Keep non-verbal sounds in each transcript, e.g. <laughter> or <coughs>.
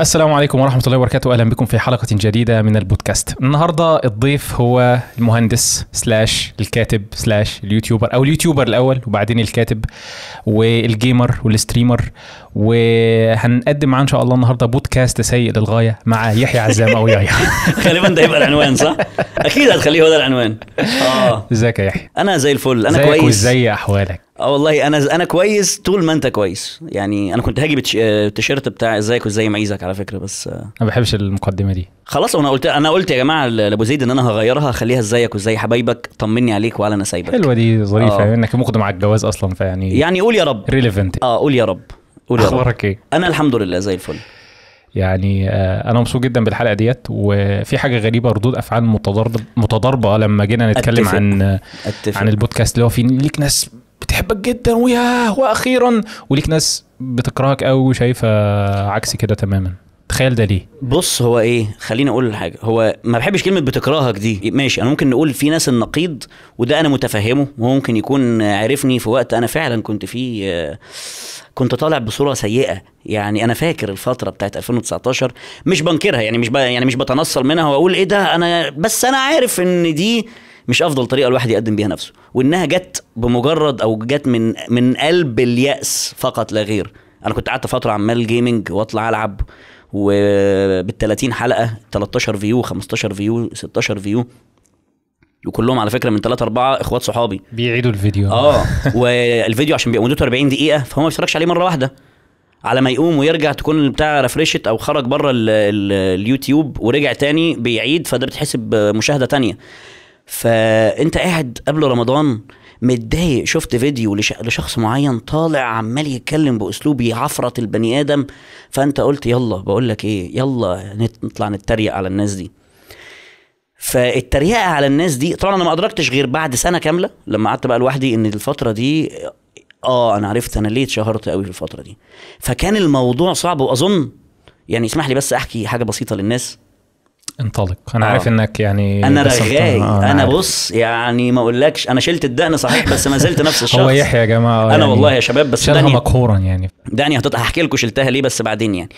السلام عليكم ورحمة الله وبركاته أهلا بكم في حلقة جديدة من البودكاست النهاردة الضيف هو المهندس سلاش الكاتب سلاش اليوتيوبر أو اليوتيوبر الأول وبعدين الكاتب والجيمر والستريمر وهنقدم معاه ان شاء الله النهارده بودكاست سيء للغايه مع يحيى عزام او يحيى <laughs> غالبا ده يبقى العنوان صح؟ اكيد هتخليه هو ده العنوان اه ازيك يا يحيى انا زي الفل انا كويس وازاي احوالك اه والله انا انا كويس طول ما انت كويس يعني انا كنت هاجي آه، التيشيرت بتاع ازيك وازاي معيزك على فكره بس انا آه. ما بحبش المقدمه دي خلاص انا قلت انا قلت يا جماعه لابو زيد ان انا هغيرها خليها ازيك وازاي حبايبك طمني عليك وعلى انا سايبك حلوه دي ظريفه آه. انك مقدم على الجواز اصلا فيعني يعني قول يا رب ريليفنت اه قول يا رب قول اخبارك ايه؟ انا الحمد لله زي الفل يعني آه، انا مبسوط جدا بالحلقه ديت وفي حاجه غريبه ردود افعال متضاربه لما جينا نتكلم أتفق. عن أتفق. عن البودكاست اللي هو في ليك ناس بتحبك جدا وياه واخيرا وليك ناس بتكرهك قوي وشايفه عكسي كده تماما تخيل ده ليه بص هو ايه خليني اقول حاجه هو ما بحبش كلمه بتكرهك دي ماشي انا ممكن نقول في ناس النقيض وده انا متفهمه وممكن يكون عارفني في وقت انا فعلا كنت فيه كنت طالع بصوره سيئه يعني انا فاكر الفتره بتاعت 2019 مش بنكرها يعني مش يعني مش بتنصل منها واقول ايه ده انا بس انا عارف ان دي مش افضل طريقه الواحد يقدم بيها نفسه وانها جت بمجرد او جت من من قلب الياس فقط لا غير انا كنت قعدت فتره عمال جيمنج واطلع العب وبال 30 حلقه 13 فيو 15 فيو 16 فيو وكلهم على فكره من 3 4 اخوات صحابي بيعيدوا الفيديو اه والفيديو عشان بيبقى مدته 40 دقيقه فهو ما بيتفرجش عليه مره واحده على ما يقوم ويرجع تكون البتاع رفرشت او خرج بره اليوتيوب ورجع تاني بيعيد فده بتحسب مشاهده تانية فانت قاعد قبل رمضان متضايق شفت فيديو لشخص معين طالع عمال يتكلم باسلوب يعفرت البني ادم فانت قلت يلا بقول لك ايه يلا نطلع نتريق على الناس دي فالتريقه على الناس دي طبعا انا ما ادركتش غير بعد سنه كامله لما قعدت بقى لوحدي ان الفتره دي اه انا عرفت انا ليه اتشهرت قوي في الفتره دي فكان الموضوع صعب واظن يعني اسمح لي بس احكي حاجه بسيطه للناس انطلق انا آه. عارف انك يعني انا رغاي آه انا بص يعني ما اقولكش انا شلت الدقن صحيح بس ما زلت نفس الشخص هو يحيى يا جماعه انا يعني والله يا شباب بس دقني مقهورا يعني دعني هحكي لكم شلتها ليه بس بعدين يعني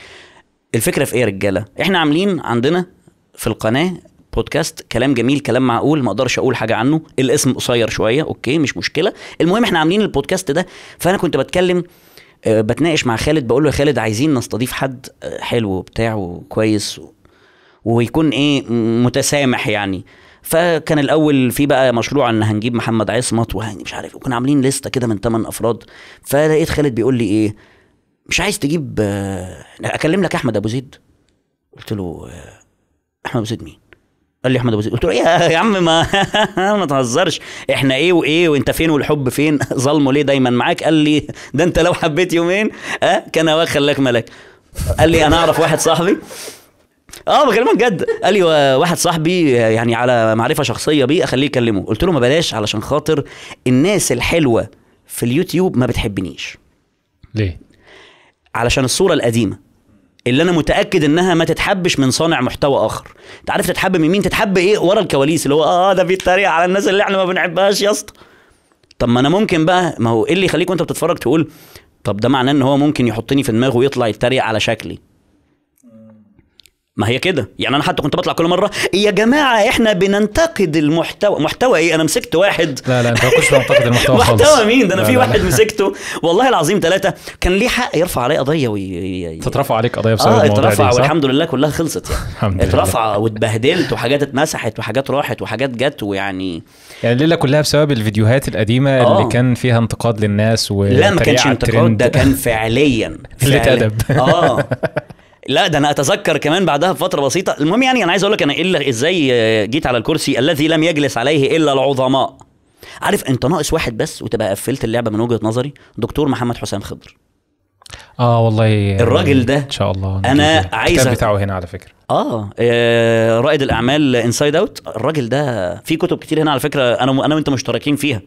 الفكره في ايه يا رجاله احنا عاملين عندنا في القناه بودكاست كلام جميل كلام معقول ما اقدرش اقول حاجه عنه الاسم قصير شويه اوكي مش مشكله المهم احنا عاملين البودكاست ده فانا كنت بتكلم آه، بتناقش مع خالد بقول له يا خالد عايزين نستضيف حد آه، حلو وبتاع وكويس ويكون ايه متسامح يعني فكان الاول في بقى مشروع ان هنجيب محمد عصمت ومش عارف إيه. وكنا عاملين لسته كده من ثمان افراد فلقيت خالد بيقول لي ايه مش عايز تجيب اكلم لك احمد ابو زيد قلت له احمد ابو زيد مين قال لي احمد ابو زيد قلت له ايه يا عم ما <laughs> ما تهزرش احنا ايه وايه وانت فين والحب فين <laughs> ظلمه ليه دايما معاك قال لي ده انت لو حبيت يومين أه كان هواك خلاك ملك قال لي انا اعرف واحد صاحبي اه بكلمك جد قال لي واحد صاحبي يعني على معرفه شخصيه بيه اخليه يكلمه قلت له ما بلاش علشان خاطر الناس الحلوه في اليوتيوب ما بتحبنيش ليه علشان الصوره القديمه اللي انا متاكد انها ما تتحبش من صانع محتوى اخر انت عارف تتحب من مين تتحب ايه ورا الكواليس اللي هو اه, آه، ده بيتريق على الناس اللي احنا ما بنحبهاش يا اسطى طب ما انا ممكن بقى ما هو ايه اللي يخليك وانت بتتفرج تقول طب ده معناه ان هو ممكن يحطني في دماغه ويطلع يتريق على شكلي ما هي كده يعني انا حتى كنت بطلع كل مره يا جماعه احنا بننتقد المحتوى محتوى ايه انا مسكت واحد لا لا انت ما كنتش بننتقد المحتوى <laughs> خالص محتوى مين ده انا لا في لا واحد لا. مسكته والله العظيم ثلاثه كان ليه حق يرفع علي قضيه وي... تترفع عليك قضيه بسبب اه اترفع والحمد لله كلها خلصت يعني اترفع واتبهدلت وحاجات اتمسحت وحاجات راحت وحاجات جت ويعني يعني الليله كلها بسبب الفيديوهات القديمه آه. اللي كان فيها انتقاد للناس لا ما كانش انتقاد ده كان فعليا اللي <laughs> ادب اه <laughs> لا ده انا اتذكر كمان بعدها بفتره بسيطه المهم يعني انا عايز اقول لك انا الا ازاي آه، جيت على الكرسي الذي لم يجلس عليه الا العظماء عارف انت ناقص واحد بس وتبقى قفلت اللعبه من وجهه نظري دكتور محمد حسام خضر اه والله الراجل ده ان شاء الله انا عايز الكتاب بتاعه هنا على فكره اه, آه رائد الاعمال انسايد اوت الراجل ده في كتب كتير هنا على فكره انا انا وانت مشتركين فيها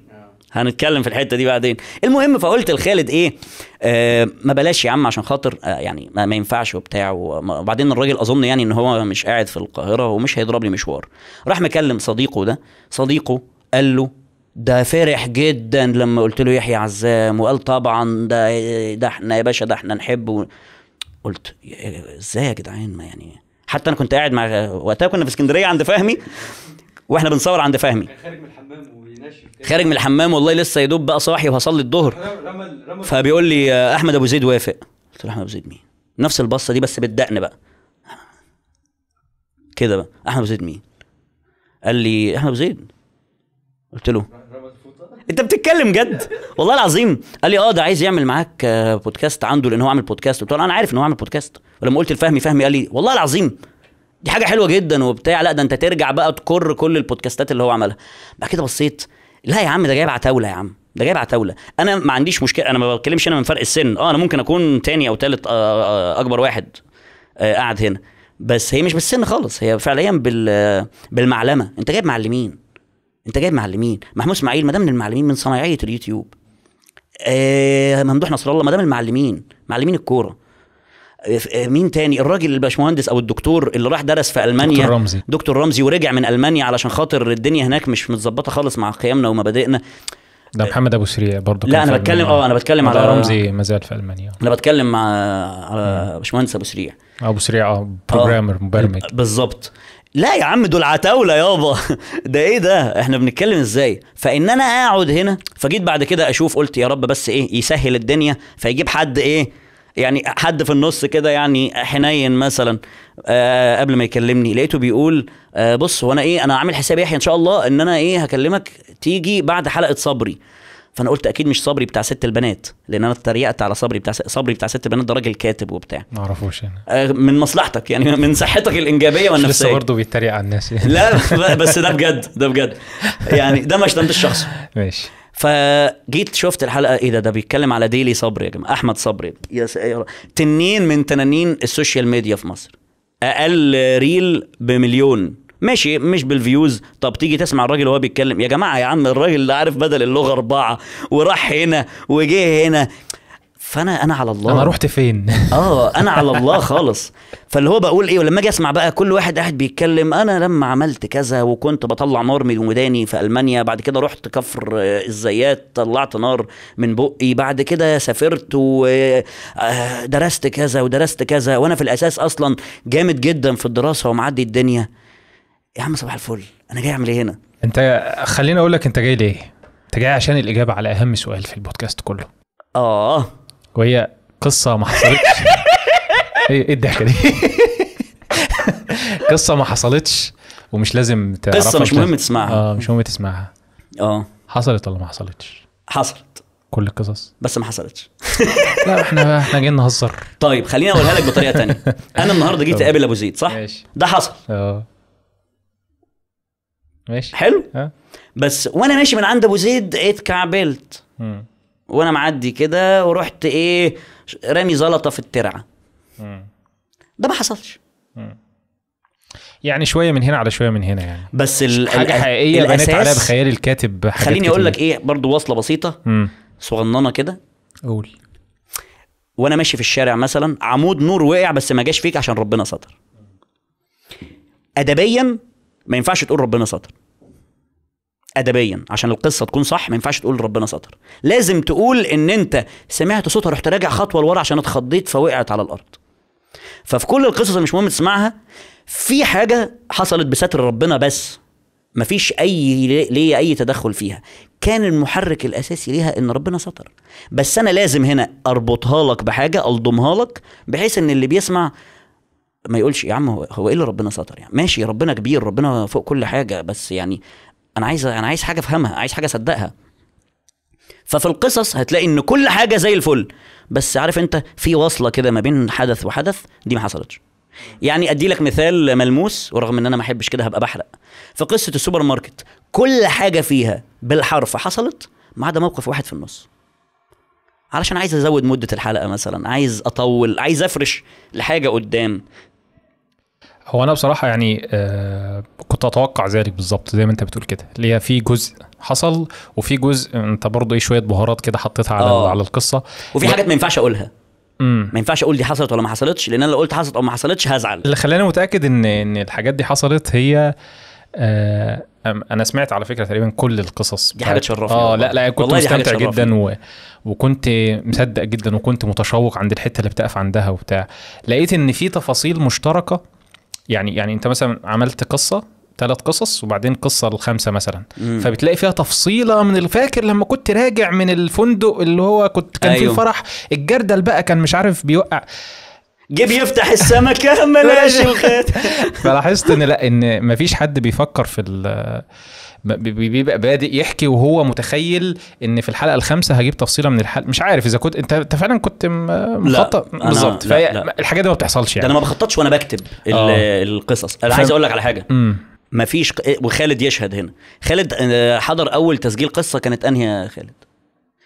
هنتكلم في الحته دي بعدين المهم فقلت لخالد ايه آه ما بلاش يا عم عشان خاطر آه يعني ما, ما ينفعش وبتاع وبعدين الراجل اظن يعني ان هو مش قاعد في القاهره ومش هيضرب لي مشوار راح مكلم صديقه ده صديقه قال له ده فرح جدا لما قلت له يحيى عزام وقال طبعا ده ده احنا يا باشا ده احنا نحبه قلت ازاي يا جدعان ما يعني حتى انا كنت قاعد مع وقتها كنا في اسكندريه عند فهمي واحنا بنصور عند فهمي خارج من الحمام خارج من الحمام والله لسه يدوب بقى صاحي وهصلي الظهر فبيقول لي احمد ابو زيد وافق قلت له احمد ابو زيد مين نفس البصه دي بس بالدقن بقى كده بقى احمد ابو زيد مين قال لي احمد ابو زيد قلت له انت بتتكلم جد والله العظيم قال لي اه ده عايز يعمل معاك آه، بودكاست عنده لان هو عامل بودكاست قلت له انا عارف ان هو عامل بودكاست ولما قلت لفهمي فهمي قال لي والله العظيم دي حاجه حلوه جدا وبتاع لا ده انت ترجع بقى تكر كل البودكاستات اللي هو عملها بعد كده بصيت لا يا عم ده جايب عتاوله يا عم ده جايب عتاوله انا ما عنديش مشكله انا ما بتكلمش انا من فرق السن اه انا ممكن اكون تاني او تالت آه، آه، اكبر واحد آه، قاعد هنا بس هي مش بالسن خالص هي فعليا بال بالمعلمه انت جايب معلمين انت جايب معلمين محمود اسماعيل ما دام من المعلمين من صنايعيه اليوتيوب آه ممدوح نصر الله ما دام المعلمين معلمين الكوره مين تاني الراجل الباشمهندس او الدكتور اللي راح درس في المانيا دكتور رمزي دكتور رمزي ورجع من المانيا علشان خاطر الدنيا هناك مش متظبطه خالص مع قيمنا ومبادئنا ده محمد ابو سريع برضه لا انا بتكلم اه انا بتكلم على رمزي ما زال في المانيا انا بتكلم مع على باشمهندس ابو سريع ابو سريع اه بروجرامر آه، مبرمج بالظبط لا يا عم دول عتاوله يابا <laughs> ده ايه ده احنا بنتكلم ازاي فان انا اقعد هنا فجيت بعد كده اشوف قلت يا رب بس ايه يسهل الدنيا فيجيب حد ايه يعني حد في النص كده يعني حنين مثلا آه قبل ما يكلمني لقيته بيقول آه بص هو انا ايه انا عامل حسابي يحيى ان شاء الله ان انا ايه هكلمك تيجي بعد حلقه صبري فانا قلت اكيد مش صبري بتاع ست البنات لان انا اتريقت على صبري بتاع صبري بتاع ست البنات ده راجل كاتب وبتاع ما اعرفوش يعني. انا آه، من مصلحتك يعني <laughs> من صحتك الانجابيه والنفسيه لسه برضه بيتريق على الناس يعني. لا بس ده بجد ده بجد يعني ده ده شتمتش شخص <laughs> ماشي فجيت شفت الحلقه ايه ده ده بيتكلم على ديلي صبري يا جماعه احمد صبري يا سيارة. تنين من تنانين السوشيال ميديا في مصر اقل ريل بمليون ماشي مش بالفيوز طب تيجي تسمع الراجل وهو بيتكلم يا جماعه يا عم الراجل اللي عارف بدل اللغه اربعه وراح هنا وجه هنا فانا انا على الله انا رحت فين <laughs> اه انا على الله خالص فاللي هو بقول ايه ولما اجي اسمع بقى كل واحد قاعد بيتكلم انا لما عملت كذا وكنت بطلع نار من وداني في المانيا بعد كده رحت كفر الزيات آه، طلعت نار من بقي بعد كده سافرت ودرست آه، كذا ودرست كذا وانا في الاساس اصلا جامد جدا في الدراسه ومعدي الدنيا يا عم صباح الفل انا جاي اعمل ايه هنا انت خليني اقول لك انت جاي ليه انت جاي عشان الاجابه على اهم سؤال في البودكاست كله اه وهي قصه ما حصلتش <laughs> إيه،, ايه الضحكه دي <laughs> قصه ما حصلتش ومش لازم تعرفها قصه مش مهم تسمعها اه مش مهم تسمعها اه حصلت ولا ما حصلتش حصلت كل القصص بس ما حصلتش <laughs> لا احنا احنا جايين نهزر طيب خليني اقولها لك بطريقه تانية انا النهارده جيت اقابل ابو زيد صح ماشي. ده حصل اه ماشي حلو أه؟ بس وانا ماشي من عند ابو زيد اتكعبلت وانا معدي كده ورحت ايه رامي زلطه في الترعه ده ما حصلش يعني شويه من هنا على شويه من هنا يعني بس الحاجه حاجه حقيقيه بنيت عليها بخيال الكاتب خليني اقول لك ايه برضو واصله بسيطه صغننه كده قول وانا ماشي في الشارع مثلا عمود نور وقع بس ما جاش فيك عشان ربنا ستر ادبيا ما ينفعش تقول ربنا ستر ادبيا عشان القصه تكون صح ما ينفعش تقول ربنا ستر لازم تقول ان انت سمعت صوتها رحت راجع خطوه لورا عشان اتخضيت فوقعت على الارض ففي كل القصص اللي مش مهم تسمعها في حاجه حصلت بستر ربنا بس مفيش اي ليا اي تدخل فيها كان المحرك الاساسي ليها ان ربنا ستر بس انا لازم هنا اربطها لك بحاجه الضمها لك بحيث ان اللي بيسمع ما يقولش يا عم هو, هو ايه اللي ربنا ستر يعني ماشي ربنا كبير ربنا فوق كل حاجه بس يعني انا عايز انا عايز حاجه افهمها عايز حاجه اصدقها ففي القصص هتلاقي ان كل حاجه زي الفل بس عارف انت في وصله كده ما بين حدث وحدث دي ما حصلتش يعني ادي لك مثال ملموس ورغم ان انا ما احبش كده هبقى بحرق في قصه السوبر ماركت كل حاجه فيها بالحرف حصلت ما عدا موقف واحد في النص علشان عايز ازود مده الحلقه مثلا عايز اطول عايز افرش لحاجه قدام هو انا بصراحه يعني آه كنت اتوقع ذلك بالظبط زي ما انت بتقول كده اللي هي في جزء حصل وفي جزء انت برضه ايه شويه بهارات كده حطيتها على أوه. آه. على القصه وفي حاجات ما ينفعش اقولها مم. ما ينفعش اقول دي حصلت ولا ما حصلتش لان انا لو قلت حصلت او ما حصلتش هزعل اللي خلاني متاكد ان ان الحاجات دي حصلت هي آه انا سمعت على فكره تقريبا كل القصص دي حاجه تشرفني اه لا لا كنت مستمتع جدا و... وكنت مصدق جدا وكنت متشوق عند الحته اللي بتقف عندها وبتاع لقيت ان في تفاصيل مشتركه يعني يعني انت مثلا عملت قصه ثلاث قصص وبعدين قصه الخامسه مثلا مم. فبتلاقي فيها تفصيله من الفاكر لما كنت راجع من الفندق اللي هو كنت كان أيوه. فيه فرح الجردل بقى كان مش عارف بيوقع جيب يفتح السمكه ملاش <laughs> الخيط فلاحظت ان لا ان مفيش حد بيفكر في بيبقى بادئ يحكي وهو متخيل ان في الحلقه الخامسه هجيب تفصيله من الحلقه مش عارف اذا كنت انت انت فعلا كنت مخطط بالظبط الحاجات دي ما بتحصلش يعني ده انا ما بخططش وانا بكتب آه. القصص انا عايز اقول لك على حاجه مم. مفيش وخالد يشهد هنا خالد آه، حضر اول تسجيل قصه كانت انهي يا خالد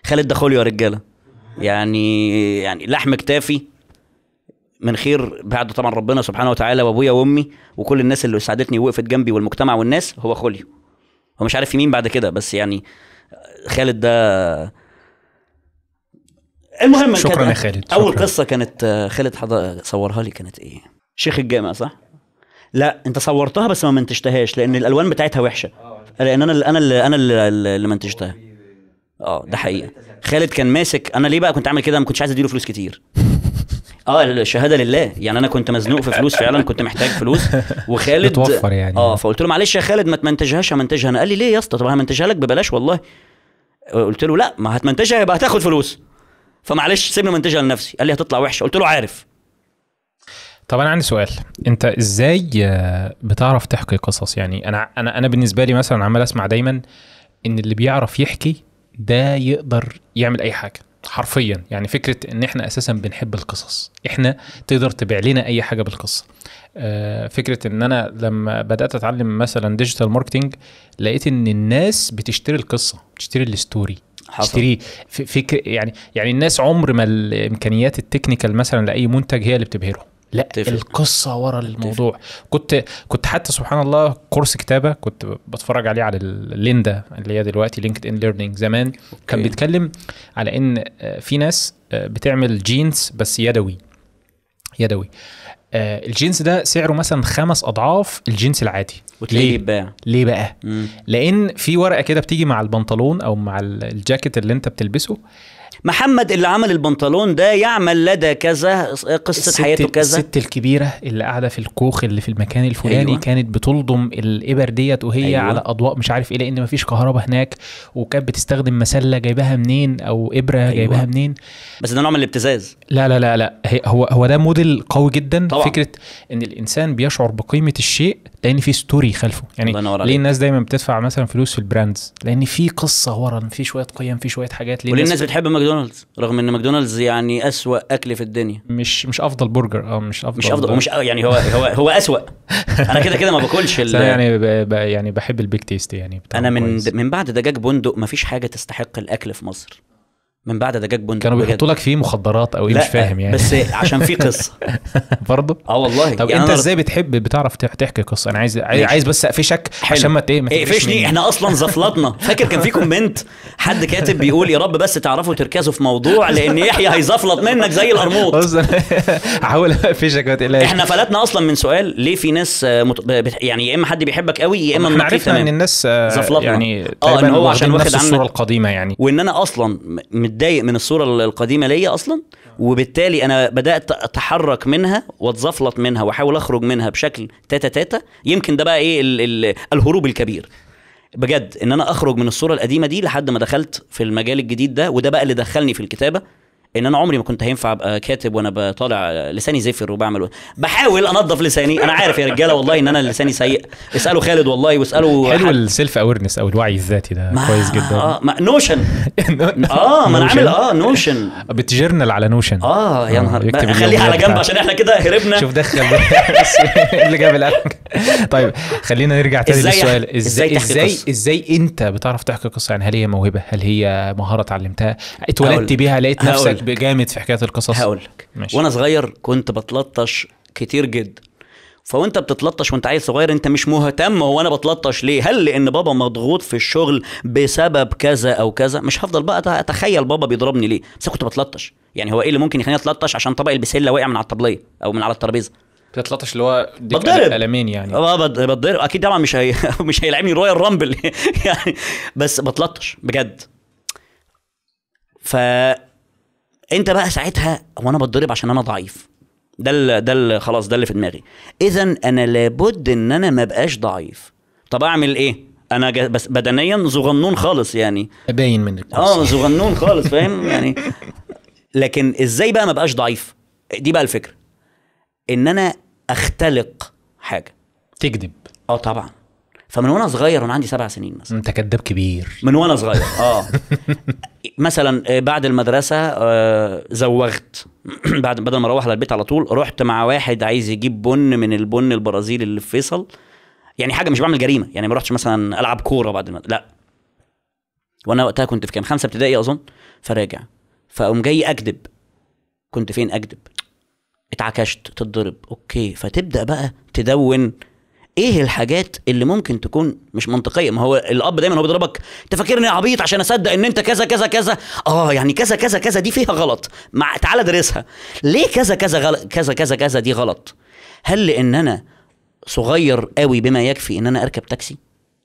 خالد ده خوليو يا رجاله يعني يعني لحم كتافي من خير بعد طبعا ربنا سبحانه وتعالى وابويا وامي وكل الناس اللي ساعدتني ووقفت جنبي والمجتمع والناس هو خوليو هو مش عارف في مين بعد كده بس يعني خالد ده المهم شكرا يا خالد اول شكرا. قصه كانت خالد حضر صورها لي كانت ايه شيخ الجامع صح لا انت صورتها بس ما منتجتهاش لان الالوان بتاعتها وحشه لان انا انا اللي انا اللي منتجتها اه ده حقيقه خالد كان ماسك انا ليه بقى كنت عامل كده ما كنتش عايز اديله فلوس كتير اه الشهاده لله يعني انا كنت مزنوق في فلوس فعلا كنت محتاج فلوس <laughs> وخالد بتوفر يعني اه فقلت له معلش يا خالد ما تمنتجهاش همنتجها انا قال لي ليه يا اسطى طب همنتجها لك ببلاش والله قلت له لا ما هتمنتجها يبقى هتاخد فلوس فمعلش سيبني منتجها لنفسي قال لي هتطلع وحشه قلت له عارف طب انا عندي سؤال انت ازاي آه، بتعرف تحكي قصص يعني انا انا انا بالنسبه لي مثلا عمال اسمع دايما ان اللي بيعرف يحكي ده يقدر يعمل اي حاجه حرفيا يعني فكره ان احنا اساسا بنحب القصص احنا تقدر تبيع لنا اي حاجه بالقصه آه، فكره ان انا لما بدات اتعلم مثلا ديجيتال ماركتنج لقيت ان الناس بتشتري القصه بتشتري الستوري تشتري فكر يعني يعني الناس عمر ما الامكانيات التكنيكال مثلا لاي منتج هي اللي بتبهره لا تفرق. القصه ورا الموضوع تفرق. كنت كنت حتى سبحان الله كورس كتابه كنت بتفرج عليه على ليندا اللي هي دلوقتي لينكد ان ليرنينج زمان أوكي. كان بيتكلم على ان آه، في ناس آه، بتعمل جينز بس يدوي يدوي آه، الجينز ده سعره مثلا خمس اضعاف الجينز العادي وتلاقيه بقى؟ ليه بقى مم. لان في ورقه كده بتيجي مع البنطلون او مع الجاكيت اللي انت بتلبسه محمد اللي عمل البنطلون ده يعمل لدى كذا قصه حياته كذا الست الكبيره اللي قاعده في الكوخ اللي في المكان الفلاني أيوة. كانت بتلضم الابر ديت وهي أيوة. على اضواء مش عارف ايه لان مفيش كهرباء هناك وكانت بتستخدم مسله جايباها منين او ابره أيوة. جايباها منين بس ده نوع من الابتزاز لا لا لا لا هو هو ده موديل قوي جدا طبعا. فكره ان الانسان بيشعر بقيمه الشيء لان في ستوري خلفه يعني ليه الناس دايما بتدفع مثلا فلوس في البراندز لان في قصه ورا في شويه قيم في شويه حاجات ليه وليه الناس بتحب ماكدونالدز رغم ان ماكدونالدز يعني اسوا اكل في الدنيا مش مش افضل برجر اه مش افضل مش افضل مش يعني هو هو هو اسوا انا كده كده ما باكلش <laughs> يعني ب... يعني بحب البيك تيست يعني انا من من بعد دجاج بندق ما فيش حاجه تستحق الاكل في مصر من بعد دجاج بندق كانوا بيحطوا لك فيه مخدرات او ايه مش فاهم يعني بس عشان في قصه <laughs> برضه اه والله طب يعني انت ازاي بتحب بتعرف تحكي قصه انا عايز ليش. عايز بس اقفشك عشان ما ايه ما اقفشني احنا اصلا زفلطنا فاكر كان في كومنت حد كاتب بيقول يا رب بس تعرفوا تركزوا في موضوع لان يحيى هيزفلط منك زي القرموط بص انا <laughs> هحاول اقفشك ما تقلقش احنا فلتنا اصلا من سؤال ليه في ناس آه، مت... يعني يا اما حد بيحبك قوي يا اما احنا عرفنا ان الناس آه، زفلطنا يعني اه ان هو عشان واخد عنك الصوره القديمه يعني وان انا اصلا متضايق من الصوره القديمه ليا اصلا وبالتالي انا بدات اتحرك منها واتزفلط منها واحاول اخرج منها بشكل تاتا تاتا يمكن ده بقى ايه ال الـ الهروب الكبير بجد ان انا اخرج من الصوره القديمه دي لحد ما دخلت في المجال الجديد ده وده بقى اللي دخلني في الكتابه ان انا عمري ما كنت هينفع ابقى كاتب وانا بطالع لساني زفر وبعمل بحاول انظف لساني انا عارف يا رجاله والله ان انا لساني سيء اسالوا خالد والله واسالوا حلو السيلف اويرنس او الوعي الذاتي ده ما كويس جدا اه ما نوشن <laughs> اه ما انا عامل اه نوشن <laughs> بتجرنل على نوشن اه يا آه، نهار خليها على جنب عشان احنا كده هربنا شوف دخل <laughs> اللي جاب طيب خلينا نرجع تاني للسؤال ازاي ازاي ازاي انت بتعرف تحكي قصه يعني هل هي موهبه هل هي مهاره اتعلمتها اتولدت بيها لقيت نفسك جامد في حكايه القصص هقول لك وانا صغير كنت بتلطش كتير جدا فوانت بتتلطش وانت عيل صغير انت مش مهتم هو انا بتلطش ليه هل لان بابا مضغوط في الشغل بسبب كذا او كذا مش هفضل بقى اتخيل بابا بيضربني ليه بس كنت بتلطش يعني هو ايه اللي ممكن يخليني اتلطش عشان طبق البسله وقع من على الطبليه او من على الترابيزه بتتلطش اللي هو بتضرب قلمين يعني اه بتضرب اكيد طبعا مش هي... <laughs> مش هيلعبني رويال رامبل <laughs> يعني بس بتلطش بجد ف انت بقى ساعتها هو انا بتضرب عشان انا ضعيف ده ال ده ال خلاص ده اللي في دماغي اذا انا لابد ان انا ما بقاش ضعيف طب اعمل ايه انا بس بدنيا زغنون خالص يعني باين منك اه زغنون خالص فاهم يعني لكن ازاي بقى ما بقاش ضعيف دي بقى الفكره ان انا اختلق حاجه تكذب اه طبعا فمن وانا صغير وانا عندي سبع سنين مثلا انت كداب كبير من وانا صغير اه <laughs> مثلا آه، بعد المدرسه آه، زوغت <clears throat> بعد بدل ما اروح على البيت على طول رحت مع واحد عايز يجيب بن من البن البرازيلي اللي في فيصل يعني حاجه مش بعمل جريمه يعني ما رحتش مثلا العب كوره بعد المدرسة. لا وانا وقتها كنت في كام خمسه ابتدائي اظن فراجع فاقوم جاي اكذب كنت فين اكذب اتعكشت تتضرب اوكي فتبدا بقى تدون ايه الحاجات اللي ممكن تكون مش منطقيه ما هو الاب دايما هو بيضربك انت فاكرني عبيط عشان اصدق ان انت كذا كذا كذا اه يعني كذا كذا كذا دي فيها غلط مع تعالى درسها ليه كذا كذا غل... كذا كذا كذا دي غلط هل لان انا صغير قوي بما يكفي ان انا اركب تاكسي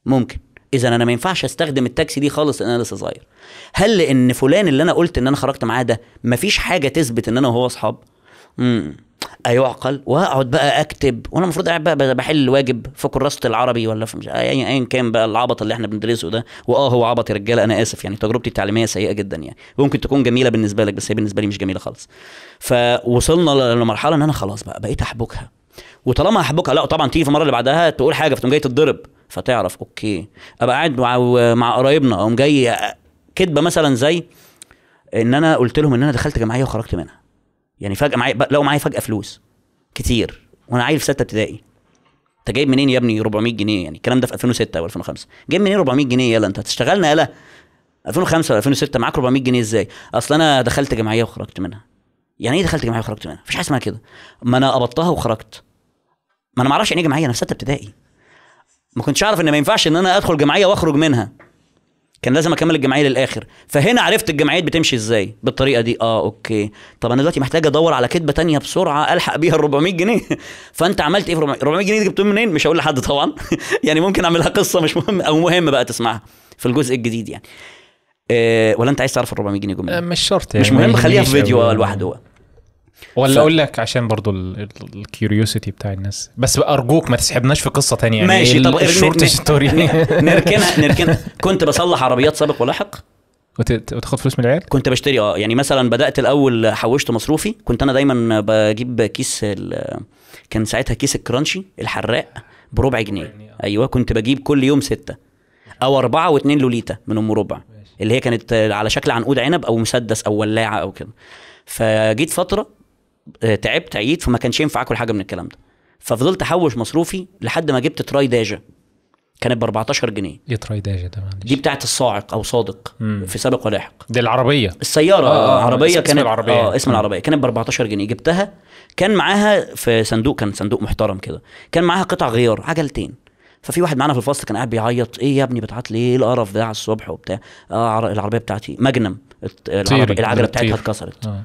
ممكن اذا انا ما ينفعش استخدم التاكسي دي خالص لان انا لسه صغير هل لان فلان اللي انا قلت ان انا خرجت معاه ده مفيش حاجه تثبت ان انا وهو اصحاب ايعقل أيوة، واقعد بقى اكتب وانا المفروض قاعد بقى بحل الواجب في كراسه العربي ولا في مش ايا ايا كان بقى العبط اللي احنا بندرسه ده واه هو عبط يا رجاله انا اسف يعني تجربتي التعليميه سيئه جدا يعني ممكن تكون جميله بالنسبه لك بس هي بالنسبه لي مش جميله خالص فوصلنا لمرحله ان انا خلاص بقى بقيت احبكها وطالما احبكها لا طبعا تيجي في المره اللي بعدها تقول حاجه فتقوم جاي تتضرب فتعرف اوكي ابقى قاعد مع مع قرايبنا اقوم جاي كدبه مثلا زي ان انا قلت لهم ان انا دخلت جمعيه وخرجت منها يعني فجاه معايا لو معايا فجاه فلوس كتير وانا عيل في سته ابتدائي انت جايب منين يا ابني 400 جنيه يعني الكلام ده في 2006 او 2005 جايب منين 400 جنيه يلا انت هتشتغلنا يلا 2005 ولا 2006 معاك 400 جنيه ازاي اصل انا دخلت جمعيه وخرجت منها يعني ايه دخلت جمعيه وخرجت منها مفيش حاجه اسمها كده ما انا قبضتها وخرجت ما انا ما اعرفش يعني ايه جمعيه انا في سته ابتدائي ما كنتش اعرف ان ما ينفعش ان انا ادخل جمعيه واخرج منها كان لازم اكمل الجمعيه للاخر فهنا عرفت الجمعيات بتمشي ازاي بالطريقه دي اه اوكي طب انا دلوقتي محتاج ادور على كتبه تانية بسرعه الحق بيها ال 400 جنيه <laughs> فانت عملت ايه في 400 جنيه دي جبتهم منين مش هقول لحد طبعا <laughs> يعني ممكن اعملها قصه مش مهم او مهم بقى تسمعها في الجزء الجديد يعني إيه ولا انت عايز تعرف ال 400 جنيه جمله آه، مش شرط يعني مش مهم خليها في فيديو آه، لوحده ولا ف... اقول لك عشان برضو الكيوريوسيتي بتاع الناس بس ارجوك ما تسحبناش في قصه تانية يعني ماشي طب الشورت ستوري نركنها نركنها كنت بصلح عربيات سابق ولاحق وتاخد فلوس من العيال؟ كنت بشتري اه يعني مثلا بدات الاول حوشت مصروفي كنت انا دايما بجيب كيس كان ساعتها كيس الكرانشي الحراق بربع جنيه آه. ايوه كنت بجيب كل يوم سته او اربعه واتنين لوليتا من ام ربع اللي هي كانت على شكل عنقود عنب او مسدس او ولاعه او كده فجيت فتره آه، تعبت عييت فما كانش ينفع اكل حاجه من الكلام ده ففضلت احوش مصروفي لحد ما جبت تراي داجا كانت ب 14 جنيه ايه تراي داجا ده معلش دي بتاعه الصاعق او صادق مم. في سابق ولاحق دي العربيه السياره آه, آه،, آه، عربيه اسم كانت العربيه اه اسم العربيه كانت ب 14 جنيه جبتها كان معاها في صندوق كان صندوق محترم كده كان معاها قطع غيار عجلتين ففي واحد معانا في الفصل كان قاعد بيعيط ايه يا ابني بتعيط ليه إيه القرف ده على الصبح وبتاع آه العربيه بتاعتي مجنم العربيه العجله بتاعتها اتكسرت آه.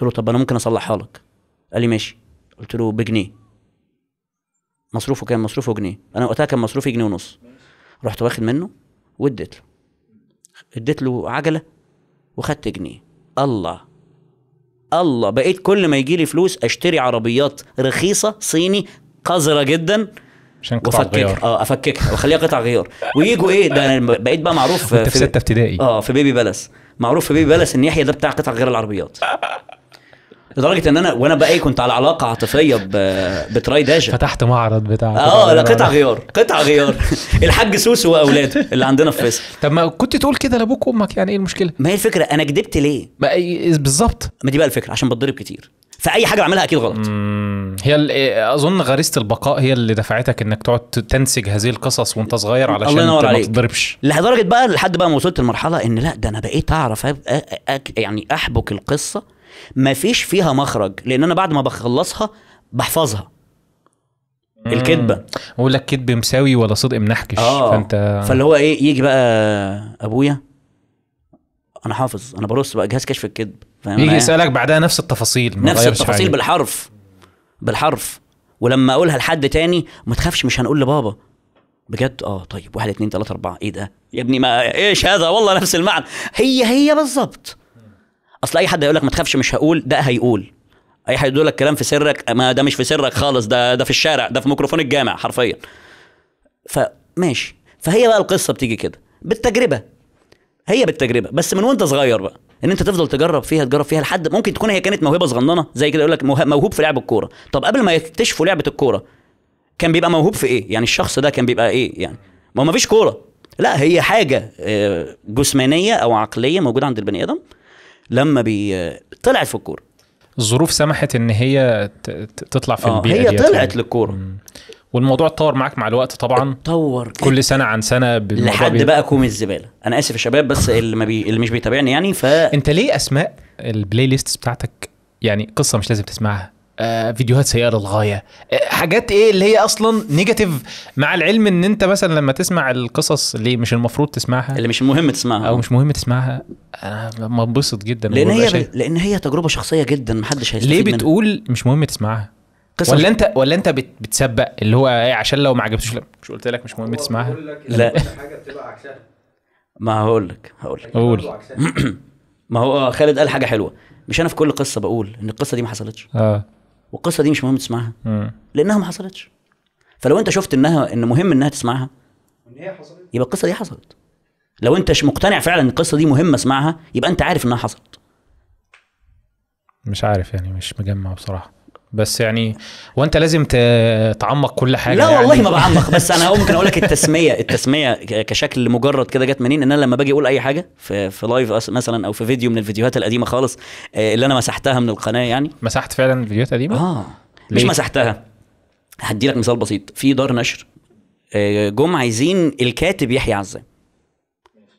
قلت له طب انا ممكن اصلحها لك قال لي ماشي قلت له بجنيه مصروفه كان مصروفه جنيه انا وقتها كان مصروفي جنيه ونص رحت واخد منه واديت له اديت له عجله وخدت جنيه الله الله بقيت كل ما يجي لي فلوس اشتري عربيات رخيصه صيني قذره جدا عشان قطع غيار اه افككها واخليها قطع غيار ويجوا ايه ده انا بقيت بقى معروف في, في سته ابتدائي اه في بيبي بلس معروف في بيبي بلس ان يحيى ده بتاع قطع غيار العربيات لدرجه ان انا وانا بقى ايه كنت على علاقه عاطفيه بتراي داجا فتحت معرض بتاع اه لا قطع غيار قطع غيار <laughs> الحاج سوسو واولاده اللي عندنا في فيصل طب ما كنت تقول كده لابوك وامك يعني ايه المشكله ما هي الفكره انا كدبت ليه إيه، إيه، بالظبط ما دي بقى الفكره عشان بتضرب كتير فاي حاجه بعملها اكيد غلط هي إيه، اظن غريزه البقاء هي اللي دفعتك انك تقعد تنسج هذه القصص وانت صغير علشان الله ينور عليك. ما تتضربش لدرجه بقى لحد بقى ما وصلت لمرحله ان لا ده انا بقيت اعرف أك يعني احبك القصه ما فيش فيها مخرج لان انا بعد ما بخلصها بحفظها الكذبه اقول لك كذب مساوي ولا صدق منحكش آه. فانت فاللي هو ايه يجي بقى ابويا انا حافظ انا برص بقى جهاز كشف الكذب يجي يسالك بعدها نفس التفاصيل ما نفس التفاصيل حاجة. بالحرف بالحرف ولما اقولها لحد تاني ما تخافش مش هنقول لبابا بجد اه طيب واحد اتنين تلاته اربعه ايه ده يا ابني ما ايش هذا والله نفس المعنى هي هي بالظبط اصل اي حد هيقول لك ما تخافش مش هقول ده هيقول اي حد يقول لك كلام في سرك ما ده مش في سرك خالص ده ده في الشارع ده في ميكروفون الجامع حرفيا فماشي فهي بقى القصه بتيجي كده بالتجربه هي بالتجربه بس من وانت صغير بقى ان انت تفضل تجرب فيها تجرب فيها لحد ممكن تكون هي كانت موهبه صغننه زي كده يقول لك موهوب في لعب الكوره طب قبل ما يكتشفوا لعبه الكوره كان بيبقى موهوب في ايه يعني الشخص ده كان بيبقى ايه يعني ما هو مفيش كوره لا هي حاجه آه، جسمانيه او عقليه موجوده عند البني ادم لما بي طلعت في الكوره الظروف سمحت ان هي تطلع في آه، البيئه هي طلعت يعني. للكوره والموضوع اتطور معاك مع الوقت طبعا اتطور كل سنه عن سنه لحد بي... بقى كوم الزباله انا اسف يا شباب بس اللي ما بي... اللي مش بيتابعني يعني ف انت ليه اسماء البلاي ليست بتاعتك يعني قصه مش لازم تسمعها آه، فيديوهات سيئه للغايه آه، حاجات ايه اللي هي اصلا نيجاتيف مع العلم ان انت مثلا لما تسمع القصص اللي مش المفروض تسمعها اللي مش مهم تسمعها او مش مهم تسمعها انا بنبسط جدا لان هي شيء. لان هي تجربه شخصيه جدا محدش هيستفيد ليه بتقول منها. مش مهم تسمعها قصص ولا انت ولا انت بتسبق اللي هو ايه عشان لو ما عجبتوش مش قلت لك مش مهم تسمعها لا ما هقول لك هقول لك قول <clears throat> ما هو خالد قال حاجه حلوه مش انا في كل قصه بقول ان القصه دي ما حصلتش اه والقصه دي مش مهم تسمعها مم. لانها ما حصلتش فلو انت شفت انها ان مهم انها تسمعها هي حصلت يبقى القصه دي حصلت لو انت مش مقتنع فعلا ان القصه دي مهمه اسمعها يبقى انت عارف انها حصلت مش عارف يعني مش مجمع بصراحه بس يعني وانت لازم تعمق كل حاجه لا يعني. والله ما بعمق بس انا ممكن اقول لك التسميه التسميه كشكل مجرد كده جت منين ان انا لما باجي اقول اي حاجه في, في لايف مثلا او في فيديو من الفيديوهات القديمه خالص آه، اللي انا مسحتها من القناه يعني مسحت فعلا فيديوهات قديمه اه ليه؟ مش مسحتها هدي لك مثال بسيط في دار نشر آه، جم عايزين الكاتب يحيى عزام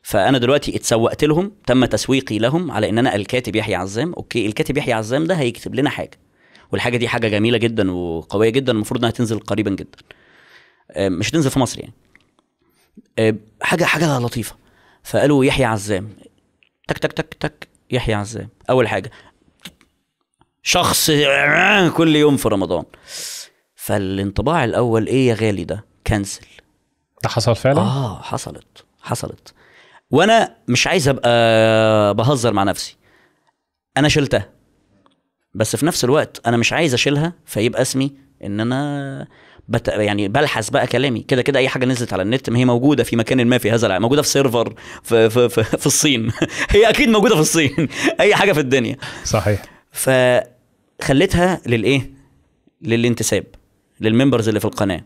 فانا دلوقتي اتسوقت لهم تم تسويقي لهم على ان انا الكاتب يحيى عزام اوكي الكاتب يحيى عزام ده هيكتب لنا حاجه والحاجه دي حاجه جميله جدا وقويه جدا المفروض انها تنزل قريبا جدا آه، مش هتنزل في مصر يعني آه، حاجه حاجه لطيفه فقالوا يحيى عزام تك تك تك تك يحيى عزام اول حاجه شخص كل يوم في رمضان فالانطباع الاول ايه يا غالي ده كنسل ده حصل فعلا اه حصلت حصلت وانا مش عايز ابقى بهزر مع نفسي انا شلتها بس في نفس الوقت انا مش عايز اشيلها فيبقى اسمي ان انا بت... يعني بلحس بقى كلامي كده كده اي حاجه نزلت على النت ما هي موجوده في مكان ما في هذا العالم موجوده في سيرفر في في في, في الصين <laughs> هي اكيد موجوده في الصين <laughs> اي حاجه في الدنيا صحيح فخليتها للايه للانتساب للممبرز اللي في القناه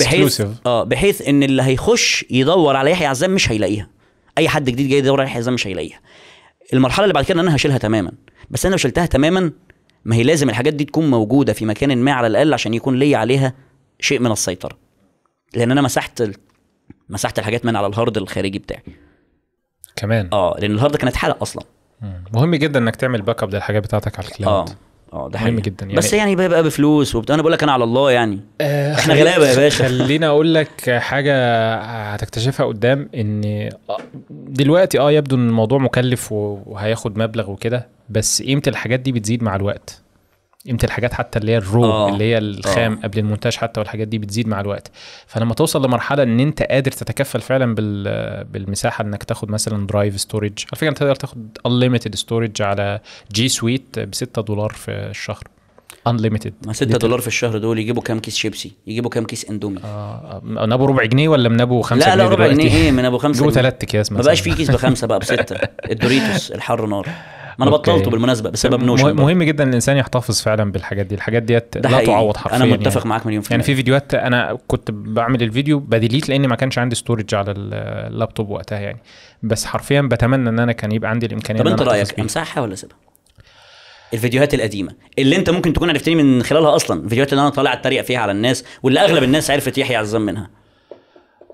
بحيث اه بحيث ان اللي هيخش يدور على يحيى عزام مش هيلاقيها اي حد جديد جاي يدور على يحيى عزام مش هيلاقيها المرحله اللي بعد كده انا هشيلها تماما بس انا لو شلتها تماما ما هي لازم الحاجات دي تكون موجوده في مكان ما على الاقل عشان يكون لي عليها شيء من السيطره لان انا مسحت ال... مسحت الحاجات من على الهارد الخارجي بتاعي كمان اه لان الهارد كانت حلقه اصلا مهم جدا انك تعمل باك اب للحاجات بتاعتك على الكلاود آه. اه ده حلم جدا يعني بس يعني, يعني بقى بفلوس وبت... انا بقول لك انا على الله يعني آه احنا غلابه يا باشا <laughs> خليني اقول لك حاجه هتكتشفها قدام ان دلوقتي اه يبدو ان الموضوع مكلف وهياخد مبلغ وكده بس قيمه الحاجات دي بتزيد مع الوقت قيمه الحاجات حتى اللي هي الرو آه. اللي هي الخام آه. قبل المونتاج حتى والحاجات دي بتزيد مع الوقت فلما توصل لمرحله ان انت قادر تتكفل فعلا بال... بالمساحه انك تاخد مثلا درايف ستورج على فكره انت تقدر تاخد انليمتد ستورج على جي سويت ب 6 دولار في الشهر انليمتد ما 6 دولار في الشهر دول يجيبوا كام كيس شيبسي يجيبوا كام كيس اندومي اه من آه، ابو ربع جنيه ولا من ابو 5 جنيه لا لا ربع جنيه ايه من ابو 5 جنيه ثلاث اكياس مثلا ما بقاش في كيس بخمسه بقى <laughs> بسته الدوريتوس الحر نار ما انا بطلته بالمناسبه بسبب نوشن مهم جدا الانسان يحتفظ فعلا بالحاجات دي الحاجات ديت لا حقيقي. تعوض حرفيا انا يعني. متفق يعني. معاك مليون في يعني في فيديوهات انا كنت بعمل الفيديو بديليت لان ما كانش عندي ستورج على اللابتوب وقتها يعني بس حرفيا بتمنى ان انا كان يبقى عندي الامكانيه طب انت رايك امسحها ولا اسيبها الفيديوهات القديمه اللي انت ممكن تكون عرفتني من خلالها اصلا الفيديوهات اللي انا طالع اتريق فيها على الناس واللي اغلب الناس عرفت يحيى عزام منها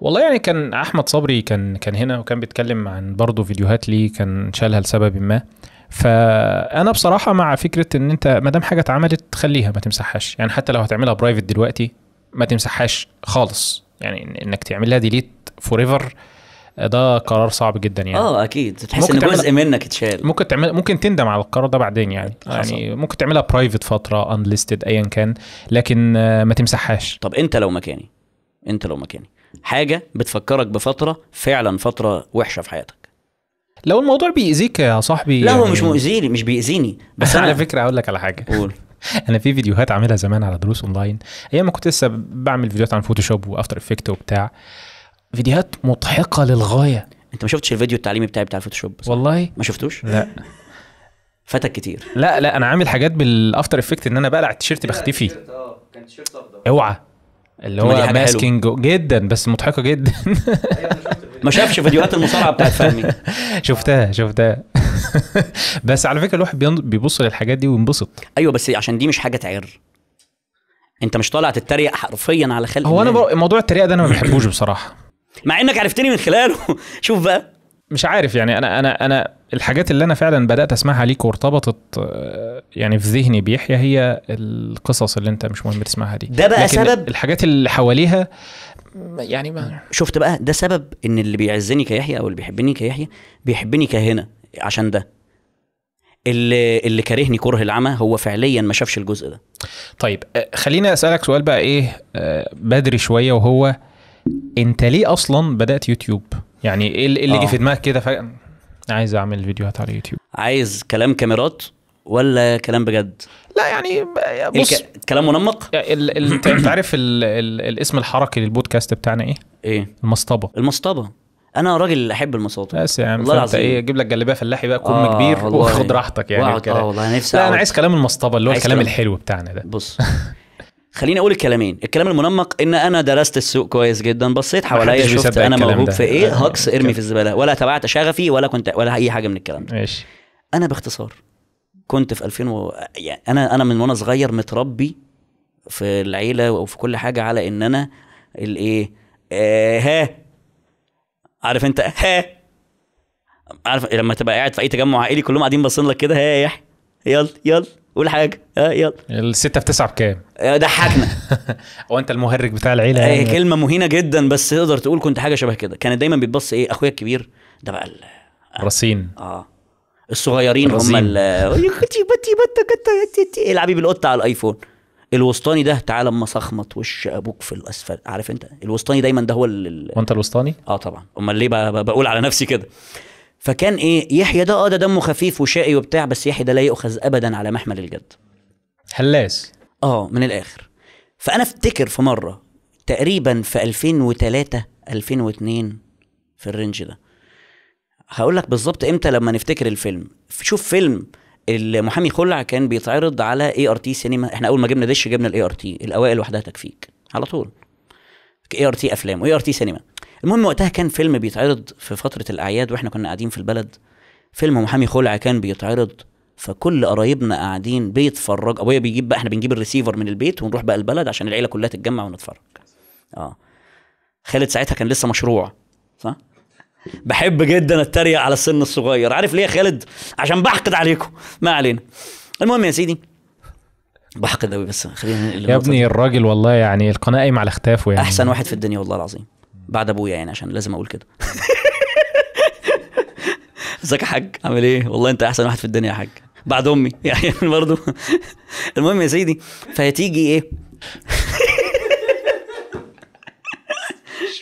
والله يعني كان احمد صبري كان كان هنا وكان بيتكلم عن برضه فيديوهات لي كان شالها لسبب ما فانا بصراحه مع فكره ان انت ما دام حاجه اتعملت خليها ما تمسحهاش يعني حتى لو هتعملها برايفت دلوقتي ما تمسحهاش خالص يعني انك تعملها ديليت فور ايفر ده قرار صعب جدا يعني اه اكيد تحس ان جزء منك اتشال ممكن تعمل ممكن تندم على القرار ده بعدين يعني حصل. يعني ممكن تعملها برايفت فتره ليستد ايا كان لكن آه، ما تمسحهاش طب انت لو مكاني انت لو مكاني حاجه بتفكرك بفتره فعلا فتره وحشه في حياتك لو الموضوع بيأذيك يا صاحبي لا هو يعني... مش مؤذيني مش بيأذيني بس <laughs> أنا على فكرة أقول لك على حاجة قول <laughs> انا في فيديوهات عاملها زمان على دروس اونلاين ايام ما كنت لسه بعمل فيديوهات عن فوتوشوب وافتر افكت وبتاع فيديوهات مضحكه للغايه انت ما شفتش الفيديو التعليمي بتاعي بتاع الفوتوشوب والله ما شفتوش لا فاتك كتير لا لا انا عامل حاجات بالافتر افكت ان انا بقلع التيشيرت بختفي اه كان اوعى اللي هو ماسكينج جدا بس مضحكه جدا أيوة، ما شافش فيديوهات المصارعه بتاعت فهمي <laughs> شفتها شفتها <laughs> بس على فكره الواحد بيبص للحاجات دي وينبسط ايوه بس عشان دي مش حاجه تعر انت مش طالع تتريق حرفيا على خلق هو انا بر... موضوع التريقه ده انا ما <coughs> بحبوش بصراحه مع انك عرفتني من خلاله <laughs> شوف بقى مش عارف يعني انا انا انا الحاجات اللي انا فعلا بدات اسمعها ليك وارتبطت آه، يعني في ذهني بيحيى هي القصص اللي انت مش مهم تسمعها دي ده بقى سبب الحاجات اللي حواليها يعني ما شفت بقى ده سبب ان اللي بيعزني كيحيى او اللي بيحبني كيحيى بيحبني كهنا عشان ده اللي اللي كارهني كره العمى هو فعليا ما شافش الجزء ده طيب آه، خليني اسالك سؤال بقى ايه آه، بدري شويه وهو انت ليه اصلا بدات يوتيوب يعني ايه اللي إيه جه آه. في دماغك كده فجاه عايز اعمل فيديوهات على يوتيوب عايز كلام كاميرات ولا كلام بجد؟ لا يعني بص الك... كلام منمق؟ ال... ال... انت عارف ال... ال... الاسم الحركي للبودكاست بتاعنا ايه؟ ايه؟ المصطبه المصطبه انا راجل احب المصاطب بس يا عم والله العظيم ايه اجيب لك جلابيه فلاحي بقى كم آه كبير وخد راحتك يعني اه والله نفسي لا انا عايز كلام المصطبه اللي هو الكلام الحلو بتاعنا ده بص <laughs> خليني اقول الكلامين الكلام المنمق ان انا درست السوق كويس جدا بصيت حواليا شفت انا موهوب في ايه هكس ارمي في الزباله ولا تبعت شغفي ولا كنت ولا اي حاجه من الكلام ده ماشي انا باختصار كنت في 2000 و... يعني انا انا من وانا صغير متربي في العيله وفي كل حاجه على ان انا الايه آه ها عارف انت ها عارف لما تبقى قاعد في اي تجمع عائلي كلهم قاعدين باصين لك كده ها يا يحيى يلا يلا قول حاجه ها يلا الستة في تسعة بكام؟ آه، ضحكنا <laughs> هو انت المهرج بتاع العيله آه، يعني. كلمه مهينه جدا بس تقدر تقول كنت حاجه شبه كده كان دايما بيتبص ايه اخويا الكبير ده بقى ال... رصين اه الصغيرين هم العبي بالقطه على الايفون الوسطاني ده تعالى اما سخمط وش ابوك في الاسفل عارف انت الوسطاني دايما ده هو وانت الوسطاني اه طبعا امال ليه بقول على نفسي كده فكان ايه يحيى ده اه ده دمه خفيف وشقي وبتاع بس يحيى ده لا يؤخذ ابدا على محمل الجد هلاس اه من الاخر فانا افتكر في مره تقريبا في 2003 2002 في الرينج ده هقول لك بالظبط امتى لما نفتكر الفيلم شوف فيلم المحامي خلع كان بيتعرض على اي ار تي سينما احنا اول ما جبنا دش جبنا الاي ار تي الاوائل لوحدها تكفيك على طول اي ار تي افلام واي ار تي سينما المهم وقتها كان فيلم بيتعرض في فتره الاعياد واحنا كنا قاعدين في البلد فيلم محامي خلع كان بيتعرض فكل قرايبنا قاعدين بيتفرج ابويا بيجيب بقى احنا بنجيب الريسيفر من البيت ونروح بقى البلد عشان العيله كلها تتجمع ونتفرج اه خالد ساعتها كان لسه مشروع صح بحب جدا اتريق على السن الصغير عارف ليه يا خالد عشان بحقد عليكم ما علينا المهم يا سيدي بحقد قوي بس خلينا يا ابني الراجل والله يعني القناه قايمه على اختافه يعني احسن واحد في الدنيا والله العظيم بعد ابويا يعني عشان لازم اقول كده <laughs> ازيك يا حاج عامل ايه والله انت احسن واحد في الدنيا يا حاج بعد امي يعني برضو المهم يا سيدي فهتيجي ايه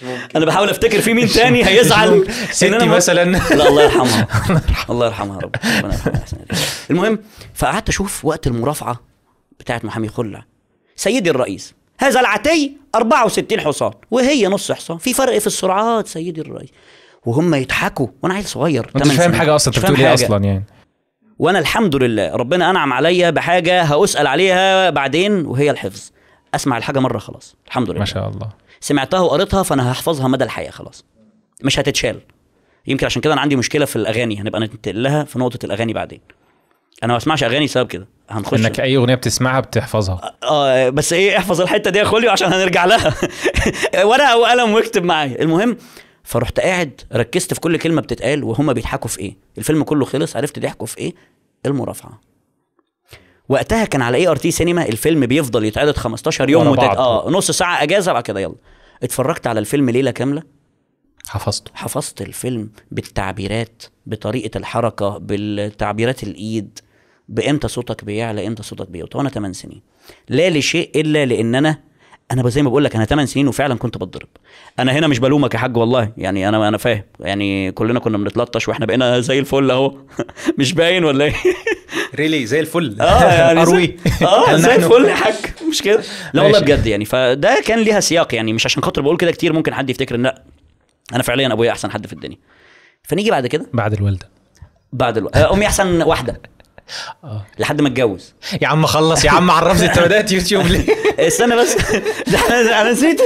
ممكن انا بحاول افتكر في مين تاني هيزعل ستي أنا مثلا لا <laughs> الله يرحمها الله يرحمها يا رب ربنا يرحمها المهم فقعدت اشوف وقت المرافعه بتاعت محامي خلع سيدي الرئيس هذا العتي 64 حصان وهي نص حصان في فرق في السرعات سيدي الرئيس وهم يضحكوا وانا عيل صغير انت مش فاهم حاجه اصلا انت بتقول ايه اصلا يعني وانا الحمد لله ربنا انعم عليا بحاجه هاسال عليها بعدين وهي الحفظ اسمع الحاجه مره خلاص الحمد لله ما شاء الله سمعتها وقريتها فانا هحفظها مدى الحياه خلاص مش هتتشال يمكن عشان كده انا عندي مشكله في الاغاني هنبقى ننتقل لها في نقطه الاغاني بعدين انا ما بسمعش اغاني بسبب كده هنخش انك اي اغنيه بتسمعها بتحفظها اه, آه، بس ايه احفظ الحته دي يا خوليو عشان هنرجع لها <laughs> ورقه وقلم واكتب معايا المهم فرحت قاعد ركزت في كل كلمه بتتقال وهما بيضحكوا في ايه الفيلم كله خلص عرفت ضحكوا في ايه المرافعه وقتها كان على اي ار تي سينما الفيلم بيفضل يتعرض 15 يوم وتت... اه نص ساعه اجازه بعد كده يلا اتفرجت على الفيلم ليله كامله حفظته حفظت الفيلم بالتعبيرات بطريقه الحركه بالتعبيرات الايد بامتى صوتك بيعلى امتى صوتك بيوطى وانا 8 سنين لا لشيء الا لان انا انا زي ما بقول لك انا 8 سنين وفعلا كنت بتضرب انا هنا مش بلومك يا حاج والله يعني انا انا فاهم يعني كلنا كنا بنتلطش واحنا بقينا زي الفل اهو <laughs> مش باين ولا ايه ريلي زي الفل <laughs> اه يعني اروي e. اه <laughs> زي الفل يا حاج مش كده لا والله بجد يعني فده كان ليها سياق يعني مش عشان خاطر بقول كده كتير ممكن حد يفتكر ان لا انا فعليا ابويا احسن حد في الدنيا فنيجي بعد كده بعد الوالده بعد الوالده امي احسن واحده آه. لحد ما اتجوز يا عم خلص يا عم عرفت انت بدات يوتيوب ليه <laughs> استنى بس <laughs> انا نسيت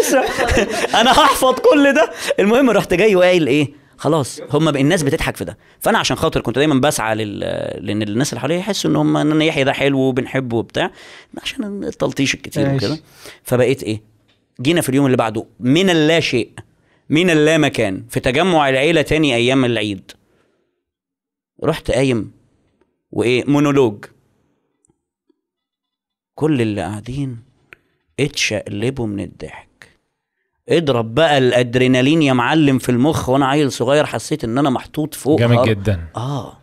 <laughs> انا هحفظ كل ده المهم رحت جاي وقايل ايه خلاص هم الناس بتضحك في ده فانا عشان خاطر كنت دايما بسعى لل... لان الناس اللي حواليا يحسوا ان هم ان يحيى ده حلو وبنحبه وبتاع عشان التلطيش الكتير وكده فبقيت ايه جينا في اليوم اللي بعده من اللا شيء من اللا مكان في تجمع العيله تاني ايام العيد رحت قايم وايه مونولوج كل اللي قاعدين اتشقلبوا من الضحك اضرب بقى الادرينالين يا معلم في المخ وانا عيل صغير حسيت ان انا محطوط فوق جامد جدا اه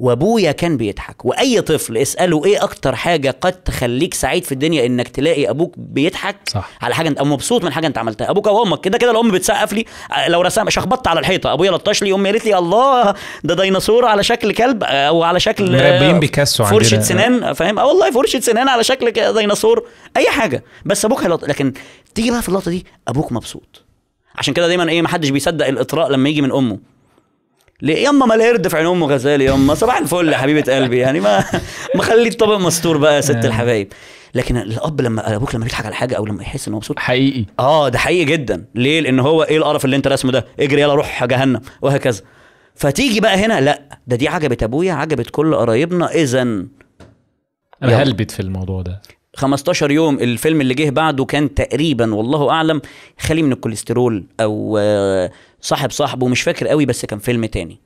وابويا كان بيضحك واي طفل اساله ايه اكتر حاجه قد تخليك سعيد في الدنيا انك تلاقي ابوك بيضحك صح. على حاجه او مبسوط من حاجه انت عملتها ابوك او امك كده كده الام بتسقف لي لو رسام شخبطت على الحيطه ابويا لطش لي امي قالت لي الله ده ديناصور على شكل كلب او على شكل مربيين بيكاسو فرشه سنان فاهم اه والله فرشه سنان على شكل ديناصور اي حاجه بس ابوك هلط... لكن تيجي بقى في اللقطه دي ابوك مبسوط عشان كده دايما ايه محدش بيصدق الاطراء لما يجي من امه ليه يما ما القرد في عين ام غزال يما صباح الفل يا حبيبه قلبي يعني ما <laughs> ما خلي الطبق مستور بقى يا ست آه. الحبايب لكن الاب لما ابوك لما بيضحك على حاجه او لما يحس ان هو مبسوط حقيقي اه ده حقيقي جدا ليه لان هو ايه القرف اللي انت رسمه ده اجري يلا روح جهنم وهكذا فتيجي بقى هنا لا ده دي عجبت ابويا عجبت كل قرايبنا اذا انا هلبت في الموضوع ده 15 يوم الفيلم اللي جه بعده كان تقريبا والله اعلم خالي من الكوليسترول او آه، صاحب صاحبه مش فاكر قوي بس كان فيلم تاني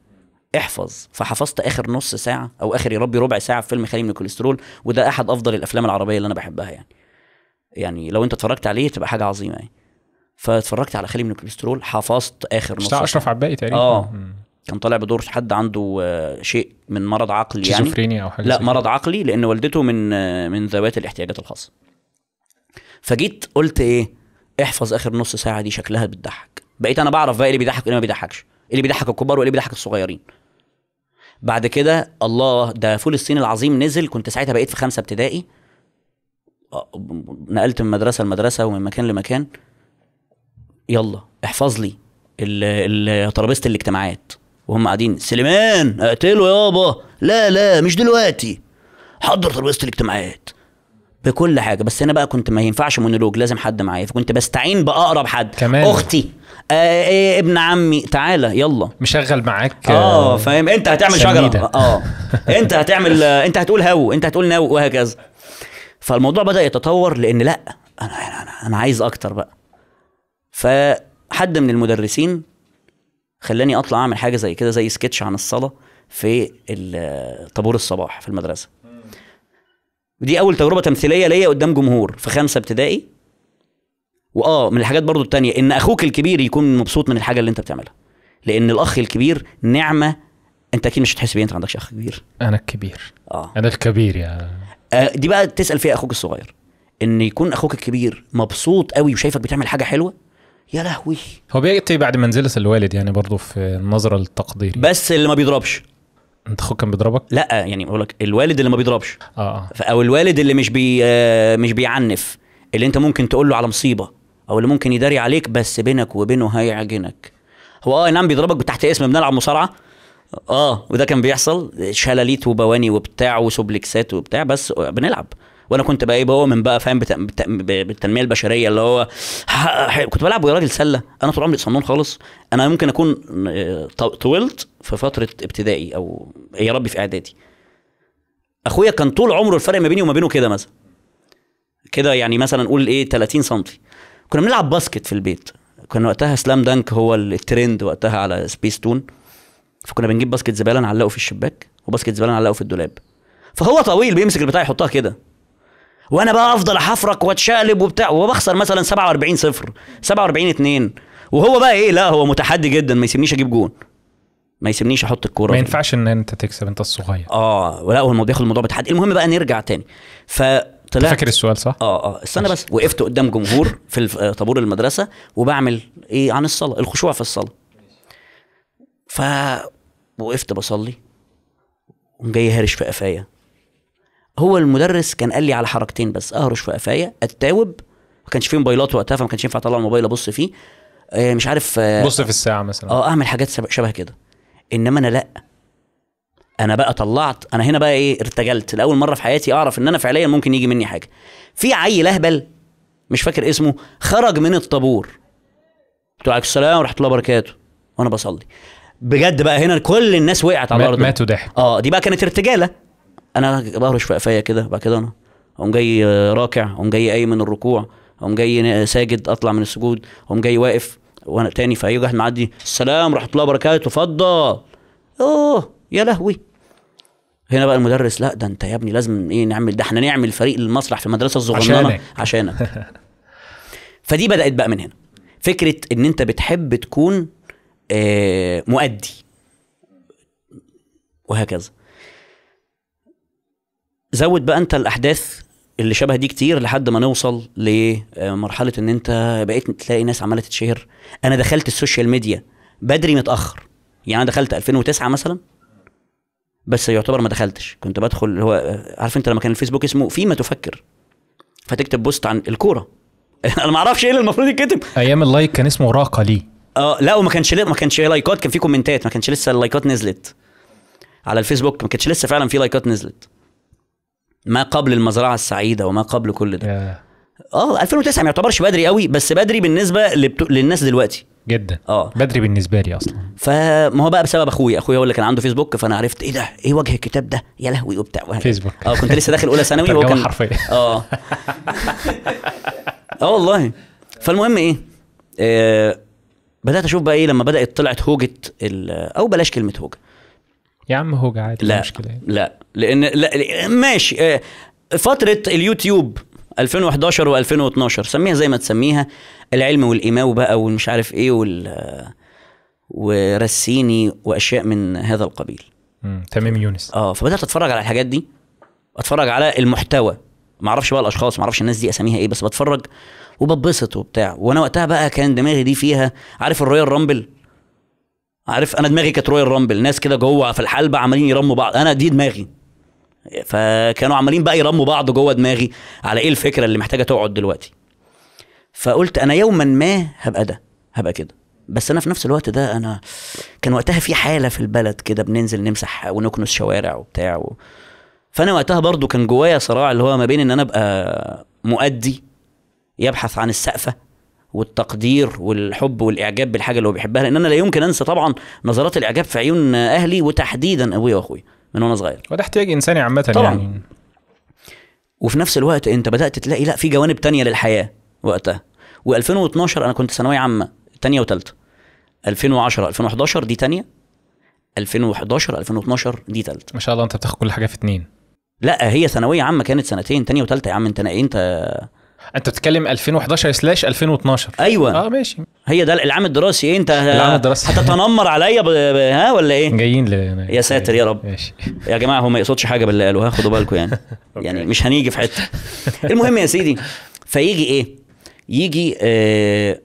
احفظ فحفظت اخر نص ساعه او اخر يا ربي ربع ساعه في فيلم خالي من الكوليسترول وده احد افضل الافلام العربيه اللي انا بحبها يعني يعني لو انت اتفرجت عليه تبقى حاجه عظيمه يعني فاتفرجت على خالي من الكوليسترول حفظت اخر نص ساعه اشرف عباقي تقريبا اه كان طالع بدور حد عنده آه، شيء من مرض عقلي يعني شيزوفرينيا او حاجه لا مرض عقلي لان والدته من آه، من ذوات الاحتياجات الخاصه فجيت قلت ايه احفظ اخر نص ساعه دي شكلها بتضحك بقيت انا بعرف بقى ايه اللي بيضحك وايه ما بيضحكش ايه اللي بيضحك الكبار وايه اللي بيضحك الصغيرين بعد كده الله ده فول الصين العظيم نزل كنت ساعتها بقيت في خمسه ابتدائي آه، نقلت من مدرسه لمدرسه ومن مكان لمكان يلا احفظ لي ترابيزه الاجتماعات وهم قاعدين سليمان اقتله يابا لا لا مش دلوقتي حضر ترابيزه الاجتماعات بكل حاجه بس انا بقى كنت ما ينفعش مونولوج لازم حد معايا فكنت بستعين باقرب حد كمان. اختي آه إيه ابن عمي تعالى يلا مشغل معاك اه, آه، فاهم انت هتعمل شجره اه انت هتعمل آه، انت هتقول هو انت هتقول ناو وهكذا فالموضوع بدا يتطور لان لا انا انا, أنا عايز اكتر بقى فحد من المدرسين خلاني اطلع اعمل حاجه زي كده زي سكتش عن الصلاه في طابور الصباح في المدرسه ودي اول تجربه تمثيليه ليا قدام جمهور في خمسه ابتدائي واه من الحاجات برضو التانية ان اخوك الكبير يكون مبسوط من الحاجه اللي انت بتعملها لان الاخ الكبير نعمه انت اكيد مش هتحس بيها انت ما عندكش اخ كبير انا الكبير اه انا الكبير يا آه، دي بقى تسال فيها اخوك الصغير ان يكون اخوك الكبير مبسوط قوي وشايفك بتعمل حاجه حلوه يا لهوي هو بيأتي بعد منزلة الوالد يعني برضه في النظرة التقديرية بس اللي ما بيضربش انت اخوك كان بيضربك؟ لا يعني بقول لك الوالد اللي ما بيضربش اه, آه. او الوالد اللي مش بي آه، مش بيعنف اللي انت ممكن تقول له على مصيبه او اللي ممكن يداري عليك بس بينك وبينه هيعجنك هو اه نعم بيضربك تحت اسم بنلعب مصارعه اه وده كان بيحصل شلاليت وبواني وبتاع وسوبلكسات وبتاع بس بنلعب وانا كنت بقى ايه بؤمن بقى فاهم بالتنميه البشريه اللي هو كنت بلعب ويا راجل سله انا طول عمري صنون خالص انا ممكن اكون آه، طولت في فتره ابتدائي او يا ربي في اعدادي اخويا كان طول عمره الفرق ما بيني وما بينه كده مثلا كده يعني مثلا نقول ايه 30 سم كنا بنلعب باسكت في البيت كان وقتها سلام دانك هو الترند وقتها على سبيس تون فكنا بنجيب باسكت زباله نعلقه في الشباك وباسكت زباله نعلقه في الدولاب فهو طويل بيمسك البتاع يحطها كده وانا بقى افضل احفرك واتشقلب وبتاع وبخسر مثلا 47 0 47 2 وهو بقى ايه لا هو متحدي جدا ما يسيبنيش اجيب جون ما يسيبنيش احط الكوره ما ينفعش ان انت تكسب انت الصغير اه لا هو بياخد الموضوع بتحدي المهم بقى نرجع تاني ف طلعت فاكر السؤال صح؟ اه اه استنى بس وقفت قدام جمهور في آه، طابور المدرسه وبعمل ايه عن الصلاه الخشوع في الصلاه ف وقفت بصلي وجاي جاي هارش في قفايا هو المدرس كان قال لي على حركتين بس اهرش في قفايا اتاوب ما كانش فيه موبايلات وقتها فما كانش ينفع اطلع الموبايل ابص فيه آه مش عارف آه بص في الساعه مثلا اه اعمل حاجات شبه كده انما انا لا انا بقى طلعت انا هنا بقى ايه ارتجلت لاول مره في حياتي اعرف ان انا فعليا ممكن يجي مني حاجه في عيل اهبل مش فاكر اسمه خرج من الطابور بتوع السلام ورحمه الله وبركاته وانا بصلي بجد بقى هنا كل الناس وقعت على الارض ماتوا ضحك اه دي بقى كانت ارتجاله انا بهرش في قفايا كده بعد كده انا اقوم جاي راكع اقوم جاي قايم من الركوع اقوم جاي ساجد اطلع من السجود اقوم جاي واقف وانا تاني فاي واحد معدي السلام ورحمه الله وبركاته اتفضل اوه يا لهوي هنا بقى المدرس لا ده انت يا ابني لازم ايه نعمل ده احنا نعمل فريق للمسرح في المدرسه الصغننه عشانك, عشانك. <laughs> فدي بدات بقى من هنا فكره ان انت بتحب تكون آه مؤدي وهكذا زود بقى انت الاحداث اللي شبه دي كتير لحد ما نوصل لمرحله آه، ان انت بقيت تلاقي ناس عماله تتشهر انا دخلت السوشيال ميديا بدري متاخر يعني انا دخلت 2009 مثلا بس يعتبر ما دخلتش كنت بدخل اللي هو آه، عارف انت لما كان الفيسبوك اسمه فيما تفكر فتكتب بوست عن الكوره <laughs> انا ما اعرفش ايه اللي المفروض يتكتب ايام اللايك كان اسمه راقه لي اه لا وما كانش ما كانش لايكات كان في كومنتات ما كانش لسه اللايكات نزلت على الفيسبوك ما كانش لسه فعلا في لايكات نزلت ما قبل المزرعه السعيده وما قبل كل ده اه 2009 ما يعتبرش بدري قوي بس بدري بالنسبه لبتو... للناس دلوقتي جدا اه بدري بالنسبه لي اصلا فما هو بقى بسبب اخويا اخويا هو اللي كان عنده فيسبوك فانا عرفت ايه ده ايه وجه الكتاب ده يا لهوي وبتاع فيسبوك اه كنت لسه داخل اولى <laughs> ثانوي وهو كان حرفيا اه اه والله فالمهم ايه آه بدات اشوف بقى ايه لما بدات طلعت هوجه او بلاش كلمه هوجه يا عم هو قاعد لا مشكله يعني. لا لان لا ماشي آه، فتره اليوتيوب 2011 و2012 سميها زي ما تسميها العلم والإيماو بقى والمش عارف ايه وال ورسيني واشياء من هذا القبيل تمام يونس اه فبدات اتفرج على الحاجات دي اتفرج على المحتوى ما اعرفش بقى الاشخاص ما اعرفش الناس دي اساميها ايه بس بتفرج وببسط وبتاع وانا وقتها بقى كان دماغي دي فيها عارف الرويال رامبل عارف انا دماغي كانت رويال رامبل ناس كده جوه في الحلبه عمالين يرموا بعض انا دي دماغي فكانوا عمالين بقى يرموا بعض جوه دماغي على ايه الفكره اللي محتاجه تقعد دلوقتي فقلت انا يوما ما هبقى ده هبقى كده بس انا في نفس الوقت ده انا كان وقتها في حاله في البلد كده بننزل نمسح ونكنس شوارع وبتاع و... فانا وقتها برضو كان جوايا صراع اللي هو ما بين ان انا ابقى مؤدي يبحث عن السقفه والتقدير والحب والاعجاب بالحاجه اللي هو بيحبها لان انا لا يمكن انسى طبعا نظرات الاعجاب في عيون اهلي وتحديدا ابويا واخويا من وانا صغير وده احتياج انساني عامه طبعا يعني. وفي نفس الوقت انت بدات تلاقي لا في جوانب تانية للحياه وقتها و2012 انا كنت ثانويه عامه تانية وتالتة 2010 2011 دي تانية 2011 2012 دي تالتة ما شاء الله انت بتاخد كل حاجه في اتنين لا هي ثانويه عامه كانت سنتين تانية وتالتة يا عم انت انت انت بتتكلم 2011 سلاش 2012 ايوه اه ماشي هي ده العام الدراسي ايه انت العام الدراسي هتتنمر عليا ب... ب... ها ولا ايه جايين ل... يا ساتر يا رب ماشي يا جماعه هو ما يقصدش حاجه باللي قالوها خدوا بالكم يعني <laughs> يعني مش هنيجي في حته المهم يا سيدي فيجي ايه يجي آه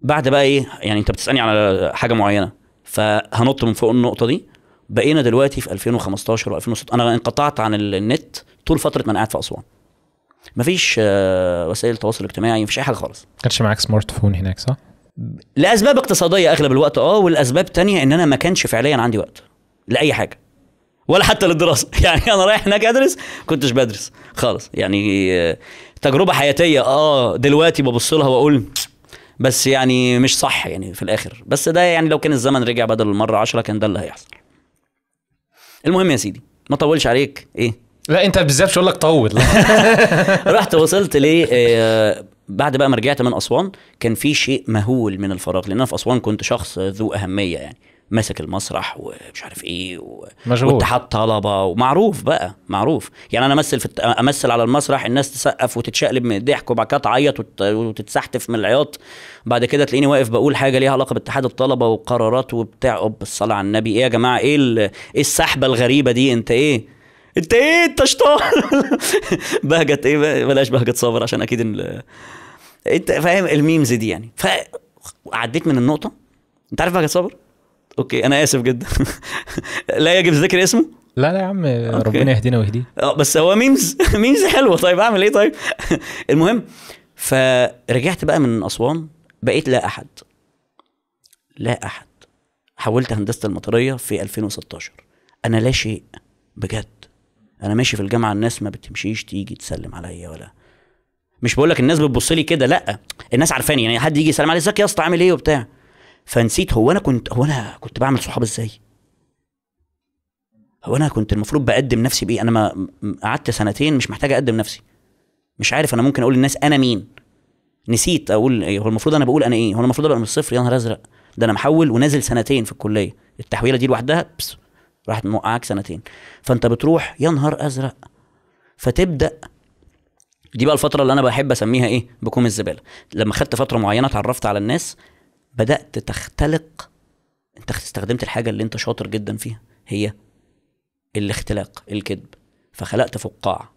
بعد بقى ايه يعني انت بتسالني على حاجه معينه فهنط من فوق النقطه دي بقينا دلوقتي في 2015 و2016 انا انقطعت عن النت طول فتره ما انا قاعد في اسوان مفيش آه، وسائل تواصل اجتماعي مفيش اي حاجه خالص ما كانش معاك سمارت فون هناك صح لاسباب اقتصاديه اغلب الوقت اه والاسباب تانية ان انا ما كانش فعليا عندي وقت لاي حاجه ولا حتى للدراسه <laughs> يعني انا رايح هناك ادرس كنتش بدرس خالص يعني آه، تجربه حياتيه اه دلوقتي ببص لها واقول بس يعني مش صح يعني في الاخر بس ده يعني لو كان الزمن رجع بدل المره 10 كان ده اللي هيحصل المهم يا سيدي ما اطولش عليك ايه لا انت بالذات شو لك طول <laughs> رحت وصلت ليه آه، بعد بقى ما رجعت من اسوان كان في شيء مهول من الفراغ لان انا في اسوان كنت شخص ذو اهميه يعني ماسك المسرح ومش عارف ايه و... مشغول واتحاد طلبه ومعروف بقى معروف يعني انا امثل في الت... امثل على المسرح الناس تسقف وتتشقلب من الضحك وبعد كده تعيط وت... وتتسحتف من العياط بعد كده تلاقيني واقف بقول حاجه ليها علاقه باتحاد الطلبه وقرارات وبتاع اوب الصلاه على النبي ايه يا جماعه ايه ال... ايه السحبه الغريبه دي انت ايه انت ايه انت شطار <laughs> بهجت ايه بلاش بهجت صابر عشان اكيد ال... انت فاهم الميمز دي يعني فعديت من النقطه انت عارف بهجت صابر اوكي انا اسف جدا <laughs> لا يجب ذكر اسمه لا لا يا عم ربنا يهدينا ويهديه اه بس هو ميمز <laughs> ميمز حلوه طيب اعمل ايه طيب المهم فرجعت بقى من اسوان بقيت لا احد لا احد حولت هندسه المطريه في 2016 انا لا شيء بجد انا ماشي في الجامعه الناس ما بتمشيش تيجي تسلم عليا ولا مش بقول لك الناس بتبص لي كده لا الناس عارفاني يعني حد يجي يسلم علي ازيك يا اسطى عامل ايه وبتاع فنسيت هو انا كنت هو انا كنت بعمل صحاب ازاي هو انا كنت المفروض بقدم نفسي بايه انا ما قعدت سنتين مش محتاج اقدم نفسي مش عارف انا ممكن اقول للناس انا مين نسيت اقول ايه هو المفروض انا بقول انا ايه هو المفروض ابقى من الصفر يا نهار ازرق ده انا محول ونازل سنتين في الكليه التحويله دي لوحدها بس راحت موقعك سنتين فانت بتروح يا نهار ازرق فتبدا دي بقى الفتره اللي انا بحب اسميها ايه بكوم الزباله لما خدت فتره معينه اتعرفت على الناس بدات تختلق انت استخدمت الحاجه اللي انت شاطر جدا فيها هي الاختلاق الكذب فخلقت فقاعه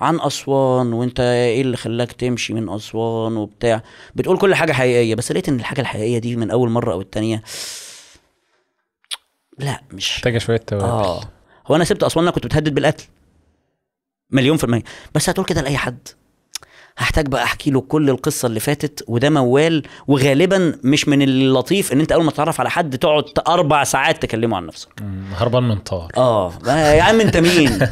عن اسوان وانت ايه اللي خلاك تمشي من اسوان وبتاع بتقول كل حاجه حقيقيه بس لقيت ان الحاجه الحقيقيه دي من اول مره او التانيه لا مش محتاجه شويه توابل اه هو انا سبت اسوان انا كنت بتهدد بالقتل مليون في المية بس هتقول كده لأي حد هحتاج بقى احكي له كل القصه اللي فاتت وده موال وغالبا مش من اللطيف ان انت اول ما تتعرف على حد تقعد اربع ساعات تكلمه عن نفسك هربان من طار اه يا عم انت مين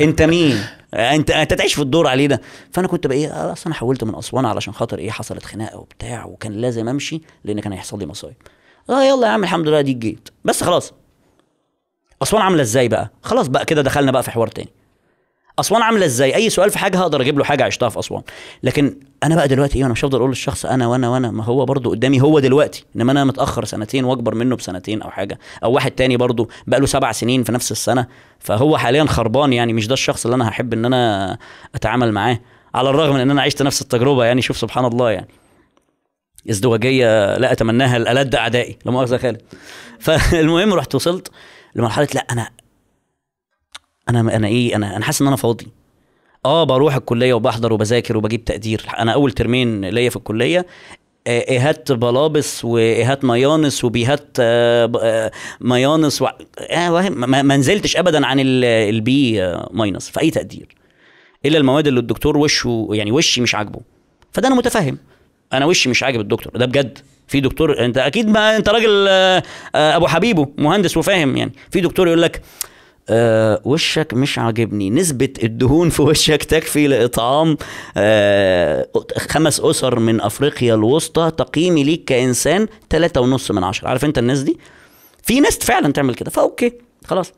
انت مين انت انت تعيش في الدور عليه ده فانا كنت بقى ايه اصلا حولت من اسوان علشان خاطر ايه حصلت خناقه وبتاع وكان لازم امشي لان كان هيحصل لي مصايب اه يلا يا عم الحمد لله دي الجيت بس خلاص اسوان عامله ازاي بقى خلاص بقى كده دخلنا بقى في حوار تاني اسوان عامله ازاي اي سؤال في حاجه هقدر اجيب له حاجه عشتها في اسوان لكن انا بقى دلوقتي ايه انا مش هفضل اقول للشخص انا وانا وانا ما هو برضو قدامي هو دلوقتي انما انا متاخر سنتين واكبر منه بسنتين او حاجه او واحد تاني برضو بقى له سبع سنين في نفس السنه فهو حاليا خربان يعني مش ده الشخص اللي انا هحب ان انا اتعامل معاه على الرغم من ان انا عشت نفس التجربه يعني شوف سبحان الله يعني ازدواجيه لا اتمناها الالد اعدائي لا مؤاخذه خالد فالمهم رحت وصلت لمرحله لا انا انا انا ايه انا انا حاسس ان انا فاضي اه بروح الكليه وبحضر وبذاكر وبجيب تقدير انا اول ترمين ليا في الكليه آه، ايهات بلابس وايهات مايونس وبيهات آه، آه، مايونس و... آه ما نزلتش ابدا عن البي ماينس في اي تقدير الا المواد اللي الدكتور وشه يعني وشي مش عاجبه فده انا متفهم انا وشي مش عاجب الدكتور ده بجد في دكتور انت اكيد ما انت راجل آه، ابو حبيبه مهندس وفاهم يعني في دكتور يقول لك أه وشك مش عاجبني نسبة الدهون في وشك تكفي لإطعام أه خمس أسر من أفريقيا الوسطى تقييمي ليك كإنسان ثلاثة ونص من عشرة عارف أنت الناس دي في ناس فعلا تعمل كده فأوكي خلاص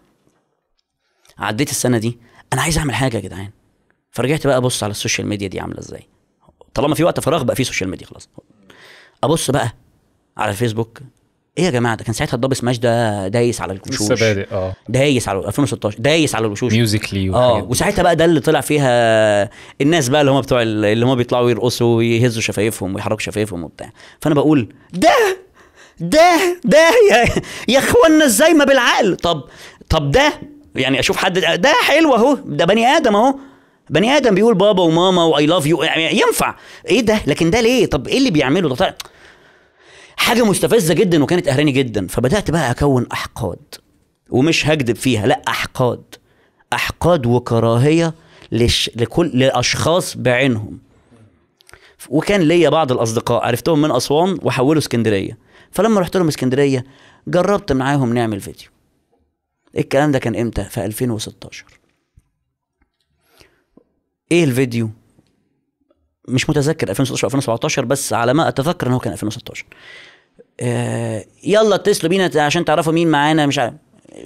عديت السنة دي أنا عايز أعمل حاجة يا جدعان فرجعت بقى أبص على السوشيال ميديا دي عاملة إزاي طالما في وقت فراغ بقى في سوشيال ميديا خلاص ابص بقى على الفيسبوك ايه يا جماعه ده كان ساعتها الضابس سماش ده دايس على الوشوش لسه بادئ اه دايس على 2016 دايس على الوشوش ميوزيكلي اه وساعتها بقى ده اللي طلع فيها الناس بقى اللي هم بتوع اللي هم بيطلعوا يرقصوا ويهزوا شفايفهم ويحركوا شفايفهم وبتاع فانا بقول ده ده ده يا يا اخوانا ازاي ما بالعقل طب طب ده يعني اشوف حد ده حلو اهو ده بني ادم اهو بني ادم بيقول بابا وماما واي لاف يو ينفع ايه ده لكن ده ليه طب ايه اللي بيعمله ده طيب حاجه مستفزه جدا وكانت قهراني جدا فبدات بقى اكون احقاد ومش هكدب فيها لا احقاد احقاد وكراهيه لش... لكل لاشخاص بعينهم وكان ليا بعض الاصدقاء عرفتهم من اسوان وحولوا اسكندريه فلما رحت لهم اسكندريه جربت معاهم نعمل فيديو الكلام ده كان امتى في 2016 ايه الفيديو مش متذكر 2016 2017 بس على ما اتذكر ان هو كان 2016 آه، يلا اتصلوا بينا عشان تعرفوا مين معانا مش عارف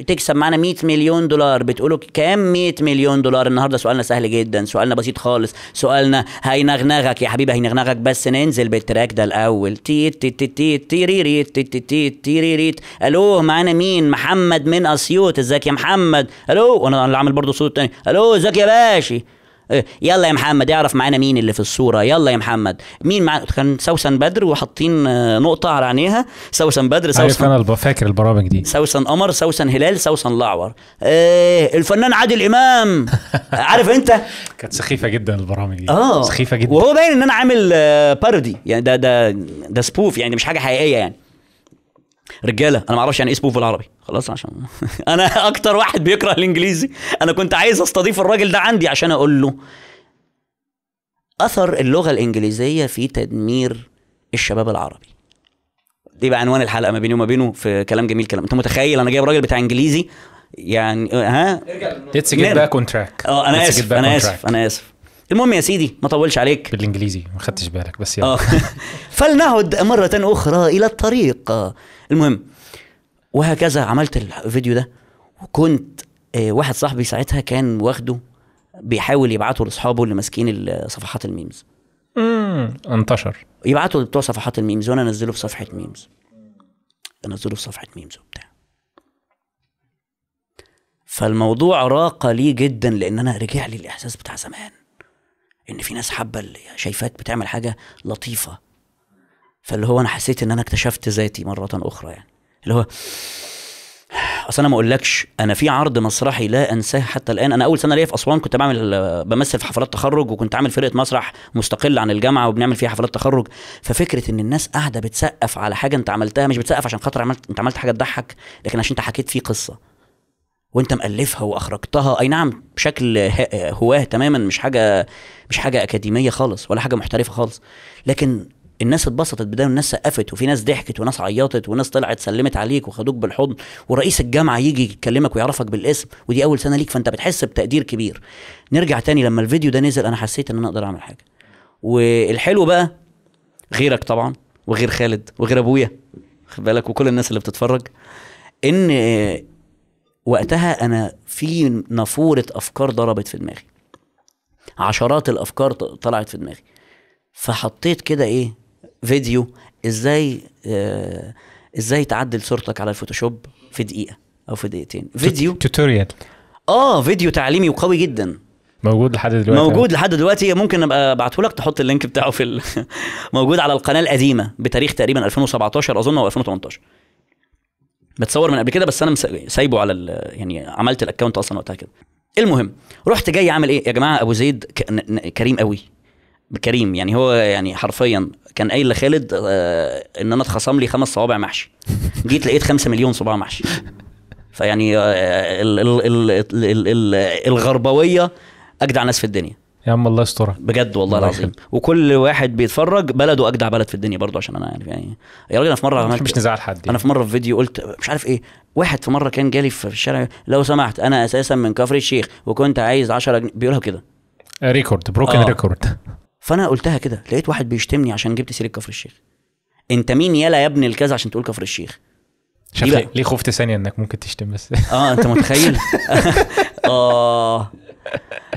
تكسب معانا 100 مليون دولار بتقولوا كام 100 مليون دولار النهارده سؤالنا سهل جدا سؤالنا بسيط خالص سؤالنا هينغنغك يا حبيبي هينغنغك بس ننزل بالتراك ده الاول تي تي تي ري ري تي تي تي تي ري ري الو معانا مين محمد من اسيوط ازيك يا محمد الو وانا اللي عامل برضه صوت تاني الو ازيك يا باشي إيه، يلا يا محمد اعرف معانا مين اللي في الصوره يلا يا محمد مين مع كان سوسن بدر وحاطين آه، نقطه على عينيها سوسن بدر أيوة، سوسن عارف انا فاكر البرامج دي سوسن قمر سوسن هلال سوسن لعور إيه الفنان عادل امام <laughs> عارف انت كانت سخيفه جدا البرامج دي اه سخيفه جدا وهو باين ان انا عامل بارودي آه، يعني ده ده ده سبوف يعني مش حاجه حقيقيه يعني رجاله انا ما اعرفش يعني ايه سبوف بالعربي خلاص عشان <laughs> انا اكتر واحد بيكره الانجليزي انا كنت عايز استضيف الراجل ده عندي عشان اقول له اثر اللغه الانجليزيه في تدمير الشباب العربي دي بقى عنوان الحلقه ما بيني وما بينه في كلام جميل كلام انت متخيل انا جايب راجل بتاع انجليزي يعني آه، ها ارجع جيت باك اون تراك اه انا اسف انا اسف انا اسف المهم يا سيدي ما طولش عليك بالانجليزي ما خدتش بالك بس آه. <laughs> فلنعد مره اخرى الى الطريق المهم وهكذا عملت الفيديو ده وكنت آه، واحد صاحبي ساعتها كان واخده بيحاول يبعته لاصحابه اللي ماسكين صفحات الميمز امم انتشر يبعته بتوع صفحات الميمز وانا انزله في صفحه ميمز انزله في صفحه ميمز وبتاع فالموضوع راق لي جدا لان انا رجع لي الاحساس بتاع زمان ان في ناس حابه شايفاك بتعمل حاجه لطيفه فاللي هو انا حسيت ان انا اكتشفت ذاتي مره اخرى يعني اللي هو اصل انا ما اقولكش انا في عرض مسرحي لا انساه حتى الان انا اول سنه ليا في اسوان كنت بعمل بمثل في حفلات تخرج وكنت عامل فرقه مسرح مستقله عن الجامعه وبنعمل فيها حفلات تخرج ففكره ان الناس قاعده بتسقف على حاجه انت عملتها مش بتسقف عشان خاطر عملت انت عملت حاجه تضحك لكن عشان انت حكيت فيه قصه وانت مألفها واخرجتها اي نعم بشكل هواه تماما مش حاجه مش حاجه اكاديميه خالص ولا حاجه محترفه خالص لكن الناس اتبسطت بده والناس سقفت وفي ناس ضحكت وناس عيطت وناس طلعت سلمت عليك وخدوك بالحضن ورئيس الجامعه يجي يكلمك ويعرفك بالاسم ودي اول سنه ليك فانت بتحس بتقدير كبير نرجع تاني لما الفيديو ده نزل انا حسيت ان انا اقدر اعمل حاجه والحلو بقى غيرك طبعا وغير خالد وغير ابويا خد بالك وكل الناس اللي بتتفرج ان وقتها انا في نافوره افكار ضربت في دماغي عشرات الافكار طلعت في دماغي فحطيت كده ايه فيديو ازاي آه ازاي تعدل صورتك على الفوتوشوب في دقيقه او في دقيقتين فيديو توتوريال اه فيديو تعليمي وقوي جدا موجود لحد دلوقتي موجود لحد دلوقتي ممكن ابقى ابعته لك تحط اللينك بتاعه في ال... <laughs> موجود على القناه القديمه بتاريخ تقريبا 2017 اظن او 2018 بتصور من قبل كده بس انا سايبه على يعني عملت الاكونت اصلا وقتها كده المهم رحت جاي عامل ايه يا جماعه ابو زيد كريم قوي كريم يعني هو يعني حرفيا كان قايل لخالد آه ان انا اتخصم لي خمس صوابع محشي <laughs> جيت لقيت خمسة مليون صباع محشي فيعني آه الغربويه اجدع ناس في الدنيا يا عم الله يسترها بجد والله العظيم وكل واحد بيتفرج بلده اجدع بلد في الدنيا برضه عشان انا عارف يعني-, يعني يا راجل انا في مره عملت مش نزعل حد يعني. انا في مره في فيديو قلت مش عارف ايه واحد في مره كان جالي في الشارع لو سمحت انا اساسا من كفر الشيخ وكنت عايز 10 جنيه بيقولها كده ريكورد بروكن ريكورد فانا قلتها كده لقيت واحد بيشتمني عشان جبت سيره كفر الشيخ انت مين يالا يا ابن الكذا عشان تقول كفر الشيخ شكلي ليه خفت ثانيه انك ممكن تشتم بس اه انت متخيل <laughs> اه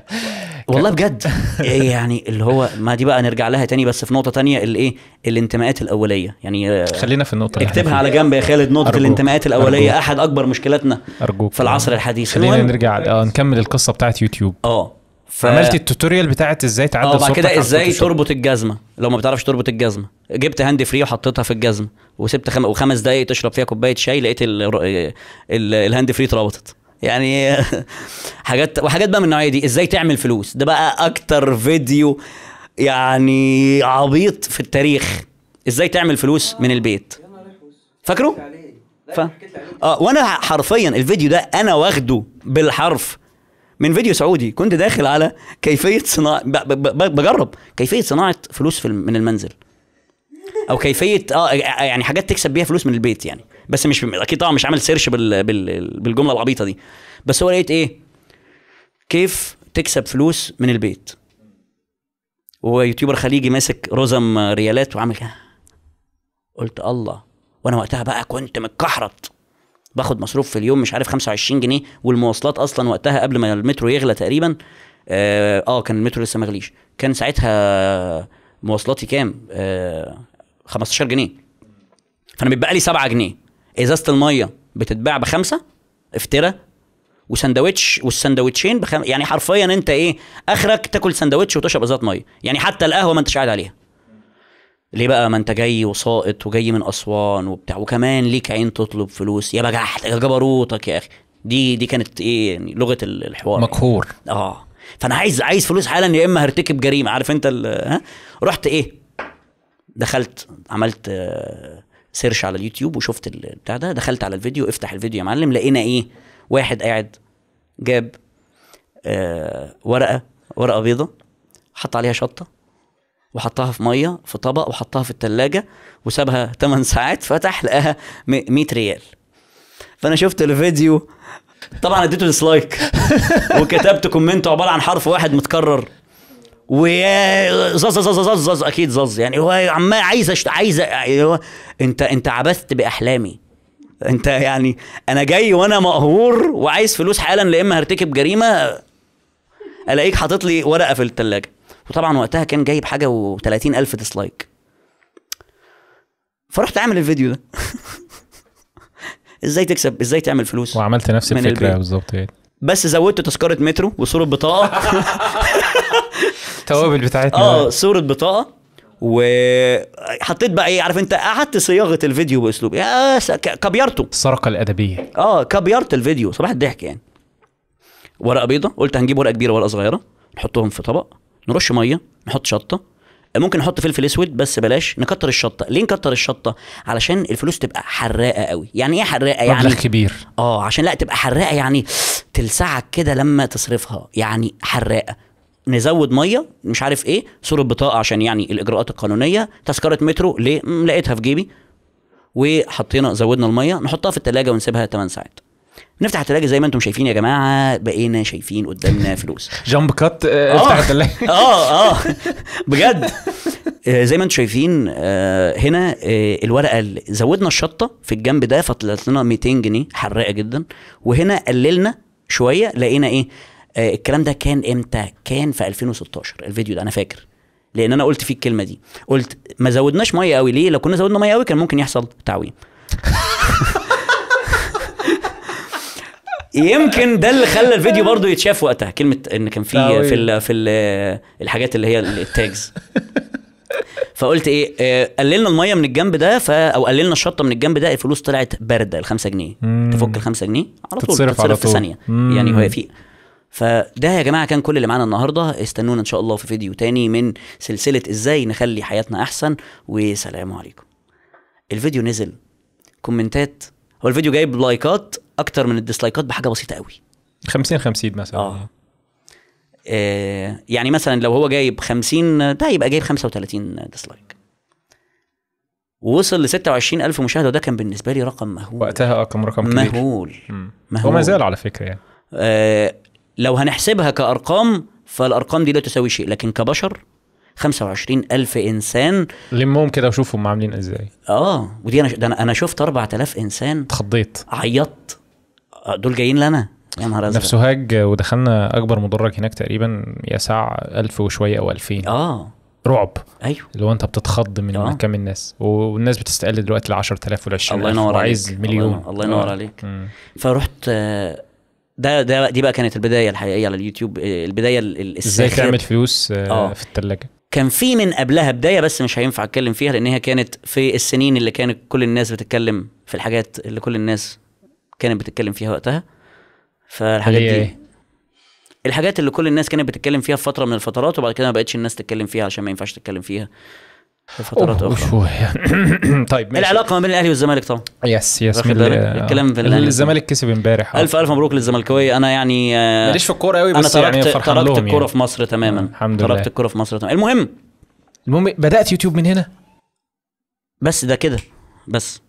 <laughs> والله بجد <laughs> إيه، يعني اللي هو ما دي بقى نرجع لها تاني بس في نقطه تانية الايه الانتماءات الاوليه يعني آه، خلينا في النقطه اكتبها على جنب يا خالد نقطه أرجوك. الانتماءات الاوليه أرجوك. احد اكبر مشكلاتنا أرجوك. في العصر الحديث خلينا نرجع اه نكمل القصه بتاعت يوتيوب اه ف... عملت التوتوريال بتاعت ازاي تعدل آه، صورتك بعد كده ازاي تربط الجزمه لو ما بتعرفش تربط الجزمه جبت هاند فري وحطيتها في الجزمه وسبت خم... وخمس دقائق تشرب فيها كوبايه شاي لقيت ال... ال... الهاند فري اتربطت يعني <laughs> حاجات وحاجات بقى من النوعيه دي ازاي تعمل فلوس ده بقى اكتر فيديو يعني عبيط في التاريخ ازاي تعمل فلوس من البيت فاكره ف... اه وانا حرفيا الفيديو ده انا واخده بالحرف من فيديو سعودي كنت داخل على كيفيه صناعه ب... ب... ب... بجرب كيفيه صناعه فلوس في من المنزل او كيفيه اه يعني حاجات تكسب بيها فلوس من البيت يعني بس مش اكيد طبعا مش عامل سيرش بال... بال... بالجمله العبيطه دي بس هو لقيت ايه كيف تكسب فلوس من البيت ويوتيوبر خليجي ماسك رزم ريالات وعامل كده قلت الله وانا وقتها بقى كنت متكحرت باخد مصروف في اليوم مش عارف 25 جنيه والمواصلات اصلا وقتها قبل ما المترو يغلى تقريبا اه, آه كان المترو لسه ما غليش كان ساعتها مواصلاتي كام آه 15 جنيه فانا بيبقى لي 7 جنيه ازازه الميه بتتباع بخمسه افترى وسندوتش والسندوتشين بخم... يعني حرفيا انت ايه اخرك تاكل سندوتش وتشرب ازازه ميه يعني حتى القهوه ما انتش قاعد عليها ليه بقى ما انت جاي وساقط وجاي من اسوان وبتاع وكمان ليك عين تطلب فلوس يا بجح يا جبروتك يا اخي دي دي كانت ايه يعني لغه الحوار مقهور اه فانا عايز عايز فلوس حالا يا اما هرتكب جريمه عارف انت ها رحت ايه دخلت عملت آه سيرش على اليوتيوب وشفت البتاع ده دخلت على الفيديو افتح الفيديو يا معلم لقينا ايه واحد قاعد جاب آه ورقه ورقه بيضه حط عليها شطه وحطها في ميه في طبق وحطها في التلاجة وسابها 8 ساعات فتح لقاها 100 ريال فانا شفت الفيديو طبعا اديته ديسلايك <laughs> وكتبت كومنت عباره عن حرف واحد متكرر وزز زز زز زز اكيد زز يعني هو عمال عايز أشت... عايز يعني انت انت عبثت باحلامي انت يعني انا جاي وانا مقهور وعايز فلوس حالا لا اما هرتكب جريمه الاقيك حاطط لي ورقه في الثلاجه وطبعا وقتها كان جايب حاجه و30 الف ديسلايك فرحت اعمل الفيديو ده <laughs> ازاي تكسب ازاي تعمل فلوس وعملت نفس الفكره بالظبط يعني بس زودت تذكره مترو وصوره بطاقه <laughs> التوابل بتاعتنا اه صوره بطاقه وحطيت بقى ايه عارف انت قعدت صياغه الفيديو باسلوب يا كبيرته السرقه الادبيه اه كبيرت الفيديو صباح الضحك يعني ورقه بيضه قلت هنجيب ورقه كبيره ورقه صغيره نحطهم في طبق نرش ميه نحط شطه ممكن نحط فلفل اسود بس بلاش نكتر الشطه ليه نكتر الشطه علشان الفلوس تبقى حراقه قوي يعني ايه حراقه يعني مبلغ كبير اه عشان لا تبقى حراقه يعني تلسعك كده لما تصرفها يعني حراقه نزود ميه مش عارف ايه صوره بطاقه عشان يعني الاجراءات القانونيه تذكره مترو ليه لقيتها في جيبي وحطينا زودنا الميه نحطها في التلاجة ونسيبها 8 ساعات نفتح التلاجة زي ما انتم شايفين يا جماعه بقينا شايفين قدامنا فلوس جامب آه، كات آه. افتح التلاجة <laughs> اه اه بجد آه، زي ما انتم شايفين هنا الورقه زودنا الشطه في الجنب ده فطلعت لنا 200 جنيه حراقه جدا وهنا قللنا شويه لقينا ايه آه، الكلام ده كان امتى كان في 2016 الفيديو ده انا فاكر لان انا قلت فيه الكلمه دي قلت ما زودناش ميه قوي ليه لو كنا زودنا ميه قوي كان ممكن يحصل تعويم <laughs> يمكن ده اللي خلى الفيديو برضه يتشاف وقتها كلمه ان كان في في الـ في الـ الحاجات اللي هي التاجز فقلت ايه آه، قللنا الميه من الجنب ده ف او قللنا الشطه من الجنب ده الفلوس طلعت بارده ال 5 جنيه تفك ال 5 جنيه على طول تتصرف, تتصرف على طول. في ثانيه يعني هو في فده يا جماعه كان كل اللي معانا النهارده استنونا ان شاء الله في فيديو تاني من سلسله ازاي نخلي حياتنا احسن وسلام عليكم الفيديو نزل كومنتات هو الفيديو جايب لايكات اكتر من الديسلايكات بحاجه بسيطه قوي 50 50 مثلا آه. اه يعني مثلا لو هو جايب 50 ده يبقى جايب 35 ديسلايك ووصل ل 26000 مشاهده وده كان بالنسبه لي رقم مهول وقتها اه كان رقم كبير مهول مهول وما زال على فكره يعني آه لو هنحسبها كأرقام فالأرقام دي لا تساوي شيء لكن كبشر 25 ألف إنسان لمهم كده وشوفهم عاملين إزاي آه ودي أنا ش... أنا, أنا شفت 4000 إنسان اتخضيت عيطت آه، دول جايين لنا يا نهار أزرق نفس ودخلنا أكبر مدرج هناك تقريبا يسع 1000 وشوية أو 2000 آه رعب ايوه اللي هو انت بتتخض من آه. كم الناس والناس بتستقل دلوقتي ل 10000 ولا 20000 الله ينور عليك عايز مليون الله ينور آه. عليك فرحت آه ده ده دي بقى كانت البدايه الحقيقيه على اليوتيوب آه، البدايه الساخره ازاي تعمل فلوس آه. آه. في الثلاجه كان في من قبلها بدايه بس مش هينفع اتكلم فيها لان هي كانت في السنين اللي كانت كل الناس بتتكلم في الحاجات اللي كل الناس كانت بتتكلم فيها وقتها فالحاجات دي إيه؟ الحاجات اللي كل الناس كانت بتتكلم فيها في فتره من الفترات وبعد كده ما بقتش الناس تتكلم فيها عشان ما ينفعش تتكلم فيها لفترات اخرى <coughs> طيب ماشي. العلاقه ما بين الاهلي والزمالك طبعا يس يس واخد بالك الكلام في الاهلي الزمالك كسب امبارح الف الف مبروك للزمالكاويه انا يعني آه، ماليش في الكوره قوي بس انا تركت يعني تركت يعني. الكوره يعني. في مصر تماما آه، الحمد لله تركت الكوره في مصر تماما المهم المهم بدات يوتيوب من هنا بس ده كده بس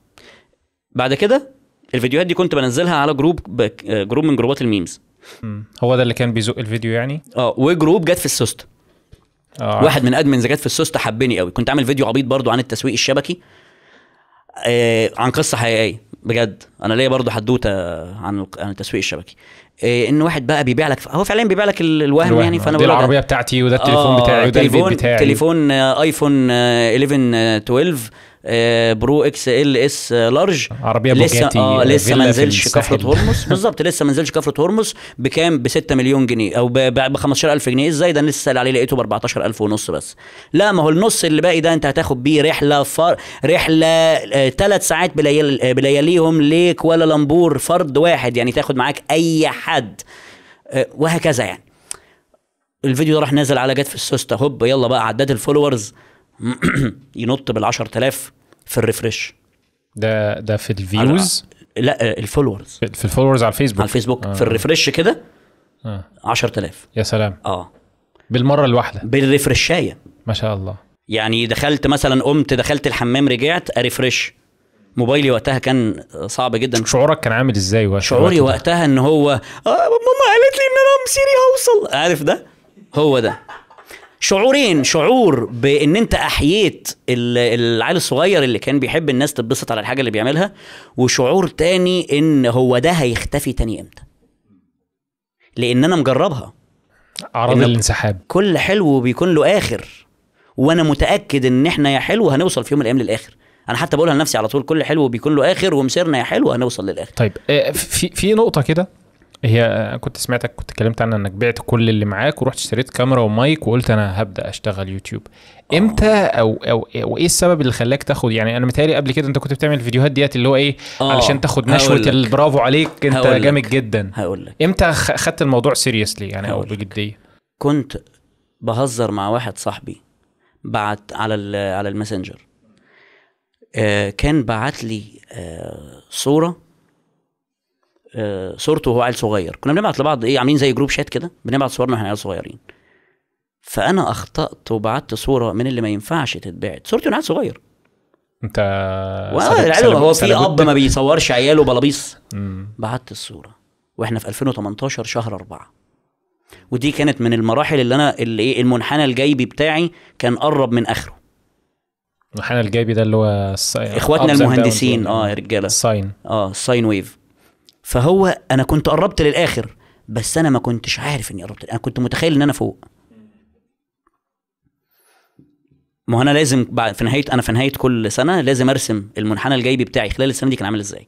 بعد كده الفيديوهات دي كنت بنزلها على جروب آه، جروب من جروبات الميمز هو ده اللي كان بيزق الفيديو يعني اه وجروب جت في السوست آه. واحد من ادمنز جت في السوسته حبني قوي كنت عامل فيديو عبيط برضو عن التسويق الشبكي آه عن قصه حقيقيه بجد انا ليا برضو حدوته عن عن التسويق الشبكي آه ان واحد بقى بيبيع لك هو فعليا بيبيع لك الوهم, الوهم. يعني فانا دي العربيه ده بتاعتي وده التليفون آه بتاعي وده البيت بتاعي تليفون ايفون 11 12 آه، برو اكس ال اس لارج عربيه لسه آه،, اه لسه ما نزلش كفره هرمز <laughs> بالظبط لسه ما نزلش كفره هرمز بكام ب 6 مليون جنيه او ب 15000 جنيه ازاي ده لسه عليه لقيته ب 14000 ونص بس لا ما هو النص اللي باقي ده انت هتاخد بيه رحله فر... رحله ثلاث آه، ساعات بليل... بلياليهم لامبور فرد واحد يعني تاخد معاك اي حد وهكذا يعني الفيديو ده راح نازل على جت في السوسته هوب يلا بقى عداد الفولورز <clears throat> ينط بال 10000 في الريفرش ده ده في الفيوز لا آه، الفولورز في الفولورز على الفيسبوك على الفيسبوك آه. في الريفرش كده آه. 10000 يا سلام اه بالمره الواحده بالريفرشايه ما شاء الله يعني دخلت مثلا قمت دخلت الحمام رجعت اريفرش موبايلي وقتها كان صعب جدا شعورك كان عامل ازاي شعوري وقتها ان هو آه ماما قالت لي ان انا مصيري هوصل عارف ده هو ده شعورين شعور بان انت احييت العيل الصغير اللي كان بيحب الناس تتبسط على الحاجه اللي بيعملها وشعور تاني ان هو ده هيختفي تاني امتى لان انا مجربها اعراض الانسحاب كل حلو بيكون له اخر وانا متاكد ان احنا يا حلو هنوصل في يوم من الايام للاخر انا حتى بقولها لنفسي على طول كل حلو بيكون له اخر ومسيرنا يا حلو هنوصل للاخر طيب آه، في في نقطه كده هي كنت سمعتك كنت اتكلمت عنها انك بعت كل اللي معاك ورحت اشتريت كاميرا ومايك وقلت انا هبدا اشتغل يوتيوب امتى او او وايه السبب اللي خلاك تاخد يعني انا متهيألي قبل كده انت كنت بتعمل الفيديوهات ديت اللي هو ايه أوه. علشان تاخد نشوه البرافو عليك انت جامد جدا هقول لك امتى خدت الموضوع سيريسلي يعني او بجديه كنت بهزر مع واحد صاحبي بعت على على الماسنجر آه كان بعت لي آه صوره آه، صورته وهو عيل صغير كنا بنبعت لبعض ايه عاملين زي جروب شات كده بنبعت صورنا واحنا عيال صغيرين فانا اخطات وبعت صوره من اللي ما ينفعش تتبعت صورتي وانا عيل صغير انت العيال هو في اب ما بيصورش عياله بلابيص بعت الصوره واحنا في 2018 شهر أربعة ودي كانت من المراحل اللي انا اللي ايه المنحنى الجيبي بتاعي كان قرب من اخره المنحنى الجيبي ده اللي هو اخواتنا المهندسين اه يا رجاله الساين اه الساين ويف فهو انا كنت قربت للاخر بس انا ما كنتش عارف اني قربت انا كنت متخيل ان انا فوق ما هو انا لازم بعد في نهايه انا في نهايه كل سنه لازم ارسم المنحنى الجيبي بتاعي خلال السنه دي كان عامل ازاي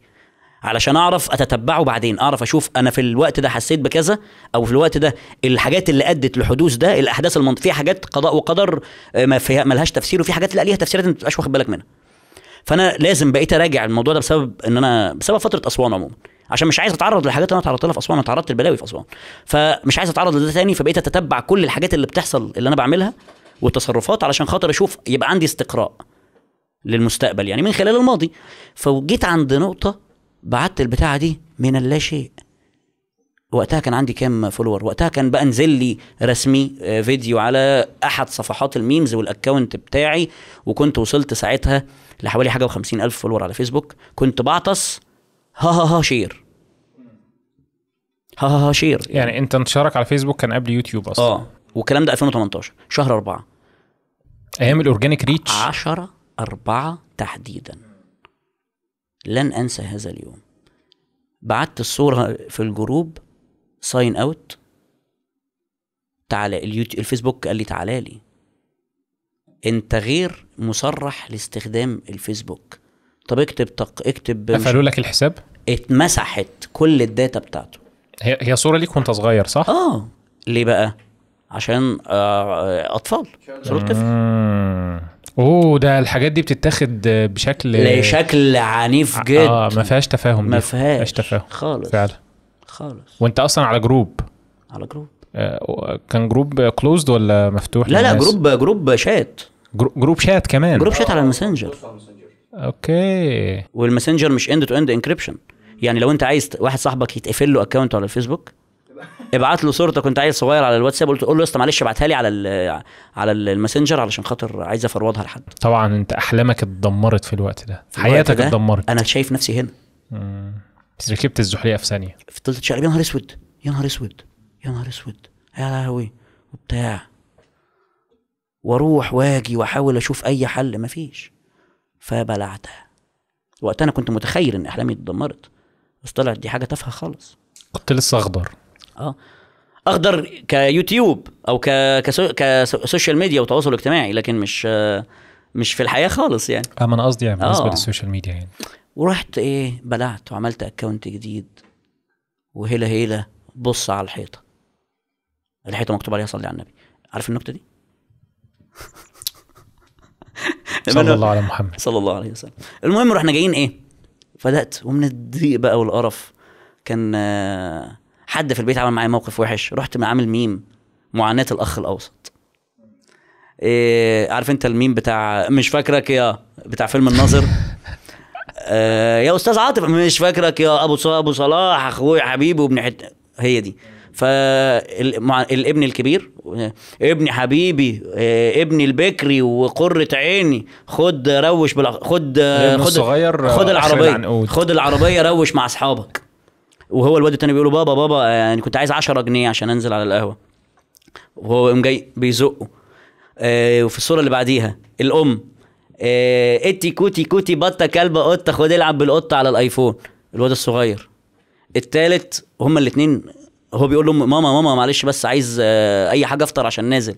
علشان اعرف اتتبعه بعدين اعرف اشوف انا في الوقت ده حسيت بكذا او في الوقت ده الحاجات اللي ادت لحدوث ده الاحداث المنطقيه في حاجات قضاء وقدر آه، ما فيها ملهاش تفسير وفي حاجات لا ليها تفسيرات انت ما تبقاش واخد بالك منها فانا لازم بقيت اراجع الموضوع ده بسبب ان انا بسبب فتره اسوان عموما عشان مش عايز اتعرض للحاجات اللي انا اتعرضت لها في اسوان انا اتعرضت للبلاوي في اسوان فمش عايز اتعرض لده تاني فبقيت اتتبع كل الحاجات اللي بتحصل اللي انا بعملها والتصرفات علشان خاطر اشوف يبقى عندي استقراء للمستقبل يعني من خلال الماضي فجيت عند نقطه بعت البتاعه دي من اللا شيء وقتها كان عندي كام فولور وقتها كان بقى نزل لي رسمي آه، فيديو على احد صفحات الميمز والاكونت بتاعي وكنت وصلت ساعتها لحوالي حاجه و ألف فولور على فيسبوك كنت بعطس ها ها ها شير ها ها ها شير يعني, انت انتشارك على فيسبوك كان قبل يوتيوب اصلا اه والكلام ده 2018 شهر أربعة ايام الاورجانيك ريتش 10 4 تحديدا لن انسى هذا اليوم بعت الصوره في الجروب ساين اوت تعالى اليوتيوب الفيسبوك قال لي تعالى لي انت غير مصرح لاستخدام الفيسبوك طب اكتب تق... اكتب قفلوا لك الحساب؟ اتمسحت كل الداتا بتاعته هي هي صوره ليك وانت صغير صح؟ اه ليه بقى؟ عشان آه, آه، اطفال صوره طفل اوه ده الحاجات دي بتتاخد بشكل بشكل عنيف آه، جدا اه ما فيهاش تفاهم ما فيهاش تفاهم خالص فعلا خالص وانت اصلا على جروب على جروب آه، كان جروب كلوزد ولا مفتوح لا لا جروب جروب شات جروب شات كمان جروب شات على الماسنجر اوكي والماسنجر مش اند تو اند انكربشن يعني لو انت عايز واحد صاحبك يتقفل له اكونت على الفيسبوك <laughs> ابعت له صورتك وانت عايز صغير على الواتساب قلت له يا اسطى معلش ابعتها لي على على الماسنجر علشان خاطر عايز افروضها لحد طبعا انت احلامك اتدمرت في الوقت ده في حياتك اتدمرت انا شايف نفسي هنا بس ركبت الزحليه في ثانيه فضلت اتشقلب يا نهار اسود يا نهار اسود يا نهار اسود يا لهوي وبتاع واروح واجي واحاول اشوف اي حل مفيش فبلعتها وقت انا كنت متخيل ان احلامي اتدمرت بس طلعت دي حاجه تافهه خالص كنت لسه اخضر اه اخضر كيوتيوب او ك... كسو... كسوشيال ميديا وتواصل اجتماعي لكن مش مش في الحياه خالص يعني اه ما انا قصدي يعني بالنسبه آه. للسوشيال ميديا يعني ورحت ايه بلعت وعملت اكونت جديد وهيلا هيلا بص على الحيطه الحيطه مكتوب عليها صلي على النبي عارف النكته دي <laughs> <laughs> صلى الله على محمد صلى الله عليه وسلم المهم رحنا جايين ايه فدقت ومن الضيق بقى والقرف كان آه، حد في البيت عمل معايا موقف وحش رحت عامل ميم معاناه الاخ الاوسط إيه عارف انت الميم بتاع مش فاكرك يا بتاع فيلم الناظر <laughs> آه يا استاذ عاطف مش فاكرك يا ابو صلاح ابو صلاح اخويا حبيبي وابن هي دي فالابن الكبير ابني حبيبي ابني البكري وقرة عيني خد روش بالع... خد خد الصغير خد العربيه خد العربيه روش مع اصحابك وهو الواد التاني بيقول له بابا بابا يعني كنت عايز 10 جنيه عشان انزل على القهوه وهو قام جاي بيزقه آه، وفي الصوره اللي بعديها الام آه، اتي كوتي كوتي بطه كلبه قطه خد العب بالقطه على الايفون الواد الصغير التالت هما الاثنين هو بيقول له ماما ماما معلش بس عايز آه، اي حاجه افطر عشان نازل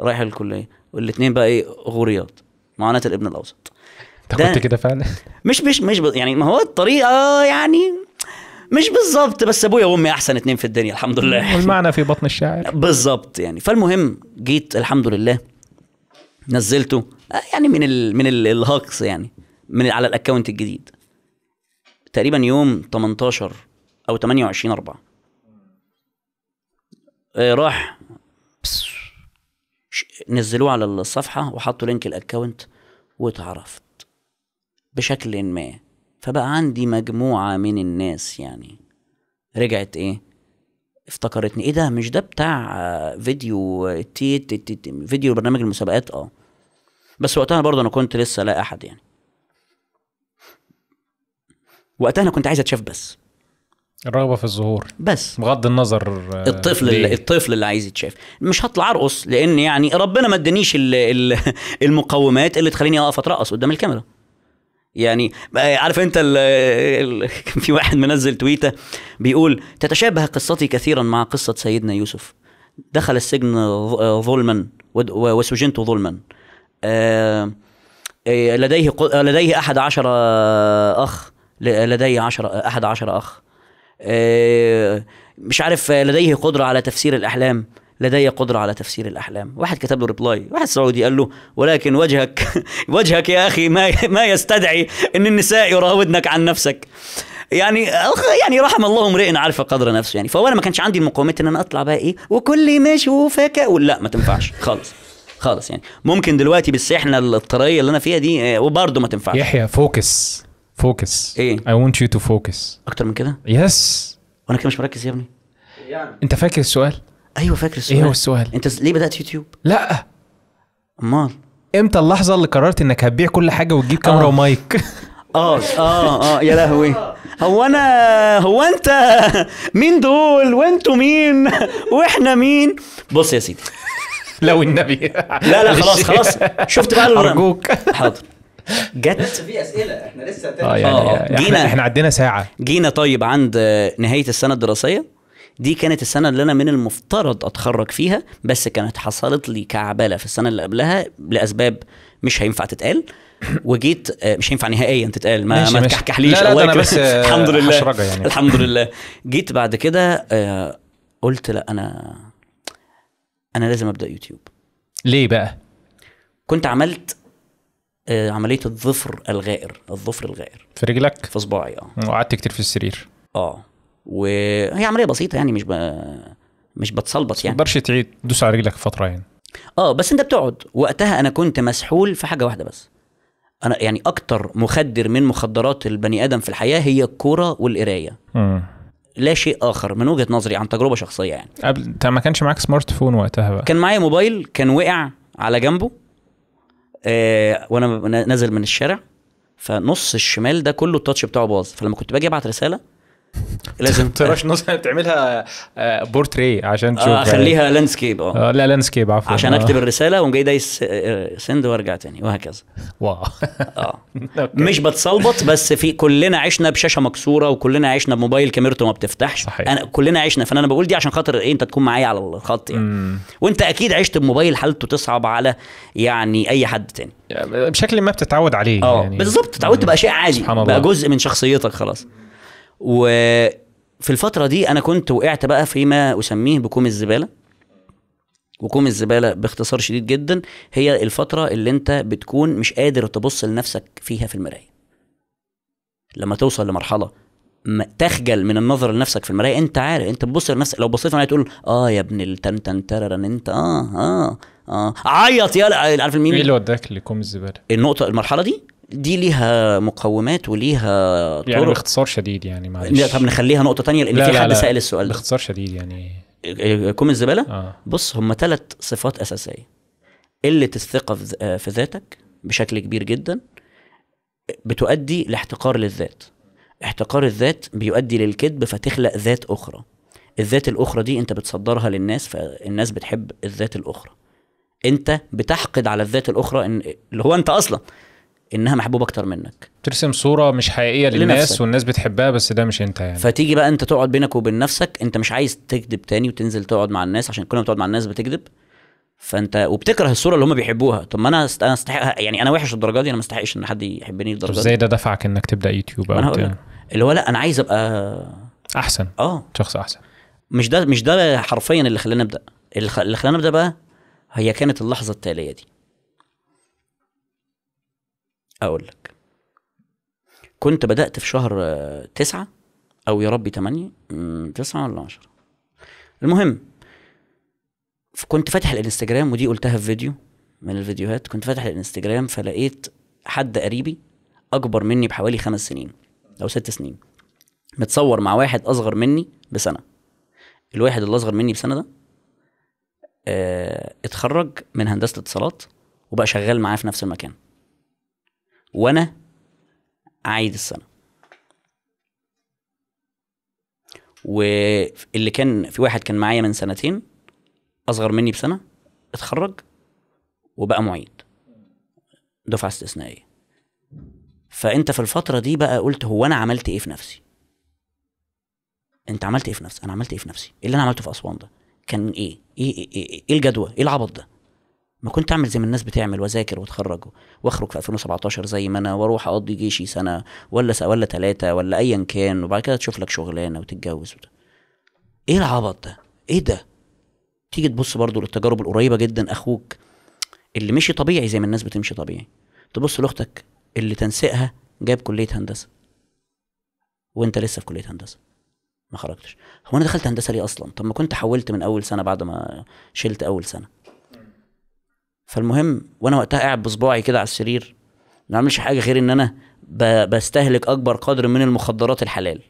رايح الكليه والاثنين بقى ايه غوريات معاناه الابن الاوسط انت كنت كده فعلا <laughs> مش مش مش يعني ما هو الطريقه يعني مش بالظبط بس ابويا وامي احسن اتنين في الدنيا الحمد لله <laughs> والمعنى في بطن الشاعر بالظبط يعني فالمهم جيت الحمد لله نزلته آه، يعني من الـ من ال الهاكس يعني من على الاكونت الجديد تقريبا يوم 18 او 28 4 إيه، راح نزلوه على الصفحة وحطوا لينك الاكونت واتعرفت بشكل ما فبقى عندي مجموعة من الناس يعني رجعت ايه افتكرتني ايه ده مش ده بتاع آه، فيديو تي تي تي تي فيديو برنامج المسابقات اه بس وقتها برضه انا كنت لسه لا احد يعني وقتها انا كنت عايز اتشاف بس الرغبه في الظهور بس بغض النظر آه، الطفل اللي الطفل اللي عايز يتشاف مش هطلع ارقص لان يعني ربنا ما ادانيش <laughs> المقومات اللي تخليني اقف اترقص قدام الكاميرا يعني آه، عارف انت الـ ال <laughs> في واحد منزل تويته بيقول تتشابه قصتي كثيرا مع قصه سيدنا يوسف دخل السجن آه، ظلما وسجنت ظلما لديه لديه احد عشر اخ لديه عشر احد عشر اخ آه، مش عارف آه، لديه قدره على تفسير الاحلام لدي قدرة على تفسير الأحلام واحد كتب له ريبلاي واحد سعودي قال له ولكن وجهك <laughs> وجهك يا أخي ما, <laughs> ما يستدعي أن النساء يراودنك عن نفسك يعني يعني رحم الله امرئ عرف قدر نفسه يعني فهو انا ما كانش عندي المقومات ان انا اطلع بقى ايه وكل ماشي اشوفك لا ما تنفعش <laughs> خالص خالص يعني ممكن دلوقتي بالسحنه الاضطراريه اللي انا فيها دي آه، وبرده ما تنفعش يحيى فوكس فوكس ايه اي ونت يو تو فوكس اكتر من كده يس وانا كده مش مركز يا ابني يعني. انت فاكر السؤال ايوه فاكر إيه السؤال ايه هو السؤال انت ليه بدات يوتيوب لا امال امتى اللحظه اللي قررت انك هتبيع كل حاجه وتجيب كاميرا آه. ومايك <laughs> اه اه اه يا لهوي هو انا هو انت <laughs> مين دول وانتوا مين <laughs> واحنا مين بص يا سيدي لو النبي لا لا خلاص خلاص شفت بقى ارجوك حاضر جت لسه في اسئله احنا لسه اه يعني, آه يعني جينا احنا, احنا عدينا ساعه جينا طيب عند نهايه السنه الدراسيه دي كانت السنة اللي أنا من المفترض أتخرج فيها بس كانت حصلت لي كعبلة في السنة اللي قبلها لأسباب مش هينفع تتقال وجيت آه، مش هينفع نهائيا تتقال ما ما تكحكحليش الله يكرمك بس آه، الحمد لله يعني. الحمد لله جيت بعد كده آه، قلت لا أنا أنا لازم أبدأ يوتيوب ليه بقى؟ كنت عملت آه، عمليه الظفر الغائر الظفر الغائر في رجلك في صباعي اه وقعدت كتير في السرير اه وهي عمليه بسيطه يعني مش ب... مش بتصلبط يعني ما تقدرش تعيد تدوس على رجلك فتره يعني اه بس انت بتقعد وقتها انا كنت مسحول في حاجه واحده بس انا يعني اكتر مخدر من مخدرات البني ادم في الحياه هي الكوره والقرايه لا شيء اخر من وجهه نظري عن تجربه شخصيه يعني قبل ما كانش معاك سمارت فون وقتها بقى كان معايا موبايل كان وقع على جنبه آه وانا نازل من الشارع فنص الشمال ده كله التاتش بتاعه باظ فلما كنت باجي ابعت رساله لازم <laughs> تراش نص تعملها بورتري آه، عشان تشوف آه خليها يعني. لاندسكيب آه. اه لا لاندسكيب عفوا عشان اكتب آه. الرساله وقوم جاي دايس سند وارجع تاني وهكذا واو <laughs> اه مش بتسلبط بس في كلنا عشنا بشاشه مكسوره وكلنا عشنا بموبايل كاميرته ما بتفتحش صحيح. انا كلنا عشنا فانا بقول دي عشان خاطر ايه انت تكون معايا على الخط يعني مم. وانت اكيد عشت بموبايل حالته تصعب على يعني اي حد تاني بشكل ما بتتعود عليه يعني بالظبط تعودت بقى شيء عادي بقى جزء من شخصيتك خلاص وفي الفتره دي انا كنت وقعت بقى فيما اسميه بكوم الزباله وكوم الزباله باختصار شديد جدا هي الفتره اللي انت بتكون مش قادر تبص لنفسك فيها في المرايه لما توصل لمرحله تخجل من النظر لنفسك في المرايه انت عارف انت بتبص لنفسك لو بصيت عليها تقول اه يا ابن التنتن تررن انت اه اه اه عيط يا عارف الميم ايه اللي وداك لكوم الزباله النقطه المرحله دي دي ليها مقومات وليها يعني طرق يعني باختصار شديد يعني معلش طب نخليها نقطه تانية لان لا في لا حد لا سال السؤال ده باختصار شديد يعني إيه، كوم الزباله آه. بص هم ثلاث صفات اساسيه قله الثقه آه، في ذاتك بشكل كبير جدا بتؤدي لاحتقار للذات احتقار الذات بيؤدي للكذب فتخلق ذات اخرى الذات الاخرى دي انت بتصدرها للناس فالناس بتحب الذات الاخرى انت بتحقد على الذات الاخرى إن اللي هو انت اصلا انها محبوبه اكتر منك ترسم صوره مش حقيقيه للناس لنفسك. والناس بتحبها بس ده مش انت يعني فتيجي بقى انت تقعد بينك وبين نفسك انت مش عايز تكذب تاني وتنزل تقعد مع الناس عشان كل ما بتقعد مع الناس بتكذب فانت وبتكره الصوره اللي هم بيحبوها طب ما انا انا استحق يعني انا وحش الدرجه دي انا ما استحقش ان حد يحبني الدرجه دي ازاي ده دفعك انك تبدا يوتيوب او بتاع اللي هو لا انا عايز ابقى احسن اه شخص احسن مش ده مش ده حرفيا اللي خلاني ابدا اللي خلاني ابدا بقى هي كانت اللحظه التاليه دي اقول لك كنت بدات في شهر آه، تسعة او يا ربي 8 تسعة ولا 10 المهم كنت فاتح الانستجرام ودي قلتها في فيديو من الفيديوهات كنت فاتح الانستجرام فلقيت حد قريبي اكبر مني بحوالي خمس سنين او ست سنين متصور مع واحد اصغر مني بسنه الواحد اللي اصغر مني بسنه ده اه اتخرج من هندسه اتصالات وبقى شغال معاه في نفس المكان وانا عايد السنه واللي كان في واحد كان معايا من سنتين اصغر مني بسنه اتخرج وبقى معيد دفعه استثنائيه فانت في الفتره دي بقى قلت هو انا عملت ايه في نفسي انت عملت ايه في نفسك انا عملت ايه في نفسي ايه اللي انا عملته في اسوان ده كان ايه ايه ايه, إيه, إيه الجدوى ايه العبط ده ما كنت اعمل زي ما الناس بتعمل واذاكر واتخرج واخرج في 2017 زي ما انا واروح اقضي جيشي سنه ولا ولا ثلاثه ولا ايا كان وبعد كده تشوف لك شغلانه وتتجوز وده. ايه العبط ده؟ ايه ده؟ تيجي تبص برضو للتجارب القريبه جدا اخوك اللي مشي طبيعي زي ما الناس بتمشي طبيعي تبص لاختك اللي تنسيقها جاب كليه هندسه وانت لسه في كليه هندسه ما خرجتش هو انا دخلت هندسه ليه اصلا طب ما كنت حولت من اول سنه بعد ما شلت اول سنه فالمهم وانا وقتها قاعد بصباعي كده على السرير ما بعملش حاجه غير ان انا بستهلك اكبر قدر من المخدرات الحلال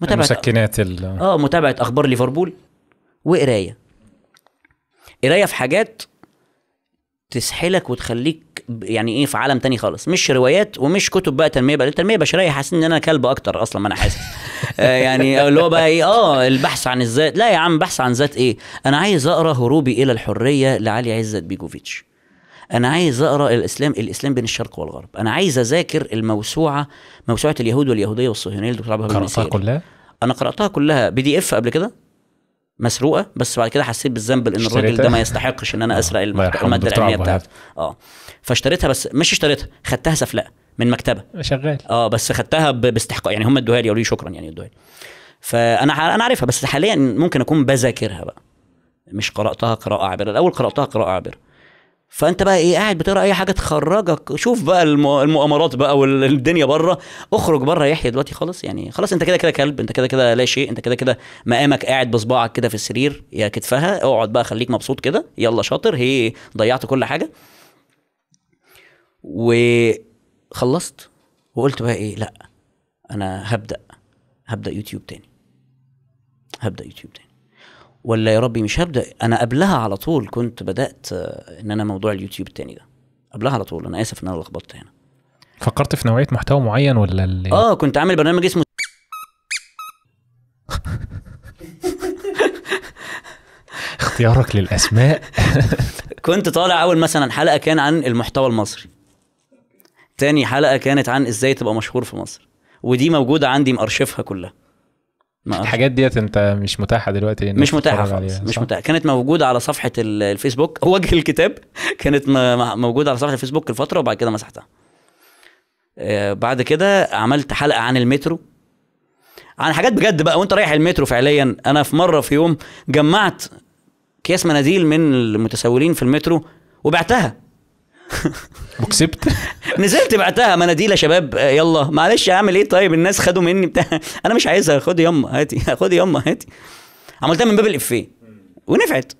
متابعه المسكنات ال... اه متابعه اخبار ليفربول وقرايه قرايه في حاجات تسحلك وتخليك يعني ايه في عالم تاني خالص مش روايات ومش كتب بقى تنميه بقى التنميه البشريه حاسس ان انا كلب اكتر اصلا ما انا حاسس <laughs> آه، يعني اللي هو بقى ايه اه البحث عن الذات لا يا عم بحث عن ذات ايه انا عايز اقرا هروبي الى الحريه لعلي عزت بيجوفيتش انا عايز اقرا الاسلام الاسلام بين الشرق والغرب انا عايز اذاكر الموسوعه موسوعه اليهود واليهوديه والصهيونيه عبد بتلعبها قراتها كلها انا قراتها كلها بي دي اف قبل كده مسروقه بس بعد كده حسيت بالذنب لان الراجل ده ما يستحقش ان انا آه، اسرق الماده العلميه بتاعته اه فاشتريتها بس مش اشتريتها خدتها سفلقه من مكتبه شغال اه بس خدتها باستحقاق يعني هم ادوها لي قالوا لي شكرا يعني ادوها لي فانا انا عارفها بس حاليا ممكن اكون بذاكرها بقى مش قراتها قراءه عابره الاول قراتها قراءه عابره فانت بقى ايه قاعد بتقرا اي حاجه تخرجك شوف بقى المؤامرات بقى والدنيا بره اخرج بره يحيى دلوقتي خالص يعني خلاص انت كده كده كلب انت كده كده لا شيء انت كده كده مقامك قاعد بصباعك كده في السرير يا كتفها اقعد بقى خليك مبسوط كده يلا شاطر هي ضيعت كل حاجه وخلصت وقلت بقى ايه لا انا هبدا هبدا يوتيوب تاني هبدا يوتيوب تاني ولا يا ربي مش هبدا انا قبلها على طول كنت بدات آه، ان انا موضوع اليوتيوب التاني ده قبلها على طول انا اسف ان انا لخبطت هنا فكرت في نوعيه محتوى معين ولا اللي... اه كنت عامل برنامج اسمه اختيارك للاسماء <laughs> كنت طالع اول مثلا حلقه كان عن المحتوى المصري تاني حلقه كانت عن ازاي تبقى مشهور في مصر ودي موجوده عندي مارشفها كلها الحاجات ديت انت مش متاحه دلوقتي مش متاحه خالص مش متاحه كانت موجوده على صفحه الفيسبوك <laughs> هو وجه الكتاب كانت موجوده على صفحه الفيسبوك لفتره وبعد كده مسحتها آه، بعد كده عملت حلقه عن المترو عن حاجات بجد بقى وانت رايح المترو فعليا انا في مره في يوم جمعت اكياس مناديل من المتسولين في المترو وبعتها <laughs> وكسبت <laughs> نزلت بعتها مناديل يا شباب آه، يلا معلش اعمل ايه طيب الناس خدوا مني بتاع <laughs> انا مش عايزها خد يما هاتي خد يما هاتي عملتها من باب الافيه ونفعت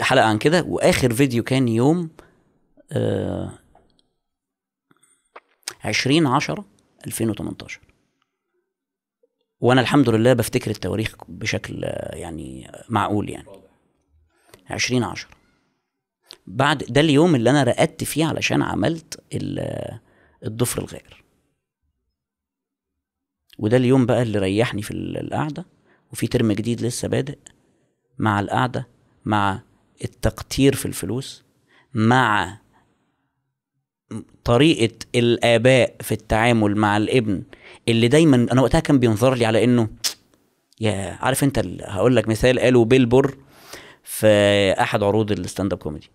حلقه عن كده واخر فيديو كان يوم آه، عشرين 20 10 2018 وانا الحمد لله بفتكر التواريخ بشكل آه، يعني معقول يعني 20 10 بعد ده اليوم اللي انا رقدت فيه علشان عملت الضفر الغائر وده اليوم بقى اللي ريحني في القعده وفي ترم جديد لسه بادئ مع القعده مع التقتير في الفلوس مع طريقه الاباء في التعامل مع الابن اللي دايما انا وقتها كان بينظر لي على انه يا عارف انت هقول لك مثال قالوا بيلبور في احد عروض الستاند اب كوميدي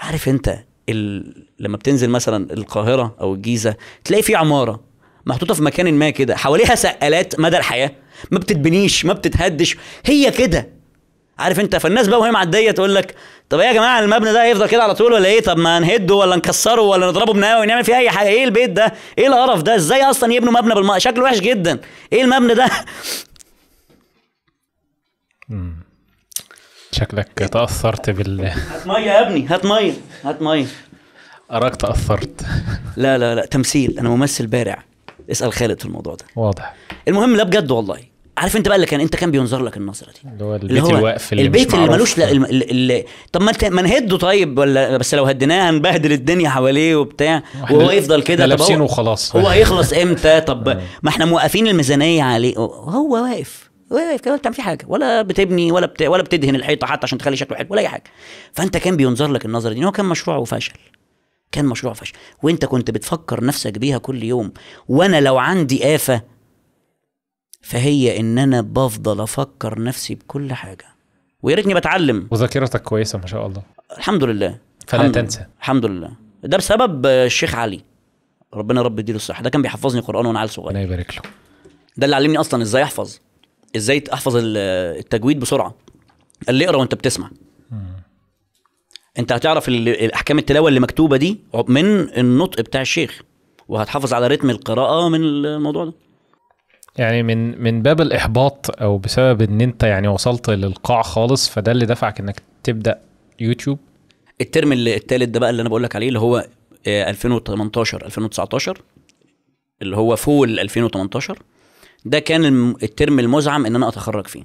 عارف انت ال... لما بتنزل مثلا القاهره او الجيزه تلاقي في عماره محطوطه في مكان ما كده حواليها سقالات مدى الحياه ما بتتبنيش ما بتتهدش هي كده عارف انت فالناس بقى وهي معديه تقول لك طب ايه يا جماعه المبنى ده هيفضل كده على طول ولا ايه طب ما نهده ولا نكسره ولا نضربه بناوي نعمل فيه اي حاجه ايه البيت ده ايه القرف ده ازاي اصلا يبنوا مبنى بالم... شكله وحش جدا ايه المبنى ده شكلك تاثرت بال هات ميه يا ابني هات ميه هات ميه اراك تاثرت لا لا لا تمثيل انا ممثل بارع اسال خالد في الموضوع ده واضح المهم لا بجد والله عارف انت بقى اللي كان انت كان بينظر لك النظره دي اللي هو البيت الواقف اللي البيت اللي ملوش لا الم... اللي... طب ما انت ما نهده طيب ولا بس لو هديناه هنبهدل الدنيا حواليه وبتاع وهو يفضل كده لابسينه وخلاص هو هيخلص امتى طب <laughs> آه. ما احنا موقفين الميزانيه عليه هو واقف واقف كده بتعمل فيه حاجه ولا بتبني ولا بت... ولا بتدهن الحيطه حتى عشان تخلي شكله حلو ولا اي حاجه فانت كان بينظر لك النظره دي ان هو كان مشروع وفشل كان مشروع فشل وانت كنت بتفكر نفسك بيها كل يوم وانا لو عندي آفة فهي ان انا بفضل افكر نفسي بكل حاجة ويا ريتني بتعلم وذاكرتك كويسة ما شاء الله الحمد لله فلا الحمد تنسى الحمد لله ده بسبب الشيخ علي ربنا رب يديله الصحة ده كان بيحفظني قرآن وانا عيل صغير الله يبارك له ده اللي علمني اصلا ازاي احفظ ازاي تحفظ التجويد بسرعه قال لي اقرا وانت بتسمع انت هتعرف الاحكام التلاوه اللي مكتوبه دي من النطق بتاع الشيخ وهتحافظ على رتم القراءه من الموضوع ده يعني من من باب الاحباط او بسبب ان انت يعني وصلت للقاع خالص فده اللي دفعك انك تبدا يوتيوب الترم الثالث ده بقى اللي انا بقول لك عليه اللي هو 2018 آه، 2019 اللي هو فول 2018 ده كان الترم المزعم ان انا اتخرج فيه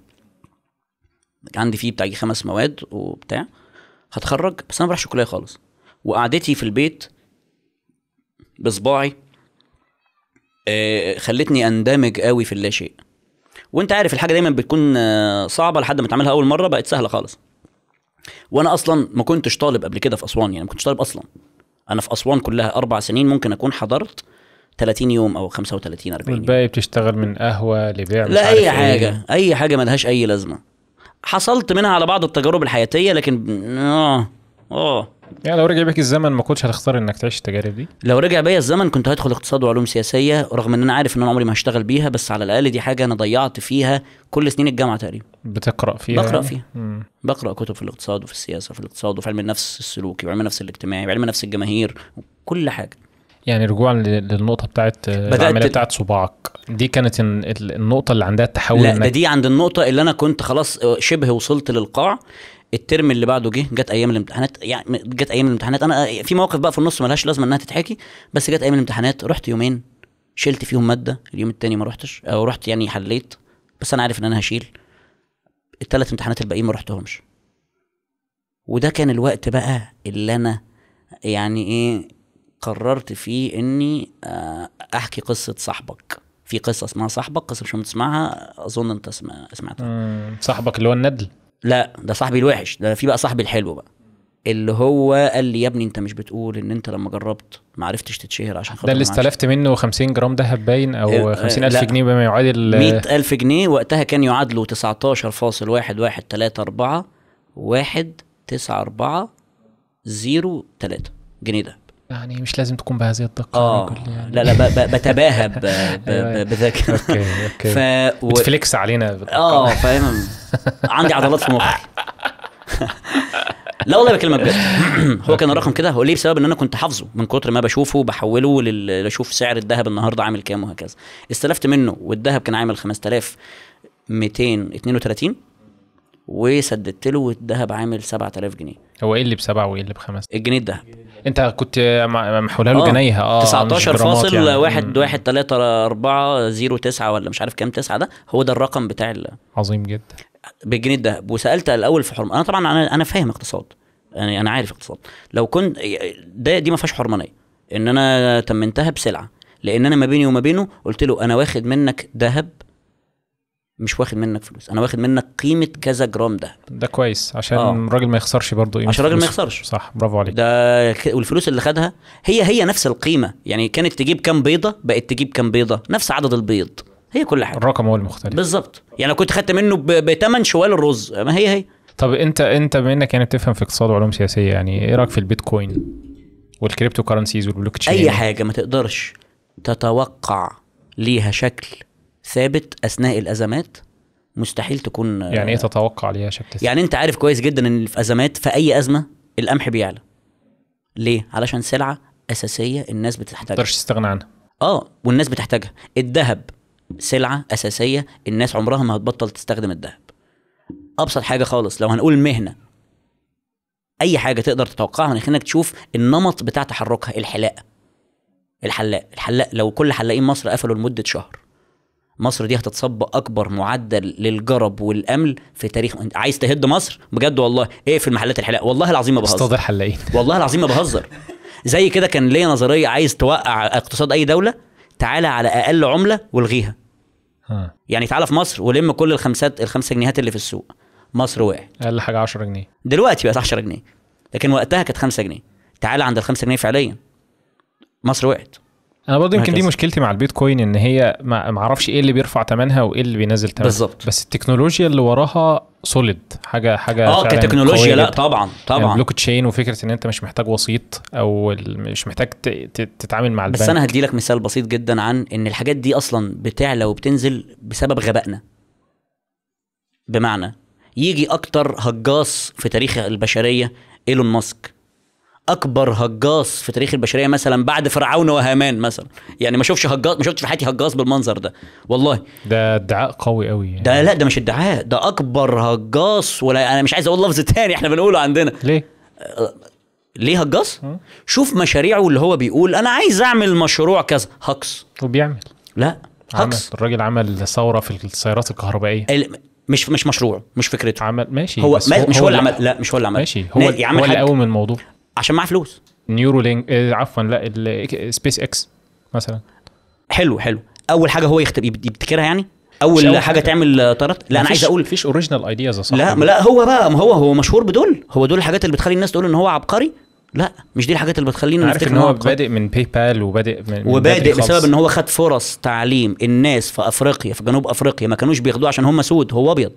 عندي فيه بتاعي خمس مواد وبتاع هتخرج بس انا ما بروحش الكليه خالص وقعدتي في البيت بصباعي آه خلتني اندمج قوي في اللاشيء وانت عارف الحاجه دايما بتكون آه، صعبه لحد ما تعملها اول مره بقت سهله خالص وانا اصلا ما كنتش طالب قبل كده في اسوان يعني ما كنتش طالب اصلا انا في اسوان كلها اربع سنين ممكن اكون حضرت 30 يوم او 35 40 يوم الباقي بتشتغل من قهوه لبيع لا اي إيه. حاجه إيه. اي حاجه ملهاش اي لازمه حصلت منها على بعض التجارب الحياتيه لكن اه اه يعني لو رجع بيك الزمن ما كنتش هتختار انك تعيش التجارب دي لو رجع بيا الزمن كنت هدخل اقتصاد وعلوم سياسيه رغم ان انا عارف ان انا عمري ما هشتغل بيها بس على الاقل دي حاجه انا ضيعت فيها كل سنين الجامعه تقريبا بتقرا فيها بقرا يعني؟ فيها مم. بقرا كتب في الاقتصاد وفي السياسه وفي الاقتصاد وفي علم النفس السلوكي وعلم النفس الاجتماعي وعلم نفس الجماهير وكل حاجه يعني رجوعا للنقطه بتاعت آه، العمليه بتاعت صباعك دي كانت النقطه اللي عندها التحول لا ده دي عند النقطه اللي انا كنت خلاص آه، شبه وصلت للقاع الترم اللي بعده جه جت ايام الامتحانات يعني جت ايام الامتحانات انا آه، في مواقف بقى في النص ملهاش لازمه انها تتحكي بس جت ايام الامتحانات رحت يومين شلت فيهم ماده اليوم التاني ما رحتش او رحت يعني حليت بس انا عارف ان انا هشيل الثلاث امتحانات الباقيين ما رحتهمش وده كان الوقت بقى اللي انا يعني ايه قررت فيه اني آه، احكي قصه صاحبك في قصه اسمها صاحبك قصه مش تسمعها اظن انت سمعتها صاحبك اللي هو الندل لا ده صاحبي الوحش ده في بقى صاحبي الحلو بقى اللي هو قال لي يا ابني انت مش بتقول ان انت لما جربت ما عرفتش تتشهر عشان خاطر ده اللي استلفت منه 50 جرام ذهب باين او 50000 آه، آه، جنيه بما يعادل 100000 جنيه وقتها كان يعادله 19.11341 194 03 جنيه ده يعني مش لازم تكون بهذه الدقه اه يعني. لا لا بتباهى <laughs> أيوة، أيوة. بذاك اوكي اوكي ف... و... بتفليكس علينا اه فاهم عندي عضلات في مخي لا والله بكلمك بجد <clears throat> هو كان الرقم كده هو ليه بسبب ان انا كنت حافظه من كتر ما بشوفه بحوله لاشوف سعر الذهب النهارده عامل كام وهكذا استلفت منه والذهب كان عامل 5232 وسددت له والذهب عامل 7000 جنيه هو ايه اللي ب 7 وايه اللي ب 5 الجنيه الذهب انت كنت محولها له آه. جنيه اه 19 فاصل يعني. واحد واحد تلاتة أربعة زيرو تسعة ولا مش عارف كام تسعة ده هو ده الرقم بتاع عظيم جدا بالجنيه الذهب وسالت الاول في حرمانيه انا طبعا انا انا فاهم اقتصاد يعني انا عارف اقتصاد لو كنت ده دي ما فيهاش حرمانيه ان انا تمنتها بسلعه لان انا ما بيني وما بينه قلت له انا واخد منك ذهب مش واخد منك فلوس انا واخد منك قيمه كذا جرام ده ده كويس عشان آه. الراجل ما يخسرش برضه إيه عشان الراجل ما يخسرش صح برافو عليك ده ك... والفلوس اللي خدها هي هي نفس القيمه يعني كانت تجيب كام بيضه بقت تجيب كام بيضه نفس عدد البيض هي كل حاجه الرقم هو المختلف بالظبط يعني كنت خدت منه بثمن شوال الرز ما هي هي طب انت انت بما انك يعني بتفهم في اقتصاد وعلوم سياسيه يعني ايه رايك في البيتكوين والكريبتو كرنسيز والبلوك تشين اي حاجه ما تقدرش تتوقع ليها شكل ثابت اثناء الازمات مستحيل تكون يعني ايه آه، تتوقع عليها شكل يعني انت عارف كويس جدا ان في ازمات في اي ازمه القمح بيعلى ليه علشان سلعه اساسيه الناس بتحتاجها ما تقدرش تستغنى عنها اه والناس بتحتاجها الذهب سلعه اساسيه الناس عمرها ما هتبطل تستخدم الذهب ابسط حاجه خالص لو هنقول مهنه اي حاجه تقدر تتوقعها من خلالك تشوف النمط بتاع تحركها الحلاقه الحلاق الحلاق لو كل حلاقين مصر قفلوا لمده شهر مصر دي هتتصب اكبر معدل للجرب والامل في تاريخ عايز تهد مصر بجد والله ايه في المحلات الحلاق والله العظيم ما بهزر استاذ الحلاقين <laughs> والله العظيم ما بهزر زي كده كان ليا نظريه عايز توقع اقتصاد اي دوله تعالى على اقل عمله والغيها ها. يعني تعالى في مصر ولم كل الخمسات الخمسه جنيهات اللي في السوق مصر وقعت اقل حاجه 10 جنيه دلوقتي بقت 10 جنيه لكن وقتها كانت 5 جنيه تعالى عند ال 5 جنيه فعليا مصر وقعت انا برضه يمكن دي مشكلتي مع البيتكوين ان هي ما اعرفش ايه اللي بيرفع ثمنها وايه اللي بينزل ثمنها بالظبط بس التكنولوجيا اللي وراها سوليد حاجه حاجه اه كتكنولوجيا لا طبعا طبعا يعني بلوك تشين وفكره ان انت مش محتاج وسيط او مش محتاج تتعامل مع البنك بس انا هدي لك مثال بسيط جدا عن ان الحاجات دي اصلا بتعلى وبتنزل بسبب غبائنا بمعنى يجي اكتر هجاص في تاريخ البشريه ايلون ماسك اكبر هجاص في تاريخ البشريه مثلا بعد فرعون وهامان مثلا يعني ما اشوفش هجاص ما شفتش في حياتي هجاص بالمنظر ده والله ده ادعاء قوي قوي يعني. ده لا ده مش ادعاء ده اكبر هجاص ولا انا مش عايز اقول لفظ تاني احنا بنقوله عندنا ليه آه، ليه هجاص شوف مشاريعه اللي هو بيقول انا عايز اعمل مشروع كذا هكس وبيعمل لا هكس عمل. الراجل عمل ثوره في السيارات الكهربائيه ال... مش مش مشروع مش فكرته عمل ماشي هو, ما... هو مش هو اللي عمل لا مش هو اللي عمل ماشي هو, هو اللي قوي من الموضوع عشان معاه فلوس نيورو لينك آه، عفوا لا سبيس اكس مثلا حلو حلو اول حاجه هو يبتكرها يعني اول حاجه تعمل آه، طيارات لا انا عايز اقول مفيش اوريجينال ايدياز صح لا لا هو بقى ما هو هو مشهور بدول هو دول الحاجات اللي بتخلي الناس تقول ان هو عبقري لا مش دي الحاجات اللي بتخلينا عارف ان هو بادئ من باي بال وبادئ من وبادئ بسبب ان هو خد فرص تعليم الناس في افريقيا في جنوب افريقيا ما كانوش بياخدوه عشان هم سود هو ابيض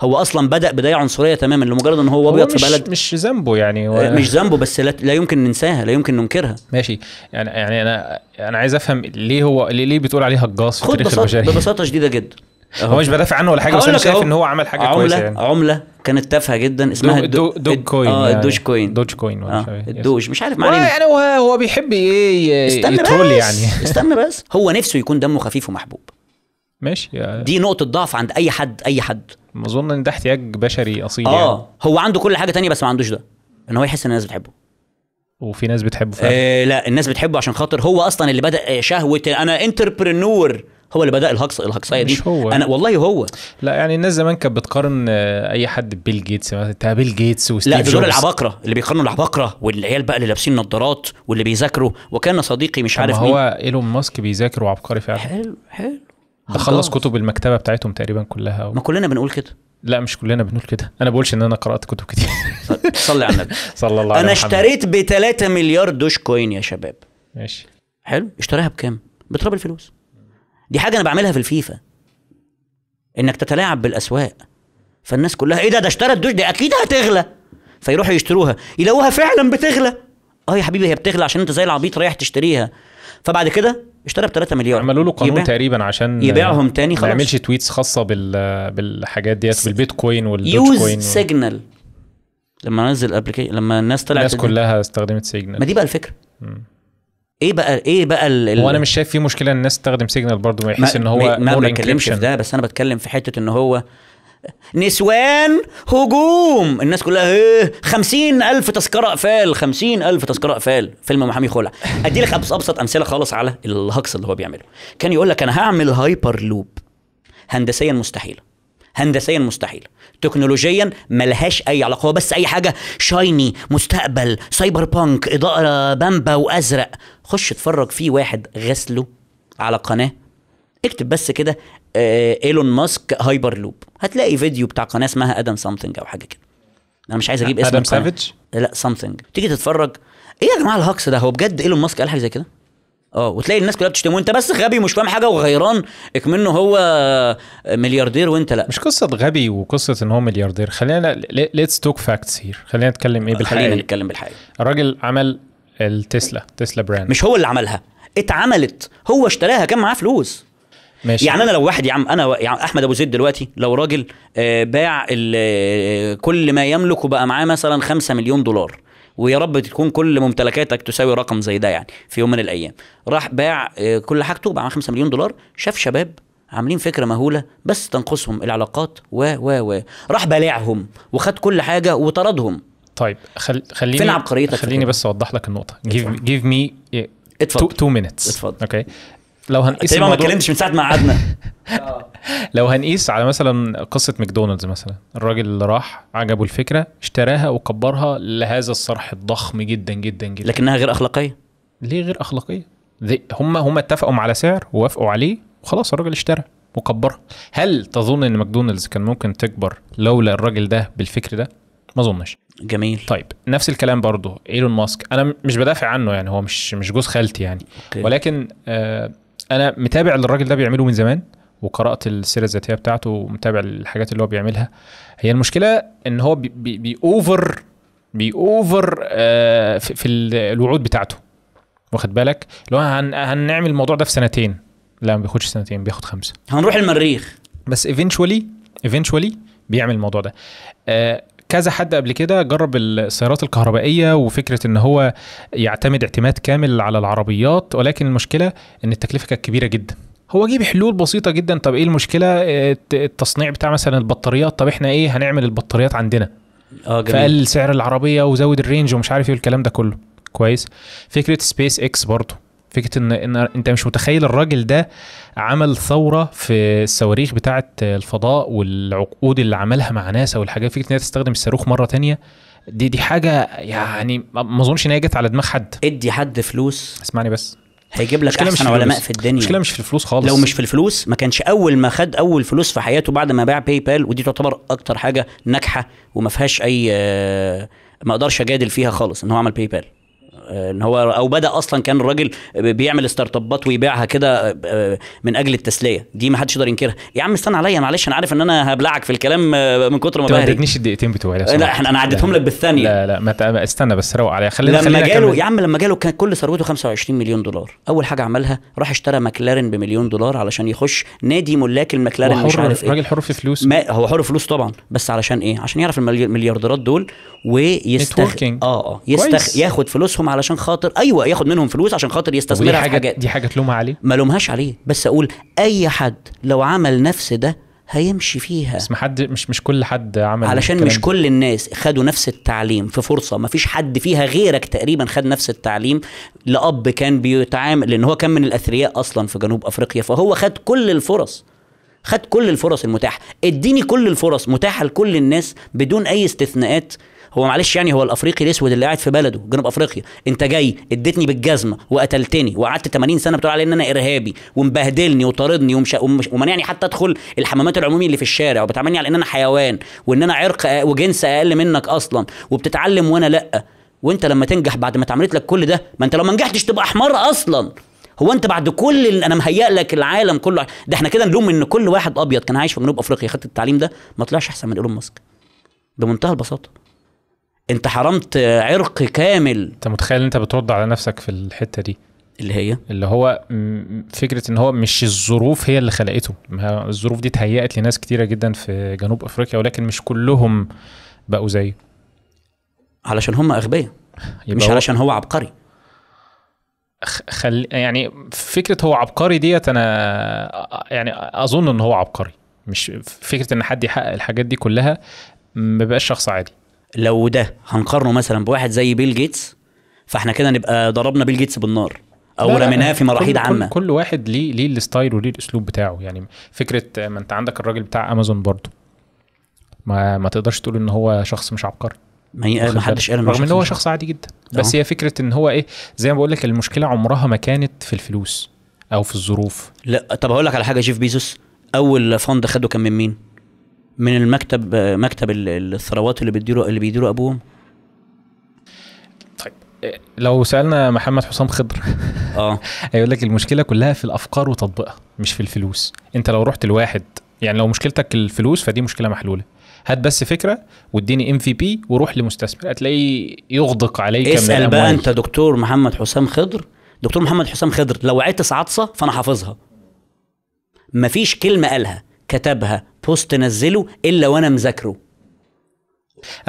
هو اصلا بدا بدايه عنصريه تماما لمجرد ان هو ابيض في بلد مش ذنبه يعني و... آه، مش ذنبه بس لا, لا يمكن ننساها لا يمكن ننكرها ماشي يعني يعني انا انا عايز افهم ليه هو ليه, ليه بتقول عليه هجاص في تاريخ البشريه ببساطه شديده جدا هو مش بدافع عنه ولا حاجه بس انا شايف ان هو عمل حاجه عملة كويسه يعني عمله كانت تافهه جدا اسمها دو دو دو كوين اه يعني الدوج كوين دوج كوين آه الدوج مش عارف معلش يعني هو هو بيحب ايه يترول يعني استنى بس <laughs> هو نفسه يكون دمه خفيف ومحبوب ماشي يعني. دي نقطه ضعف عند اي حد اي حد ما اظن ان ده احتياج بشري اصيل اه يعني. هو عنده كل حاجه تانية بس ما عندوش ده ان هو يحس ان الناس بتحبه وفي ناس بتحبه فعلا آه لا الناس بتحبه عشان خاطر هو اصلا اللي بدا آه، شهوه انا انتربرنور هو اللي بدا الهكس الهقصيه دي مش هو انا والله هو لا يعني الناس زمان كانت بتقارن آه، اي حد ببيل جيتس مثلا بيل جيتس وستيف لا دول العباقره اللي بيقارنوا العباقره والعيال بقى اللي لابسين نظارات واللي بيذاكروا وكان صديقي مش عارف هو مين. ايلون ماسك بيذاكر وعبقري فعلا حلو حلو بخلص كتب المكتبه بتاعتهم تقريبا كلها و... ما كلنا بنقول كده لا مش كلنا بنقول كده انا بقولش ان انا قرات كتب كتير صلي على النبي <laughs> صلى الله عليه انا اشتريت ب 3 مليار دوش كوين يا شباب ماشي حلو اشتريها بكام بتراب الفلوس دي حاجه انا بعملها في الفيفا انك تتلاعب بالاسواق فالناس كلها ايه ده ده اشترى الدوش دي اكيد هتغلى فيروحوا يشتروها يلاقوها فعلا بتغلى اه يا حبيبي هي بتغلى عشان انت زي العبيط رايح تشتريها فبعد كده اشترى ب 3 مليار عملوا له قانون يبيع. تقريبا عشان يبيعهم تاني خلاص ما يعملش تويتس خاصه بال... بالحاجات ديت بالبيتكوين والدوج يوز سيجنال لما نزل ابلكيشن لما الناس طلعت الناس كلها استخدمت سيجنال ما دي بقى الفكره م. ايه بقى ايه بقى ال هو انا مش شايف في مشكله ان الناس تستخدم سيجنال برضه ما يحس ان هو ما بتكلمش في ده بس انا بتكلم في حته ان هو نسوان هجوم الناس كلها ايه خمسين ألف تذكرة أقفال خمسين ألف تذكرة أقفال فيلم محامي خلع أدي لك أبسط أمثلة خالص على الهكس اللي هو بيعمله كان يقول لك أنا هعمل هايبر لوب هندسيا مستحيل هندسيا مستحيل تكنولوجيا ملهاش اي علاقه هو بس اي حاجه شايني مستقبل سايبر بانك اضاءه بامبا وازرق خش اتفرج في واحد غسله على قناه اكتب بس كده آه، ايلون ماسك هايبر لوب هتلاقي فيديو بتاع قناه اسمها ادم سامثينج او حاجه كده انا مش عايز اجيب اسم ادم سافيتش لا سامثينج تيجي تتفرج ايه يا جماعه الهكس ده هو بجد ايلون ماسك قال حاجه زي كده اه وتلاقي الناس كلها بتشتمه انت بس غبي مش فاهم حاجه وغيران اكمنه هو ملياردير وانت لا مش قصه غبي وقصه ان هو ملياردير خلينا ليتس توك فاكتس هير خلينا نتكلم ايه بالحقيقه خلينا نتكلم بالحقيقه الراجل عمل التسلا تسلا براند مش هو اللي عملها اتعملت هو اشتراها كان معاه فلوس ماشي. يعني انا لو واحد يا عم انا عم احمد ابو زيد دلوقتي لو راجل آه، باع آه، كل ما يملك وبقى معاه مثلا 5 مليون دولار ويا رب تكون كل ممتلكاتك تساوي رقم زي ده يعني في يوم من الايام راح باع آه، كل حاجته بقى معاه 5 مليون دولار شاف شباب عاملين فكره مهوله بس تنقصهم العلاقات و و و راح بالعهم وخد كل حاجه وطردهم طيب خل... خليني فين عبقريتك خليني بس اوضح لك النقطه جيف جيف مي اتفضل 2 مينتس اتفضل اوكي لو هنقيس تقريبا ما اتكلمتش من ساعه ما قعدنا <laughs> لو هنقيس على مثلا قصه ماكدونالدز مثلا الراجل اللي راح عجبه الفكره اشتراها وكبرها لهذا الصرح الضخم جدا جدا جدا لكنها غير اخلاقيه ليه غير اخلاقيه هم هم اتفقوا على سعر ووافقوا عليه وخلاص الراجل اشترى وكبرها هل تظن ان ماكدونالدز كان ممكن تكبر لولا الراجل ده بالفكر ده ما اظنش جميل طيب نفس الكلام برضه ايلون ماسك انا مش بدافع عنه يعني هو مش مش جوز خالتي يعني أوكي. ولكن آه انا متابع اللي الراجل ده بيعمله من زمان وقرات السيره الذاتيه بتاعته ومتابع الحاجات اللي هو بيعملها هي المشكله ان هو بي, اوفر بي اوفر آه، في, الوعود بتاعته واخد بالك لو هنعمل الموضوع ده في سنتين لا ما بياخدش سنتين بياخد خمسه هنروح المريخ بس ايفينشولي ايفينشولي بيعمل الموضوع ده آه، كذا حد قبل كده جرب السيارات الكهربائيه وفكره ان هو يعتمد اعتماد كامل على العربيات ولكن المشكله ان التكلفه كانت كبيره جدا هو جيب حلول بسيطه جدا طب ايه المشكله آه، التصنيع بتاع مثلا البطاريات طب احنا ايه هنعمل البطاريات عندنا اه جميل فقل سعر العربيه وزود الرينج ومش عارف ايه الكلام ده كله كويس فكره سبيس اكس برضه فكره ان, إن انت مش متخيل الراجل ده عمل ثوره في الصواريخ بتاعه الفضاء والعقود اللي عملها مع ناسا والحاجات فكره ان هي تستخدم الصاروخ مره تانية دي دي حاجه يعني ما اظنش ان هي جت على دماغ حد ادي حد فلوس اسمعني بس هيجيب لك احسن علماء في الدنيا المشكله مش في الفلوس خالص لو مش في الفلوس ما كانش اول ما خد اول فلوس في حياته بعد ما باع باي بال ودي تعتبر اكتر حاجه ناجحه وما فيهاش اي آه، ما اقدرش اجادل فيها خالص ان هو عمل باي بال ان هو او بدا اصلا كان الراجل بيعمل ستارت ابات ويبيعها كده آه، من اجل التسليه دي ما حدش يقدر ينكرها يا عم استنى عليا معلش انا عارف ان انا هبلعك في الكلام آه، من كتر ما بهري ما الدقيقتين بتوعي لا احنا انا عديتهم لك بالثانيه لا لا ما استنى بس روق عليا خلينا لما خلينا جاله يا عم لما جاله كان كل ثروته 25 مليون دولار اول حاجه عملها راح اشترى ماكلارن بمليون دولار علشان يخش نادي ملاك الماكلارن مش عارف ايه راجل حر في فلوس ما هو حر فلوس طبعا بس علشان ايه عشان يعرف المليارديرات دول ويستخ اه اه يستخ... ياخد فلوسهم علشان خاطر ايوه ياخد منهم فلوس عشان خاطر يستثمرها في حاجة حاجات دي حاجه تلومها عليه ما لومهاش عليه بس اقول اي حد لو عمل نفس ده هيمشي فيها بس ما حد مش مش كل حد عمل علشان مش كل الناس خدوا نفس التعليم في فرصه ما فيش حد فيها غيرك تقريبا خد نفس التعليم لاب كان بيتعامل لان هو كان من الاثرياء اصلا في جنوب افريقيا فهو خد كل الفرص خد كل الفرص المتاحه اديني كل الفرص متاحه لكل الناس بدون اي استثناءات هو معلش يعني هو الافريقي الاسود اللي قاعد في بلده جنوب افريقيا انت جاي اديتني بالجزمه وقتلتني وقعدت 80 سنه بتقول علي ان انا ارهابي ومبهدلني وطاردني ومش ومانعني حتى ادخل الحمامات العمومي اللي في الشارع وبتعاملني على ان انا حيوان وان انا عرق وجنس اقل منك اصلا وبتتعلم وانا لا وانت لما تنجح بعد ما اتعملت لك كل ده ما انت لو ما نجحتش تبقى حمار اصلا هو انت بعد كل اللي انا مهيئ لك العالم كله ده احنا كده نلوم ان كل واحد ابيض كان عايش في جنوب افريقيا خد التعليم ده ما طلعش احسن من ايلون ماسك بمنتهى البساطه انت حرمت عرق كامل انت متخيل انت بترد على نفسك في الحته دي اللي هي اللي هو فكره ان هو مش الظروف هي اللي خلقته الظروف دي اتهيأت لناس كتيره جدا في جنوب افريقيا ولكن مش كلهم بقوا زيه علشان هم اغبياء مش هو... علشان هو عبقري خل... يعني فكره هو عبقري ديت انا يعني اظن ان هو عبقري مش فكره ان حد يحقق الحاجات دي كلها ما بقاش شخص عادي لو ده هنقارنه مثلا بواحد زي بيل جيتس فاحنا كده نبقى ضربنا بيل جيتس بالنار او رميناه في مراحيض عامه كل, كل واحد ليه ليه الستايل وليه الاسلوب بتاعه يعني فكره ما انت عندك الراجل بتاع امازون برضه ما ما تقدرش تقول ان هو شخص مش عبقري ما حدش قال رغم ان هو شخص عادي جدا آه. بس هي فكره ان هو ايه زي ما بقول لك المشكله عمرها ما كانت في الفلوس او في الظروف لا طب هقول لك على حاجه جيف بيزوس اول فند خده كان من مين من المكتب مكتب الثروات اللي بيديروا اللي بيديروا ابوهم طيب لو سالنا محمد حسام خضر اه <laughs> هيقول لك المشكله كلها في الافكار وتطبيقها مش في الفلوس انت لو رحت لواحد يعني لو مشكلتك الفلوس فدي مشكله محلوله هات بس فكره واديني ام في بي وروح لمستثمر هتلاقيه يغدق عليك اسال من بقى انت دكتور محمد حسام خضر دكتور محمد حسام خضر لو عيت عطسه فانا حافظها مفيش كلمه قالها كتبها بوست نزله الا وانا مذاكره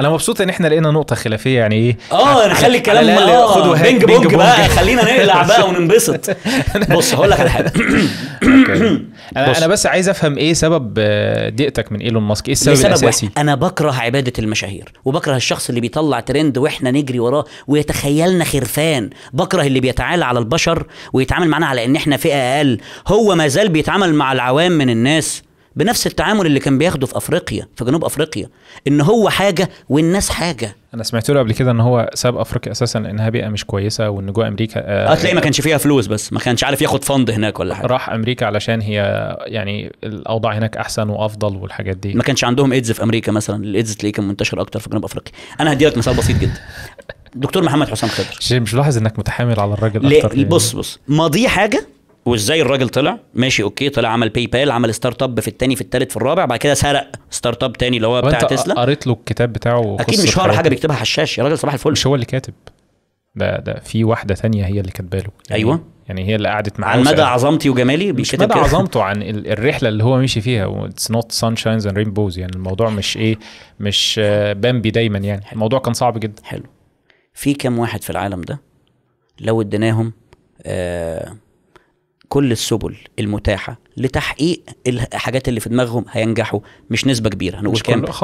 انا مبسوط ان احنا لقينا نقطه خلافيه يعني ايه اه نخلي الكلام اه خدوا بينج بونج, بونج بقى خلينا نقلع بقى <laughs> وننبسط بص هقول لك على حاجه انا انا بس عايز افهم ايه سبب آه، ضيقتك من ايلون ماسك ايه السبب الاساسي انا بكره عباده المشاهير وبكره الشخص اللي بيطلع ترند واحنا نجري وراه ويتخيلنا خرفان بكره اللي بيتعالى على البشر ويتعامل معانا على ان احنا فئه اقل هو ما زال بيتعامل مع العوام من الناس بنفس التعامل اللي كان بياخده في افريقيا في جنوب افريقيا ان هو حاجه والناس حاجه انا سمعت له قبل كده ان هو ساب افريقيا اساسا لانها بيئه مش كويسه وان جوه امريكا آه تلاقي ما كانش فيها فلوس بس ما كانش عارف ياخد فند هناك ولا حاجه راح امريكا علشان هي يعني الاوضاع هناك احسن وافضل والحاجات دي ما كانش عندهم ايدز في امريكا مثلا الايدز تلاقيه كان منتشر اكتر في جنوب افريقيا انا هديلك مثال بسيط جدا دكتور محمد حسام خضر مش لاحظ انك متحامل على الراجل اكتر بص بص ماضيه حاجه وازاي الراجل طلع ماشي اوكي طلع عمل باي بال عمل ستارت اب في الثاني في الثالث في الرابع بعد كده سرق ستارت اب تاني اللي هو بتاع تسلا قريت له الكتاب بتاعه اكيد مش هقرا حاجه بيكتبها حشاش يا راجل صباح الفل مش هو اللي كاتب ده ده في واحده تانية هي اللي كاتبه له يعني ايوه يعني هي اللي قعدت معاه عن مدى عظمتي وجمالي مش مدى كده. عظمته عن الرحله اللي هو مشي فيها اتس نوت سانشاينز اند رينبوز يعني الموضوع مش ايه مش بامبي دايما يعني حلو. الموضوع كان صعب جدا حلو في كام واحد في العالم ده لو اديناهم آه كل السبل المتاحه لتحقيق الحاجات اللي في دماغهم هينجحوا مش نسبه كبيره هنقول كام؟ 1%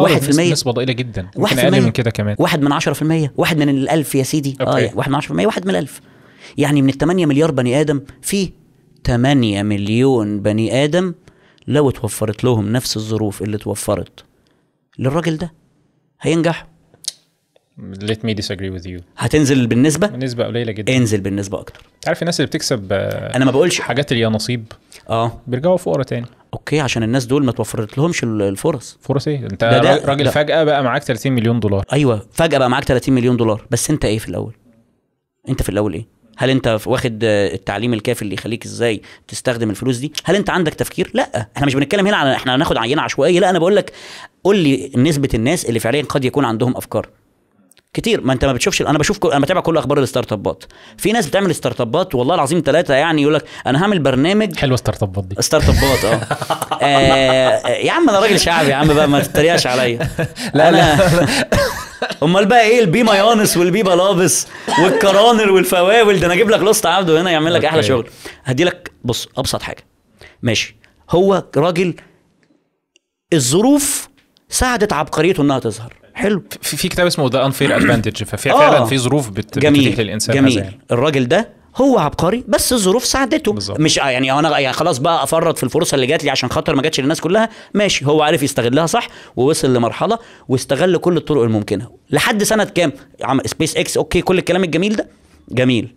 نسبه ضئيله جدا ممكن اقل من كده كمان واحد من 10% واحد من الألف يا سيدي أوكي. اه واحد من 10% واحد من الألف يعني من ال 8 مليار بني ادم في 8 مليون بني ادم لو اتوفرت لهم نفس الظروف اللي اتوفرت للراجل ده هينجحوا let me disagree with you هتنزل بالنسبه بالنسبه قليله جدا انزل بالنسبه اكتر عارف الناس اللي بتكسب آه، انا ما بقولش حاجات اليا نصيب اه بيرجعوا فقراء تاني اوكي عشان الناس دول ما توفرت لهمش الفرص فرص ايه انت ده ده راجل ده. فجاه بقى معاك 30 مليون دولار ايوه فجاه بقى معاك 30 مليون دولار بس انت ايه في الاول انت في الاول ايه هل انت واخد آه، التعليم الكافي اللي يخليك ازاي تستخدم الفلوس دي هل انت عندك تفكير لا احنا مش بنتكلم هنا على احنا هناخد عينه عشوائيه لا انا بقول لك قول لي نسبه الناس اللي فعليا قد يكون عندهم افكار كتير ما انت ما بتشوفش انا بشوف كل... انا بتابع كل اخبار الستارت ابات في ناس بتعمل ستارت ابات والله العظيم ثلاثه يعني يقول لك انا هعمل برنامج حلوه ستارت ابات دي ستارت ابات اه. <laughs> اه, يا عم انا راجل شعبي يا عم بقى ما تتريقش عليا <laughs> لا أنا... لا, <laughs> امال بقى ايه البي مايونس والبي بلابس والكرانر والفواول ده انا اجيب لك لوست عبده هنا يعمل لك احلى شغل هدي لك بص ابسط حاجه ماشي هو راجل الظروف ساعدت عبقريته انها تظهر حلو في, في كتاب اسمه ذا انفير ادفانتج ففي فعلا آه. في ظروف بت... جميل. بتتيح للانسان جميل هزين. يعني. الراجل ده هو عبقري بس الظروف ساعدته بالزبط. مش آه، يعني انا يعني خلاص بقى افرط في الفرصه اللي جات لي عشان خاطر ما جاتش للناس كلها ماشي هو عارف يستغلها صح ووصل لمرحله واستغل كل الطرق الممكنه لحد سنه كام عم سبيس اكس اوكي كل الكلام الجميل ده جميل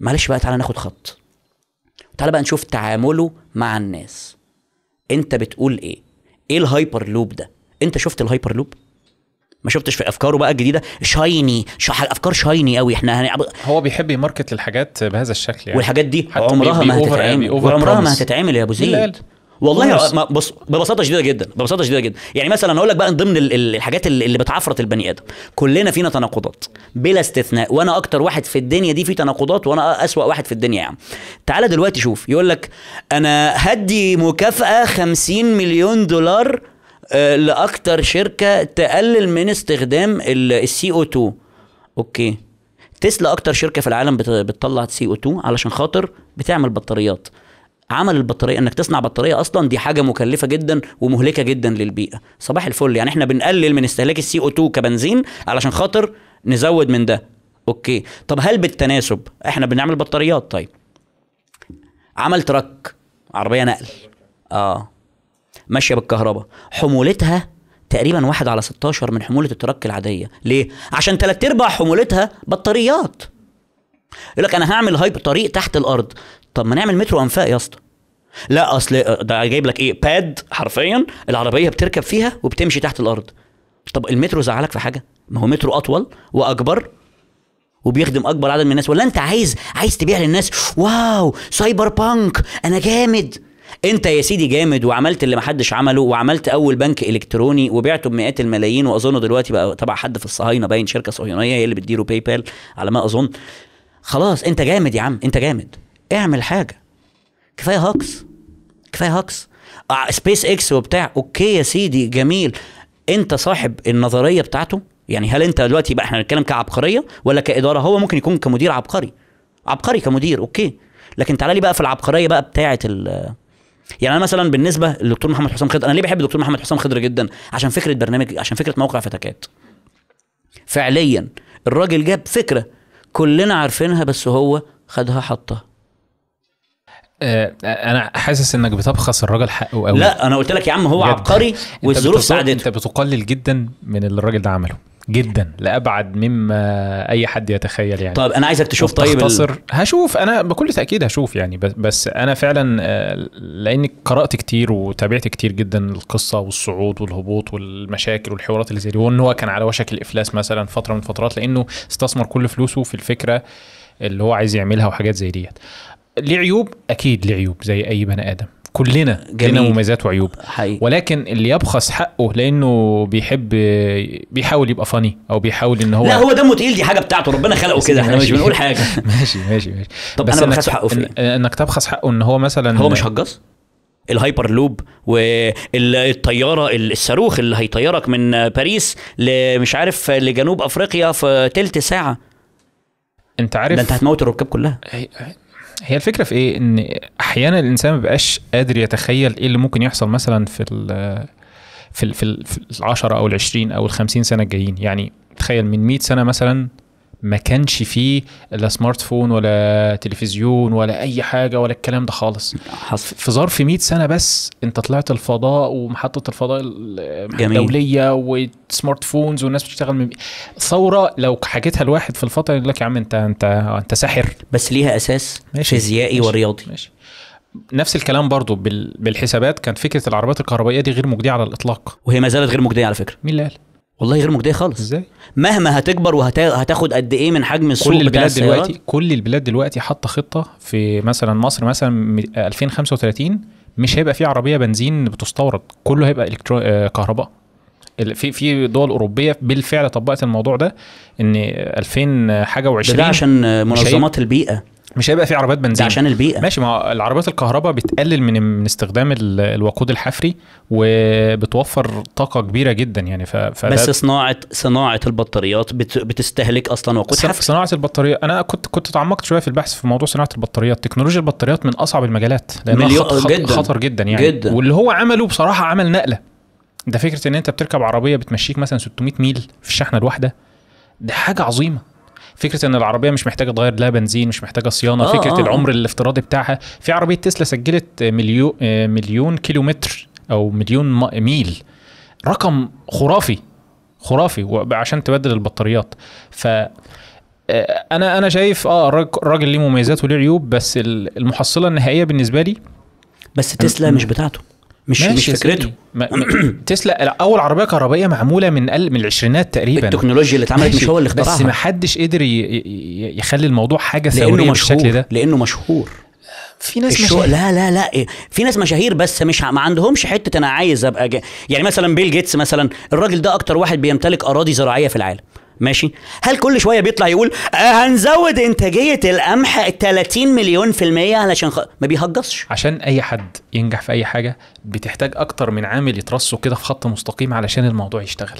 معلش بقى تعالى ناخد خط تعالى بقى نشوف تعامله مع الناس انت بتقول ايه ايه الهايبر لوب ده انت شفت الهايبر لوب ما شفتش في افكاره بقى الجديده شايني شح... افكار شايني قوي احنا هن... هو بيحب يماركت للحاجات بهذا الشكل يعني والحاجات دي عمرها ما هتتعمل عمرها ما هتتعمل يا ابو زيد والله بص ببساطه شديده جدا ببساطه شديده جدا يعني مثلا اقول لك بقى ضمن الحاجات اللي بتعفرت البني ادم كلنا فينا تناقضات بلا استثناء وانا اكتر واحد في الدنيا دي فيه تناقضات وانا اسوا واحد في الدنيا يا يعني. عم تعالى دلوقتي شوف يقول لك انا هدي مكافاه 50 مليون دولار آه، لاكتر شركه تقلل من استخدام السي او 2 اوكي تسلا اكتر شركه في العالم بتطلع سي او 2 علشان خاطر بتعمل بطاريات عمل البطاريه انك تصنع بطاريه اصلا دي حاجه مكلفه جدا ومهلكه جدا للبيئه صباح الفل يعني احنا بنقلل من استهلاك السي او 2 كبنزين علشان خاطر نزود من ده اوكي طب هل بالتناسب احنا بنعمل بطاريات طيب عمل تراك عربيه نقل اه ماشيه بالكهرباء حمولتها تقريبا واحد على 16 من حموله الترك العاديه ليه عشان ثلاث ارباع حمولتها بطاريات يقول لك انا هعمل هايبر طريق تحت الارض طب ما نعمل مترو انفاق يا اسطى لا اصل ده جايب لك ايه باد حرفيا العربيه بتركب فيها وبتمشي تحت الارض طب المترو زعلك في حاجه ما هو مترو اطول واكبر وبيخدم اكبر عدد من الناس ولا انت عايز عايز تبيع للناس واو سايبر بانك انا جامد انت يا سيدي جامد وعملت اللي محدش عمله وعملت اول بنك الكتروني وبعته بمئات الملايين واظن دلوقتي بقى تبع حد في الصهاينه باين شركه صهيونيه هي اللي بتديره باي بال على ما اظن خلاص انت جامد يا عم انت جامد اعمل حاجه كفايه هاكس كفايه هاكس آه، سبيس اكس وبتاع اوكي يا سيدي جميل انت صاحب النظريه بتاعته يعني هل انت دلوقتي بقى احنا بنتكلم كعبقريه ولا كاداره هو ممكن يكون كمدير عبقري عبقري كمدير اوكي لكن تعالى لي بقى في العبقريه بقى بتاعه يعني انا مثلا بالنسبه للدكتور محمد حسام خضر انا ليه بحب الدكتور محمد حسام خضر جدا عشان فكره برنامج عشان فكره موقع فتكات فعليا الراجل جاب فكره كلنا عارفينها بس هو خدها حطها آه، انا حاسس انك بتبخس الراجل حقه قوي لا انا قلت لك يا عم هو عبقري والظروف ساعدته انت بتقلل جدا من اللي الراجل ده عمله جدا لابعد مما اي حد يتخيل يعني طيب انا عايزك تشوف طيب تختصر ال... هشوف انا بكل تاكيد هشوف يعني بس, بس انا فعلا آه، لاني قرات كتير وتابعت كتير جدا القصه والصعود والهبوط والمشاكل والحوارات اللي زي دي وان هو كان على وشك الافلاس مثلا فتره من الفترات لانه استثمر كل فلوسه في الفكره اللي هو عايز يعملها وحاجات زي ديت ليه عيوب اكيد ليه عيوب زي اي بني ادم كلنا لنا مميزات وعيوب حقيقي. ولكن اللي يبخس حقه لانه بيحب بيحاول يبقى فاني او بيحاول ان هو لا هو دمه تقيل دي حاجه بتاعته ربنا خلقه كده احنا مش بنقول حاجه <laughs> ماشي ماشي ماشي طب بس انا بخس حقه في إيه؟ انك تبخس حقه ان هو مثلا هو مش هجص الهايبر لوب والطياره الصاروخ اللي هيطيرك من باريس لمش عارف لجنوب افريقيا في تلت ساعه انت عارف ده انت هتموت الركاب كلها هي الفكره في ايه ان احيانا الانسان ما بيبقاش قادر يتخيل ايه اللي ممكن يحصل مثلا في الـ في الـ في ال 10 او ال 20 او ال 50 سنه الجايين يعني تخيل من 100 سنه مثلا ما كانش فيه لا سمارت فون ولا تلفزيون ولا اي حاجه ولا الكلام ده خالص حصف. في ظرف 100 سنه بس انت طلعت الفضاء ومحطه الفضاء الدوليه وسمارت فونز والناس بتشتغل من ثوره لو حكيتها الواحد في الفتره يقول لك يا عم انت انت انت ساحر بس ليها اساس ماشي. فيزيائي ماشي. ورياضي ماشي. نفس الكلام برضو بالحسابات كانت فكره العربيات الكهربائيه دي غير مجديه على الاطلاق وهي ما زالت غير مجديه على فكره مين اللي قال والله غير مجديه خالص ازاي مهما هتكبر وهتاخد قد ايه من حجم السوق كل البلاد دلوقتي كل البلاد دلوقتي حاطه خطه في مثلا مصر مثلا 2035 مش هيبقى في عربيه بنزين بتستورد كله هيبقى الكترو آه، كهرباء في في دول اوروبيه بالفعل طبقت الموضوع ده ان 2000 حاجه و20 عشان منظمات البيئه مش هيبقى في عربيات بنزين ده عشان البيئه ماشي ما العربيات الكهرباء بتقلل من من استخدام الوقود الحفري وبتوفر طاقه كبيره جدا يعني ف... بس صناعه صناعه البطاريات بت... بتستهلك اصلا وقود حفري صناعه البطاريات انا كنت كنت تعمقت شويه في البحث في موضوع صناعه البطاريات تكنولوجيا البطاريات من اصعب المجالات لانها مليو... خطر, خط... جداً. خطر جدا يعني جدا. واللي هو عمله بصراحه عمل نقله ده فكره ان انت بتركب عربيه بتمشيك مثلا 600 ميل في الشحنه الواحده ده حاجه عظيمه فكره ان العربيه مش محتاجه تغير لها بنزين مش محتاجه صيانه آه فكره آه العمر الافتراضي بتاعها في عربيه تسلا سجلت مليون آه، مليون كيلومتر او مليون ميل رقم خرافي خرافي عشان تبدل البطاريات ف آه، انا انا شايف اه الراجل ليه مميزات وليه عيوب بس المحصله النهائيه بالنسبه لي بس تسلا مش بتاعته مش مش فكرته ما <clears throat> تسلا اول عربيه كهربائيه معموله من ال... من العشرينات تقريبا التكنولوجيا اللي اتعملت مش هو اللي اخترعها بس ما حدش قدر يخلي الموضوع حاجه ثوريه بالشكل ده لانه مشهور في ناس الشو... مشاهير لا لا لا في ناس مشاهير بس مش ما عندهمش حته انا عايز ابقى جا... يعني مثلا بيل جيتس مثلا الراجل ده اكتر واحد بيمتلك اراضي زراعيه في العالم ماشي هل كل شويه بيطلع يقول آه، هنزود انتاجيه القمح 30 مليون في الميه علشان خ... ما بيهجصش عشان اي حد ينجح في اي حاجه بتحتاج اكتر من عامل يترصوا كده في خط مستقيم علشان الموضوع يشتغل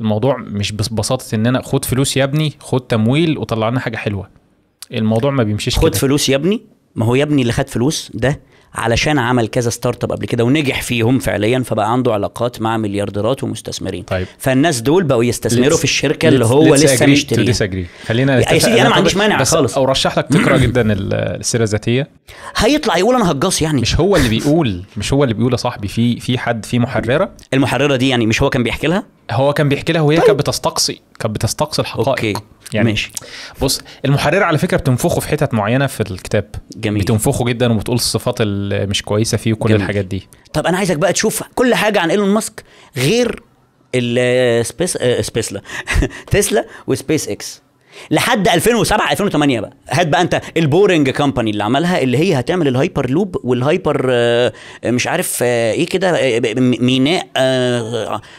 الموضوع مش ببساطه ان انا خد فلوس يا ابني خد تمويل وطلع لنا حاجه حلوه الموضوع ما بيمشيش خد كده. فلوس يا ابني ما هو يا ابني اللي خد فلوس ده علشان عمل كذا ستارت اب قبل كده ونجح فيهم فعليا فبقى عنده علاقات مع مليارديرات ومستثمرين طيب. فالناس دول بقوا يستثمروا في الشركه اللي هو لسه مشتريها خلينا يا سيدي انا ما عنديش مانع خالص او رشح لك تقرا <coughs> جدا السيره الذاتيه هيطلع يقول انا هجاص يعني مش هو اللي بيقول مش هو اللي بيقول يا صاحبي في في حد في محرره المحرره دي يعني مش هو كان بيحكي لها هو كان بيحكي لها وهي طيب. كانت بتستقصي كانت بتستقصي الحقائق أوكي. يعني ماشي بص المحرر على فكره بتنفخه في حتت معينه في الكتاب جميل بتنفخه جدا وبتقول الصفات اللي مش كويسه فيه وكل جميل. الحاجات دي طب انا عايزك بقى تشوف كل حاجه عن ايلون ماسك غير السبيس آه، آه، سبيسلا <laughs> تسلا وسبيس اكس لحد 2007 2008 بقى هات بقى انت البورنج كامباني اللي عملها اللي هي هتعمل الهايبر لوب والهايبر آه، مش عارف آه، ايه كده آه، ميناء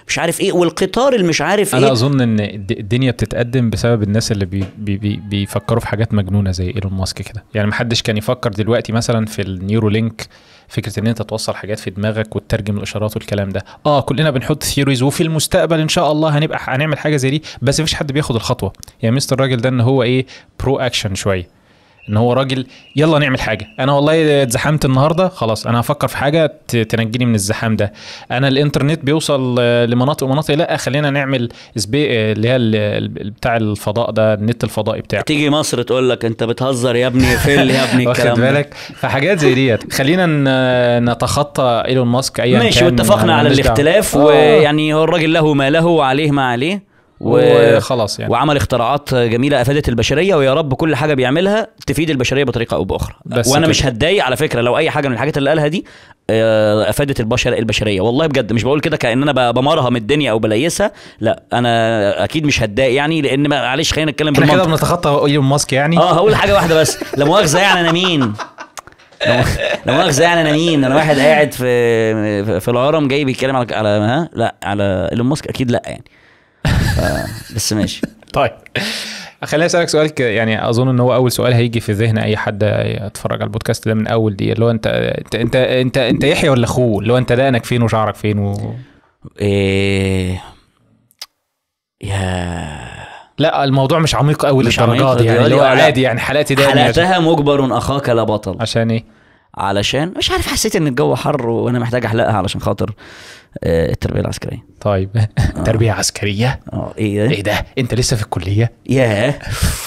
مش عارف ايه والقطار اللي مش عارف ايه انا اظن ان الدنيا بتتقدم بسبب الناس اللي بي بي بي بيفكروا في حاجات مجنونه زي ايلون ماسك كده يعني محدش كان يفكر دلوقتي مثلا في النيورو لينك فكره ان انت توصل حاجات في دماغك وتترجم الاشارات والكلام ده اه كلنا بنحط ثيوريز وفي المستقبل ان شاء الله هنبقى هنعمل حاجه زي دي بس مفيش حد بياخد الخطوه يعني مستر الراجل ده ان هو ايه برو اكشن شويه ان هو راجل يلا نعمل حاجه انا والله اتزحمت النهارده خلاص انا هفكر في حاجه تنجيني من الزحام ده انا الانترنت بيوصل لمناطق ومناطق لا خلينا نعمل سبي اللي هي بتاع الفضاء ده النت الفضائي بتاعه تيجي مصر تقول لك انت بتهزر يا ابني فل يا ابني <laughs> الكلام واخد بالك فحاجات زي ديت خلينا نتخطى ايلون ماسك ايا كان ماشي واتفقنا على الاختلاف آه. ويعني هو الراجل له ما له وعليه ما عليه وخلاص يعني وعمل اختراعات جميله افادت البشريه ويا رب كل حاجه بيعملها تفيد البشريه بطريقه او باخرى بس وانا كده. مش هتضايق على فكره لو اي حاجه من الحاجات اللي قالها دي آه، افادت البشر البشريه والله بجد مش بقول كده كان انا بمرهم الدنيا او بليسها لا انا اكيد مش هتضايق يعني لان معلش خلينا نتكلم بالمنطق كده بنتخطى ايلون ماسك يعني اه هقول حاجه واحده بس لا مؤاخذه يعني انا مين لا مؤاخذه يعني انا مين انا واحد قاعد في في الهرم جاي بيتكلم على على ها لا على ايلون ماسك اكيد لا يعني آه، بس ماشي <laughs> طيب خليني اسالك سؤال يعني اظن ان هو اول سؤال هيجي في ذهن اي حد يتفرج على البودكاست ده من اول دقيقه اللي هو انت انت انت انت, انت يحيى ولا اخوه اللي هو انت دقنك فين وشعرك فين و... إيه... يا لا الموضوع مش عميق قوي للدرجه دي يعني اللي هو عادي يعني حلقتي ده يعني. حلقتها مجبر اخاك لا بطل عشان ايه؟ علشان مش عارف حسيت ان الجو حر وانا محتاج احلقها علشان خاطر آه، التربيه العسكريه طيب آه. تربيه عسكريه اه ايه ده ايه ده انت لسه في الكليه ياه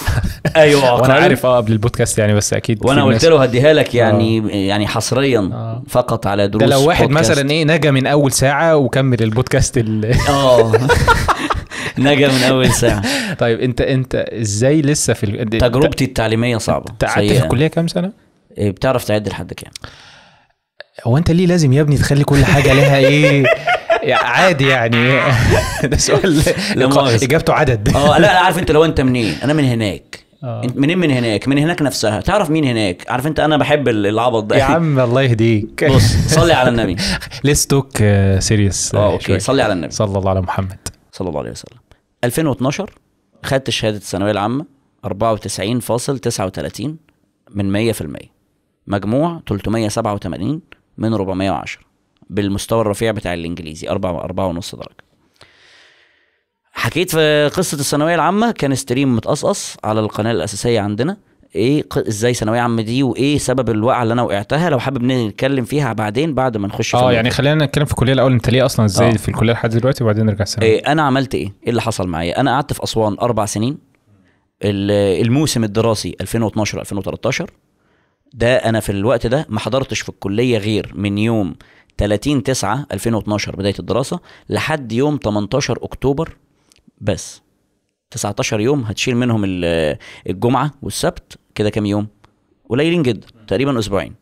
<laughs> ايوه وانا عارف اه قبل البودكاست يعني بس اكيد وانا قلت له هديها لك آه. يعني آه. يعني حصريا آه. فقط على دروس ده لو واحد بودكاست. مثلا ايه نجا من اول ساعه وكمل البودكاست اه <laughs> نجا من اول ساعه <laughs> طيب انت انت ازاي لسه في تجربتي التعليميه صعبه قعدت في الكليه كام سنه إيه، بتعرف تعد لحد كام هو انت ليه لازم يا ابني تخلي كل حاجه لها ايه عادي يعني <laughs> ده سؤال اجابته عدد اه لا عارف <laughs> انت لو انت منين انا من هناك اه. انت منين من هناك من هناك نفسها تعرف مين هناك عارف انت انا بحب العبط ده يا عم الله يهديك <laughs> بص صلي على النبي ليتس توك سيريس اه uh, اوكي صلي على النبي صلى الله على محمد صلى الله عليه وسلم 2012 خدت شهاده الثانويه العامه 94.39 من 100% مجموع 387 من 410 بالمستوى الرفيع بتاع الانجليزي 4 4 ونص درجه حكيت في قصه الثانويه العامه كان ستريم متقصقص على القناه الاساسيه عندنا ايه ازاي ثانويه عامه دي وايه سبب الوقعه اللي انا وقعتها لو حابب نتكلم فيها بعدين بعد ما نخش اه يعني خلينا نتكلم في الكليه الاول انت ليه اصلا ازاي آه. في الكليه لحد دلوقتي وبعدين نرجع الثانويه إيه انا عملت ايه ايه اللي حصل معايا انا قعدت في اسوان اربع سنين الموسم الدراسي 2012 2013 ده انا في الوقت ده ما حضرتش في الكليه غير من يوم 30 9 2012 بدايه الدراسه لحد يوم 18 اكتوبر بس 19 يوم هتشيل منهم الجمعه والسبت كده كام يوم قليلين جدا تقريبا اسبوعين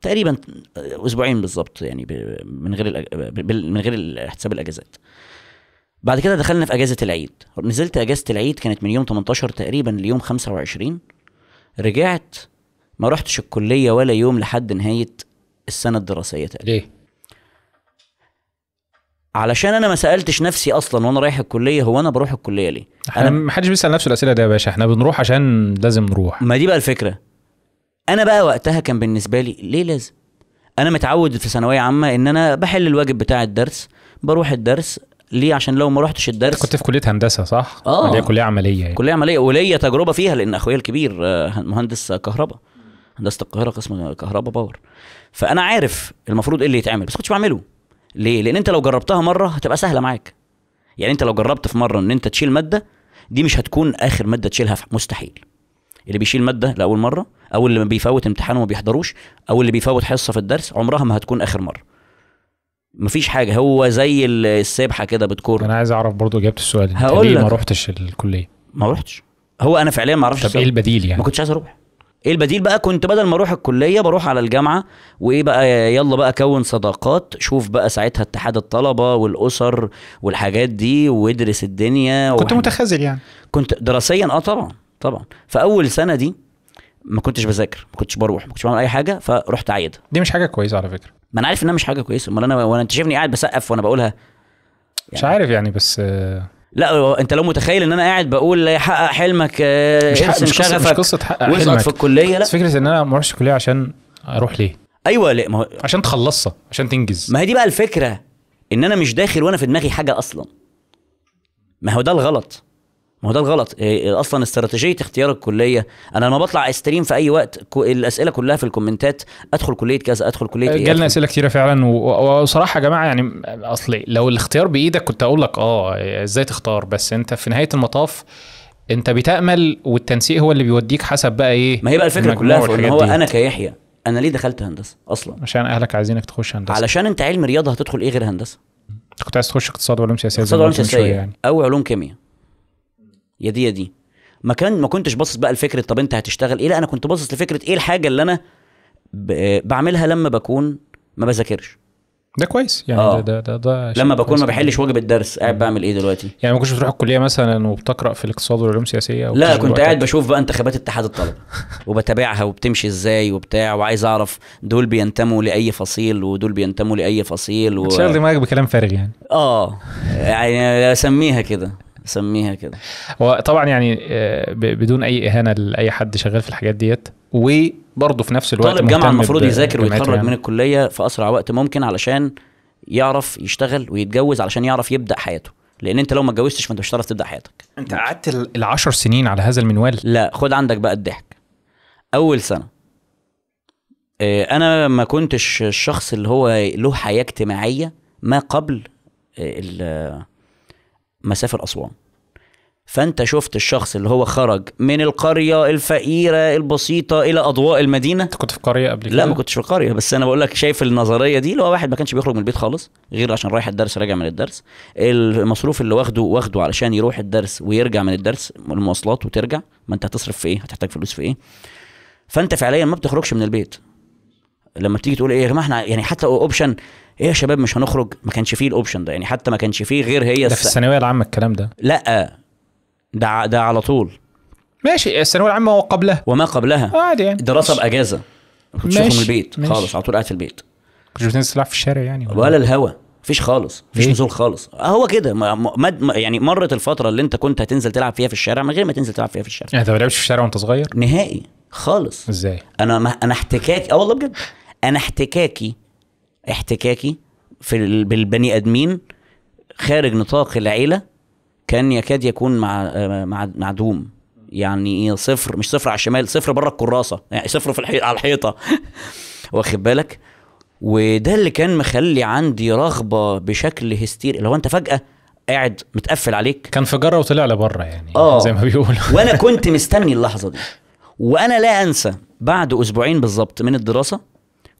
تقريبا اسبوعين بالظبط يعني من غير من غير حساب الاجازات بعد كده دخلنا في اجازه العيد نزلت اجازه العيد كانت من يوم 18 تقريبا ليوم 25 رجعت ما رحتش الكليه ولا يوم لحد نهايه السنه الدراسيه تقريبا ليه علشان انا ما سالتش نفسي اصلا وانا رايح الكليه هو انا بروح الكليه ليه انا ما حدش بيسال نفسه الاسئله دي يا باشا احنا بنروح عشان لازم نروح ما دي بقى الفكره انا بقى وقتها كان بالنسبه لي ليه لازم انا متعود في ثانويه عامه ان انا بحل الواجب بتاع الدرس بروح الدرس ليه عشان لو ما رحتش الدرس كنت في كليه هندسه صح اه كليه عمليه يعني. كليه عمليه وليا تجربه فيها لان اخويا الكبير آه، مهندس كهرباء هندسه القاهره قسم كهرباء باور فانا عارف المفروض ايه اللي يتعمل بس كنتش بعمله ليه لان انت لو جربتها مره هتبقى سهله معاك يعني انت لو جربت في مره ان انت تشيل ماده دي مش هتكون اخر ماده تشيلها مستحيل اللي بيشيل ماده لاول مره او اللي بيفوت امتحان وما بيحضروش او اللي بيفوت حصه في الدرس عمرها ما هتكون اخر مره مفيش حاجه هو زي السبحه كده بتكور انا عايز اعرف برضو اجابه السؤال هقول ليه ما رحتش الكليه ما رحتش هو انا فعليا ما اعرفش طب ايه البديل يعني ما كنتش عايز اروح ايه البديل بقى كنت بدل ما اروح الكليه بروح على الجامعه وايه بقى يلا بقى كون صداقات شوف بقى ساعتها اتحاد الطلبه والاسر والحاجات دي وادرس الدنيا كنت وحنا. متخاذل يعني كنت دراسيا اه طبعا طبعا فاول سنه دي ما كنتش بذاكر ما كنتش بروح ما كنتش بعمل اي حاجه فرحت عايد دي مش حاجه كويسه على فكره ما انا عارف انها مش حاجه كويسه امال انا وانا انت شايفني قاعد بسقف وانا بقولها يعني. مش عارف يعني بس آه، لا انت لو متخيل ان انا قاعد بقول آه، حقق حلمك مش حق مش قصة مش قصه حقق حلمك في الكليه لا بس فكره ان انا ما اروحش الكليه عشان اروح ليه ايوه ليه ما هو عشان تخلصها عشان تنجز ما هي دي بقى الفكره ان انا مش داخل وانا في دماغي حاجه اصلا ما هو ده الغلط ما هو ده الغلط إيه اصلا استراتيجيه اختيار الكليه انا لما بطلع استريم في اي وقت الاسئله كلها في الكومنتات ادخل كليه كذا ادخل كليه ايه جالنا اسئله كتيره فعلا وصراحه يا جماعه يعني اصلي لو الاختيار بايدك كنت اقول لك اه ازاي تختار بس انت في نهايه المطاف انت بتامل والتنسيق هو اللي بيوديك حسب بقى ايه ما هي بقى الفكره كلها في ان هو انا كيحيى انا ليه دخلت هندسه اصلا عشان اهلك عايزينك تخش هندسه علشان انت علم رياضه هتدخل ايه غير هندسه كنت عايز تخش اقتصاد وعلوم سياسيه اقتصاد وعلوم سياسيه يعني. او علوم كيمياء يا دي يا دي ما كان ما كنتش باصص بقى لفكره طب انت هتشتغل ايه لا انا كنت باصص لفكره ايه الحاجه اللي انا بعملها لما بكون ما بذاكرش ده كويس يعني آه. ده ده ده لما بكون ما بحلش واجب الدرس قاعد بعمل ايه دلوقتي يعني ما كنتش بتروح الكليه مثلا وبتقرا في الاقتصاد والعلوم السياسيه لا كنت قاعد بشوف بقى انتخابات اتحاد الطلبه <laughs> وبتابعها وبتمشي ازاي وبتاع وعايز اعرف دول بينتموا لاي فصيل ودول بينتموا لاي فصيل و... شغل دماغك بكلام فارغ يعني اه يعني اسميها كده سميها كده وطبعا يعني آه، بدون اي اهانه لاي حد شغال في الحاجات ديت وبرضه في نفس الوقت طالب جامعه المفروض يذاكر ويتخرج يعني. من الكليه في اسرع وقت ممكن علشان يعرف يشتغل ويتجوز علشان يعرف يبدا حياته لان انت لو ما اتجوزتش فانت مش هتعرف تبدا حياتك انت قعدت العشر سنين على هذا المنوال لا خد عندك بقى الضحك اول سنه آه، انا ما كنتش الشخص اللي هو له حياه اجتماعيه ما قبل آه، مسافه أسوان فانت شفت الشخص اللي هو خرج من القريه الفقيره البسيطه الى اضواء المدينه انت كنت في قريه قبل كده لا ما كنتش في قريه بس انا بقول لك شايف النظريه دي اللي هو واحد ما كانش بيخرج من البيت خالص غير عشان رايح الدرس راجع من الدرس المصروف اللي واخده واخده علشان يروح الدرس ويرجع من الدرس المواصلات وترجع ما انت هتصرف في ايه هتحتاج فلوس في ايه فانت فعليا ما بتخرجش من البيت لما تيجي تقول ايه يا جماعه احنا يعني حتى اوبشن ايه يا شباب مش هنخرج ما كانش فيه الاوبشن ده يعني حتى ما كانش فيه غير هي ده في الثانويه العامه الكلام ده لا ده ده على طول ماشي الثانويه العامه وقبلها وما قبلها آه، عادي يعني دراسه ماشي. باجازه ماشي. من البيت ماشي. خالص على طول قاعد في البيت كنت بتنزل تلعب في الشارع يعني ولا, ولا الهوا مفيش خالص مفيش نزول خالص آه، هو كده مد... يعني مرت الفتره اللي انت كنت هتنزل تلعب فيها في الشارع من غير ما تنزل تلعب فيها في الشارع يعني انت ما لعبتش في الشارع وانت صغير نهائي خالص ازاي انا ما... انا احتكاكي اه والله بجد انا احتكاكي احتكاكي في بالبني ادمين خارج نطاق العيله كان يكاد يكون مع مع معدوم يعني ايه صفر مش صفر على الشمال صفر بره الكراسه يعني صفر في الحي... على الحيطه <laughs> واخد بالك وده اللي كان مخلي عندي رغبه بشكل هستيري لو انت فجاه قاعد متقفل عليك كان في جره وطلع لبره يعني آه. زي ما بيقولوا <laughs> وانا كنت مستني اللحظه دي وانا لا انسى بعد اسبوعين بالظبط من الدراسه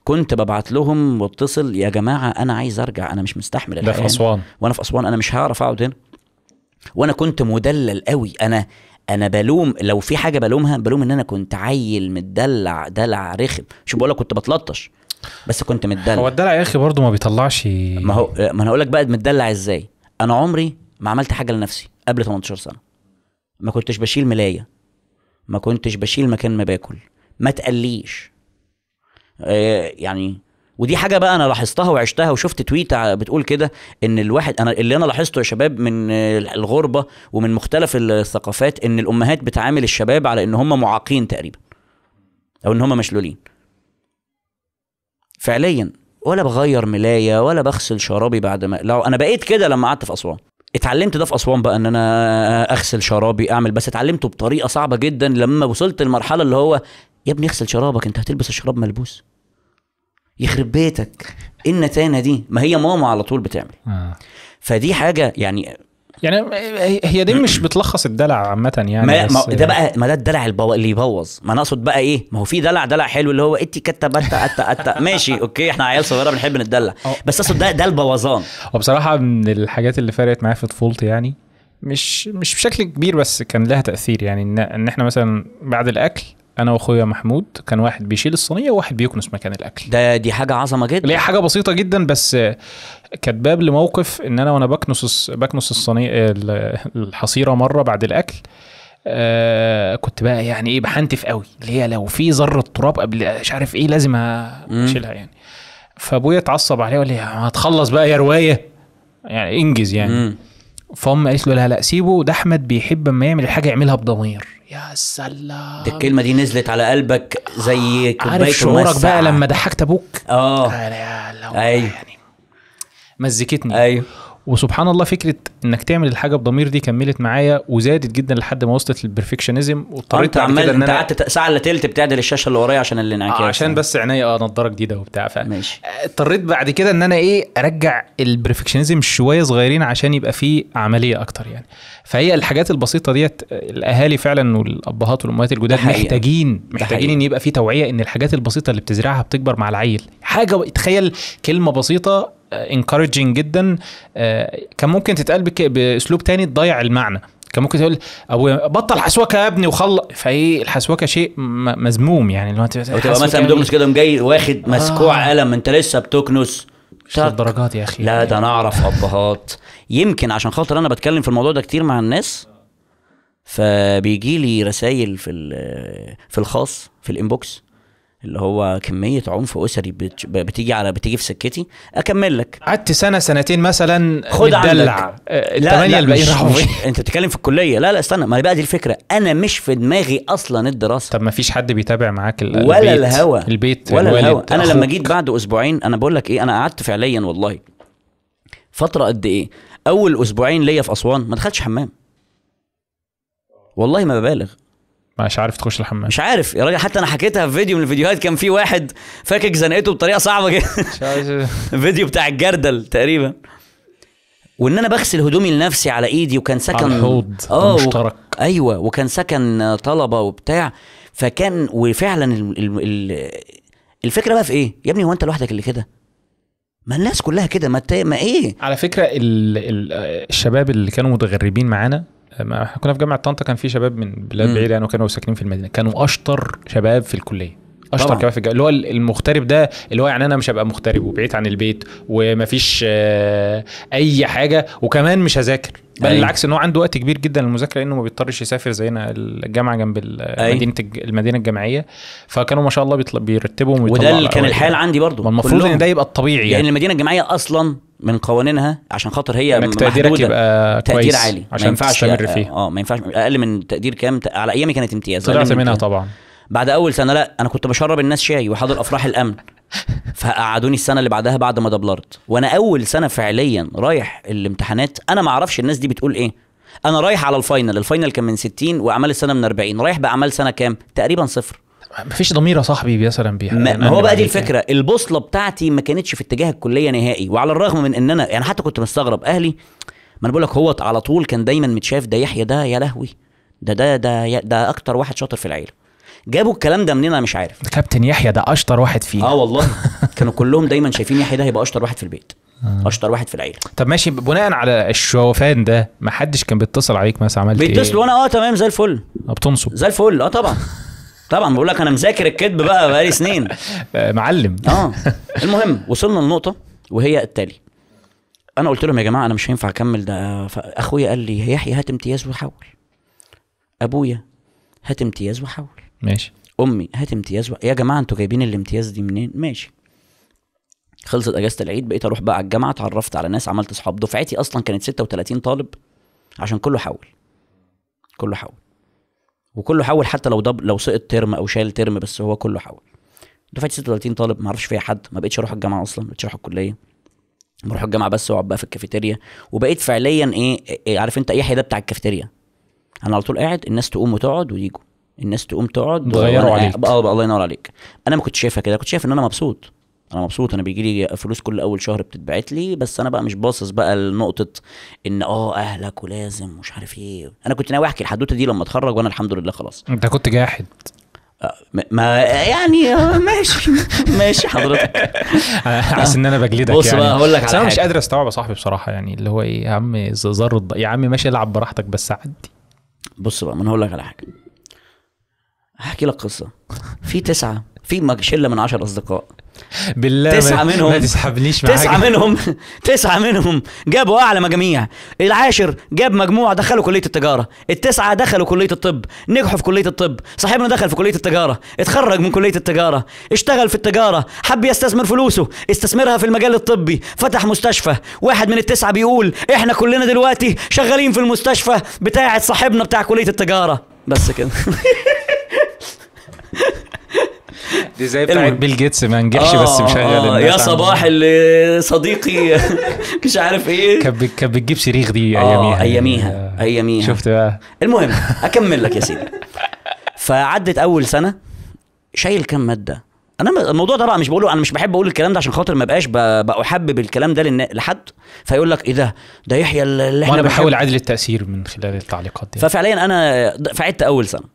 كنت ببعت لهم واتصل يا جماعه انا عايز ارجع انا مش مستحمل الحياه ده في اسوان وانا في اسوان انا مش هعرف اقعد هنا وانا كنت مدلل قوي انا انا بلوم لو في حاجه بلومها بلوم ان انا كنت عيل متدلع دلع رخم شو بقول لك كنت بتلطش بس كنت متدلع هو الدلع يا اخي برضه ما بيطلعش ما هو ما انا اقول لك بقى متدلع ازاي انا عمري ما عملت حاجه لنفسي قبل 18 سنه ما كنتش بشيل ملايه ما كنتش بشيل مكان ما باكل ما تقليش آه، يعني ودي حاجه بقى انا لاحظتها وعشتها وشفت تويت بتقول كده ان الواحد انا اللي انا لاحظته يا شباب من الغربه ومن مختلف الثقافات ان الامهات بتعامل الشباب على ان هم معاقين تقريبا او ان هم مشلولين فعليا ولا بغير ملايه ولا بغسل شرابي بعد ما لو انا بقيت كده لما قعدت في اسوان اتعلمت ده في اسوان بقى ان انا اغسل شرابي اعمل بس اتعلمته بطريقه صعبه جدا لما وصلت المرحله اللي هو يا ابني اغسل شرابك انت هتلبس الشراب ملبوس يخرب بيتك ايه النتانه دي ما هي ماما على طول بتعمل آه. فدي حاجه يعني يعني هي دي مش <clears throat> بتلخص الدلع عامه يعني ما, ما ده بقى ما ده الدلع اللي يبوظ ما انا اقصد بقى ايه ما هو في دلع دلع حلو اللي هو اتي كتا بتا اتا اتا <laughs> ماشي اوكي احنا عيال صغيره بنحب نتدلع بس اقصد ده ده البوظان وبصراحه من الحاجات اللي فرقت معايا في طفولتي يعني مش مش بشكل كبير بس كان لها تاثير يعني ان, إن احنا مثلا بعد الاكل انا واخويا محمود كان واحد بيشيل الصينيه وواحد بيكنس مكان الاكل ده دي حاجه عظمه جدا ليه حاجه بسيطه جدا بس كانت باب لموقف ان انا وانا بكنس بكنس الصينيه الحصيره مره بعد الاكل آه كنت بقى يعني ايه بحنتف قوي اللي هي لو في ذره تراب قبل مش عارف ايه لازم اشيلها يعني فابويا اتعصب عليا وقال لي هتخلص بقى يا روايه يعني انجز يعني مم. فام قالت له لا لا سيبه ده احمد بيحب اما يعمل الحاجه يعملها بضمير يا سلام ده الكلمه دي نزلت على قلبك زي آه، كوبايه عارف شعورك بقى لما ضحكت ابوك اه ايوه يعني مزكتني ايوه وسبحان الله فكره انك تعمل الحاجه بضمير دي كملت معايا وزادت جدا لحد ما وصلت للبرفكشنزم واضطريت انت عمال انت قعدت ساعه الا تلت بتعدل الشاشه اللي ورايا عشان اللي انعكاس عشان بس عينيا اه نضاره جديده وبتاع ف ماشي اضطريت بعد كده ان انا ايه ارجع البرفكشنزم شويه صغيرين عشان يبقى فيه عمليه اكتر يعني فهي الحاجات البسيطه ديت الاهالي فعلا والابهات والامهات الجداد محتاجين محتاجين ان يبقى في توعيه ان الحاجات البسيطه اللي بتزرعها بتكبر مع العيل حاجه تخيل كلمه بسيطه انكارجنج آه، جدا آه، كان ممكن تتقال باسلوب تاني تضيع المعنى كان ممكن تقول ابويا بطل حسوكه يا ابني وخلص فايه الحسوكه شيء مذموم يعني اللي هو تبقى مثلا بدقنص يعني. كده جاي واخد آه. مسكوع قلم انت لسه بتكنس مش للدرجات يا اخي لا ده انا اعرف ابهات يمكن عشان خاطر انا بتكلم في الموضوع ده كتير مع الناس فبيجي لي رسائل في في الخاص في الانبوكس اللي هو كميه عنف اسري بتيجي على بتيجي في سكتي اكمل لك قعدت سنه سنتين مثلا خد متدلع آه، لا لا راحوا فين <laughs> انت بتتكلم في الكليه لا لا استنى ما بقى دي الفكره انا مش في دماغي اصلا الدراسه طب ما فيش حد بيتابع معاك البيت ولا الهوا البيت ولا الهوا انا لما جيت بعد اسبوعين انا بقول لك ايه انا قعدت فعليا والله فتره قد ايه اول اسبوعين ليا في اسوان ما دخلتش حمام والله ما ببالغ مش عارف تخش الحمام مش عارف يا راجل حتى انا حكيتها في فيديو من الفيديوهات كان في واحد فاكك زنقته بطريقه صعبه جدا <laughs> فيديو بتاع الجردل تقريبا وان انا بغسل هدومي لنفسي على ايدي وكان سكن اه مشترك و... ايوه وكان سكن طلبه وبتاع فكان وفعلا ال... ال... ال... الفكره بقى في ايه يا ابني هو انت لوحدك اللي كده ما الناس كلها كده ما, ما ايه على فكره ال... ال... الشباب اللي كانوا متغربين معانا ما احنا كنا في جامعه طنطا كان في شباب من بلاد بعيده يعني وكانوا ساكنين في المدينه كانوا اشطر شباب في الكليه اشطر كمان كباب في الجو اللي هو المغترب ده اللي هو يعني انا مش هبقى مغترب وبعيد عن البيت ومفيش آه، اي حاجه وكمان مش هذاكر بل أيوه. العكس ان هو عنده وقت كبير جدا للمذاكره لانه ما بيضطرش يسافر زينا الجامعه جنب أيوه. مدينه المدينه الجامعيه فكانوا ما شاء الله بيرتبهم وده اللي كان الحال عندي برضه المفروض ان ده يبقى الطبيعي يعني, يعني المدينه الجامعيه اصلا من قوانينها عشان خاطر هي انك تقديرك يبقى تقدير كويس عالي عشان ما ينفعش تستمر فيه اه ما ينفعش اقل من تقدير كام على ايامي كانت امتياز طلعت منها طبعا بعد اول سنه لا انا كنت بشرب الناس شاي وحاضر افراح الامن فقعدوني السنه اللي بعدها بعد ما دبلرت وانا اول سنه فعليا رايح الامتحانات انا ما اعرفش الناس دي بتقول ايه انا رايح على الفاينل الفاينل كان من 60 واعمال السنه من 40 رايح باعمال سنه كام تقريبا صفر مفيش ضمير يا صاحبي مثلا بيها ما, ما يعني هو بقى دي الفكره يعني. البوصله بتاعتي ما كانتش في اتجاه الكليه نهائي وعلى الرغم من ان انا يعني حتى كنت مستغرب اهلي ما انا بقول لك هو على طول كان دايما متشاف ده يحيى ده يا لهوي ده ده ده ده, ده اكتر واحد شاطر في العيله جابوا الكلام ده منين انا مش عارف كابتن يحيى ده اشطر واحد فيه اه والله كانوا كلهم دايما شايفين يحيى ده هيبقى اشطر واحد في البيت آه. اشطر واحد في العيله طب ماشي بناء على الشوفان ده ما حدش كان بيتصل عليك مثلا عملت ايه بيتصلوا وانا اه تمام زي الفل بتنصب زي الفل اه طبعا طبعا بقول لك انا مذاكر الكذب بقى بقالي سنين <laughs> آه، معلم اه المهم وصلنا لنقطه وهي التالي انا قلت لهم يا جماعه انا مش هينفع اكمل ده اخويا قال لي يحيى هات امتياز وحول ابويا هات امتياز وحول ماشي امي هات امتياز يا جماعه انتوا جايبين الامتياز دي منين ماشي خلصت اجازه العيد بقيت اروح بقى على الجامعه اتعرفت على ناس عملت اصحاب دفعتي اصلا كانت 36 طالب عشان كله حول كله حول وكله حول حتى لو دب لو سقط ترم او شال ترم بس هو كله حول دفعتي 36 طالب ما اعرفش فيها حد ما بقتش اروح الجامعه اصلا ما بقتش اروح الكليه بروح الجامعه بس واقعد بقى في الكافيتيريا وبقيت فعليا ايه, إيه عارف انت اي حاجه بتاع الكافيتيريا انا على طول قاعد الناس تقوم وتقعد ويجوا الناس تقوم تقعد تغيروا عليك آه، الله ينور عليك انا ما كنتش شايفها كده كنت شايف ان انا مبسوط انا مبسوط انا بيجي لي فلوس كل اول شهر بتتبعت لي بس انا بقى مش باصص بقى لنقطه ان اه اهلك ولازم مش عارف ايه انا كنت ناوي احكي الحدوته دي لما اتخرج وانا الحمد لله خلاص انت كنت جاحد آه، ما يعني آه، ماشي <laughs> ماشي حضرتك حاسس <laughs> ان انا بجلدك بص يعني. بقى هقول لك على انا مش قادر استوعب صاحبي بصراحه يعني اللي هو ايه يا عم زر يا عم ماشي العب براحتك بس عدي بص بقى ما انا هقول لك على حاجه هحكي لك قصه في تسعه في شله من عشر اصدقاء بالله تسعة منهم ما تسحبنيش معاك تسعة منهم <laughs> تسعة منهم جابوا أعلى مجاميع العاشر جاب مجموعة دخلوا كلية التجارة التسعة دخلوا كلية الطب نجحوا في كلية الطب صاحبنا دخل في كلية التجارة اتخرج من كلية التجارة اشتغل في التجارة حب يستثمر فلوسه استثمرها في المجال الطبي فتح مستشفى واحد من التسعة بيقول احنا كلنا دلوقتي شغالين في المستشفى بتاعة صاحبنا بتاع كلية التجارة بس كده <laughs> <laughs> دي زي بتاعت بيل جيتس ما نجحش آه بس مشغل آه يا صباح اللي صديقي <laughs> مش عارف ايه كانت كانت بتجيب شريخ دي آه، اياميها آه اياميها اياميها شفت بقى المهم <laughs> اكمل لك يا سيدي فعدت اول سنه شايل كام ماده انا الموضوع ده بقى مش بقوله انا مش بحب اقول الكلام ده عشان خاطر ما بقاش بحبب الكلام ده لحد فيقول لك ايه ده ده يحيى اللي احنا وانا بحاول عدل التاثير من خلال التعليقات دي ففعليا انا فعدت اول سنه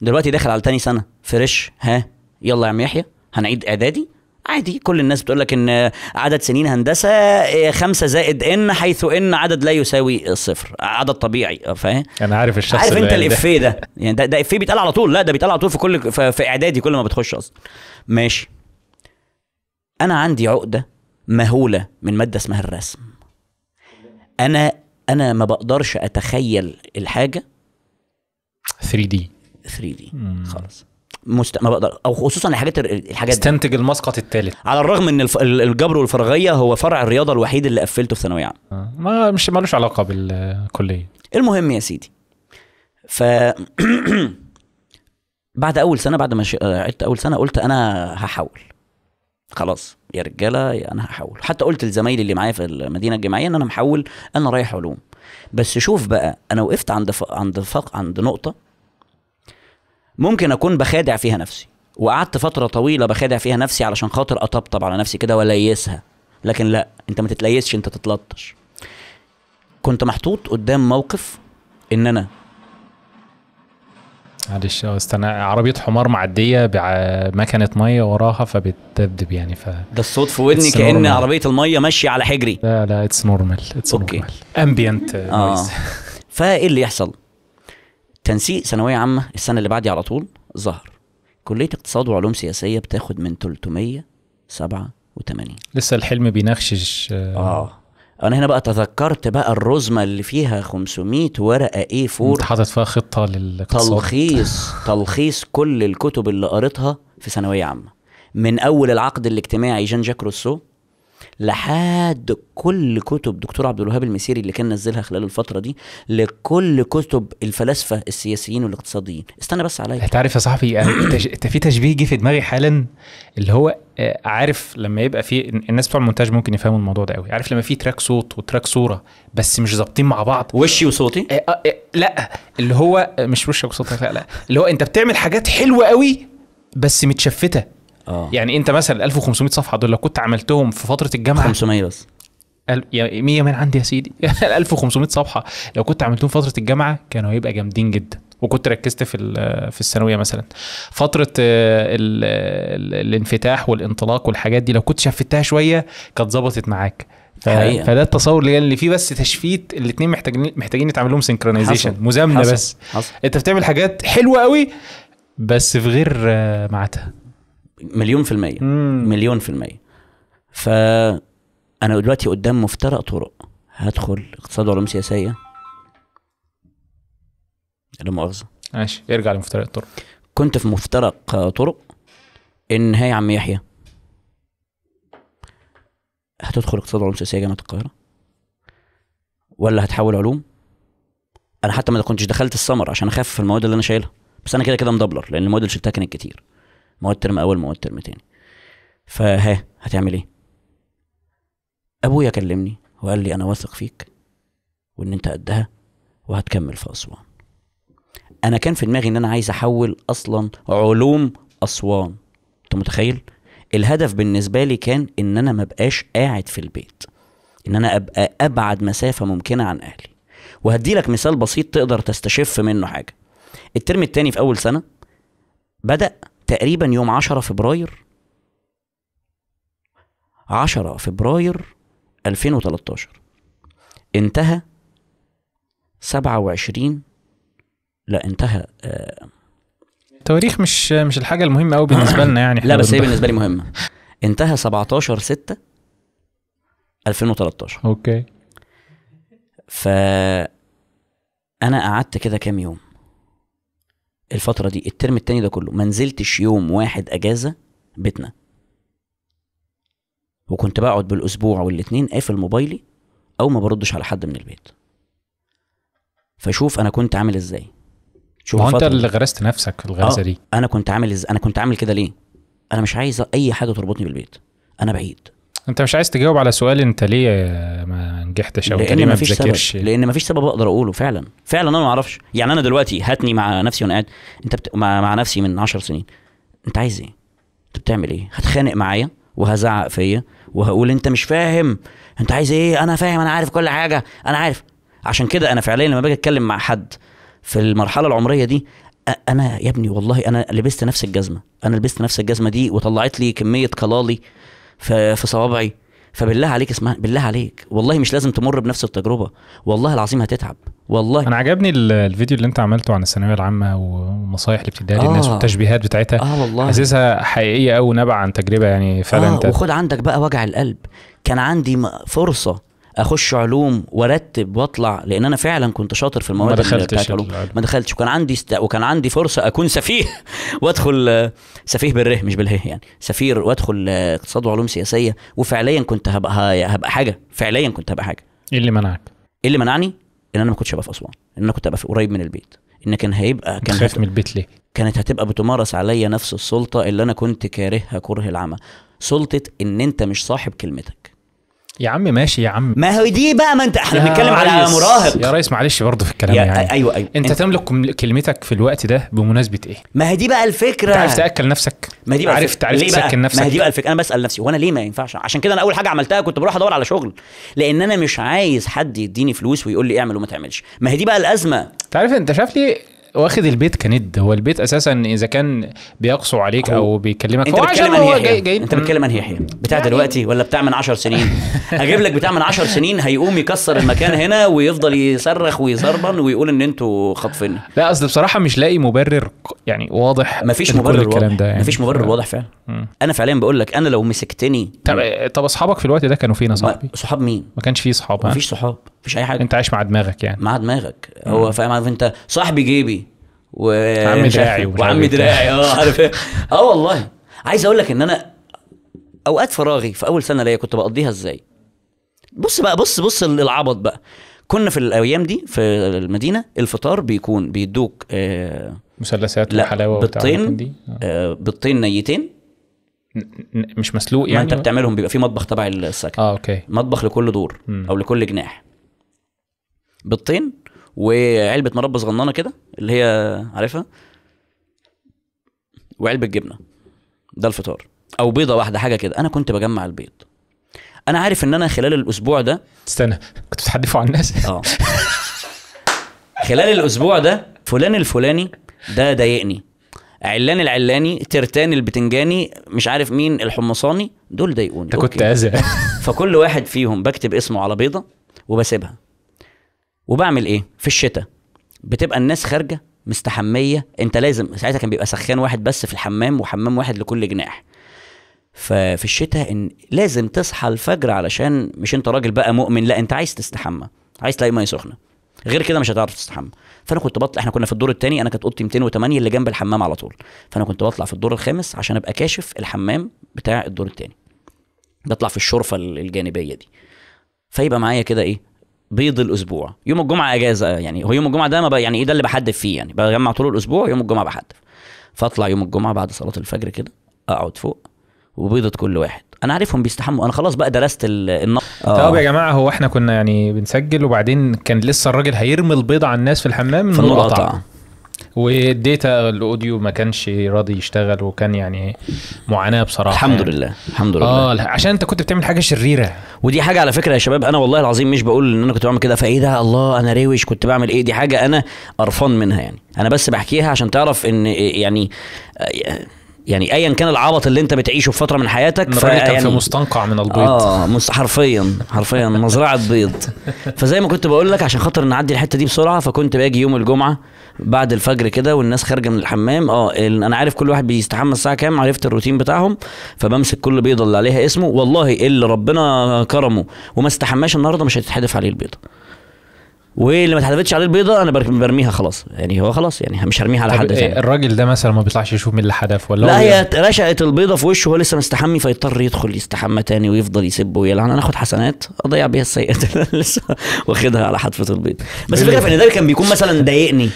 دلوقتي داخل على تاني سنه فريش ها يلا يا عم يحيى هنعيد اعدادي عادي كل الناس بتقول لك ان عدد سنين هندسه آه، خمسة زائد ان حيث ان عدد لا يساوي الصفر عدد طبيعي آه، فاهم انا يعني عارف الشخص عارف انت الافيه ده يعني ده, ده افيه بيتقال على طول لا ده بيتقال على طول في كل في اعدادي كل ما بتخش اصلا ماشي انا عندي عقده مهوله من ماده اسمها الرسم انا انا ما بقدرش اتخيل الحاجه 3 دي 3 دي خالص مست... ما بقدر او خصوصا الحاجات الحاجات استنتج المسقط الثالث على الرغم ان الف... الجبر والفراغيه هو فرع الرياضه الوحيد اللي قفلته في ثانويه عامه آه. ما مش مالوش علاقه بالكليه المهم يا سيدي ف <clears throat> بعد اول سنه بعد ما ش... عدت اول سنه قلت انا هحول خلاص يا رجاله يا انا هحول حتى قلت لزمايلي اللي معايا في المدينه الجامعيه ان انا محول انا رايح علوم بس شوف بقى انا وقفت عند ف... عند فق... عند نقطه ممكن اكون بخادع فيها نفسي وقعدت فتره طويله بخادع فيها نفسي علشان خاطر اطبطب على نفسي كده واليسها لكن لا انت ما تتليسش انت تتلطش كنت محطوط قدام موقف ان انا معلش استنى عربيه حمار معديه بمكنه ميه وراها فبتدبدب يعني ف ده الصوت في ودني كان normal. عربيه الميه ماشيه على حجري لا لا اتس نورمال اتس نورمال امبيانت اه <laughs> فايه اللي يحصل؟ تنسيق ثانويه عامه السنه اللي بعدي على طول ظهر كليه اقتصاد وعلوم سياسيه بتاخد من 387 لسه الحلم بينخشش آه. اه انا هنا بقى تذكرت بقى الرزمه اللي فيها 500 ورقه a 4 انت حاطط فيها خطه للاقتصاد تلخيص تلخيص كل الكتب اللي قريتها في ثانويه عامه من اول العقد الاجتماعي جان جاك روسو لحد كل كتب دكتور عبد الوهاب المسيري اللي كان نزلها خلال الفتره دي لكل كتب الفلاسفه السياسيين والاقتصاديين استنى بس عليا انت عارف يا صاحبي <coughs> انت في تشبيه جه في دماغي حالا اللي هو آه، عارف لما يبقى في الناس بتوع المونتاج ممكن يفهموا الموضوع ده قوي عارف لما في تراك صوت وتراك صوره بس مش ظابطين مع بعض وشي وصوتي اه اه, آه، لا اللي هو آه، مش وشك وصوتك لا لا اللي هو انت بتعمل حاجات حلوه قوي بس متشفته آه. يعني انت مثلا 1500 صفحه دول لو كنت عملتهم في فتره الجامعه 500 بس 100 من عندي يا سيدي 1500 <laughs> صفحه لو كنت عملتهم فتره الجامعه كانوا هيبقى جامدين جدا وكنت ركزت في في الثانويه مثلا فتره الـ آه، الـ الانفتاح والانطلاق والحاجات دي لو كنت شفتها شويه كانت ظبطت معاك ف... حقيقة. فده التصور اللي اللي فيه بس تشفيت الاثنين محتاجين محتاجين يتعمل لهم سنكرونايزيشن مزامنه حصل. بس حصل. انت بتعمل حاجات حلوه قوي بس في غير آه، ميعادها مليون في المية مم. مليون في المية فأنا دلوقتي قدام مفترق طرق هدخل اقتصاد وعلوم سياسية لا مؤاخذة ماشي ارجع لمفترق الطرق كنت في مفترق طرق ان هي عم يحيى هتدخل اقتصاد وعلوم سياسية جامعة القاهرة ولا هتحول علوم انا حتى ما كنتش دخلت السمر عشان اخفف المواد اللي انا شايلها بس انا كده كده مدبلر لان المواد اللي شلتها كانت كتير مواد ترم اول مواد ترم تاني فها هتعمل ايه ابويا كلمني وقال لي انا واثق فيك وان انت قدها وهتكمل في اسوان انا كان في دماغي ان انا عايز احول اصلا علوم اسوان انت متخيل الهدف بالنسبه لي كان ان انا ما قاعد في البيت ان انا ابقى ابعد مسافه ممكنه عن اهلي وهدي لك مثال بسيط تقدر تستشف منه حاجه الترم الثاني في اول سنه بدا تقريبا يوم 10 فبراير 10 فبراير 2013 انتهى 27 لا انتهى آه تواريخ مش مش الحاجه المهمه قوي بالنسبه لنا يعني <laughs> لا بس هي بالنسبه لي مهمه انتهى 17 6 2013 اوكي ف انا قعدت كده كام يوم الفتره دي الترم التاني ده كله ما نزلتش يوم واحد اجازه بيتنا وكنت بقعد بالاسبوع والاتنين قافل موبايلي او ما بردش على حد من البيت فشوف انا كنت عامل ازاي شوف انت اللي غرست نفسك الغرزه آه، دي انا كنت عامل ازاي انا كنت عامل كده ليه انا مش عايز اي حاجه تربطني بالبيت انا بعيد انت مش عايز تجاوب على سؤال انت ليه ما نجحتش او ليه ما بتذاكرش لان مفيش سبب اقدر اقوله فعلا فعلا انا ما اعرفش يعني انا دلوقتي هاتني مع نفسي وانا قاعد انت بت... مع... مع نفسي من 10 سنين انت عايز ايه انت بتعمل ايه هتخانق معايا وهزعق فيا وهقول انت مش فاهم انت عايز ايه انا فاهم انا عارف كل حاجه انا عارف عشان كده انا فعليا لما باجي اتكلم مع حد في المرحله العمريه دي انا يا ابني والله انا لبست نفس الجزمه انا لبست نفس الجزمه دي وطلعت لي كميه كلالي في صوابعي فبالله عليك اسمع بالله عليك والله مش لازم تمر بنفس التجربه والله العظيم هتتعب والله انا عجبني الفيديو اللي انت عملته عن الثانويه العامه والنصايح اللي بتديها آه للناس والتشبيهات بتاعتها اه والله حاسسها حقيقيه قوي نابعه عن تجربه يعني فعلا آه انت وخد عندك بقى وجع القلب كان عندي فرصه اخش علوم وارتب واطلع لان انا فعلا كنت شاطر في المواد ما دخلتش يعني. علوم ما دخلتش وكان عندي است... وكان عندي فرصه اكون سفيه <laughs> وادخل سفيه بالره مش بالهه يعني سفير وادخل اقتصاد وعلوم سياسيه وفعليا كنت هبقى هبقى حاجه فعليا كنت هبقى حاجه ايه اللي منعك؟ ايه اللي منعني؟ ان انا ما كنتش هبقى في اسوان ان انا كنت هبقى في قريب من البيت ان كان هيبقى كان خايف من البيت ليه؟ كانت هتبقى بتمارس عليا نفس السلطه اللي انا كنت كارهها كره العمى سلطه ان انت مش صاحب كلمتك يا عم ماشي يا عم ما هو دي بقى ما انت احنا بنتكلم على مراهق يا ريس معلش برضه في الكلام يا يعني ايوه ايوه انت, انت تملك كلمتك في الوقت ده بمناسبه ايه؟ ما هي دي بقى الفكره انت عارف تاكل نفسك ما دي بقى عارف تعرف تسكن نفسك ما هي دي بقى الفكره انا بسال نفسي وانا ليه ما ينفعش عشان كده انا اول حاجه عملتها كنت بروح ادور على شغل لان انا مش عايز حد يديني فلوس ويقول لي اعمل وما تعملش ما هي دي بقى الازمه تعرف انت شاف لي واخد البيت كند هو البيت اساسا اذا كان بيقصوا عليك او بيكلمك انت بتتكلم عن هي جاي انت بتتكلم عن هي بتاع يعني... دلوقتي ولا بتاع من 10 سنين <laughs> اجيب لك بتاع من 10 سنين هيقوم يكسر المكان هنا ويفضل يصرخ ويزربن ويقول ان انتوا خاطفين لا اصل بصراحه مش لاقي مبرر يعني واضح مفيش مبرر الكلام ده يعني. مفيش مبرر واضح فعلا انا فعليا بقول لك انا لو مسكتني طب يعني طب اصحابك في الوقت ده كانوا فين يا صاحبي؟ صحاب مين؟ ما كانش فيه صحاب مفيش صحاب مفيش اي حاجه انت عايش مع دماغك يعني مع دماغك هو فاهم عارف انت صاحبي جيبي و عمي دراعي وعم إيه. دراعي اه عارف إيه. اه والله عايز اقول لك ان انا اوقات فراغي في اول سنه ليا كنت بقضيها ازاي بص بقى بص بص العبط بقى كنا في الايام دي في المدينه الفطار بيكون بيدوك آه مثلثات وحلاوه بيضتين دي آه, آه، بالطين نيتين مش مسلوق يعني ما انت بتعملهم بيبقى في مطبخ تبع السكن اه اوكي مطبخ لكل دور م. او لكل جناح بالطين وعلبه مربى صغننه كده اللي هي عارفها وعلبه جبنه ده الفطار او بيضه واحده حاجه كده انا كنت بجمع البيض انا عارف ان انا خلال الاسبوع ده استنى كنت بتحدفوا على الناس اه خلال الاسبوع ده فلان الفلاني ده ضايقني علان العلاني ترتان البتنجاني مش عارف مين الحمصاني دول ضايقوني انت كنت اذى فكل واحد فيهم بكتب اسمه على بيضه وبسيبها وبعمل ايه في الشتاء بتبقى الناس خارجه مستحميه انت لازم ساعتها كان بيبقى سخان واحد بس في الحمام وحمام واحد لكل جناح ففي الشتاء ان لازم تصحى الفجر علشان مش انت راجل بقى مؤمن لا انت عايز تستحمى عايز تلاقي ميه سخنه غير كده مش هتعرف تستحمى فانا كنت بطلع احنا كنا في الدور الثاني انا كانت اوضتي 208 اللي جنب الحمام على طول فانا كنت بطلع في الدور الخامس عشان ابقى كاشف الحمام بتاع الدور الثاني بطلع في الشرفه الجانبيه دي فيبقى معايا كده ايه بيض الاسبوع يوم الجمعه اجازه يعني هو يوم الجمعه ده ما بقى يعني ايه ده اللي بحدف فيه يعني بجمع طول الاسبوع يوم الجمعه بحدف فاطلع يوم الجمعه بعد صلاه الفجر كده اقعد فوق وبيضه كل واحد انا عارفهم بيستحموا انا خلاص بقى درست النقط آه. طب يا جماعه هو احنا كنا يعني بنسجل وبعدين كان لسه الراجل هيرمي البيضه على الناس في الحمام في قطع والديتا الاوديو ما كانش راضي يشتغل وكان يعني معاناه بصراحه الحمد يعني. لله الحمد لله اه عشان انت كنت بتعمل حاجه شريره ودي حاجه على فكره يا شباب انا والله العظيم مش بقول ان انا كنت بعمل كده فايه ده الله انا روش كنت بعمل ايه دي حاجه انا قرفان منها يعني انا بس بحكيها عشان تعرف ان آه، يعني آه، يعني ايا كان العبط اللي انت بتعيشه في فتره من حياتك ف يعني في مستنقع من البيض اه حرفيا حرفيا مزرعه بيض <laughs> فزي ما كنت بقول لك عشان خاطر نعدي الحته دي بسرعه فكنت باجي يوم الجمعه بعد الفجر كده والناس خارجه من الحمام اه انا عارف كل واحد بيستحمى الساعه كام عرفت الروتين بتاعهم فبمسك كل بيضه اللي عليها اسمه والله اللي ربنا كرمه وما استحماش النهارده مش هتتحدف عليه البيضه واللي ما اتحدفتش عليه البيضه انا برميها خلاص يعني هو خلاص يعني مش هرميها على حد تاني يعني. الراجل ده مثلا ما بيطلعش يشوف مين اللي حدف ولا لا هي رشقت البيضه في وشه وهو لسه مستحمي فيضطر يدخل يستحمى تاني ويفضل يسب ويلعن انا اخد حسنات اضيع بيها السيئات اللي لسه <laughs> واخدها على حدفه البيض بس الفكره في ان ده كان بيكون مثلا ضايقني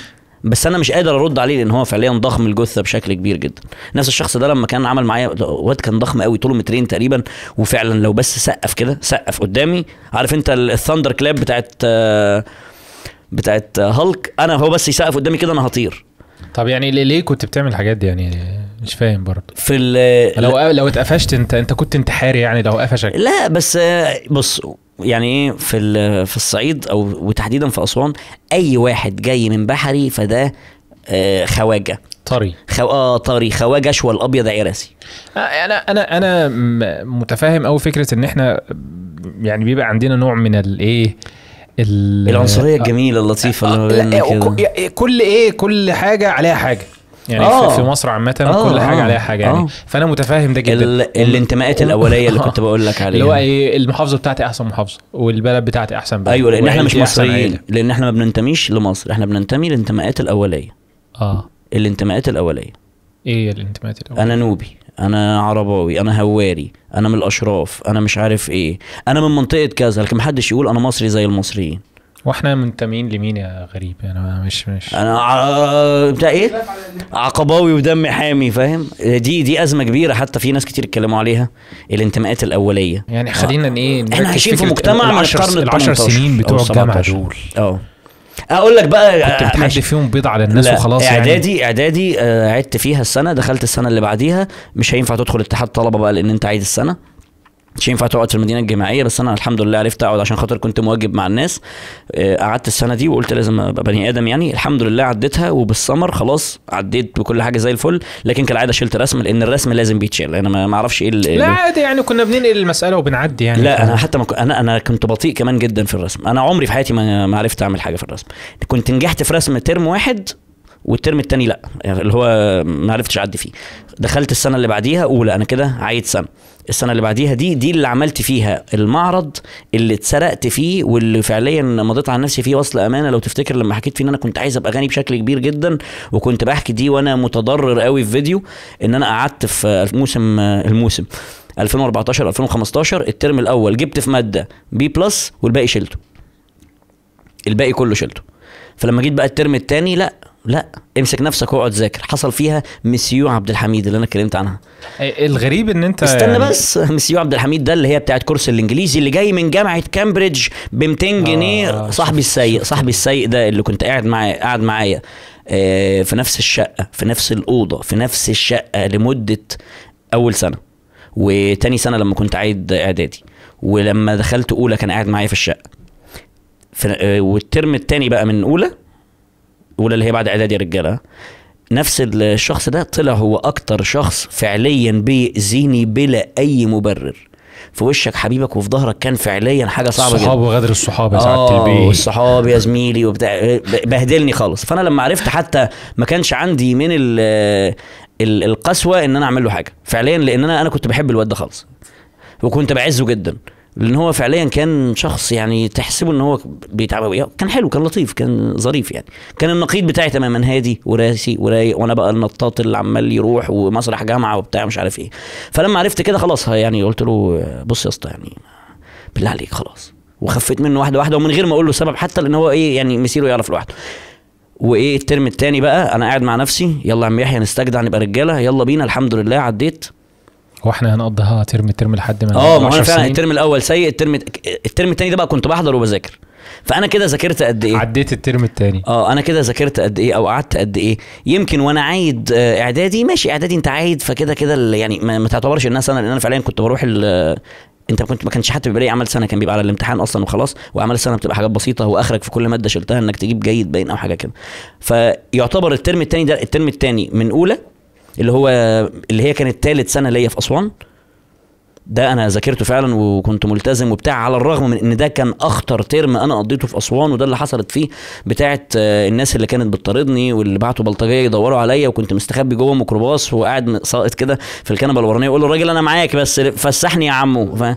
بس انا مش قادر ارد عليه لان هو فعليا ضخم الجثه بشكل كبير جدا نفس الشخص ده لما كان عمل معايا واد كان ضخم قوي طوله مترين تقريبا وفعلا لو بس سقف كده سقف قدامي عارف انت الثاندر كلاب بتاعت بتاعت هالك انا هو بس يسقف قدامي كده انا هطير طب يعني ليه كنت بتعمل الحاجات دي يعني مش فاهم برضه في لو لو اتقفشت انت انت كنت انتحاري يعني لو قفشك لا بس بص يعني ايه في في الصعيد او وتحديدا في اسوان اي واحد جاي من بحري فده آه خواجه طري خو... اه طري خواجه شوى الابيض عراسي انا انا انا متفاهم قوي فكره ان احنا يعني بيبقى عندنا نوع من الايه العنصريه الجميله اللطيفه اللي كل ايه كل حاجه عليها حاجه يعني أوه. في مصر عامه آه. كل حاجه آه. عليها حاجه يعني أوه. فانا متفاهم ده جدا الانتماءات الاوليه اللي <laughs> كنت بقول لك عليها اللي هو ايه المحافظه بتاعتي احسن محافظه والبلد بتاعتي احسن بلد ايوه لان احنا مش مصريين لان احنا ما بننتميش لمصر احنا بننتمي للانتماءات الاوليه اه الانتماءات الاوليه ايه الانتماءات الاوليه انا نوبي انا عرباوي انا هواري انا من الاشراف انا مش عارف ايه انا من منطقه كذا لكن محدش يقول انا مصري زي المصريين واحنا منتمين لمين يا غريب يعني انا مش مش انا ع... بتاع ايه عقباوي ودم حامي فاهم دي دي ازمه كبيره حتى في ناس كتير اتكلموا عليها الانتماءات الاوليه يعني خلينا ايه احنا عايشين في مجتمع من القرن ال 10 سنين بتوع الجامعه دول اه اقول لك بقى كنت بتحدي فيهم بيض على الناس لا. وخلاص يعني. اعدادي اعدادي آه، عدت فيها السنه دخلت السنه اللي بعديها مش هينفع تدخل اتحاد طلبه بقى لان انت عايز السنه مش ينفع تقعد في المدينه الجامعيه بس انا الحمد لله عرفت اقعد عشان خاطر كنت مواجب مع الناس آه، قعدت السنه دي وقلت لازم ابقى بني ادم يعني الحمد لله عديتها وبالسمر خلاص عديت بكل حاجه زي الفل لكن كالعاده شلت رسم لان الرسم لازم بيتشال انا ما اعرفش ايه لا عادي يعني كنا بننقل المساله وبنعدي يعني لا انا حتى ما ك... انا انا كنت بطيء كمان جدا في الرسم انا عمري في حياتي ما عرفت اعمل حاجه في الرسم كنت نجحت في رسم ترم واحد والترم الثاني لا يعني اللي هو ما عرفتش اعدي فيه دخلت السنه اللي بعديها اولى انا كده عايد سنه السنه اللي بعديها دي دي اللي عملت فيها المعرض اللي اتسرقت فيه واللي فعليا مضيت على نفسي فيه وصل امانه لو تفتكر لما حكيت فيه ان انا كنت عايز ابقى غني بشكل كبير جدا وكنت بحكي دي وانا متضرر قوي في فيديو ان انا قعدت في موسم الموسم 2014 2015 الترم الاول جبت في ماده بي بلس والباقي شلته الباقي كله شلته فلما جيت بقى الترم الثاني لا لا امسك نفسك واقعد ذاكر حصل فيها مسيو عبد الحميد اللي انا اتكلمت عنها إيه، الغريب ان انت استنى يعني... بس مسيو عبد الحميد ده اللي هي بتاعت كورس الانجليزي اللي جاي من جامعه كامبريدج ب 200 آه، جنيه آه صاحبي السيء صاحبي السيء ده اللي كنت قاعد معاه قاعد معايا آه في نفس الشقه في نفس الاوضه في نفس الشقه لمده اول سنه وتاني سنه لما كنت عايد اعدادي ولما دخلت اولى كان قاعد معايا في الشقه في آه، والترم الثاني بقى من اولى ولا اللي هي بعد اعدادي رجاله نفس الشخص ده طلع هو اكتر شخص فعليا بيأذيني بلا اي مبرر في وشك حبيبك وفي ظهرك كان فعليا حاجه صعبه الصحاب جدا وغدر الصحاب يا سعاده آه، البيه والصحاب يا زميلي وبتاع بهدلني خالص فانا لما عرفت حتى ما كانش عندي من القسوه ان انا اعمل له حاجه فعليا لان انا انا كنت بحب الواد ده خالص وكنت بعزه جدا لان هو فعليا كان شخص يعني تحسبه ان هو بيتعب كان حلو كان لطيف كان ظريف يعني كان النقيض بتاعي تماما هادي وراسي ورايق وانا بقى النطاط اللي عمال يروح ومسرح جامعه وبتاع مش عارف ايه فلما عرفت كده خلاص يعني قلت له بص يا اسطى يعني بالله عليك خلاص وخفيت منه واحده واحده ومن غير ما اقول له سبب حتى لان هو ايه يعني مسيره يعرف لوحده وايه الترم الثاني بقى انا قاعد مع نفسي يلا يا عم يحيى نستجدع نبقى رجاله يلا بينا الحمد لله عديت واحنا هنقضيها ترم الترم لحد ما اه ما انا فعلا الترم الاول سيء الترم الترم الثاني ده بقى كنت بحضر وبذاكر فانا كده ذاكرت قد ايه عديت الترم الثاني اه انا كده ذاكرت قد ايه او قعدت قد ايه يمكن وانا عايد آه، اعدادي ماشي اعدادي انت عايد فكده كده يعني ما تعتبرش انها سنه لان انا فعليا كنت بروح انت كنت ما كانش حتى بيبقى ليه سنه كان بيبقى على الامتحان اصلا وخلاص واعمال السنه بتبقى حاجات بسيطه واخرك في كل ماده شلتها انك تجيب جيد باين او حاجه كده فيعتبر الترم الثاني ده الترم الثاني من اولى اللي هو اللي هي كانت ثالث سنه ليا في اسوان ده انا ذاكرته فعلا وكنت ملتزم وبتاع على الرغم من ان ده كان اخطر ترم انا قضيته في اسوان وده اللي حصلت فيه بتاعه آه، الناس اللي كانت بتطاردني واللي بعتوا بلطجيه يدوروا عليا وكنت مستخبي جوه ميكروباص وقاعد ساقط كده في الكنبه الورانيه يقول له الراجل انا معاك بس فسحني يا عمو ف...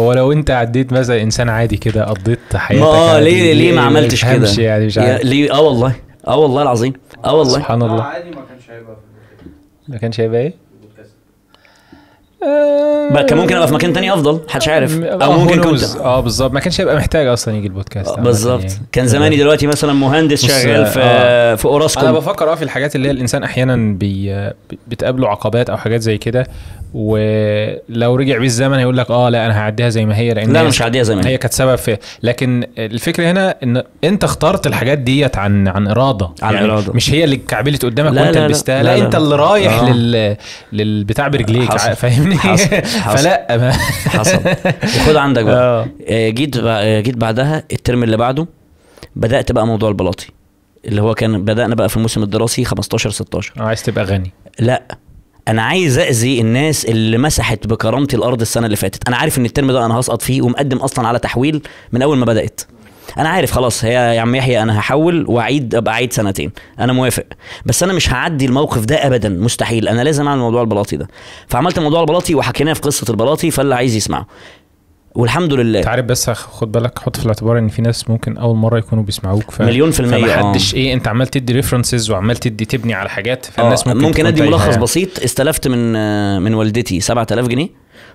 هو لو انت عديت مثلا انسان عادي كده قضيت حياتك اه ليه ليه, ليه ما عملتش كده يعني مش عارف. ليه اه والله اه والله العظيم اه والله سبحان الله عادي ما كانش هيبقى Daar kent jij bij? بقى كان ممكن ابقى في مكان تاني افضل محدش عارف آه، او ممكن كنت اه بالظبط ما كانش هيبقى محتاج اصلا يجي البودكاست بالظبط يعني. كان زماني دلوقتي مثلا مهندس شغال في آه. آه. في اوراسكو انا بفكر اه في الحاجات اللي هي الانسان احيانا آه، بي بتقابله عقبات او حاجات زي كده ولو رجع بيه الزمن هيقول لك اه لا انا هعديها زي ما هي لان لا مش هعديها زي ما هي هي كانت سبب في لكن الفكره هنا ان انت اخترت الحاجات ديت عن عن اراده عن يعني اراده مش هي اللي كعبلت قدامك وانت لبستها لا, لا, لا, لا, انت اللي رايح لل للبتاع برجليك فاهم فاهمني <laughs> فلا حصل وخد عندك بقى آه. آه، جيت آه، جيت بعدها الترم اللي بعده بدات بقى موضوع البلاطي اللي هو كان بدانا بقى في الموسم الدراسي 15 16 عايز تبقى غني لا انا عايز اذي الناس اللي مسحت بكرامتي الارض السنه اللي فاتت انا عارف ان الترم ده انا هسقط فيه ومقدم اصلا على تحويل من اول ما بدات انا عارف خلاص هي يا عم يحيى انا هحول واعيد ابقى اعيد سنتين انا موافق بس انا مش هعدي الموقف ده ابدا مستحيل انا لازم اعمل موضوع البلاطي ده فعملت موضوع البلاطي وحكيناه في قصه البلاطي فاللي عايز يسمعه والحمد لله انت عارف بس خد بالك حط في الاعتبار ان في ناس ممكن اول مره يكونوا بيسمعوك ف... مليون في المية حدش آه. ايه انت عمال تدي ريفرنسز وعمال تدي تبني على حاجات فالناس آه. ممكن ممكن ادي ملخص يعني. بسيط استلفت من آه، من والدتي 7000 جنيه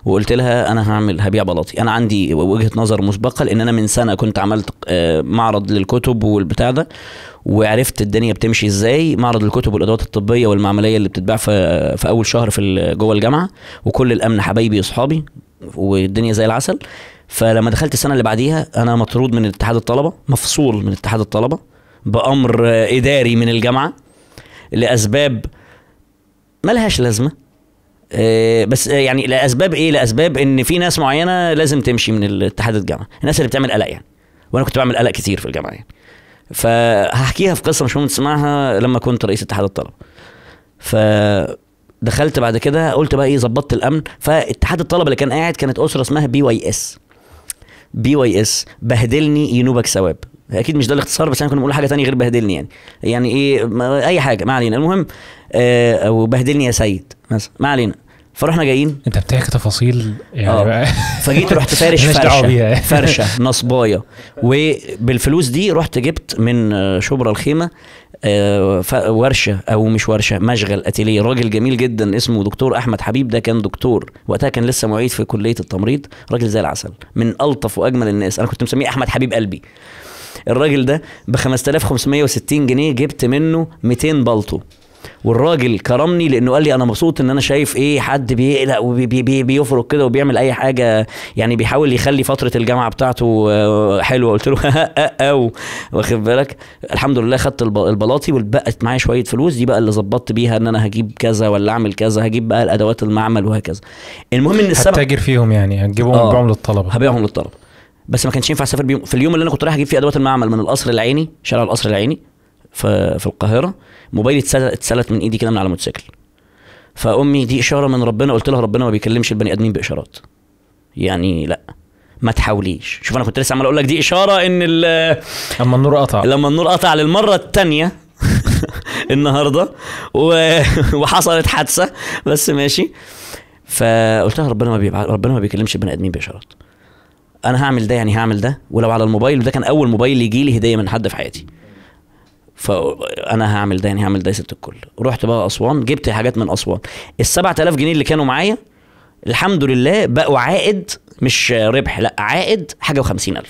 وقلت لها انا هعمل هبيع بلاطي انا عندي وجهه نظر مسبقه لان انا من سنه كنت عملت آه، معرض للكتب والبتاع ده وعرفت الدنيا بتمشي ازاي معرض الكتب والادوات الطبيه والمعمليه اللي بتتباع في في اول شهر في جوه الجامعه وكل الامن حبايبي اصحابي والدنيا زي العسل فلما دخلت السنه اللي بعديها انا مطرود من اتحاد الطلبه مفصول من اتحاد الطلبه بامر اداري من الجامعه لاسباب ملهاش لازمه آه، بس آه، يعني لاسباب ايه لاسباب ان في ناس معينه لازم تمشي من اتحاد الجامعه الناس اللي بتعمل قلق يعني وانا كنت بعمل قلق كتير في الجامعه يعني فهحكيها في قصه مش مهم تسمعها لما كنت رئيس اتحاد الطلبه فدخلت دخلت بعد كده قلت بقى ايه ظبطت الامن فاتحاد الطلبه اللي كان قاعد كانت اسره اسمها بي واي اس بي واي اس بهدلني ينوبك ثواب اكيد مش ده الاختصار بس احنا كنا بنقول حاجه تانية غير بهدلني يعني يعني ايه اي حاجه ما علينا المهم آه، او بهدلني يا سيد مثلا ما علينا فرحنا جايين انت بتحكي تفاصيل يعني آه. فجيت رحت فارش <laughs> فرشه <laughs> فرشه نصبايه وبالفلوس دي رحت جبت من آه، شبرا الخيمه آه، ورشه او مش ورشه مشغل اتيليه راجل جميل جدا اسمه دكتور احمد حبيب ده كان دكتور وقتها كان لسه معيد في كليه التمريض راجل زي العسل من الطف واجمل الناس انا كنت مسميه احمد حبيب قلبي الراجل ده ب 5560 جنيه جبت منه 200 بلطو والراجل كرمني لانه قال لي انا مبسوط ان انا شايف ايه حد بيقلق وبيفرق وبي كده وبيعمل اي حاجه يعني بيحاول يخلي فتره الجامعه بتاعته آه، حلوه قلت له <laughs> او أه، أه، واخد بالك الحمد لله خدت البلاطي وبقت معايا شويه فلوس دي بقى اللي ظبطت بيها ان انا هجيب كذا ولا اعمل كذا هجيب بقى الادوات المعمل وهكذا المهم ان السبب هتاجر فيهم يعني هتجيبهم آه للطلبه هبيعهم للطلبه بس ما كانش ينفع اسافر في اليوم اللي انا كنت رايح اجيب فيه ادوات المعمل من القصر العيني شارع القصر العيني في القاهره موبايلي اتسلت من ايدي كده من على الموتوسيكل فامي دي اشاره من ربنا قلت لها ربنا ما بيكلمش البني ادمين باشارات يعني لا ما تحاوليش شوف انا كنت لسه عمال اقول لك دي اشاره ان لما النور قطع لما النور قطع للمره الثانيه <laughs> النهارده و... <laughs> وحصلت حادثه بس ماشي فقلت لها ربنا ما بيبع... ربنا ما بيكلمش البني ادمين باشارات انا هعمل ده يعني هعمل ده ولو على الموبايل وده كان اول موبايل يجي لي هديه من حد في حياتي فانا هعمل ده يعني هعمل ده ست الكل رحت بقى اسوان جبت حاجات من اسوان ال 7000 جنيه اللي كانوا معايا الحمد لله بقوا عائد مش ربح لا عائد حاجه و50000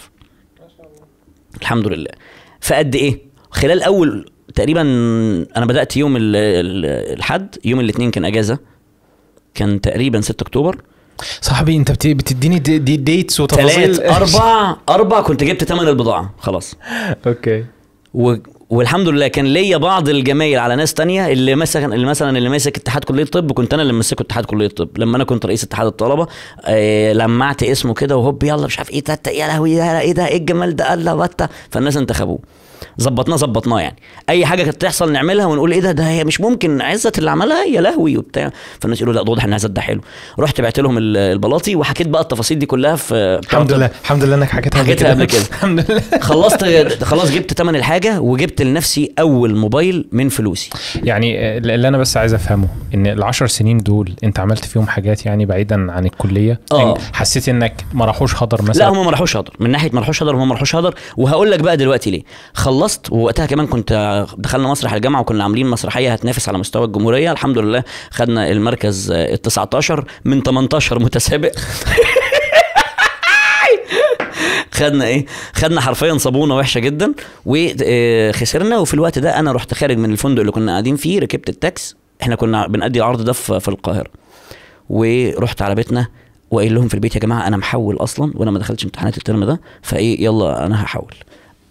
الحمد لله فقد ايه خلال اول تقريبا انا بدات يوم الحد يوم الاثنين كان اجازه كان تقريبا 6 اكتوبر صاحبي انت بتديني دي, دي ديتس وتفاصيل ثلاث اربع <laughs> اربع كنت جبت ثمن البضاعه خلاص اوكي والحمد لله كان ليا بعض الجمايل على ناس تانية اللي مثلا اللي مثلا اللي ماسك اتحاد كليه الطب كنت انا اللي ماسكه اتحاد كليه الطب لما انا كنت رئيس اتحاد الطلبه آه، لمعت اسمه كده وهوب يلا مش عارف ايه يا لهوي يا ايه ده ايه الجمال ده الله بطه فالناس انتخبوه ظبطناه ظبطناه يعني اي حاجه كانت تحصل نعملها ونقول ايه ده ده هي مش ممكن عزت اللي عملها يا لهوي وبتاع فالناس يقولوا لا ده واضح ان عزت ده حلو رحت بعت لهم البلاطي وحكيت بقى التفاصيل دي كلها في الحمد لله الحمد لله انك حكيتها حكيتها قبل كده <laughs> الحمد لله خلصت خلاص جبت ثمن الحاجه وجبت لنفسي اول موبايل من فلوسي يعني اللي انا بس عايز افهمه ان العشر سنين دول انت عملت فيهم حاجات يعني بعيدا عن الكليه اه يعني حسيت انك ما راحوش هدر مثلا لا هم ما راحوش هدر من ناحيه ما راحوش هدر هم ما راحوش هدر وهقول لك بقى دلوقتي ليه خلصت ووقتها كمان كنت آه، دخلنا مسرح الجامعه وكنا عاملين مسرحيه هتنافس على مستوى الجمهوريه الحمد لله خدنا المركز آه، ال 19 من 18 متسابق <laughs> خدنا ايه خدنا حرفيا صابونه وحشه جدا وخسرنا آه، وفي الوقت ده انا رحت خارج من الفندق اللي كنا قاعدين فيه ركبت التاكس احنا كنا بنأدي العرض ده في القاهره ورحت على بيتنا وقايل لهم في البيت يا جماعه انا محول اصلا وانا ما دخلتش امتحانات الترم ده فايه يلا انا هحول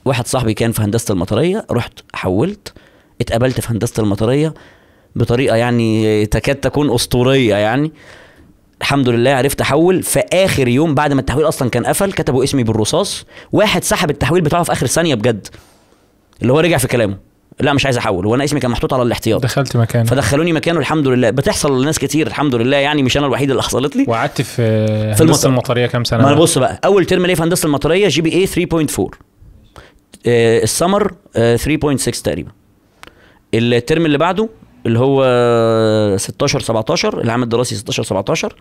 واحد صاحبي كان في هندسه المطريه رحت حولت اتقابلت في هندسه المطريه بطريقه يعني تكاد تكون اسطوريه يعني الحمد لله عرفت احول في اخر يوم بعد ما التحويل اصلا كان قفل كتبوا اسمي بالرصاص واحد سحب التحويل بتاعه في اخر ثانيه بجد اللي هو رجع في كلامه لا مش عايز احول وانا اسمي كان محطوط على الاحتياط دخلت مكانه فدخلوني مكانه الحمد لله بتحصل لناس كتير الحمد لله يعني مش انا الوحيد اللي حصلت لي وقعدت في, في هندسه المطريه كام سنه ما انا بص بقى اول ترم ليه في هندسه المطريه جي بي اي 3.4 آه، السمر 3.6 آه، تقريبا الترم اللي بعده اللي هو 16 17 العام الدراسي 16 17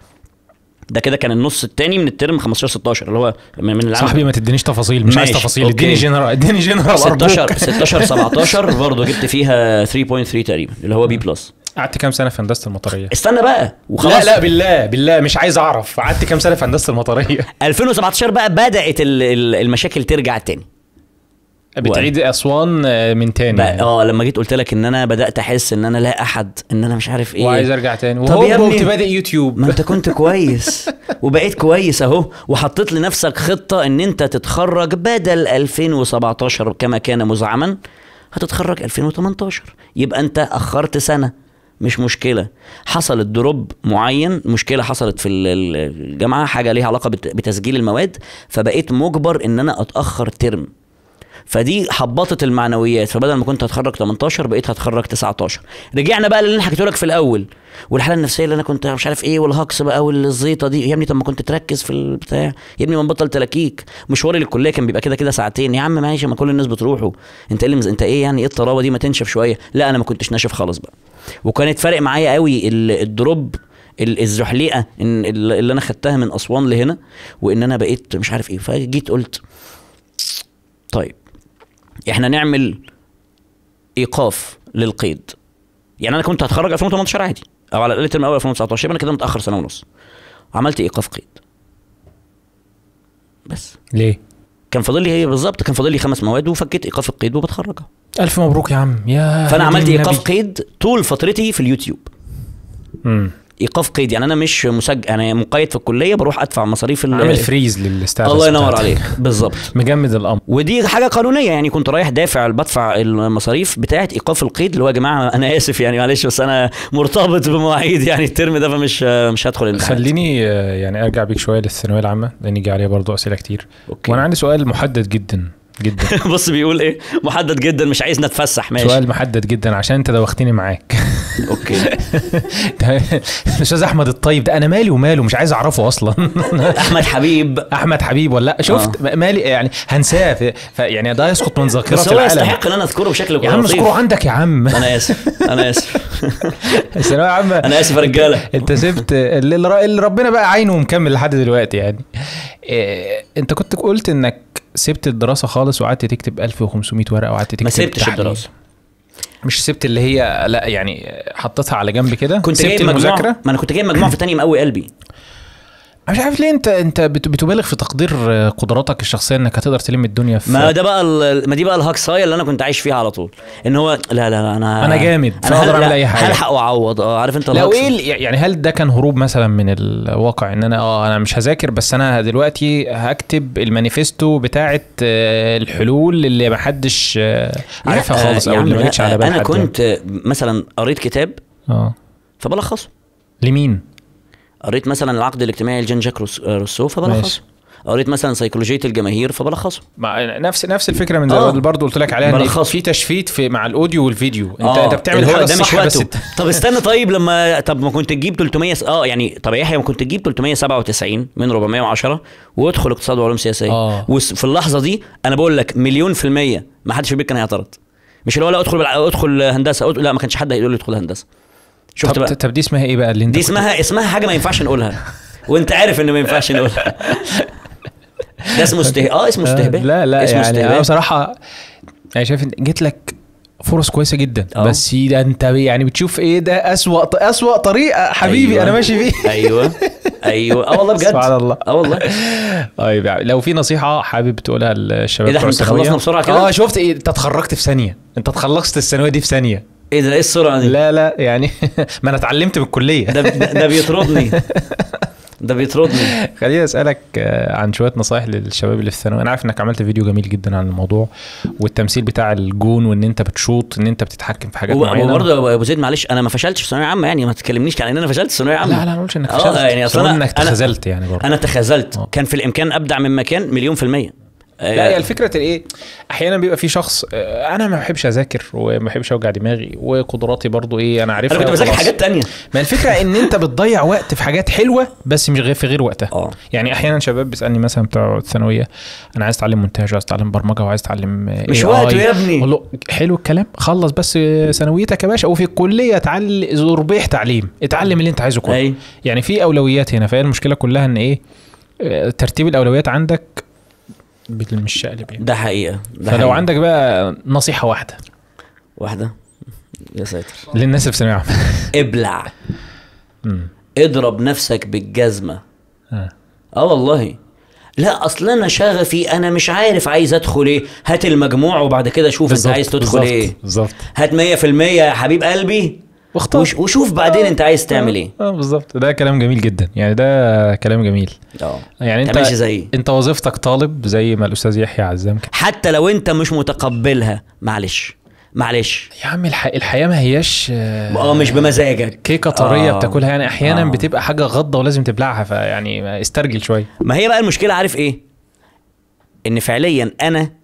ده كده كان النص الثاني من الترم 15 16 اللي هو من العام صاحبي ما تدينيش تفاصيل مش عايز تفاصيل اديني جنرال اديني جنرال 16 16 17 برضه جبت فيها 3.3 تقريبا اللي هو بي بلس قعدت كام سنه في هندسه المطريه استنى بقى وخلاص لا لا بالله بالله مش عايز اعرف قعدت كام سنه في هندسه المطريه 2017 <laughs> بقى بدات المشاكل ترجع تاني بتعيد اسوان آه، من تاني اه لما جيت قلت لك ان انا بدات احس ان انا لا احد ان انا مش عارف ايه وعايز ارجع تاني طب يا ابني بادئ يوتيوب ما انت كنت كويس <laughs> وبقيت كويس اهو وحطيت لنفسك خطه ان انت تتخرج بدل 2017 كما كان مزعما هتتخرج 2018 يبقى انت اخرت سنه مش مشكله حصلت دروب معين مشكله حصلت في الجامعه حاجه ليها علاقه بتسجيل المواد فبقيت مجبر ان انا اتاخر ترم فدي حبطت المعنويات فبدل ما كنت هتخرج 18 بقيت هتخرج 19 رجعنا بقى للي انا حكيت لك في الاول والحاله النفسيه اللي انا كنت مش عارف ايه والهكس بقى والزيطه دي يا ابني طب ما كنت تركز في البتاع يا ابني ما نبطل تلاكيك مشواري للكليه كان بيبقى كده كده ساعتين يا عم ماشي ما كل الناس بتروحوا انت ايه انت ايه يعني ايه الطراوه دي ما تنشف شويه لا انا ما كنتش ناشف خالص بقى وكانت فارق معايا قوي الدروب الزحليقه اللي انا خدتها من اسوان لهنا وان انا بقيت مش عارف ايه فجيت قلت طيب احنا نعمل ايقاف للقيد يعني انا كنت هتخرج 2018 عادي او على الاقل الترم الاول 2019 انا كده متاخر سنه ونص عملت ايقاف قيد بس ليه كان فاضل لي هي بالظبط كان فاضل لي خمس مواد وفكيت ايقاف القيد وبتخرج الف مبروك يا عم يا فانا عملت ايقاف قيد طول فترتي في اليوتيوب امم ايقاف قيد يعني انا مش مسجل انا مقيد في الكليه بروح ادفع مصاريف ال... عامل فريز للاستاذ الله ينور عليك <laughs> بالظبط مجمد الامر ودي حاجه قانونيه يعني كنت رايح دافع بدفع المصاريف بتاعه ايقاف القيد اللي هو يا جماعه انا اسف يعني معلش بس انا مرتبط بمواعيد يعني الترم ده فمش مش هدخل الامتحان خليني آه، يعني ارجع بيك شويه للثانويه العامه لان جه عليها برضه اسئله كتير أوكي. وانا عندي سؤال محدد جدا جدا <laughs> بص بيقول ايه محدد جدا مش عايزنا نتفسح ماشي سؤال محدد جدا عشان انت دوختني معاك <laughs> اوكي <laughs> الاستاذ احمد الطيب ده انا مالي وماله مش عايز اعرفه اصلا احمد حبيب احمد حبيب ولا شفت آه. مالي يعني هنساه يعني ده يسقط من ذاكرتي بس يستحق ان انا اذكره بشكل كويس يا عم اذكره عندك يا عم انا اسف انا اسف يا عامه انا اسف يا رجاله انت سبت اللي ربنا بقى عينه ومكمل لحد دلوقتي يعني إيه، انت كنت قلت انك سبت الدراسه خالص وقعدت تكتب 1500 ورقه وقعدت تكتب ما سبتش الدراسه مش سبت اللي هي لا يعني حطيتها على جنب كده كنت سبت جايب المذاكره ما انا كنت جايب مجموع في تانية مقوي قلبي مش عارف ليه انت انت بتبالغ في تقدير آه، قدراتك الشخصيه انك هتقدر تلم الدنيا في ما ده بقى ما دي بقى الهكسايه اللي انا كنت عايش فيها على طول ان هو لا لا انا انا جامد انا هقدر اعمل اي حاجه هلحق واعوض اه عارف انت لو ايه يعني هل ده كان هروب مثلا من الواقع ان انا اه انا مش هذاكر بس انا دلوقتي هكتب المانيفيستو بتاعه آه، الحلول اللي ما حدش آه، عارفها خالص او اللي ما جتش على بال انا يعني. كنت مثلا قريت كتاب اه فبلخصه لمين؟ قريت مثلا العقد الاجتماعي لجين جاك روسو فبلخصه قريت مثلا سيكولوجيه الجماهير فبلخصه مع نفس نفس الفكره من آه. اللي برضه قلت لك عليها ان في تشفيت في مع الاوديو والفيديو انت آه. انت بتعمل حاجه ده مش وقته. بس طب استنى <laughs> طيب لما طب ما كنت تجيب 300 اه يعني طب يحيى ما كنت تجيب 397 من 410 وادخل اقتصاد وعلوم سياسيه آه. وفي اللحظه دي انا بقول لك مليون في الميه ما حدش في البيت كان هيعترض مش اللي هو لا ادخل ادخل هندسه لا ما كانش حد هيقول لي ادخل هندسه شفت طب بقى طب دي اسمها ايه بقى اللي انت دي اسمها اسمها حاجه ما ينفعش نقولها وانت عارف ان ما ينفعش نقولها ده اسمه استه اه اسمه آه، استهبال لا لا اسمه يعني استهبال. انا بصراحه يعني شايف ان جيت لك فرص كويسه جدا أوه. بس ده انت يعني بتشوف ايه ده اسوا اسوا طريقه حبيبي أيوة. انا ماشي فيه ايوه ايوه اه والله بجد سبحان الله اه والله طيب يعني لو في نصيحه حابب تقولها للشباب ايه ده احنا خلصنا بسرعه كده اه شفت ايه انت اتخرجت في ثانيه انت اتخلصت الثانويه دي في ثانيه ايه ده ايه السرعه دي لا لا يعني <laughs> ما انا اتعلمت بالكليه ده ده بيطردني <laughs> ده بيطردني خليني اسالك عن شويه نصايح للشباب اللي في الثانوي انا عارف انك عملت فيديو جميل جدا عن الموضوع والتمثيل بتاع الجون وان انت بتشوط ان انت بتتحكم في حاجات معينه وبرضه ابو زيد معلش انا ما فشلتش في ثانويه عامه يعني ما تكلمنيش كان ان انا فشلت في ثانويه عامه لا لا ما اقولش انك آه، فشلت يعني اصلا انك تخاذلت يعني برضه انا تخاذلت آه. كان في الامكان ابدع من مكان مليون في الميه لا أيوة. هي الفكره الايه احيانا بيبقى في شخص آه، انا ما بحبش اذاكر وما بحبش اوجع دماغي وقدراتي برضو ايه انا عارفها انا كنت بذاكر حاجات تانية ما الفكره ان انت بتضيع وقت في حاجات حلوه بس مش غير في غير وقتها أوه. يعني احيانا شباب بيسالني مثلا بتاع الثانويه انا عايز اتعلم مونتاج وعايز اتعلم برمجه وعايز اتعلم مش وقته يا ابني اقول له حلو الكلام خلص بس ثانويتك يا باشا وفي الكليه اتعلم زربيح تعليم اتعلم اللي انت عايزه كله يعني في اولويات هنا فهي المشكله كلها ان ايه آه، ترتيب الاولويات عندك مش شقلب يعني ده حقيقه ده فلو حقيقة. عندك بقى نصيحه واحده واحده يا ساتر للناس اللي في ابلع مم. اضرب نفسك بالجزمه اه, آه والله لا اصل انا شغفي انا مش عارف عايز ادخل ايه هات المجموع وبعد كده شوف انت عايز تدخل بالزبط ايه بالظبط هات 100% يا حبيب قلبي واختار وشوف بعدين انت عايز تعمل ايه آه،, اه بالظبط ده كلام جميل جدا يعني ده كلام جميل اه يعني انت ماشي زي ايه؟ انت وظيفتك طالب زي ما الاستاذ يحيى عزام كان حتى لو انت مش متقبلها معلش معلش يا عم الح... الحياه ما هياش اه مش بمزاجك كيكه طريه آه. بتاكلها يعني احيانا آه. بتبقى حاجه غضه ولازم تبلعها فيعني استرجل شويه ما هي بقى المشكله عارف ايه ان فعليا انا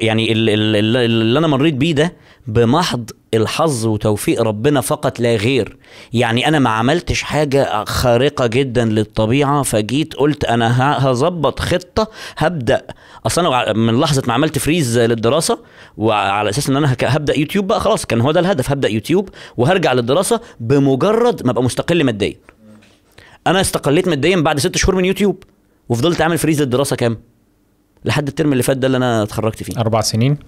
يعني اللي انا مريت بيه ده بمحض الحظ وتوفيق ربنا فقط لا غير يعني انا ما عملتش حاجه خارقه جدا للطبيعه فجيت قلت انا هظبط خطه هبدا اصلا من لحظه ما عملت فريز للدراسه وعلى اساس ان انا هبدا يوتيوب بقى خلاص كان هو ده الهدف هبدا يوتيوب وهرجع للدراسه بمجرد ما ابقى مستقل ماديا انا استقليت ماديا بعد ست شهور من يوتيوب وفضلت اعمل فريز للدراسه كام لحد الترم اللي فات ده اللي انا اتخرجت فيه اربع سنين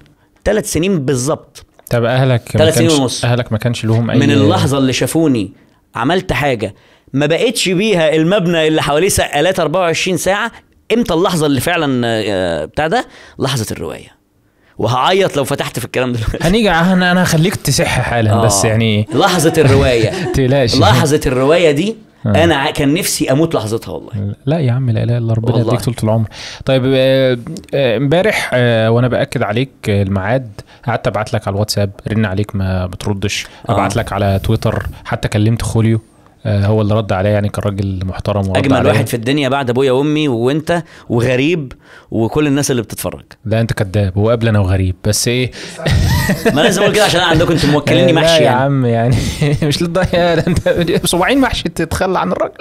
ثلاث سنين بالظبط طب اهلك ثلاث سنين ونص اهلك ما كانش لهم اي من اللحظه اللي شافوني عملت حاجه ما بقتش بيها المبنى اللي حواليه سقالات 24 ساعه امتى اللحظه اللي فعلا آه، بتاع ده لحظه الروايه وهعيط لو فتحت في الكلام دلوقتي <laughs> هنيجي انا انا هخليك تسح حالا آه. بس يعني لحظه الروايه <laughs> لحظه الروايه دي آه. انا كان نفسي اموت لحظتها والله لا يا عم لا اله الا ربنا يديك طول العمر طيب آه، آه، امبارح وانا باكد عليك الميعاد قعدت ابعت لك على الواتساب رن عليك ما بتردش ابعت لك على تويتر حتى كلمت خوليو آه، هو اللي رد عليا يعني كان راجل محترم اجمل واحد في الدنيا بعد ابويا وامي وانت وغريب وكل الناس اللي بتتفرج لا انت كذاب هو قبل انا وغريب بس ايه ما لازم اقول كده عشان انا عندكم انتوا موكليني <laughs> محشي يعني. يا عم يعني <laughs> مش للضيعه انت صباعين <laughs> محشي تتخلى عن الراجل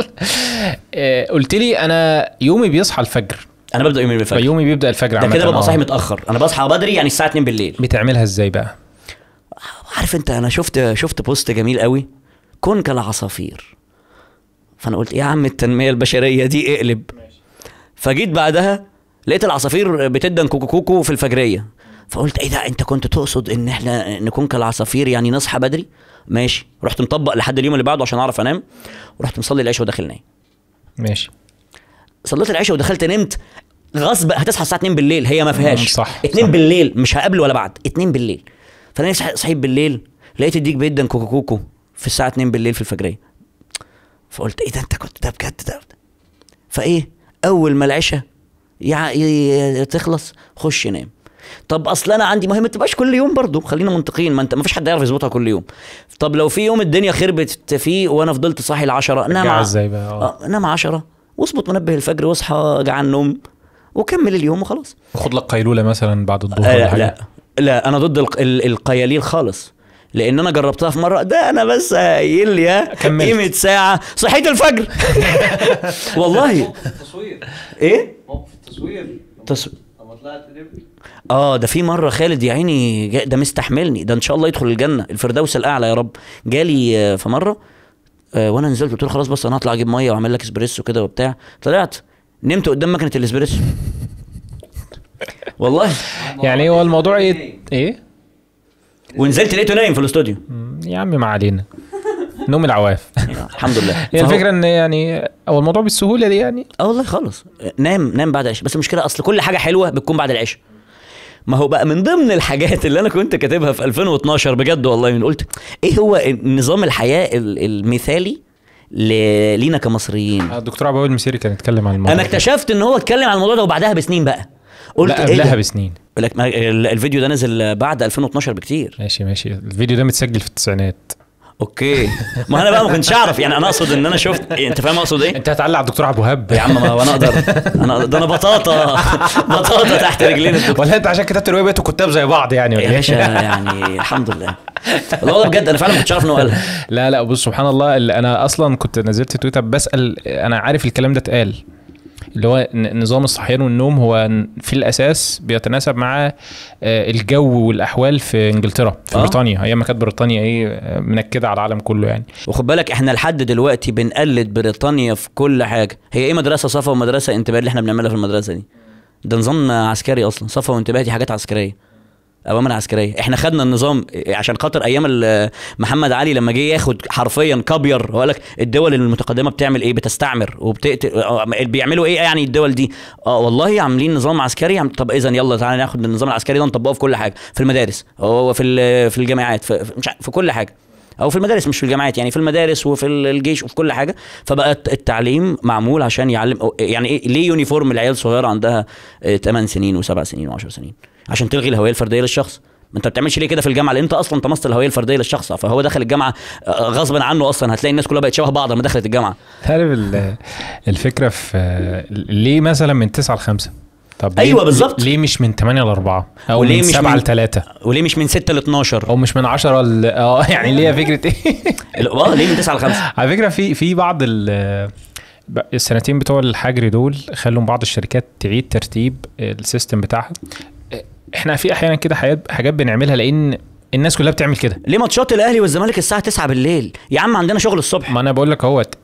آه، قلت لي انا يومي بيصحى الفجر انا ببدا يومي بالفجر يومي بيبدا الفجر ده كده ببقى صاحي آه. متاخر انا بصحى بدري يعني الساعه 2 بالليل بتعملها ازاي بقى عارف انت انا شفت شفت بوست جميل قوي كن كالعصافير فانا قلت ايه يا عم التنميه البشريه دي اقلب فجيت بعدها لقيت العصافير بتدن كوكو كوكو في الفجريه فقلت ايه ده انت كنت تقصد ان احنا نكون كالعصافير يعني نصحى بدري ماشي رحت مطبق لحد اليوم اللي بعده عشان اعرف انام ورحت مصلي العشاء وداخل نايم ماشي صليت العشاء ودخلت نمت غصب هتصحى الساعه 2 بالليل هي ما فيهاش صح 2 بالليل مش هقابل ولا بعد 2 بالليل فانا صحيت بالليل لقيت الديك بيدن كوكو كوكو في الساعه 2 بالليل في الفجريه فقلت ايه ده انت كنت ده بجد ده فايه اول ما العشاء تخلص خش نام طب اصل انا عندي مهمه تبقاش كل يوم برضو خلينا منطقيين ما انت ما فيش حد يعرف يظبطها كل يوم طب لو في يوم الدنيا خربت فيه وانا فضلت صاحي العشرة نام ازاي بقى آه. آه. نام عشرة واظبط منبه الفجر واصحى جعان نوم وكمل اليوم وخلاص خد لك قيلوله مثلا بعد الظهر آه، لا, لا لا انا ضد القياليل خالص لان انا جربتها في مره ده انا بس قايل لي قيمه ساعه صحيت الفجر <laughs> والله تصوير ايه موقف التصوير تصوير اه ده في مره خالد يا عيني ده مستحملني ده ان شاء الله يدخل الجنه الفردوس الاعلى يا رب جالي آه، في مره آه، وانا نزلت قلت له خلاص بس انا هطلع اجيب ميه واعمل لك اسبريسو كده وبتاع طلعت نمت قدام مكنه الاسبريسو <laughs> والله يعني هو الموضوع ايه ونزلت لقيته نايم في الاستوديو يا عم ما علينا نوم العواف الحمد لله هي <laughs> يعني الفكره ان يعني هو الموضوع بالسهوله دي يعني اه والله خالص نام نام بعد العشاء بس المشكله اصل كل حاجه حلوه بتكون بعد العشاء ما هو بقى من ضمن الحاجات اللي انا كنت كاتبها في 2012 بجد والله من قلت ايه هو نظام الحياه المثالي لينا كمصريين آه، الدكتور عبد المسيري كان اتكلم عن الموضوع انا اكتشفت ان هو اتكلم عن الموضوع ده وبعدها بسنين بقى قلت لا إيه قبلها إيه بسنين لك الفيديو ده نزل بعد 2012 بكتير ماشي ماشي الفيديو ده متسجل في التسعينات اوكي ما انا بقى ما كنتش اعرف يعني انا اقصد ان انا شفت إيه، انت فاهم اقصد ايه انت هتعلق على الدكتور عبد الوهاب يا عم ما انا اقدر انا ده انا بطاطا <laughs> بطاطا تحت رجلين ولا انت عشان كتبت الروايه بقيتوا كتاب زي بعض يعني ولا يا باشا يعني الحمد لله والله بجد انا فعلا ما كنتش اعرف ان هو قالها لا لا بص سبحان الله انا اصلا كنت نزلت تويتر بسال انا عارف الكلام ده اتقال اللي هو نظام الصحيان والنوم هو في الاساس بيتناسب مع آه، الجو والاحوال في انجلترا في آه. بريطانيا ايام ما كانت بريطانيا ايه منكده على العالم كله يعني وخد بالك احنا لحد دلوقتي بنقلد بريطانيا في كل حاجه هي ايه مدرسه صفا ومدرسه انتباه اللي احنا بنعملها في المدرسه دي ده نظام عسكري اصلا صفا وانتباه دي حاجات عسكريه اوامر عسكريه احنا خدنا النظام عشان خاطر ايام محمد علي لما جه ياخد حرفيا كبير وقال لك الدول المتقدمه بتعمل ايه بتستعمر وبتقتل بيعملوا ايه يعني الدول دي اه والله عاملين نظام عسكري طب اذا يلا تعالى ناخد النظام العسكري ده نطبقه في كل حاجه في المدارس هو في في الجامعات في مش في كل حاجه او في المدارس مش في الجامعات يعني في المدارس وفي الجيش وفي كل حاجه فبقى التعليم معمول عشان يعلم يعني ايه ليه يونيفورم العيال صغيره عندها 8 آه، سنين و7 سنين و10 سنين عشان تلغي الهويه الفرديه للشخص ما انت بتعملش ليه كده في الجامعه لان انت اصلا طمست الهويه الفرديه للشخص فهو دخل الجامعه آه، غصبا عنه اصلا هتلاقي الناس كلها بقت شبه بعض لما دخلت الجامعه تعرف الفكره في ليه مثلا من 9 ل 5 طب ايوه بالظبط ليه مش من 8 ل 4 او وليه من 7 ل 3 وليه مش من 6 ل 12 او مش من 10 ل اه <laughs> يعني ليه فكره ايه اه ليه من 9 ل 5 على فكره في في بعض ال السنتين بتوع الحجر دول خلوا بعض الشركات تعيد ترتيب السيستم بتاعها احنا في احيانا كده حاجات بنعملها لان الناس كلها بتعمل كده ليه ماتشات الاهلي والزمالك الساعه 9 بالليل يا عم عندنا شغل الصبح ما انا بقول لك اهوت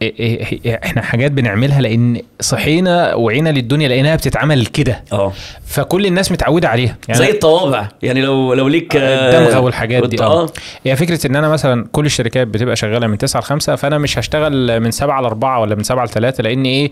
احنا حاجات بنعملها لان صحينا وعينا للدنيا لقيناها بتتعمل كده اه فكل الناس متعوده عليها يعني زي الطوابع يعني لو لو ليك آه، الدمغه آه، والحاجات دي آه. اه هي فكره ان انا مثلا كل الشركات بتبقى شغاله من 9 ل 5 فانا مش هشتغل من 7 ل 4 ولا من 7 ل 3 لان ايه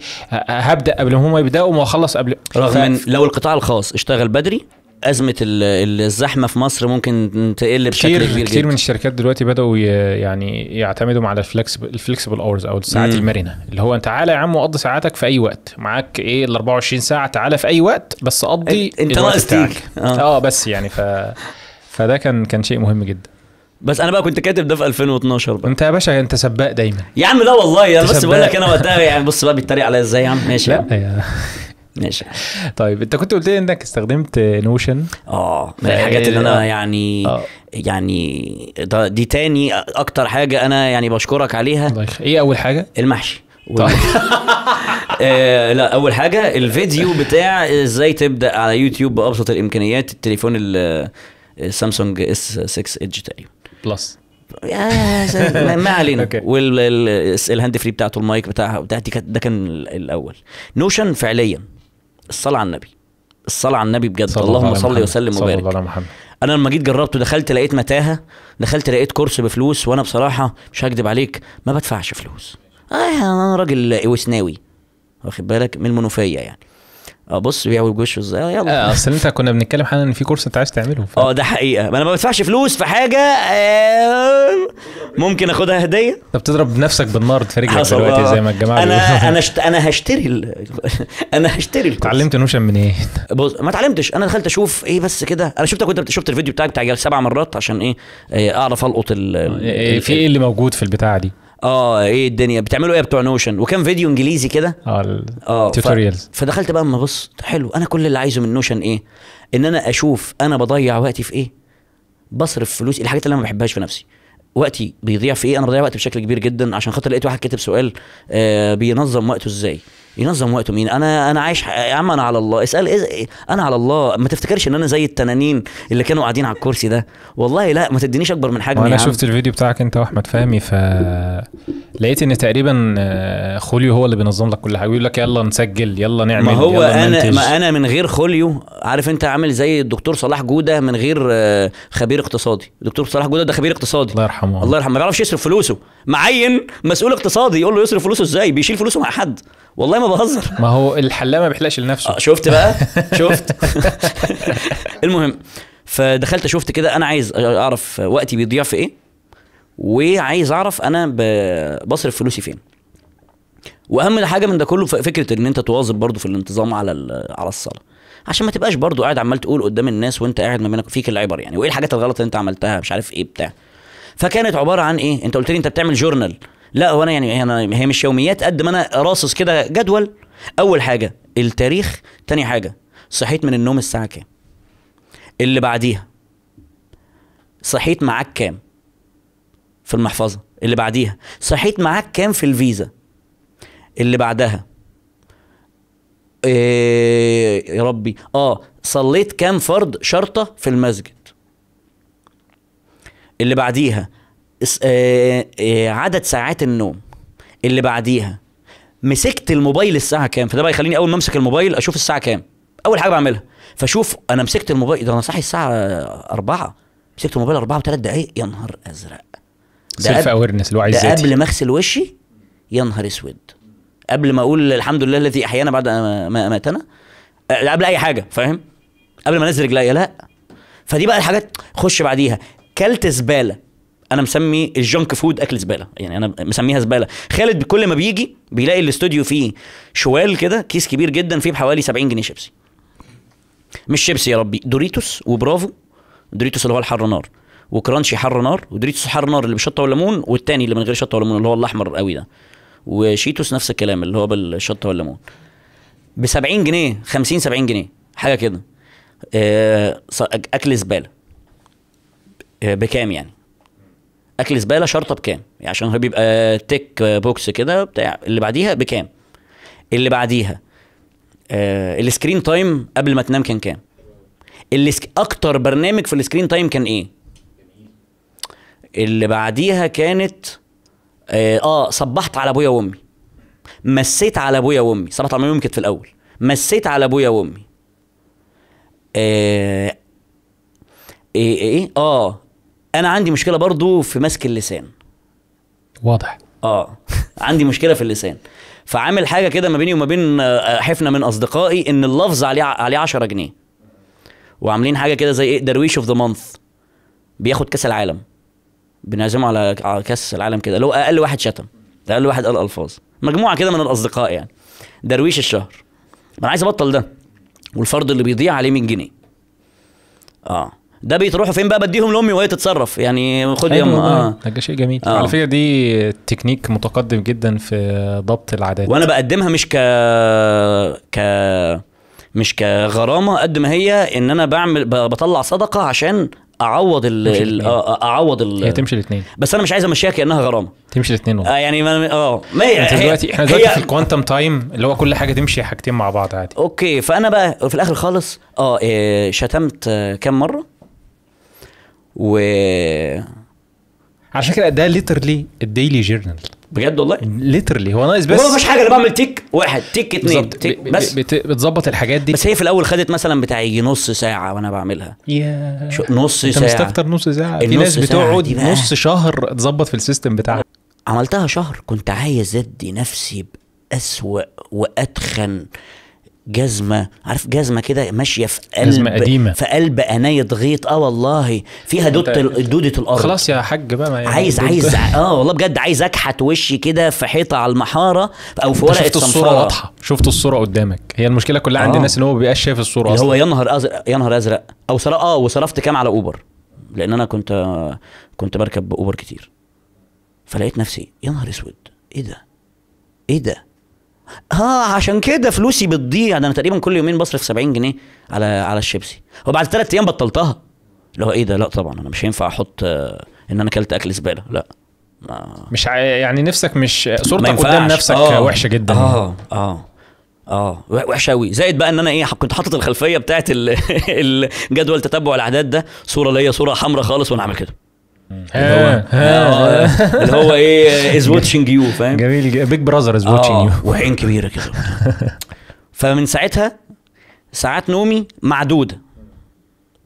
هبدا قبل ما هم يبداوا واخلص قبل رغم ف... لو القطاع الخاص اشتغل بدري ازمه الزحمه في مصر ممكن تقل بشكل كبير كتير جدا. من الشركات دلوقتي بداوا يعني يعتمدوا على الفلكسبل اورز او الساعات مم. المرنه اللي هو انت تعالى يا عم وقضي ساعاتك في اي وقت معاك ايه ال 24 ساعه تعالى في اي وقت بس قضي انت ناقص آه. اه بس يعني ف فده كان كان شيء مهم جدا بس انا بقى كنت كاتب ده في 2012 بقى انت يا باشا انت سباق دايما يا عم لا والله انا بس بقول لك انا وقتها يعني بص بقى بيتريق عليا ازاي يا عم ماشي لا يا ماشي طيب انت كنت قلت لي انك استخدمت نوشن اه من آه، الحاجات اللي انا آه، يعني أوه. يعني دي تاني اكتر حاجه انا يعني بشكرك عليها ايه اول حاجه المحشي طيب. <laughs> آه لا اول حاجه الفيديو بتاع ازاي تبدا على يوتيوب بابسط الامكانيات التليفون السامسونج آه، اس 6 ايدج تقريبا بلس ما علينا <laughs> والهاند فري بتاعته المايك بتاعها بتاعتي ده كان الاول نوشن فعليا الصلاه على النبي الصلاه على النبي بجد اللهم صل وسلم وبارك صلى الله على محمد انا لما جيت جربته دخلت لقيت متاهه دخلت لقيت كورس بفلوس وانا بصراحه مش هكدب عليك ما بدفعش فلوس آه انا راجل وسناوي واخد بالك من المنوفيه يعني بص بيعمل الجوش ازاي يلا اه اصل انت كنا بنتكلم حالا ان في كورس انت عايز تعمله ف... اه ده حقيقه ما انا ما بدفعش فلوس في حاجه آه ممكن اخدها هديه انت بتضرب نفسك بالنار في رجلك دلوقتي زي ما الجماعه انا انا شت... انا هشتري ال... انا هشتري الكورس اتعلمت نوشن من إيه؟ بص ما اتعلمتش انا دخلت اشوف ايه بس كده انا شفتك وانت شفت الفيديو بتاعك بتاع سبع مرات عشان ايه, إيه اعرف القط ال... في إيه-, إيه-, ايه اللي موجود في البتاعه دي؟ اه ايه الدنيا بتعملوا ايه بتوع نوشن وكان فيديو انجليزي كده اه اه فدخلت بقى اما بص حلو انا كل اللي عايزه من نوشن ايه ان انا اشوف انا بضيع وقتي في ايه بصرف فلوسي الحاجات اللي انا ما بحبهاش في نفسي وقتي بيضيع في ايه انا بضيع وقتي بشكل كبير جدا عشان خاطر لقيت واحد كاتب سؤال آه بينظم وقته ازاي ينظم وقته مين انا انا عايش يا عم انا على الله اسال إز... انا على الله ما تفتكرش ان انا زي التنانين اللي كانوا قاعدين على الكرسي ده والله لا ما تدينيش اكبر من حجمي انا شفت الفيديو بتاعك انت واحمد فهمي ف لقيت ان تقريبا آه، خوليو هو اللي بينظم لك كل حاجه بيقول لك يلا نسجل يلا نعمل ما هو انا ما انا من غير خوليو عارف انت عامل زي الدكتور صلاح جوده من غير آه، خبير اقتصادي الدكتور صلاح جوده ده خبير اقتصادي الله يرحمه الله يرحمه ما بيعرفش يصرف فلوسه معين مسؤول اقتصادي يقول له يصرف فلوسه ازاي بيشيل فلوسه مع حد والله ما بهزر ما هو الحلاق ما بيحلقش لنفسه آه شفت بقى <laughs> شفت <laughs> المهم فدخلت شفت كده انا عايز اعرف وقتي بيضيع في ايه وعايز اعرف انا بصرف فلوسي فين واهم حاجه من ده كله فكره ان انت تواظب برضو في الانتظام على على الصلاه عشان ما تبقاش برضو قاعد عمال تقول قدام الناس وانت قاعد ما بينك فيك العبر يعني وايه الحاجات الغلط اللي انت عملتها مش عارف ايه بتاع فكانت عباره عن ايه انت قلت لي انت بتعمل جورنال لا هو انا يعني انا هي مش يوميات قد ما انا راصص كده جدول اول حاجه التاريخ تاني حاجه صحيت من النوم الساعه كام اللي بعديها صحيت معاك كام في المحفظه اللي بعديها صحيت معاك كام في الفيزا اللي بعدها إيه يا ربي اه صليت كام فرض شرطه في المسجد اللي بعديها آه، آه، عدد ساعات النوم اللي بعديها مسكت الموبايل الساعه كام فده بقى يخليني اول ما امسك الموبايل اشوف الساعه كام اول حاجه بعملها فاشوف انا مسكت الموبايل ده انا صاحي الساعه 4 مسكت الموبايل 4 و3 دقائق يا نهار ازرق سيلف اويرنس الوعي الذاتي قبل ما اغسل وشي يا نهار اسود قبل ما اقول الحمد لله الذي احيانا بعد ما ماتنا آه، قبل اي حاجه فاهم قبل ما انزل رجليا لا فدي بقى الحاجات خش بعديها كلت زباله انا مسمي الجنك فود اكل زباله يعني انا مسميها زباله خالد كل ما بيجي بيلاقي الاستوديو فيه شوال كده كيس كبير جدا فيه بحوالي 70 جنيه شيبسي مش شيبسي يا ربي دوريتوس وبرافو دوريتوس اللي هو الحر نار وكرانشي حر نار ودوريتوس حر نار اللي بشطه وليمون والتاني اللي من غير شطه وليمون اللي هو الاحمر قوي ده وشيتوس نفس الكلام اللي هو بالشطه والليمون ب 70 جنيه 50 70 جنيه حاجه كده آه، اكل زباله آه، بكام يعني اكل زباله شرطه بكام يعني عشان هو بيبقى تيك بوكس كده بتاع اللي بعديها بكام اللي بعديها آه السكرين تايم قبل ما تنام كان كام السك... اكتر برنامج في السكرين تايم كان ايه اللي بعديها كانت اه, آه صبحت على ابويا وامي مسيت على ابويا وامي صبحت على ابويا وامي كانت في الاول مسيت على ابويا وامي آه ايه ايه, إيه؟ اه انا عندي مشكله برضو في مسك اللسان واضح اه عندي مشكله في اللسان فعامل حاجه كده ما بيني وما بين آه، حفنه من اصدقائي ان اللفظ عليه عليه 10 جنيه وعاملين حاجه كده زي ايه درويش اوف ذا مانث بياخد كاس العالم بنعزمه على كاس العالم كده اللي هو اقل واحد شتم اقل واحد قال الفاظ مجموعه كده من الاصدقاء يعني درويش الشهر انا عايز ابطل ده والفرد اللي بيضيع عليه 100 جنيه اه ده بيتروحوا فين بقى بديهم لامي وهي تتصرف يعني خد يا اه ده شيء جميل آه. على فكره دي تكنيك متقدم جدا في ضبط العادات وانا بقدمها مش ك ك مش كغرامه قد ما هي ان انا بعمل بطلع صدقه عشان اعوض ال, آه، اعوض ال هي تمشي الاثنين بس انا مش عايز امشيها كانها غرامه تمشي الاثنين والله آه يعني ما اه ما هي دلوقتي احنا دلوقتي في الكوانتم تايم اللي هو كل حاجه تمشي حاجتين مع بعض عادي اوكي فانا بقى في الاخر خالص اه إيه، شتمت كام مره و على فكره ده ليترلي الديلي جيرنال بجد والله ليترلي هو ناقص بس هو مفيش حاجه انا بعمل تيك واحد تيك اتنين تيك بس بتظبط الحاجات دي بس هي في الاول خدت مثلا بتاع يجي نص ساعه وانا بعملها يا شو نص ساعه انت مستكتر نص ساعه في ناس بتقعد نص شهر تظبط في السيستم بتاعها عملتها شهر كنت عايز ادي نفسي باسوا واتخن جزمه عارف جزمه كده ماشيه في قلب جزمة قديمه في قلب انايه غيط اه والله فيها دوده دوده الارض خلاص يا حاج بقى ما يعني عايز عايز اه والله بجد عايز اكحت وشي كده في حيطه على المحاره او في ورقه شفت الصوره واضحه شفت الصوره قدامك هي المشكله كلها عند آه. الناس ان هو ما بيبقاش شايف الصوره اللي هو يا نهار ازرق يا نهار ازرق او صرا اه وصرفت كام على اوبر لان انا كنت كنت بركب اوبر كتير فلقيت نفسي يا نهار اسود ايه ده ايه ده اه عشان كده فلوسي بتضيع ده انا تقريبا كل يومين بصرف 70 جنيه على على الشيبسي وبعد ثلاث ايام بطلتها اللي هو ايه ده لا طبعا انا مش هينفع احط آه، ان انا اكلت اكل زباله لا ما مش ع... يعني نفسك مش صورتك قدام نفسك آه. وحشه جدا اه اه اه وحشه قوي زائد بقى ان انا ايه كنت حاطط الخلفيه بتاعت الجدول <laughs> تتبع الاعداد ده صوره ليا صوره حمراء خالص وانا عامل كده آه، اللي هو ايه از واتشنج يو فاهم جميل بيج براذر از واتشنج يو وعين كبيره كده <laughs> فمن ساعتها ساعات نومي معدوده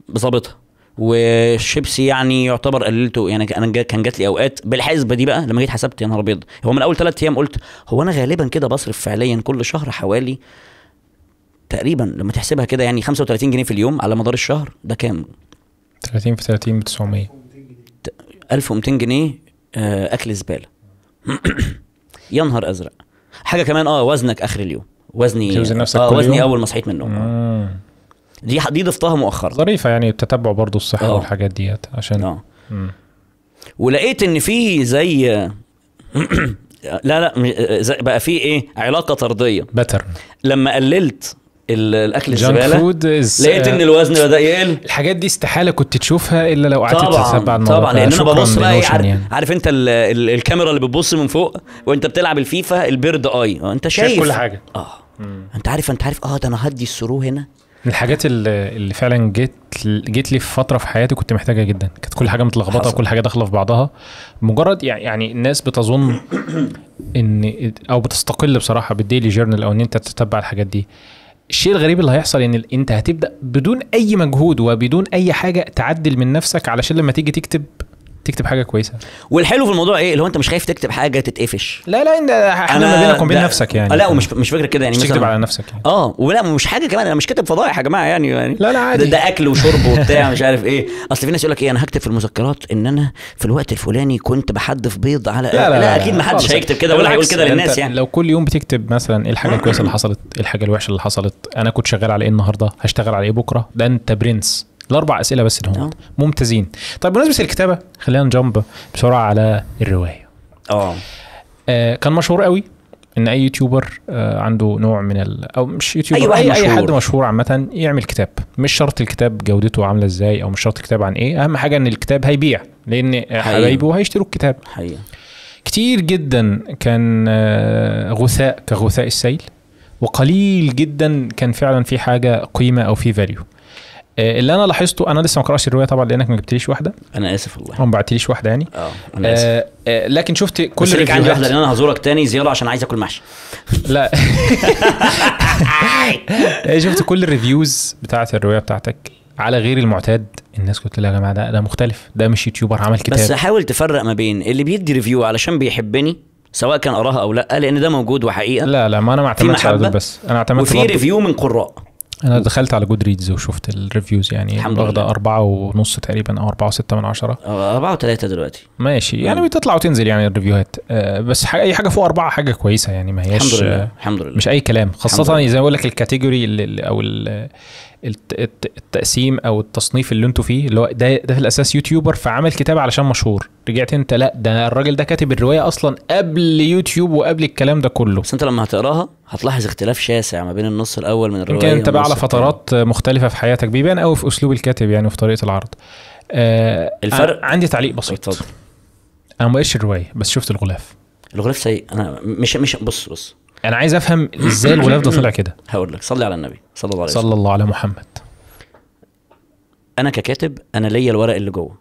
بظابطها والشيبسي يعني يعتبر قللته يعني انا كان جات لي اوقات بالحسبه دي بقى لما جيت حسبت يا نهار ابيض هو من اول ثلاث ايام قلت هو انا غالبا كده بصرف فعليا كل شهر حوالي تقريبا لما تحسبها كده يعني 35 جنيه في اليوم على مدار الشهر ده كام 30 في 30 ب 900 1200 جنيه آه، اكل زباله <clears throat> يا نهار ازرق حاجه كمان اه وزنك اخر اليوم وزني نفسك آه وزني يوم؟ اول ما صحيت من النوم دي دي ضفتها مؤخرا ظريفه يعني التتبع برضو الصحه أوه. والحاجات ديت عشان اه ولقيت ان في زي <clears throat> لا لا آه، بقى في ايه علاقه طرديه بتر لما قللت الاكل الزباله لقيت ان آه، الوزن بدا يقل الحاجات دي استحاله كنت تشوفها الا لو قعدت تتبع الموضوع طبعا لان انا ببص بقى إيه، عارف, يعني. عارف انت الـ الـ الكاميرا اللي بتبص من فوق وانت بتلعب الفيفا البيرد اي آه، انت شايف, شايف كل حاجه اه مم. انت عارف انت عارف اه ده انا هدي السرو هنا من الحاجات اللي فعلا جت جت لي في فتره في حياتي كنت محتاجها جدا كانت كل حاجه متلخبطه وكل حاجه داخله في بعضها مجرد يعني الناس بتظن <coughs> ان او بتستقل بصراحه بالديلي جورنال او ان انت تتبع الحاجات دي الشيء الغريب اللي هيحصل ان انت هتبدا بدون اي مجهود وبدون اي حاجه تعدل من نفسك علشان لما تيجي تكتب تكتب حاجه كويسه والحلو في الموضوع ايه اللي هو انت مش خايف تكتب حاجه تتقفش لا لا انت احنا ما بينك وبين نفسك يعني لا ومش مش فكره كده يعني مش تكتب على نفسك يعني. اه ولا مش حاجه كمان انا مش كاتب فضايح يا جماعه يعني يعني لا لا عادي ده, ده اكل وشرب <laughs> وبتاع مش عارف ايه اصل في ناس يقول لك ايه انا هكتب في المذكرات ان انا في الوقت الفلاني كنت بحدف بيض على لا, لا, لا, لا اكيد ما حدش هيكتب كده ولا هيقول كده للناس يعني لو كل يوم بتكتب مثلا ايه الحاجه الكويسه اللي حصلت ايه الحاجه الوحشه اللي حصلت انا كنت شغال على ايه النهارده هشتغل على ايه بكره ده انت برنس الاربع اسئله بس اللي هم نعم. ممتازين طيب بمناسبه الكتابه خلينا نجمب بسرعه على الروايه اه, آه، كان مشهور قوي ان اي يوتيوبر آه، عنده نوع من ال... او مش يوتيوبر أي, أي, اي حد مشهور عامه يعمل كتاب مش شرط الكتاب جودته عامله ازاي او مش شرط الكتاب عن ايه اهم حاجه ان الكتاب هيبيع لان حبايبه هيشتروا الكتاب حقيقة. كتير جدا كان آه، غثاء كغثاء السيل وقليل جدا كان فعلا في حاجه قيمه او في فاليو آه، اللي انا لاحظته انا لسه ما قراتش الروايه طبعا لانك ما جبتليش واحده انا اسف والله ما بعتليش واحده يعني اه انا آه، اسف آه, آه لكن شفت كل بس عندي واحده لان انا هزورك تاني زياره عشان عايز اكل محشي لا <laughs> آه، شفت كل الريفيوز بتاعت الروايه بتاعتك على غير المعتاد الناس قلت لها يا جماعه ده ده مختلف ده مش يوتيوبر عمل كتاب بس حاول تفرق ما بين اللي بيدي ريفيو علشان بيحبني سواء كان قراها او لا لان ده موجود وحقيقه لا لا ما انا ما اعتمدش على دول بس انا اعتمدت وفي ريفيو من قراء انا دخلت على جود ريدز وشفت الريفيوز يعني الحمد واخده أربعة ونص تقريبا او أربعة وستة من عشرة أربعة وتلاتة دلوقتي ماشي يعني مم. بتطلع وتنزل يعني الريفيوهات آه، بس حاجة اي حاجه فوق أربعة حاجه كويسه يعني ما هياش الحمد لله الحمد لله مش اي كلام خاصه زي ما بقول لك الكاتيجوري او التقسيم او التصنيف اللي انتوا فيه اللي هو ده ده في الاساس يوتيوبر فعمل كتاب علشان مشهور رجعت انت لا ده الراجل ده كاتب الروايه اصلا قبل يوتيوب وقبل الكلام ده كله بس انت لما هتقراها هتلاحظ اختلاف شاسع ما بين النص الاول من الروايه كان انت بقى على فترات التاني. مختلفه في حياتك بيبان قوي في اسلوب الكاتب يعني وفي طريقه العرض آه الفرق عندي تعليق بسيط اتفضل انا ما الروايه بس شفت الغلاف الغلاف سيء انا مش مش بص بص انا عايز افهم ازاي الغلاف ده طلع كده <clears throat> هقول لك صلي على النبي صلى الله عليه وسلم صلى الله على محمد انا ككاتب انا ليا الورق اللي جوه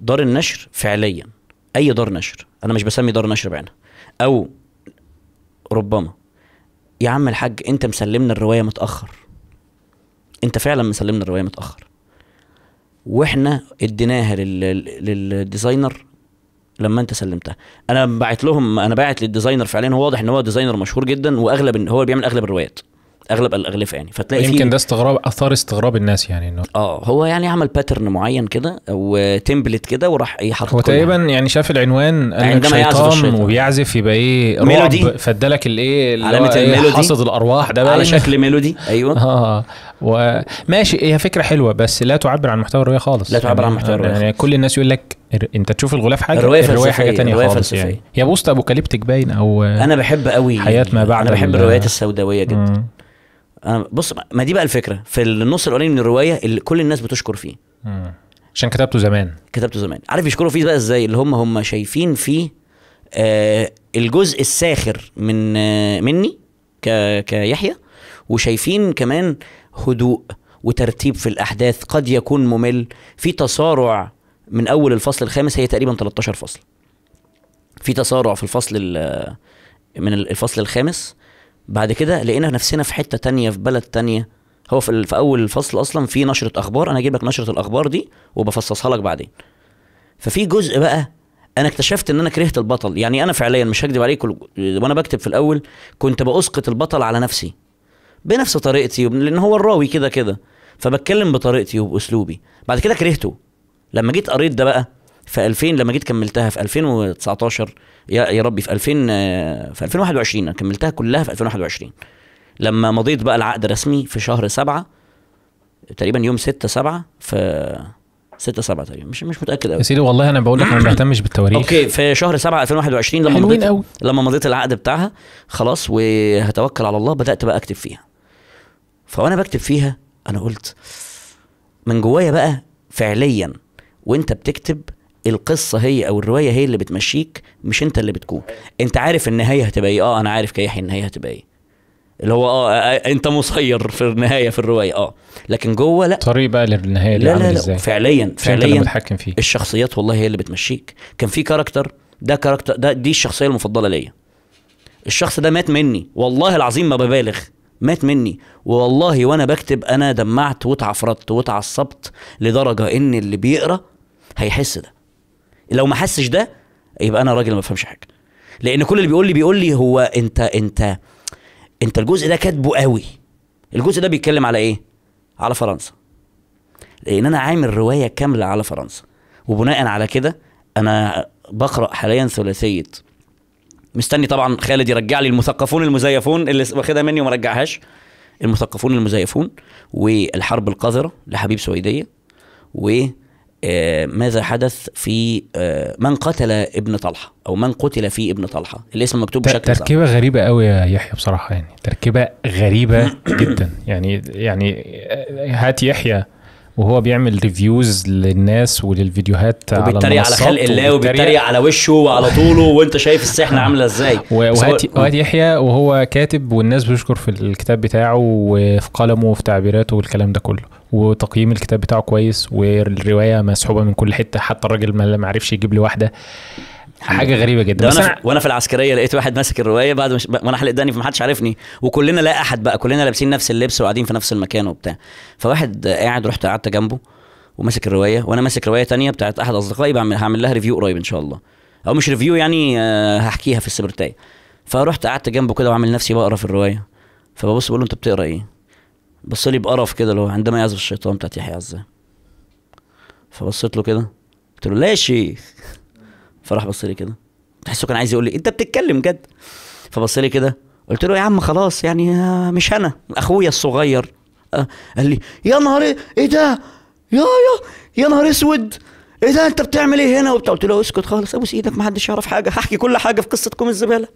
دار النشر فعليا اي دار نشر انا مش بسمي دار نشر بعينها او ربما يا عم الحاج انت مسلمنا الروايه متاخر انت فعلا مسلمنا الروايه متاخر واحنا اديناها للديزاينر لما انت سلمتها انا بعت لهم انا باعت للديزاينر فعليا هو واضح ان هو ديزاينر مشهور جدا واغلب هو اللي بيعمل اغلب الروايات اغلب الاغلفه يعني فتلاقي يمكن ده استغراب اثار استغراب الناس يعني انه اه هو يعني عمل باترن معين كده وتمبلت كده وراح ايه حاطط هو تقريبا يعني شاف العنوان عندما يعزف الشيطان وبيعزف يبقى ايه رعب فادالك الايه علامه إيه، الميلودي حصد الارواح ده بقى على شكل ميلودي ايوه <laughs> اه وماشي هي فكره حلوه بس لا تعبر عن محتوى الروايه خالص لا تعبر عن يعني محتوى الروايه يعني كل الناس يقول لك انت تشوف الغلاف حاجه الروايه, الرواية حاجه تانية الرواية خالص فلسفية. يعني يا بوست ابوكاليبتيك باين او انا بحب قوي حياه ما بعد انا بحب الروايات السوداويه جدا أنا بص ما دي بقى الفكره في النص الاولاني من الروايه اللي كل الناس بتشكر فيه امم عشان كتبته زمان كتبته زمان عارف يشكروا فيه بقى ازاي اللي هم هم شايفين فيه آه الجزء الساخر من آه مني ك كيحيى وشايفين كمان هدوء وترتيب في الاحداث قد يكون ممل في تسارع من اول الفصل الخامس هي تقريبا 13 فصل في تسارع في الفصل آه، من الفصل الخامس بعد كده لقينا نفسنا في حته تانية في بلد تانية هو في, في اول الفصل اصلا في نشره اخبار انا هجيب لك نشره الاخبار دي وبفصصها لك بعدين ففي جزء بقى انا اكتشفت ان انا كرهت البطل يعني انا فعليا مش هكدب عليك وانا بكتب في الاول كنت باسقط البطل على نفسي بنفس طريقتي لان هو الراوي كده كده فبتكلم بطريقتي وباسلوبي بعد كده كرهته لما جيت قريت ده بقى في 2000 لما جيت كملتها في 2019 يا يا ربي في 2000 في 2021 انا كملتها كلها في 2021 لما مضيت بقى العقد رسمي في شهر 7 تقريبا يوم 6 7 في 6 7 تقريبا مش مش متاكد قوي يا سيدي والله انا بقول لك انا ما بهتمش بالتواريخ اوكي في شهر 7 2021 لما مضيت لما مضيت العقد بتاعها خلاص وهتوكل على الله بدات بقى اكتب فيها فوانا بكتب فيها انا قلت من جوايا بقى فعليا وانت بتكتب القصه هي او الروايه هي اللي بتمشيك مش انت اللي بتكون انت عارف النهايه هتبقى ايه اه انا عارف كيحيى النهايه هتبقى ايه اللي هو آه،, آه،, اه انت مسير في النهايه في الروايه اه لكن جوه لا طريق بقى للنهايه لا لا, لا ازاي فعليا فعليا متحكم فيه الشخصيات والله هي اللي بتمشيك كان في كاركتر ده كاركتر ده دي الشخصيه المفضله ليا الشخص ده مات مني والله العظيم ما ببالغ مات مني والله وانا بكتب انا دمعت واتعفرت واتعصبت لدرجه ان اللي بيقرا هيحس ده لو ما حسش ده يبقى انا راجل ما بفهمش حاجه لان كل اللي بيقول لي بيقول لي هو انت انت انت الجزء ده كاتبه قوي الجزء ده بيتكلم على ايه على فرنسا لان انا عامل روايه كامله على فرنسا وبناء على كده انا بقرا حاليا ثلاثيه مستني طبعا خالد يرجع لي المثقفون المزيفون اللي واخدها مني وما رجعهاش المثقفون المزيفون والحرب القذره لحبيب سويديه و آه، ماذا حدث في آه، من قتل ابن طلحه او من قتل في ابن طلحه الاسم مكتوب بشكل تركيبه صعب. غريبه قوي يا يحيى بصراحه يعني تركيبه غريبه جدا يعني يعني آه، هات يحيى وهو بيعمل ريفيوز للناس وللفيديوهات على وبيتريق على خلق الله وبيتريق على وشه وعلى طوله وانت شايف السحنه عامله ازاي وهات يحيى وهو كاتب والناس بتشكر في الكتاب بتاعه وفي قلمه وفي تعبيراته والكلام ده كله وتقييم الكتاب بتاعه كويس والروايه مسحوبه من كل حته حتى الراجل ما عرفش يجيب لي واحده حاجه غريبه جدا بس أنا... وانا في العسكريه لقيت واحد ماسك الروايه بعد مش... وانا حلق داني فمحدش عارفني وكلنا لا احد بقى كلنا لابسين نفس اللبس وقاعدين في نفس المكان وبتاع فواحد قاعد رحت قعدت جنبه وماسك الروايه وانا ماسك روايه تانية بتاعت احد اصدقائي بعمل هعمل لها ريفيو قريب ان شاء الله او مش ريفيو يعني آه، هحكيها في السبرتاي فرحت قعدت جنبه كده وعامل نفسي بقرا في الروايه فببص بقول له انت بتقرا ايه بص لي بقرف كده اللي هو عندما يعزف الشيطان بتاعت يحيى عزام فبصيت له كده قلت له لا يا شيخ فراح بص لي كده تحسه كان عايز يقول لي انت بتتكلم جد فبص لي كده قلت له يا عم خلاص يعني مش انا اخويا الصغير آه، قال لي يا نهار ايه ده يا يا يا نهار اسود ايه ده انت بتعمل ايه هنا وبتاع قلت له اسكت خالص ابوس ايدك ما حدش يعرف حاجه هحكي كل حاجه في قصه كوم الزباله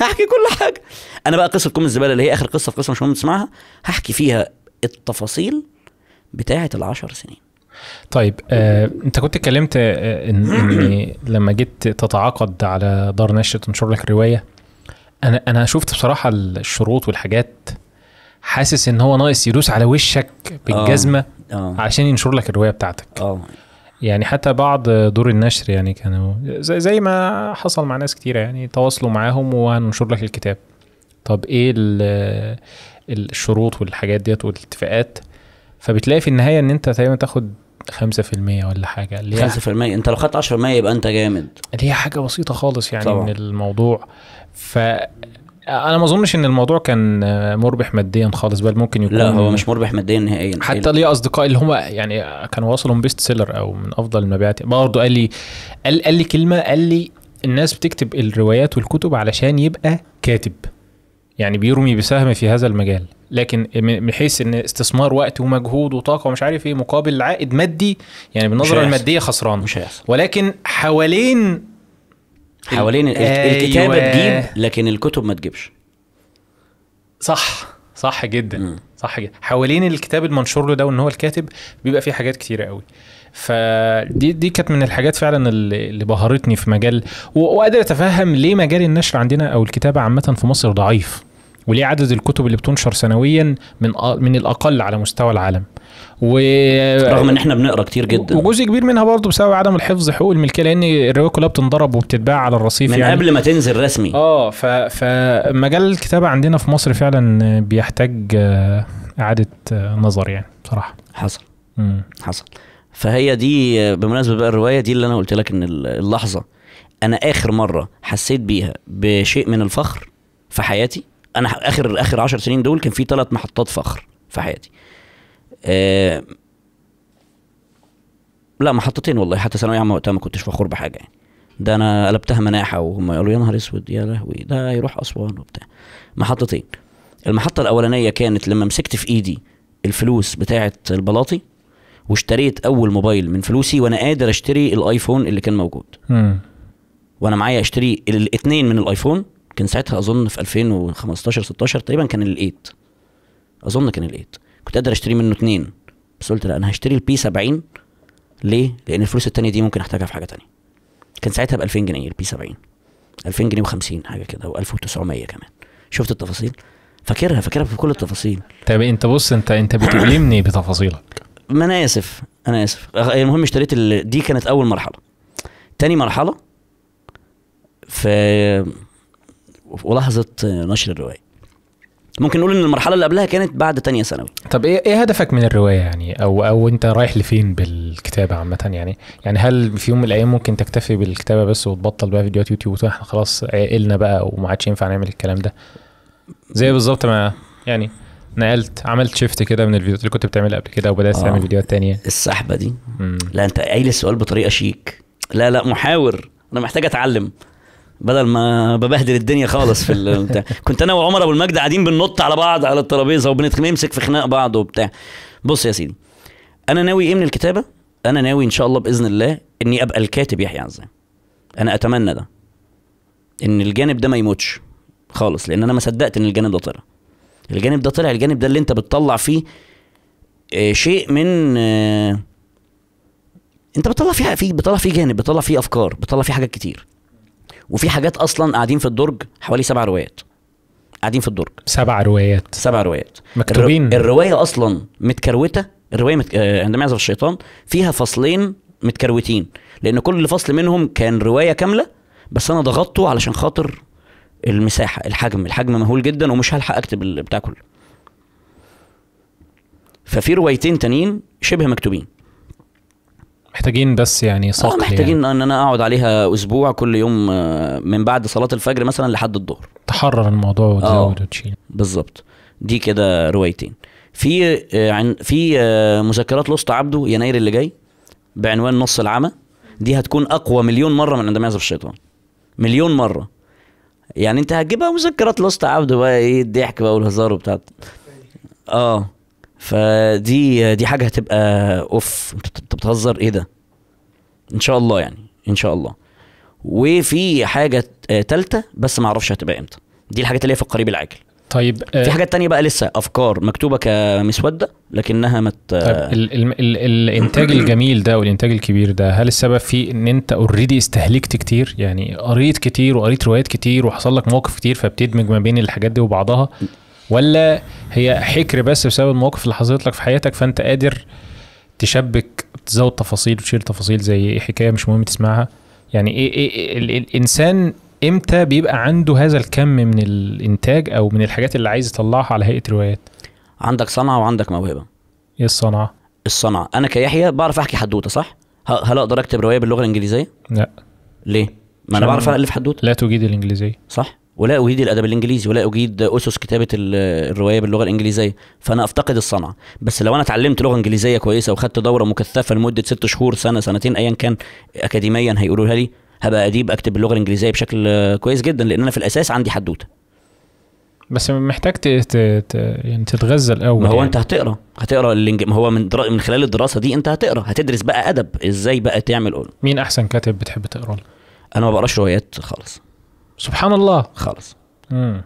هحكي كل حاجه انا بقى قصه كوم الزباله اللي هي اخر قصه في قصه مش مهم تسمعها هحكي فيها التفاصيل بتاعه العشر سنين طيب آه، انت كنت اتكلمت آه، ان, <coughs> إن لما جيت تتعاقد على دار نشر تنشر لك روايه انا انا شفت بصراحه الشروط والحاجات حاسس ان هو ناقص يدوس على وشك بالجزمه أوه. آه. عشان ينشر لك الروايه بتاعتك أوه. يعني حتى بعض دور النشر يعني كانوا زي, زي ما حصل مع ناس كتيره يعني تواصلوا معاهم وهننشر لك الكتاب طب ايه الشروط والحاجات ديت والاتفاقات فبتلاقي في النهايه ان انت تقريبا تاخد 5% ولا حاجه اللي هي 5% انت لو خدت 10% يبقى انت جامد اللي هي حاجه بسيطه خالص يعني طبعا. من الموضوع ف انا ما اظنش ان الموضوع كان مربح ماديا خالص بل ممكن يكون لا هو مش مربح ماديا نهائيا حتى لي اصدقائي اللي هم يعني كانوا واصلهم بيست سيلر او من افضل المبيعات برضه قال لي قال, قال لي كلمه قال لي الناس بتكتب الروايات والكتب علشان يبقى كاتب يعني بيرمي بسهم في هذا المجال لكن من حيث ان استثمار وقت ومجهود وطاقه ومش عارف ايه مقابل عائد مادي يعني بالنظره الماديه خسران مش ولكن حوالين حوالين آه، أيوة. الكتابه تجيب لكن الكتب ما تجيبش صح صح جدا م. صح جدا حوالين الكتاب المنشور له ده وان هو الكاتب بيبقى فيه حاجات كتيره قوي فدي دي كانت من الحاجات فعلا اللي بهرتني في مجال وقادر اتفهم ليه مجال النشر عندنا او الكتابه عامه في مصر ضعيف وليه عدد الكتب اللي بتنشر سنويا من من الاقل على مستوى العالم و رغم ان احنا بنقرا كتير جدا وجزء كبير منها برضه بسبب عدم الحفظ حقوق الملكيه لان الروايه كلها بتنضرب وبتتباع على الرصيف من يعني... قبل ما تنزل رسمي اه ف... فمجال الكتابه عندنا في مصر فعلا بيحتاج آه، اعاده آه، نظر يعني بصراحه حصل مم. حصل فهي دي بمناسبه بقى الروايه دي اللي انا قلت لك ان اللحظه انا اخر مره حسيت بيها بشيء من الفخر في حياتي انا اخر اخر 10 سنين دول كان في ثلاث محطات فخر في حياتي آه لا محطتين والله حتى ثانويه عامه وقتها ما كنتش فخور بحاجه يعني ده انا قلبتها مناحه وهم يقولوا يا نهار اسود يا لهوي ده هيروح اسوان وبتاع محطتين المحطه الاولانيه كانت لما مسكت في ايدي الفلوس بتاعه البلاطي واشتريت اول موبايل من فلوسي وانا قادر اشتري الايفون اللي كان موجود وانا معايا اشتري الاثنين من الايفون كان ساعتها اظن في 2015 16 تقريبا كان الايت اظن كان الايت كنت قادر اشتري منه اثنين بس قلت لا انا هشتري البي 70 ليه؟ لان الفلوس الثانيه دي ممكن احتاجها في حاجه ثانيه كان ساعتها ب 2000 جنيه البي 70 2000 جنيه و50 حاجه كده و1900 كمان شفت التفاصيل فاكرها فاكرها في كل التفاصيل طب انت بص انت انت بتؤلمني بتفاصيلك ما انا اسف انا اسف المهم اشتريت ال... دي كانت اول مرحله تاني مرحله في ولحظه نشر الروايه ممكن نقول ان المرحله اللي قبلها كانت بعد تانية ثانوي طب ايه ايه هدفك من الروايه يعني او او انت رايح لفين بالكتابه عامه يعني يعني هل في يوم من الايام ممكن تكتفي بالكتابه بس وتبطل بقى فيديوهات يوتيوب احنا خلاص عقلنا بقى وما عادش ينفع نعمل الكلام ده زي بالظبط ما يعني نقلت عملت شيفت كده من الفيديوهات اللي كنت بتعملها قبل كده وبدات تعمل آه. فيديوهات تانية السحبه دي مم. لا انت قايل السؤال بطريقه شيك لا لا محاور انا محتاج اتعلم بدل ما ببهدل الدنيا خالص في البتاع <laughs> كنت انا وعمر ابو المجد قاعدين بننط على بعض على الترابيزه وبنمسك في خناق بعض وبتاع بص يا سيدي انا ناوي ايه من الكتابه انا ناوي ان شاء الله باذن الله اني ابقى الكاتب يحيى عزام انا اتمنى ده ان الجانب ده ما يموتش خالص لان انا ما صدقت ان الجانب ده طلع الجانب ده طلع الجانب ده اللي انت بتطلع فيه آه، شيء من آه، انت بتطلع فيه في بتطلع فيه جانب بتطلع فيه افكار بتطلع فيه حاجات كتير وفي حاجات اصلا قاعدين في الدرج حوالي سبع روايات قاعدين في الدرج سبع روايات سبع روايات مكتوبين الروايه اصلا متكروته الروايه مت... آه، عندما يعزف الشيطان فيها فصلين متكروتين لان كل فصل منهم كان روايه كامله بس انا ضغطته علشان خاطر المساحه الحجم الحجم مهول جدا ومش هلحق اكتب البتاع كله ففي روايتين تانيين شبه مكتوبين محتاجين بس يعني صقل اه محتاجين يعني. ان انا اقعد عليها اسبوع كل يوم آه، من بعد صلاه الفجر مثلا لحد الظهر تحرر الموضوع وتزود آه، وتشيل بالظبط دي كده روايتين في آه، عن في مذكرات لوسط عبده يناير اللي جاي بعنوان نص العمى دي هتكون اقوى مليون مره من عند يعزف الشيطان مليون مره يعني انت هتجيبها مذكرات لوست عبده بقى ايه الضحك بقى والهزار وبتاع اه فدي دي حاجه هتبقى اوف انت بتهزر ايه ده ان شاء الله يعني ان شاء الله وفي حاجه تالته بس ما اعرفش هتبقى امتى دي الحاجات اللي هي في القريب العاجل طيب آه، في حاجات تانية بقى لسه افكار مكتوبه كمسوده لكنها مت طيب الانتاج الجميل ده والانتاج الكبير ده هل السبب في ان انت اوريدي استهلكت كتير يعني قريت كتير وقريت روايات كتير وحصل لك مواقف كتير فبتدمج ما بين الحاجات دي وبعضها ولا هي حكر بس بسبب المواقف اللي حصلت لك في حياتك فانت قادر تشبك تزود تفاصيل وتشيل تفاصيل زي إيه؟ حكايه مش مهم تسمعها يعني ايه, إيه, إيه الانسان امتى بيبقى عنده هذا الكم من الانتاج او من الحاجات اللي عايز يطلعها على هيئه روايات عندك صنعه وعندك موهبه ايه الصنعه الصنعه انا كيحيى بعرف احكي حدوته صح هل اقدر اكتب روايه باللغه الانجليزيه لا ليه ما انا بعرف الف حدوته لا تجيد الانجليزيه صح ولا اجيد الادب الانجليزي ولا اجيد اسس كتابه الروايه باللغه الانجليزيه فانا افتقد الصنعه بس لو انا اتعلمت لغه انجليزيه كويسه وخدت دوره مكثفه لمده ست شهور سنه سنتين ايا كان اكاديميا هيقولوها لي هبقى اديب اكتب اللغه الانجليزيه بشكل كويس جدا لان انا في الاساس عندي حدوته بس محتاج ت... ت... يعني تتغذى الاول ما هو يعني. انت هتقرا هتقرا اللينج... ما هو من در... من خلال الدراسه دي انت هتقرا هتدرس بقى ادب ازاي بقى تعمل قول. مين احسن كاتب بتحب تقرا له؟ انا ما بقراش روايات خالص سبحان الله خالص مم.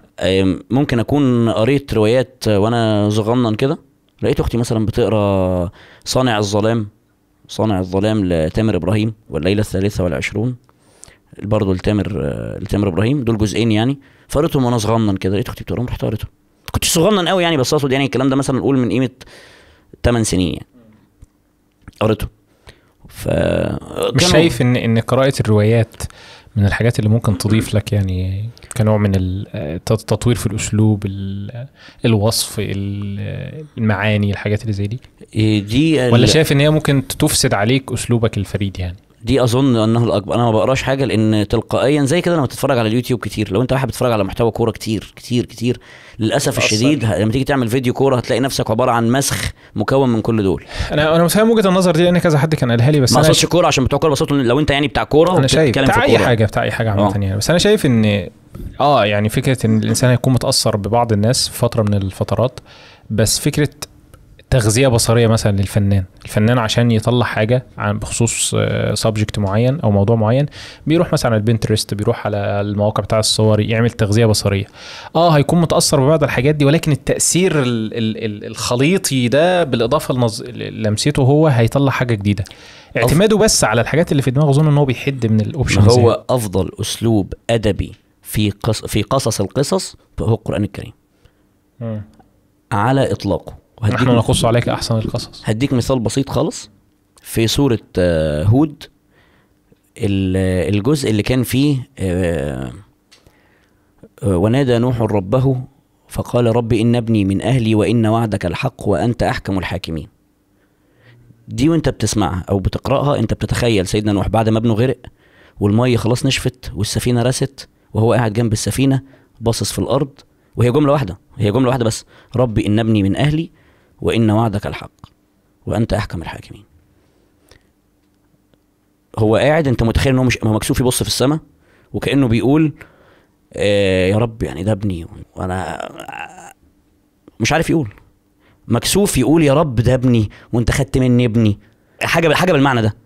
ممكن اكون قريت روايات وانا صغنن كده لقيت اختي مثلا بتقرا صانع الظلام صانع الظلام لتامر ابراهيم والليله الثالثه والعشرون برضه لتامر لتامر ابراهيم دول جزئين يعني فقريتهم وانا صغنن كده لقيت اختي بتقراهم رحت قريتهم ما كنتش صغنن قوي يعني بس اقصد يعني الكلام ده مثلا اقول من قيمه 8 سنين يعني قريتهم ف مش شايف ان ان قراءه الروايات من الحاجات اللي ممكن تضيف لك يعني كنوع من التطوير آه، في الاسلوب الوصف المعاني الحاجات اللي زي دي إيه، دي ولا شايف ان هي ممكن تفسد عليك اسلوبك الفريد يعني دي اظن انه الاكبر انا ما بقراش حاجه لان تلقائيا زي كده لما تتفرج على اليوتيوب كتير لو انت واحد بتتفرج على محتوى كوره كتير كتير كتير للاسف أصلاً. الشديد لما تيجي تعمل فيديو كوره هتلاقي نفسك عباره عن مسخ مكون من كل دول انا انا فاهم وجهه النظر دي لان كذا حد كان قالها لي بس ما اقصدش كوره عشان بتوع كوره لو انت يعني بتاع كوره انا شايف بتاع اي حاجه بتاع اي حاجه عامه آه. يعني بس انا شايف ان اه يعني فكره ان الانسان هيكون متاثر ببعض الناس في فتره من الفترات بس فكره تغذيه بصريه مثلا للفنان الفنان عشان يطلع حاجه عن بخصوص سبجكت آه، معين او موضوع معين بيروح مثلا على البنترست بيروح على المواقع بتاع الصور يعمل تغذيه بصريه اه هيكون متاثر ببعض الحاجات دي ولكن التاثير الخليطي ده بالاضافه لمسيته هو هيطلع حاجه جديده اعتماده بس على الحاجات اللي في دماغه اظن ان هو بيحد من الاوبشنز هو زي. يعني. افضل اسلوب ادبي في قص... في قصص القصص هو القران الكريم م. على اطلاقه وهديك نحن نقص عليك احسن القصص هديك مثال بسيط خالص في سوره آه، هود الجزء اللي كان فيه آه، آه، ونادى نوح ربه فقال رب إن ابني من أهلي وإن وعدك الحق وأنت أحكم الحاكمين دي وانت بتسمعها أو بتقرأها انت بتتخيل سيدنا نوح بعد ما ابنه غرق والمية خلاص نشفت والسفينة رست وهو قاعد جنب السفينة باصص في الأرض وهي جملة واحدة هي جملة واحدة بس ربي إن ابني من أهلي وإن وعدك الحق وأنت أحكم الحاكمين هو قاعد أنت متخيل إن هو مش مكسوف يبص في السماء وكأنه بيقول آه يا رب يعني ده ابني وأنا مش عارف يقول مكسوف يقول يا رب ده ابني وانت خدت مني ابني حاجه حاجه بالمعنى ده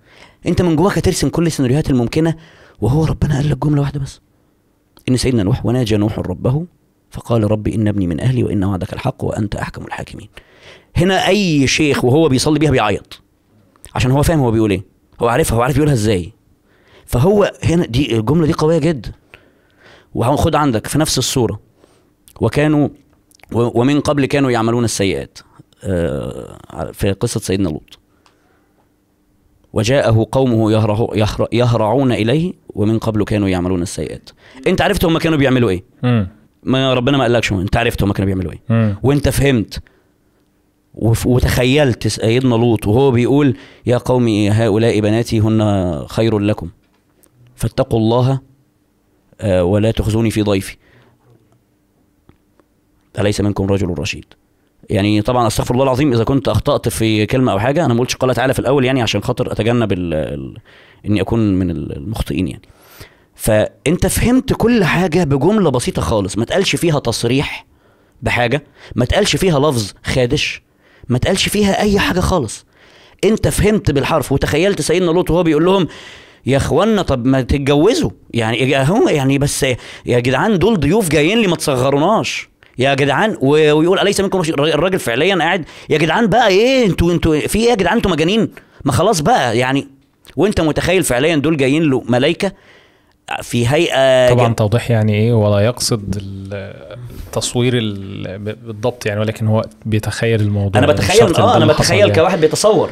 انت من جواك هترسم كل السيناريوهات الممكنه وهو ربنا قال لك جمله واحده بس ان سيدنا نوح وناجى نوح ربه فقال ربي ان ابني من اهلي وان وعدك الحق وانت احكم الحاكمين هنا اي شيخ وهو بيصلي بيها بيعيط عشان هو فاهم هو بيقول ايه هو عارفها هو عارف يقولها ازاي فهو هنا دي الجمله دي قويه جدا وهنخد عندك في نفس الصوره وكانوا ومن قبل كانوا يعملون السيئات آه، في قصه سيدنا لوط وجاءه قومه يهرعون اليه ومن قبل كانوا يعملون السيئات انت عرفت هم كانوا بيعملوا ايه ما ربنا ما قالكش انت عرفت هم كانوا بيعملوا ايه وانت فهمت وتخيلت سيدنا لوط وهو بيقول يا قوم هؤلاء بناتي هن خير لكم فاتقوا الله آه، ولا تخزوني في ضيفي أليس منكم رجل رشيد يعني طبعا استغفر الله العظيم اذا كنت اخطات في كلمه او حاجه انا ما قلتش قال تعالى في الاول يعني عشان خاطر اتجنب الـ الـ اني اكون من المخطئين يعني فانت فهمت كل حاجه بجمله بسيطه خالص ما تقالش فيها تصريح بحاجه ما تقالش فيها لفظ خادش ما تقالش فيها اي حاجه خالص انت فهمت بالحرف وتخيلت سيدنا لوط وهو بيقول لهم يا اخوانا طب ما تتجوزوا يعني هم يعني بس يا جدعان دول ضيوف جايين لي ما تصغروناش يا جدعان ويقول اليس منكم الراجل فعليا قاعد يا جدعان بقى ايه انتوا انتوا في ايه يا جدعان انتوا مجانين ما خلاص بقى يعني وانت متخيل فعليا دول جايين له ملائكه في هيئه طبعا توضيح يعني ايه ولا يقصد التصوير بالضبط يعني ولكن هو بيتخيل الموضوع انا يعني، بتخيل اه انا بتخيل يعني. كواحد بيتصور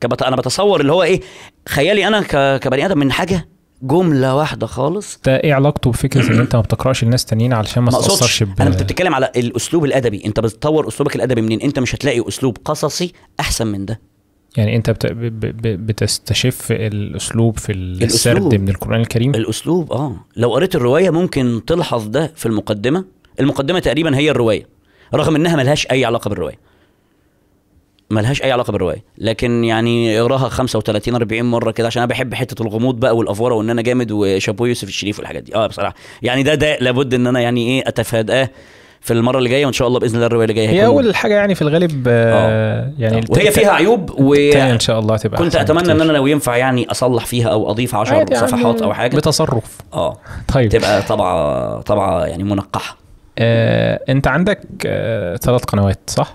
كبت... انا بتصور اللي هو ايه خيالي انا ك... كبني ادم من حاجه جمله واحده خالص ده ايه علاقته بفكره ان انت ما بتقراش الناس تانيين علشان ما تاثرش ب... انا بتتكلم على الاسلوب الادبي انت بتطور اسلوبك الادبي منين انت مش هتلاقي اسلوب قصصي احسن من ده يعني انت بت... بتستشف الاسلوب في السرد من القران الكريم الاسلوب اه لو قريت الروايه ممكن تلحظ ده في المقدمه المقدمه تقريبا هي الروايه رغم انها ملهاش اي علاقه بالروايه ملهاش اي علاقه بالروايه لكن يعني اقراها 35 40 مره كده عشان انا بحب حته الغموض بقى والافوره وان انا جامد وشابو يوسف الشريف والحاجات دي اه بصراحه يعني ده ده لابد ان انا يعني ايه اتفاداه في المره اللي جايه وان شاء الله باذن الله الروايه اللي جايه هي اول حاجه يعني في الغالب آه،, آه يعني آه. وهي فيها عيوب و ان شاء الله تبقى كنت اتمنى ان انا لو ينفع يعني اصلح فيها او اضيف 10 يعني صفحات او حاجه بتصرف اه طيب تبقى طبعه طبعه يعني منقحه آه، انت عندك آه، ثلاث آه، قنوات صح؟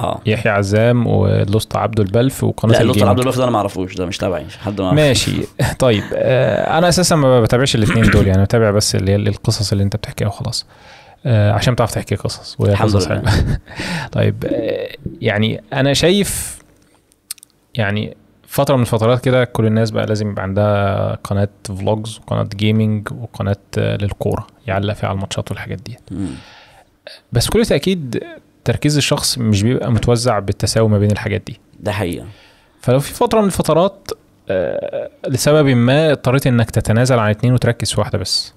آه. يحيى عزام ولوست عبد البلف وقناه لا لوست عبد البلف ده انا ما اعرفوش ده مش تبعي حد ما ماشي <laughs> طيب آه، انا اساسا ما بتابعش الاثنين دول يعني بتابع بس اللي هي القصص اللي انت بتحكيها وخلاص آه، عشان بتعرف تحكي قصص الحمد لله <laughs> طيب آه، يعني انا شايف يعني فتره من الفترات كده كل الناس بقى لازم يبقى عندها قناه فلوجز وقناه جيمنج وقناه آه، للكوره يعلق فيها على الماتشات والحاجات دي بس بكل تاكيد تركيز الشخص مش بيبقى متوزع بالتساوي ما بين الحاجات دي ده حقيقه فلو في فتره من الفترات لسبب ما اضطريت انك تتنازل عن اتنين وتركز في واحده بس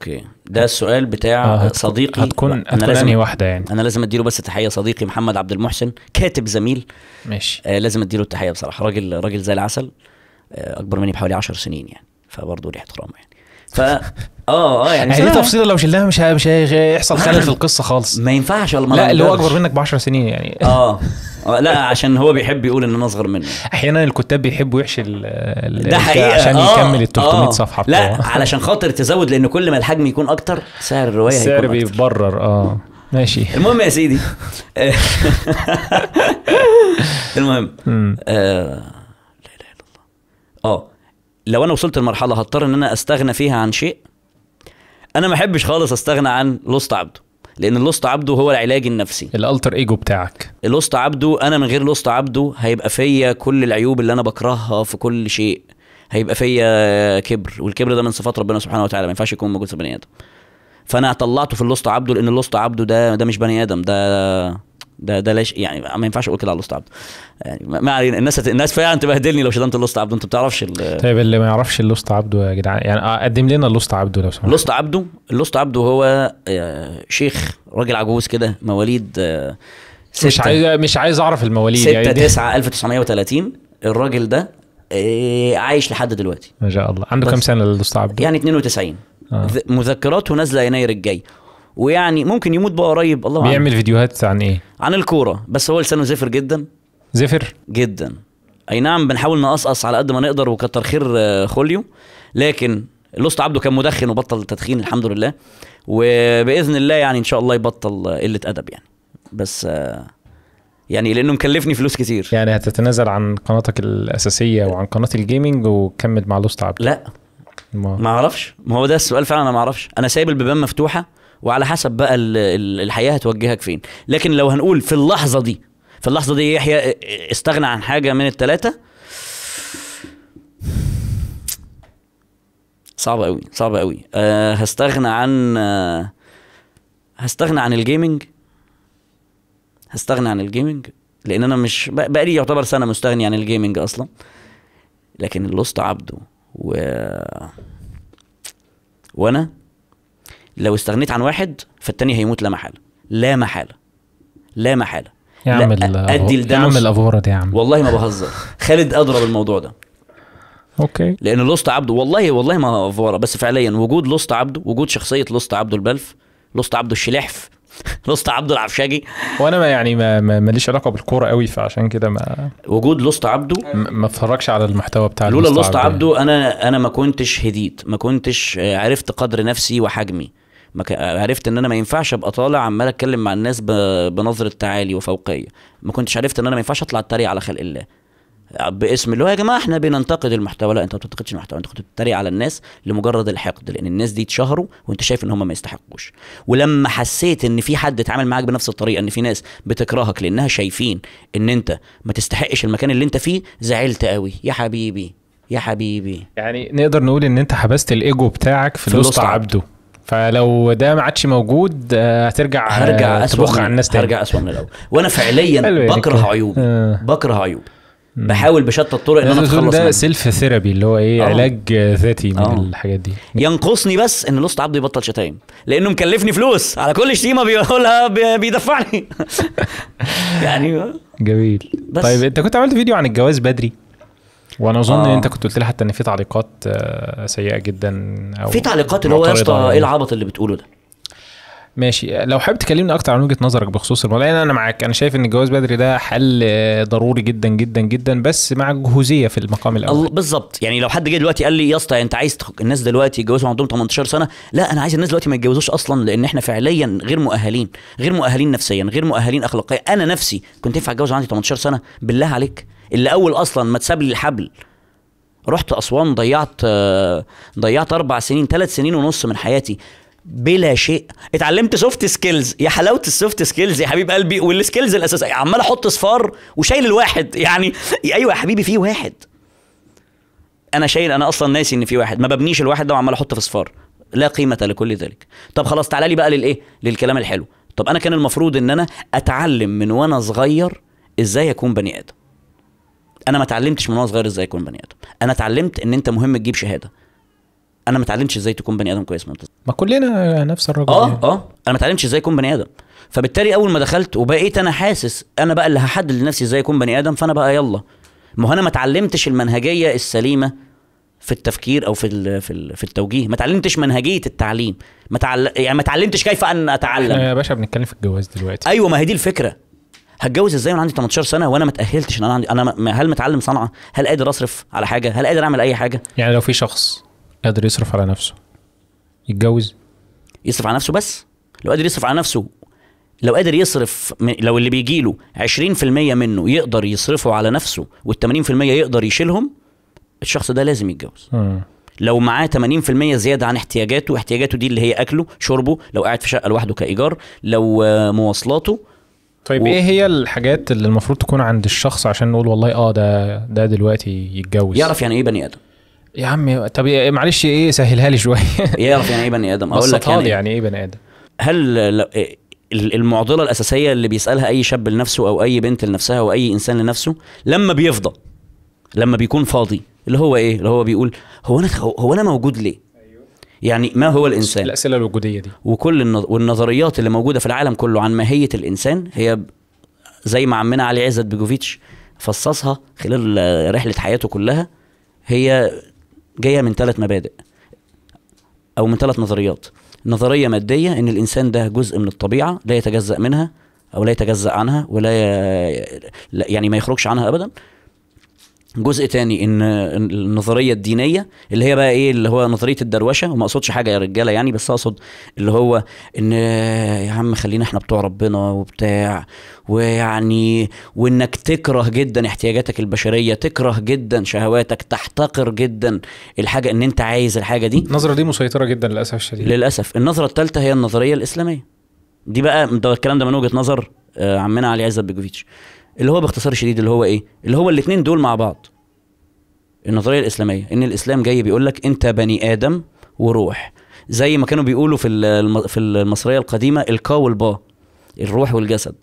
اوكي ده السؤال بتاع آه صديقي هتكون انا لازم واحده يعني انا لازم اديله بس تحيه صديقي محمد عبد المحسن كاتب زميل ماشي آه لازم اديله التحيه بصراحه راجل راجل زي العسل آه اكبر مني بحوالي عشر سنين يعني فبرضه ليه احترامه يعني ف اه اه يعني يعني دي تفصيله لو شلناها مش مش هيحصل خلل في القصه خالص ما ينفعش ولا ما لا اللي هو اكبر منك ب 10 سنين يعني آه. اه لا عشان هو بيحب يقول ان انا اصغر منه احيانا الكتاب بيحبوا يحشي ال- ده حقيقه عشان أوه. يكمل ال 300 آه. صفحه لا علشان خاطر تزود لان كل ما الحجم يكون اكتر سعر الروايه هيكون سعر بيتبرر اه ماشي المهم يا سيدي <laughs> المهم آه، لا اله الا الله اه لو انا وصلت لمرحله هضطر ان انا استغنى فيها عن شيء انا ما احبش خالص استغنى عن لوست عبده لان لوست عبده هو العلاج النفسي الالتر ايجو بتاعك لوست عبده انا من غير لوست عبده هيبقى فيا كل العيوب اللي انا بكرهها في كل شيء هيبقى فيا كبر والكبر ده من صفات ربنا سبحانه وتعالى ما ينفعش يكون موجود في بني ادم فانا طلعته في اللوست عبده لان اللوست عبده ده ده مش بني ادم ده ده ده ليش يعني ما ينفعش اقول كده على لوست عبد يعني ما علينا الناس هت... الناس فعلا تبهدلني لو شتمت لوست عبده انت ما بتعرفش ال... طيب اللي ما يعرفش لوست عبده يا جدعان يعني قدم لنا لوست عبده لو سمحت لوست عبده لوست عبده هو آه، شيخ راجل عجوز كده مواليد آه، مش عايز مش عايز اعرف المواليد يعني 6 9 1930 الراجل ده آه، عايش لحد دلوقتي ما شاء الله عنده كام سنه لوست عبده؟ يعني 92 آه. مذكراته نازله يناير الجاي ويعني ممكن يموت بقى قريب الله بيعمل عنه. فيديوهات عن ايه عن الكوره بس هو لسانه زفر جدا زفر جدا اي نعم بنحاول نقصقص على قد ما نقدر وكتر خير آه، خوليو لكن لوست عبده كان مدخن وبطل التدخين الحمد لله وباذن الله يعني ان شاء الله يبطل قله ادب يعني بس آه، يعني لانه مكلفني فلوس كتير يعني هتتنازل عن قناتك الاساسيه وعن قناه الجيمنج وكمل مع لوست عبده لا ما ما اعرفش ما هو ده السؤال فعلا انا ما اعرفش انا سايب البيبان مفتوحه وعلى حسب بقى الحياه هتوجهك فين لكن لو هنقول في اللحظه دي في اللحظه دي يحيى استغنى عن حاجه من الثلاثه صعبه قوي صعبه قوي أه هستغنى عن أه هستغنى عن الجيمنج هستغنى عن الجيمنج لان انا مش بقى لي يعتبر سنه مستغني عن الجيمنج اصلا لكن اللوست عبده و وانا لو استغنيت عن واحد فالتاني هيموت لا محاله لا محاله لا محاله يا عم ادي يا عم يا عم والله ما بهزر خالد ادرى بالموضوع ده اوكي لان لوست عبده والله والله ما افوره بس فعليا وجود لوست عبده وجود شخصيه لوست عبده البلف لوست عبده الشلحف <laughs> لوست عبده العفشاجي وانا ما يعني ما ماليش علاقه بالكوره قوي فعشان كده ما وجود لوست عبده ما اتفرجش على المحتوى بتاع لولا لوست يعني. عبده, انا انا ما كنتش هديت ما كنتش آه، عرفت قدر نفسي وحجمي عرفت ان انا ما ينفعش ابقى طالع عمال اتكلم مع الناس بنظره تعالي وفوقيه ما كنتش عرفت ان انا ما ينفعش اطلع اتريق على خلق الله باسم اللي هو يا جماعه احنا بننتقد المحتوى لا انت ما بتنتقدش المحتوى انت كنت بتتريق على الناس لمجرد الحقد لان الناس دي اتشهروا وانت شايف ان هم ما يستحقوش ولما حسيت ان في حد اتعامل معاك بنفس الطريقه ان في ناس بتكرهك لانها شايفين ان انت ما تستحقش المكان اللي انت فيه زعلت قوي يا حبيبي يا حبيبي يعني نقدر نقول ان انت حبست الايجو بتاعك في, في الوسط عبده فلو ده ما عادش موجود آه، هترجع آه، هرجع تبخ على الناس تاني هرجع اسوء من الاول وانا فعليا بكره آه. عيوبي بكره عيوبي بحاول بشتى الطرق ان انا اتخلص ده سيلف ثيرابي اللي هو ايه أوه. علاج ذاتي من الحاجات دي ينقصني بس ان لوست عبده يبطل شتايم لانه مكلفني فلوس على كل شتيمه بيقولها بيدفعني <laughs> يعني جميل بس. طيب انت كنت عملت فيديو عن الجواز بدري وانا اظن آه. انت كنت قلت لي حتى ان في تعليقات آه، سيئه جدا او في تعليقات اللي هو يا اسطى يعني. ايه العبط اللي بتقوله ده ماشي لو حابب تكلمني اكتر عن وجهه نظرك بخصوص الموضوع انا معاك انا شايف ان الجواز بدري ده حل آه، ضروري جدا جدا جدا بس مع جهوزيه في المقام الاول بالظبط يعني لو حد جه دلوقتي قال لي يا اسطى انت عايز الناس دلوقتي يتجوزوا عندهم 18 سنه لا انا عايز الناس دلوقتي ما يتجوزوش اصلا لان احنا فعليا غير مؤهلين غير مؤهلين نفسيا غير مؤهلين اخلاقيا انا نفسي كنت ينفع اتجوز عندي 18 سنه بالله عليك اللي اول اصلا ما تساب لي الحبل رحت اسوان ضيعت آه، ضيعت اربع سنين ثلاث سنين ونص من حياتي بلا شيء اتعلمت سوفت سكيلز يا حلاوه السوفت سكيلز يا حبيب قلبي والسكيلز الاساسيه عمال احط صفار وشايل الواحد يعني ايوه يا حبيبي في واحد انا شايل انا اصلا ناسي ان في واحد ما ببنيش الواحد ده وعمال احط في صفار لا قيمه لكل ذلك طب خلاص تعالى لي بقى للايه للكلام الحلو طب انا كان المفروض ان انا اتعلم من وانا صغير ازاي اكون بني ادم انا ما اتعلمتش من وانا صغير ازاي اكون بني ادم انا اتعلمت ان انت مهم تجيب شهاده انا ما اتعلمتش ازاي تكون بني ادم كويس منتظم ما كلنا نفس الرجل اه يعني. اه انا ما اتعلمتش ازاي اكون بني ادم فبالتالي اول ما دخلت وبقيت انا حاسس انا بقى اللي هحدد لنفسي ازاي اكون بني ادم فانا بقى يلا ما هو انا ما اتعلمتش المنهجيه السليمه في التفكير او في الـ في, الـ في التوجيه ما اتعلمتش منهجيه التعليم ما تعل... يعني ما اتعلمتش كيف ان اتعلم احنا يا باشا بنتكلم في الجواز دلوقتي ايوه ما هي دي الفكره هتجوز ازاي وانا عندي 18 سنه وانا ما اتاهلتش ان انا عندي انا هل متعلم صنعه هل قادر اصرف على حاجه هل قادر اعمل اي حاجه يعني لو في شخص قادر يصرف على نفسه يتجوز يصرف على نفسه بس لو قادر يصرف على نفسه لو قادر يصرف لو اللي بيجي له 20% منه يقدر يصرفه على نفسه وال80% يقدر يشيلهم الشخص ده لازم يتجوز لو معاه 80% زياده عن احتياجاته احتياجاته دي اللي هي اكله شربه لو قاعد في شقه لوحده كايجار لو آه، مواصلاته طيب و... ايه هي الحاجات اللي المفروض تكون عند الشخص عشان نقول والله اه ده ده دلوقتي يتجوز يعرف يعني ايه بني ادم يا عم طب إيه، معلش ايه سهلها لي شويه <laughs> يعرف يعني ايه بني ادم اقول لك يعني, إيه. يعني ايه بني ادم هل إيه، المعضله الاساسيه اللي بيسالها اي شاب لنفسه او اي بنت لنفسها او اي انسان لنفسه لما بيفضى لما بيكون فاضي اللي هو ايه اللي هو بيقول هو انا هو انا موجود ليه يعني ما هو الانسان الاسئله الوجوديه دي وكل النظ... والنظريات اللي موجوده في العالم كله عن ماهيه الانسان هي زي ما عمنا علي عزت بيجوفيتش فصصها خلال رحله حياته كلها هي جايه من ثلاث مبادئ او من ثلاث نظريات نظريه ماديه ان الانسان ده جزء من الطبيعه لا يتجزا منها او لا يتجزا عنها ولا ي... يعني ما يخرجش عنها ابدا جزء تاني ان النظريه الدينيه اللي هي بقى ايه اللي هو نظريه الدروشه وما اقصدش حاجه يا رجاله يعني بس اقصد اللي هو ان يا عم خلينا احنا بتوع ربنا وبتاع ويعني وانك تكره جدا احتياجاتك البشريه تكره جدا شهواتك تحتقر جدا الحاجه ان انت عايز الحاجه دي النظره دي مسيطره جدا للاسف الشديد للاسف النظره الثالثه هي النظريه الاسلاميه دي بقى ده الكلام ده من وجهه نظر آه، عمنا علي عزت بيجوفيتش اللي هو باختصار شديد اللي هو ايه اللي هو الاثنين دول مع بعض النظريه الاسلاميه ان الاسلام جاي بيقول لك انت بني ادم وروح زي ما كانوا بيقولوا في في المصريه القديمه الكا والبا الروح والجسد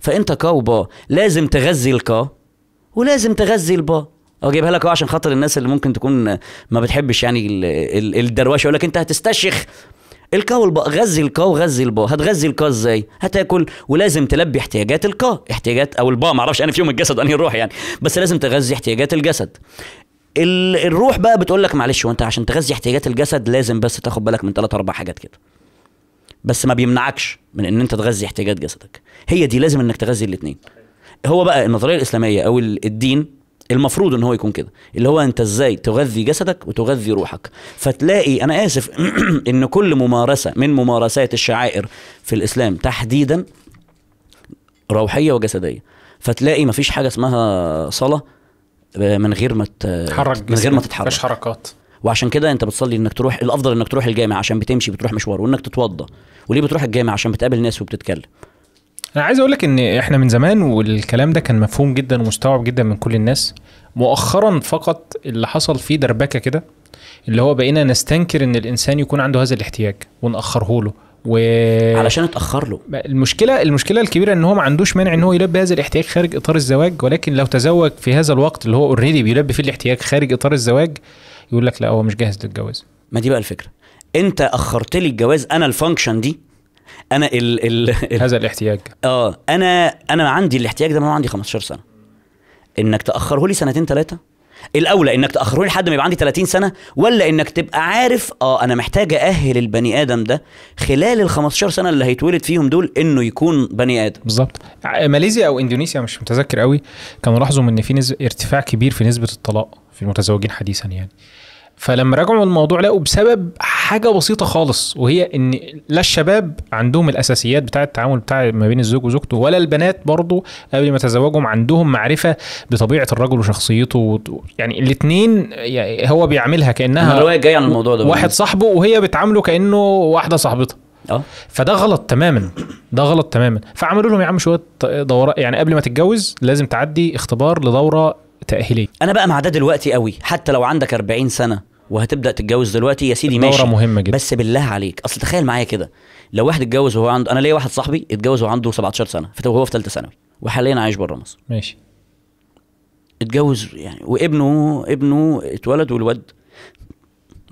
فانت كا وبا لازم تغذي الكا ولازم تغذي البا اجيبها لك عشان خاطر الناس اللي ممكن تكون ما بتحبش يعني الدروشه يقول لك انت هتستشيخ الكاو والبا غذي الكاو وغذي البا هتغذي الكاو ازاي هتاكل ولازم تلبي احتياجات الكا احتياجات او البا معرفش انا في يوم الجسد انهي الروح يعني بس لازم تغذي احتياجات الجسد الروح بقى بتقول لك معلش وانت عشان تغذي احتياجات الجسد لازم بس تاخد بالك من ثلاث اربع حاجات كده بس ما بيمنعكش من ان انت تغذي احتياجات جسدك هي دي لازم انك تغذي الاثنين هو بقى النظريه الاسلاميه او الدين المفروض ان هو يكون كده اللي هو انت ازاي تغذي جسدك وتغذي روحك فتلاقي انا اسف <clears throat> ان كل ممارسه من ممارسات الشعائر في الاسلام تحديدا روحيه وجسديه فتلاقي مفيش حاجه اسمها صلاه آه، من غير ما تتحرك من غير ما تتحرك مفيش حركات وعشان كده انت بتصلي انك تروح الافضل انك تروح الجامع عشان بتمشي بتروح مشوار وانك تتوضى وليه بتروح الجامع عشان بتقابل ناس وبتتكلم انا عايز اقول لك ان احنا من زمان والكلام ده كان مفهوم جدا ومستوعب جدا من كل الناس مؤخرا فقط اللي حصل فيه دربكه كده اللي هو بقينا نستنكر ان الانسان يكون عنده هذا الاحتياج ونأخره له و علشان اتاخر له المشكله المشكله الكبيره ان هو ما عندوش مانع ان هو يلبي هذا الاحتياج خارج اطار الزواج ولكن لو تزوج في هذا الوقت اللي هو اوريدي بيلبي فيه الاحتياج خارج اطار الزواج يقول لك لا هو مش جاهز للجواز ما دي بقى الفكره انت اخرت لي الجواز انا الفانكشن دي انا ال ال, ال هذا الاحتياج اه انا انا عندي الاحتياج ده من عندي 15 سنه انك تاخره لي سنتين ثلاثه الاولى انك تاخره لي لحد ما يبقى عندي 30 سنه ولا انك تبقى عارف اه انا محتاج ااهل البني ادم ده خلال ال 15 سنه اللي هيتولد فيهم دول انه يكون بني ادم بالظبط ماليزيا او اندونيسيا مش متذكر قوي كانوا لاحظوا ان في نسبه ارتفاع كبير في نسبه الطلاق في المتزوجين حديثا يعني فلما رجعوا الموضوع لقوا بسبب حاجه بسيطه خالص وهي ان لا الشباب عندهم الاساسيات بتاعه التعامل بتاع ما بين الزوج وزوجته ولا البنات برضو قبل ما تزوجهم عندهم معرفه بطبيعه الرجل وشخصيته يعني الاثنين هو بيعملها كانها الروايه جايه عن الموضوع ده واحد صاحبه وهي بتعامله كانه واحده صاحبتها اه فده غلط تماما ده غلط تماما فعملوا لهم يا عم شويه دوره يعني قبل ما تتجوز لازم تعدي اختبار لدوره تاهيليه انا بقى مع ده دلوقتي قوي حتى لو عندك 40 سنه وهتبدا تتجوز دلوقتي يا سيدي ماشي مهمه جدا بس بالله عليك اصل تخيل معايا كده لو واحد اتجوز وهو عنده انا ليا واحد صاحبي اتجوز وهو عنده 17 سنه هو في ثالثه ثانوي وحاليا عايش بره مصر ماشي اتجوز يعني وابنه ابنه اتولد والواد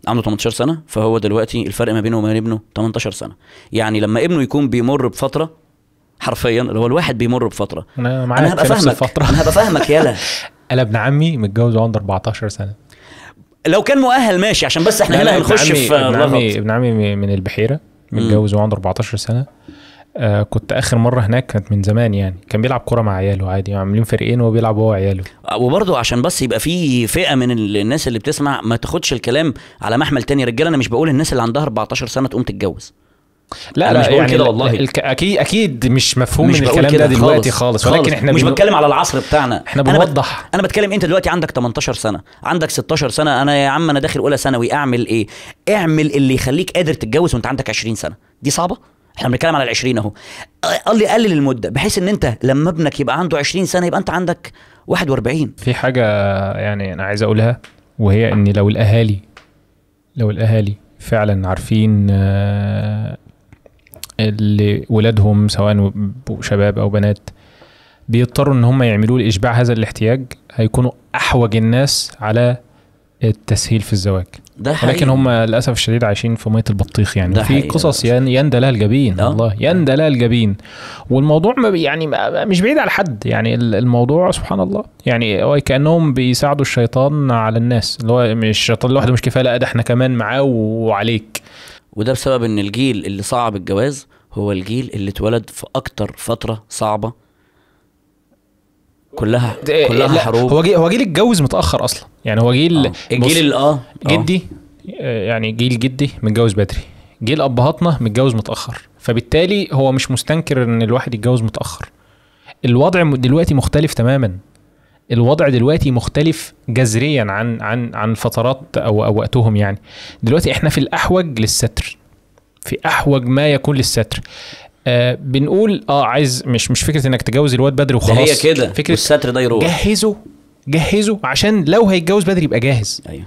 عنده 18 سنه فهو دلوقتي الفرق ما بينه وما بين ابنه 18 سنه يعني لما ابنه يكون بيمر بفتره حرفيا اللي هو الواحد بيمر بفتره انا انا هبقى فاهمك انا هبقى فاهمك يالا <laughs> انا ابن عمي متجوز وعنده 14 سنه لو كان مؤهل ماشي عشان بس احنا هنا هنخش في ابن عمي ابن عمي من البحيره متجوز وعنده 14 سنه آه كنت اخر مره هناك كانت من زمان يعني كان بيلعب كوره مع عياله عادي عاملين فريقين وهو بيلعب هو وعياله آه، وبرده عشان بس يبقى في فئه من الناس اللي بتسمع ما تاخدش الكلام على محمل تاني رجاله انا مش بقول الناس اللي عندها 14 سنه تقوم تتجوز لا لا مش بقول يعني كده والله الك... اكيد اكيد مش مفهوم مش من الكلام ده دلوقتي خالص, خالص ولكن احنا مش بنو... بتكلم على العصر بتاعنا احنا بنوضح انا, بت... أنا بتكلم انت دلوقتي عندك 18 سنه عندك 16 سنه انا يا عم انا داخل اولى ثانوي اعمل ايه اعمل اللي يخليك قادر تتجوز وانت عندك 20 سنه دي صعبه احنا بنتكلم على ال20 اهو قال لي قلل المده بحيث ان انت لما ابنك يبقى عنده 20 سنه يبقى انت عندك 41 في حاجه يعني انا عايز اقولها وهي ان لو الاهالي لو الاهالي فعلا عارفين آه، اللي ولادهم سواء شباب او بنات بيضطروا ان هم يعملوا لاشباع هذا الاحتياج هيكونوا احوج الناس على التسهيل في الزواج ده حقيقي. ولكن هم للاسف الشديد عايشين في ميه البطيخ يعني في قصص يندى لها الجبين أه؟ والله يندى لها الجبين والموضوع ما يعني ما مش بعيد على حد يعني الموضوع سبحان الله يعني هو كانهم بيساعدوا الشيطان على الناس اللي هو مش الشيطان لوحده مش كفايه لا ده احنا كمان معاه وعليك وده بسبب ان الجيل اللي صعب الجواز هو الجيل اللي اتولد في اكتر فتره صعبه كلها إيه؟ كلها حروب هو جيل هو جيل اتجوز متاخر اصلا يعني هو جيل آه. الجيل اللي اه, آه. جدي آه، يعني جيل جدي متجوز بدري جيل ابهاتنا متجوز متاخر فبالتالي هو مش مستنكر ان الواحد يتجوز متاخر الوضع دلوقتي مختلف تماما الوضع دلوقتي مختلف جذريا عن عن عن فترات او او وقتهم يعني دلوقتي احنا في الاحوج للستر في احوج ما يكون للستر آه بنقول اه عايز مش مش فكره انك تجوز الواد بدري وخلاص هي كده فكره الستر ده يروح جهزه جهزه عشان لو هيتجوز بدري يبقى جاهز ايوه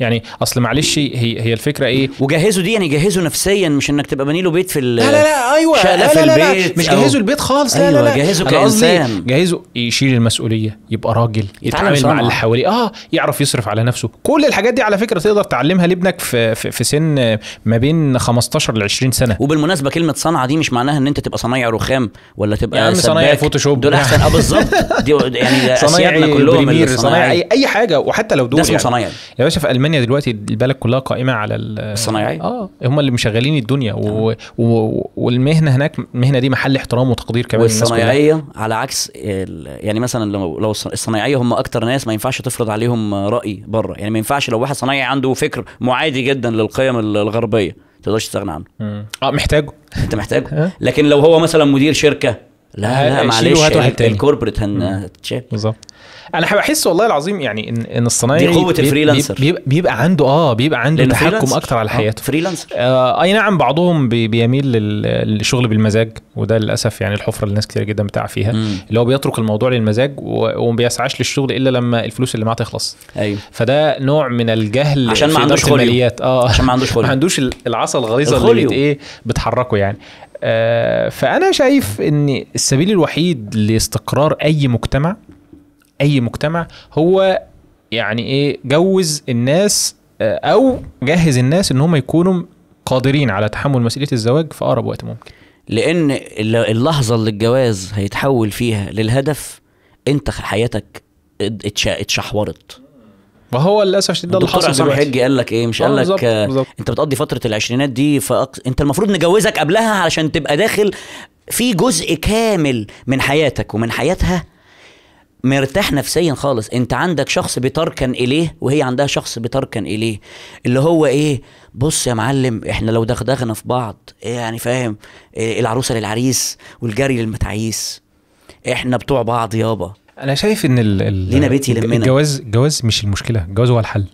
يعني اصل معلش هي هي الفكره ايه وجهزوا دي يعني جهزوا نفسيا مش انك تبقى بني له بيت في لا لا لا ايوه شقه لا لا في البيت مش جهزوا البيت خالص أيوة لا لا لا جهزوا أيوة، كانسان جهزوا يشيل المسؤوليه يبقى راجل يتعامل مع اللي حواليه اه يعرف يصرف على نفسه كل الحاجات دي على فكره تقدر تعلمها لابنك في في, في سن ما بين 15 ل 20 سنه وبالمناسبه كلمه صنعه دي مش معناها ان انت تبقى صنايع رخام ولا تبقى يا عم صنايع فوتوشوب دول احسن اه بالظبط دي <laughs> يعني اسيادنا كلهم صنايعي اي حاجه وحتى لو دول ده اسمه صنايع يعني صنايعي يا باشا في المانيا المانيا دلوقتي البلد كلها قائمه على الصنايعيه اه هم اللي مشغلين الدنيا و... و... والمهنه هناك المهنه دي محل احترام وتقدير كمان والصنايعيه على عكس ال... يعني مثلا لو لو الصنايعيه هم اكتر ناس ما ينفعش تفرض عليهم راي بره يعني ما ينفعش لو واحد صنايعي عنده فكر معادي جدا للقيم الغربيه ما تقدرش تستغنى عنه اه محتاجه انت محتاجه لكن لو هو مثلا مدير شركه لا لا معلش الكوربريت هتشال بالظبط انا بحس والله العظيم يعني ان ان الصنايعي دي قوه الفريلانسر بيبقى, بيبقى عنده اه بيبقى عنده تحكم اكتر على آه، حياته فريلانسر آه اي نعم بعضهم بي بيميل للشغل بالمزاج وده للاسف يعني الحفره اللي ناس كتير جدا بتقع فيها مم. اللي هو بيترك الموضوع للمزاج وما بيسعاش للشغل الا لما الفلوس اللي معاه تخلص ايوه فده نوع من الجهل عشان ما عندوش الماليات اه عشان ما عندوش <laughs> ما عندوش العصا الغليظه اللي ايه بتحركه يعني آه فانا شايف ان السبيل الوحيد لاستقرار اي مجتمع اي مجتمع هو يعني ايه جوز الناس آه، او جهز الناس ان هم يكونوا قادرين على تحمل مسؤوليه الزواج في اقرب وقت ممكن لان اللحظه اللي الجواز هيتحول فيها للهدف انت حياتك اتشحورت وهو للاسف الشديد ده اللي حصل حجي قال لك ايه مش آه، قال لك آه انت بتقضي فتره العشرينات دي فأق... انت المفروض نجوزك قبلها علشان تبقى داخل في جزء كامل من حياتك ومن حياتها مرتاح نفسيا خالص انت عندك شخص بيتركن اليه وهي عندها شخص بيتركن اليه اللي هو ايه بص يا معلم احنا لو دغدغنا في بعض إيه يعني فاهم إيه العروسه للعريس والجري للمتعيس احنا بتوع بعض يابا انا شايف ان ال لينا بيتي لمنا الجواز جواز مش المشكله الجواز هو الحل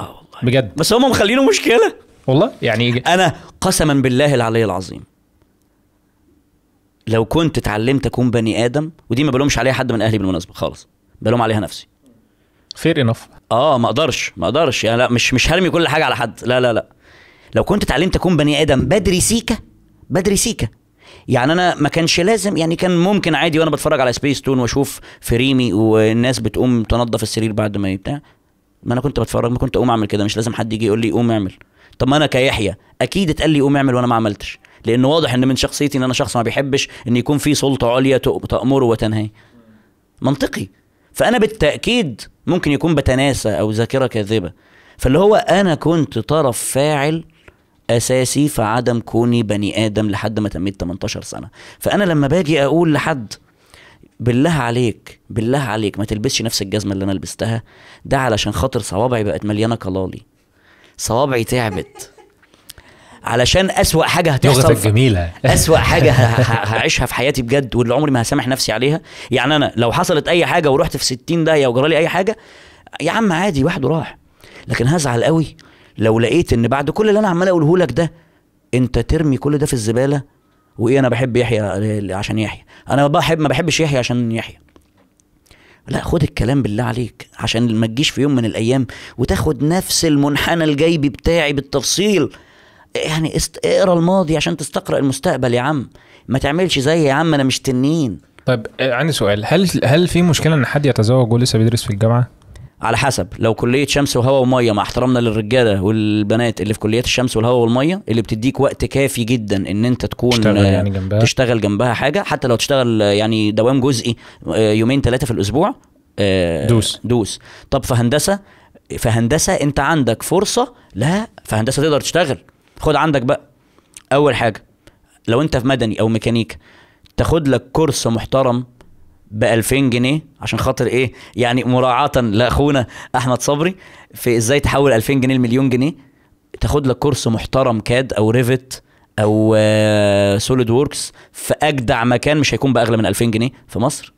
اه والله بجد بس هم مخلينه مشكله والله يعني انا قسما بالله العلي العظيم لو كنت اتعلمت اكون بني ادم ودي ما بلومش عليها حد من اهلي بالمناسبه خالص بلوم عليها نفسي فير انف اه ما اقدرش ما اقدرش يعني لا مش مش هرمي كل حاجه على حد لا لا لا لو كنت اتعلمت اكون بني ادم بدري سيكه بدري سيكه يعني انا ما كانش لازم يعني كان ممكن عادي وانا بتفرج على سبيس تون واشوف فريمي والناس بتقوم تنظف السرير بعد ما بتاع ما انا كنت بتفرج ما كنت اقوم اعمل كده مش لازم حد يجي يقول لي قوم اعمل طب ما انا كيحيى اكيد اتقال لي قوم اعمل وانا ما عملتش لان واضح ان من شخصيتي ان انا شخص ما بيحبش ان يكون في سلطه عليا تامره وتنهيه منطقي فانا بالتاكيد ممكن يكون بتناسى او ذاكره كاذبه فاللي هو انا كنت طرف فاعل اساسي في عدم كوني بني ادم لحد ما تميت 18 سنه فانا لما باجي اقول لحد بالله عليك بالله عليك ما تلبسش نفس الجزمه اللي انا لبستها ده علشان خاطر صوابعي بقت مليانه كلالي صوابعي تعبت علشان اسوا حاجه هتحصل لغتك جميله اسوا حاجه <laughs> هعيشها في حياتي بجد واللي عمري ما هسامح نفسي عليها يعني انا لو حصلت اي حاجه ورحت في 60 داهيه وجرى لي اي حاجه يا عم عادي واحد راح لكن هزعل قوي لو لقيت ان بعد كل اللي انا عمال اقوله لك ده انت ترمي كل ده في الزباله وايه انا بحب يحيى عشان يحيى انا بحب ما بحبش يحيى عشان يحيى لا خد الكلام بالله عليك عشان ما تجيش في يوم من الايام وتاخد نفس المنحنى الجيبي بتاعي بالتفصيل يعني است... اقرا الماضي عشان تستقرأ المستقبل يا عم ما تعملش زي يا عم انا مش تنين طيب آه، عندي سؤال هل هل في مشكله ان حد يتزوج ولسه بيدرس في الجامعه على حسب لو كليه شمس وهواء وميه مع احترامنا للرجاله والبنات اللي في كليات الشمس والهواء والميه اللي بتديك وقت كافي جدا ان انت تكون تشتغل, آه، يعني جنبها. تشتغل جنبها حاجه حتى لو تشتغل آه، يعني دوام جزئي يومين ثلاثه في الاسبوع دوس دوس طب في هندسه في هندسه انت عندك فرصه لا في هندسه تقدر تشتغل خد عندك بقى اول حاجه لو انت في مدني او ميكانيكا تاخد لك كورس محترم ب 2000 جنيه عشان خاطر ايه يعني مراعاه لاخونا احمد صبري في ازاي تحول 2000 جنيه لمليون جنيه تاخد لك كورس محترم كاد او ريفت او آه، سوليد ووركس في اجدع مكان مش هيكون باغلى من 2000 جنيه في مصر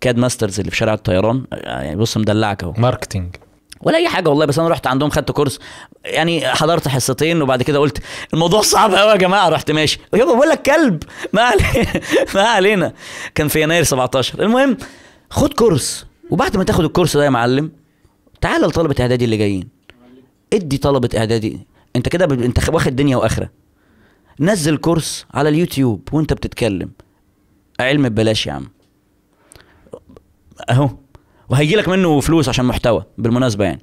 كاد ماسترز اللي في شارع الطيران آه، يعني بص مدلعك اهو ماركتنج ولا اي حاجه والله بس انا رحت عندهم خدت كورس يعني حضرت حصتين وبعد كده قلت الموضوع <laughs> صعب قوي يا جماعه رحت ماشي يابا بقول لك كلب <laughs> ما علينا ما علينا كان في يناير 17 المهم خد كورس وبعد ما تاخد الكورس ده يا معلم تعالى لطلبه اعدادي اللي جايين ادي طلبه اعدادي انت كده ب... انت واخد دنيا واخره نزل كورس على اليوتيوب وانت بتتكلم علم ببلاش يا عم اهو وهيجي لك منه فلوس عشان محتوى بالمناسبه يعني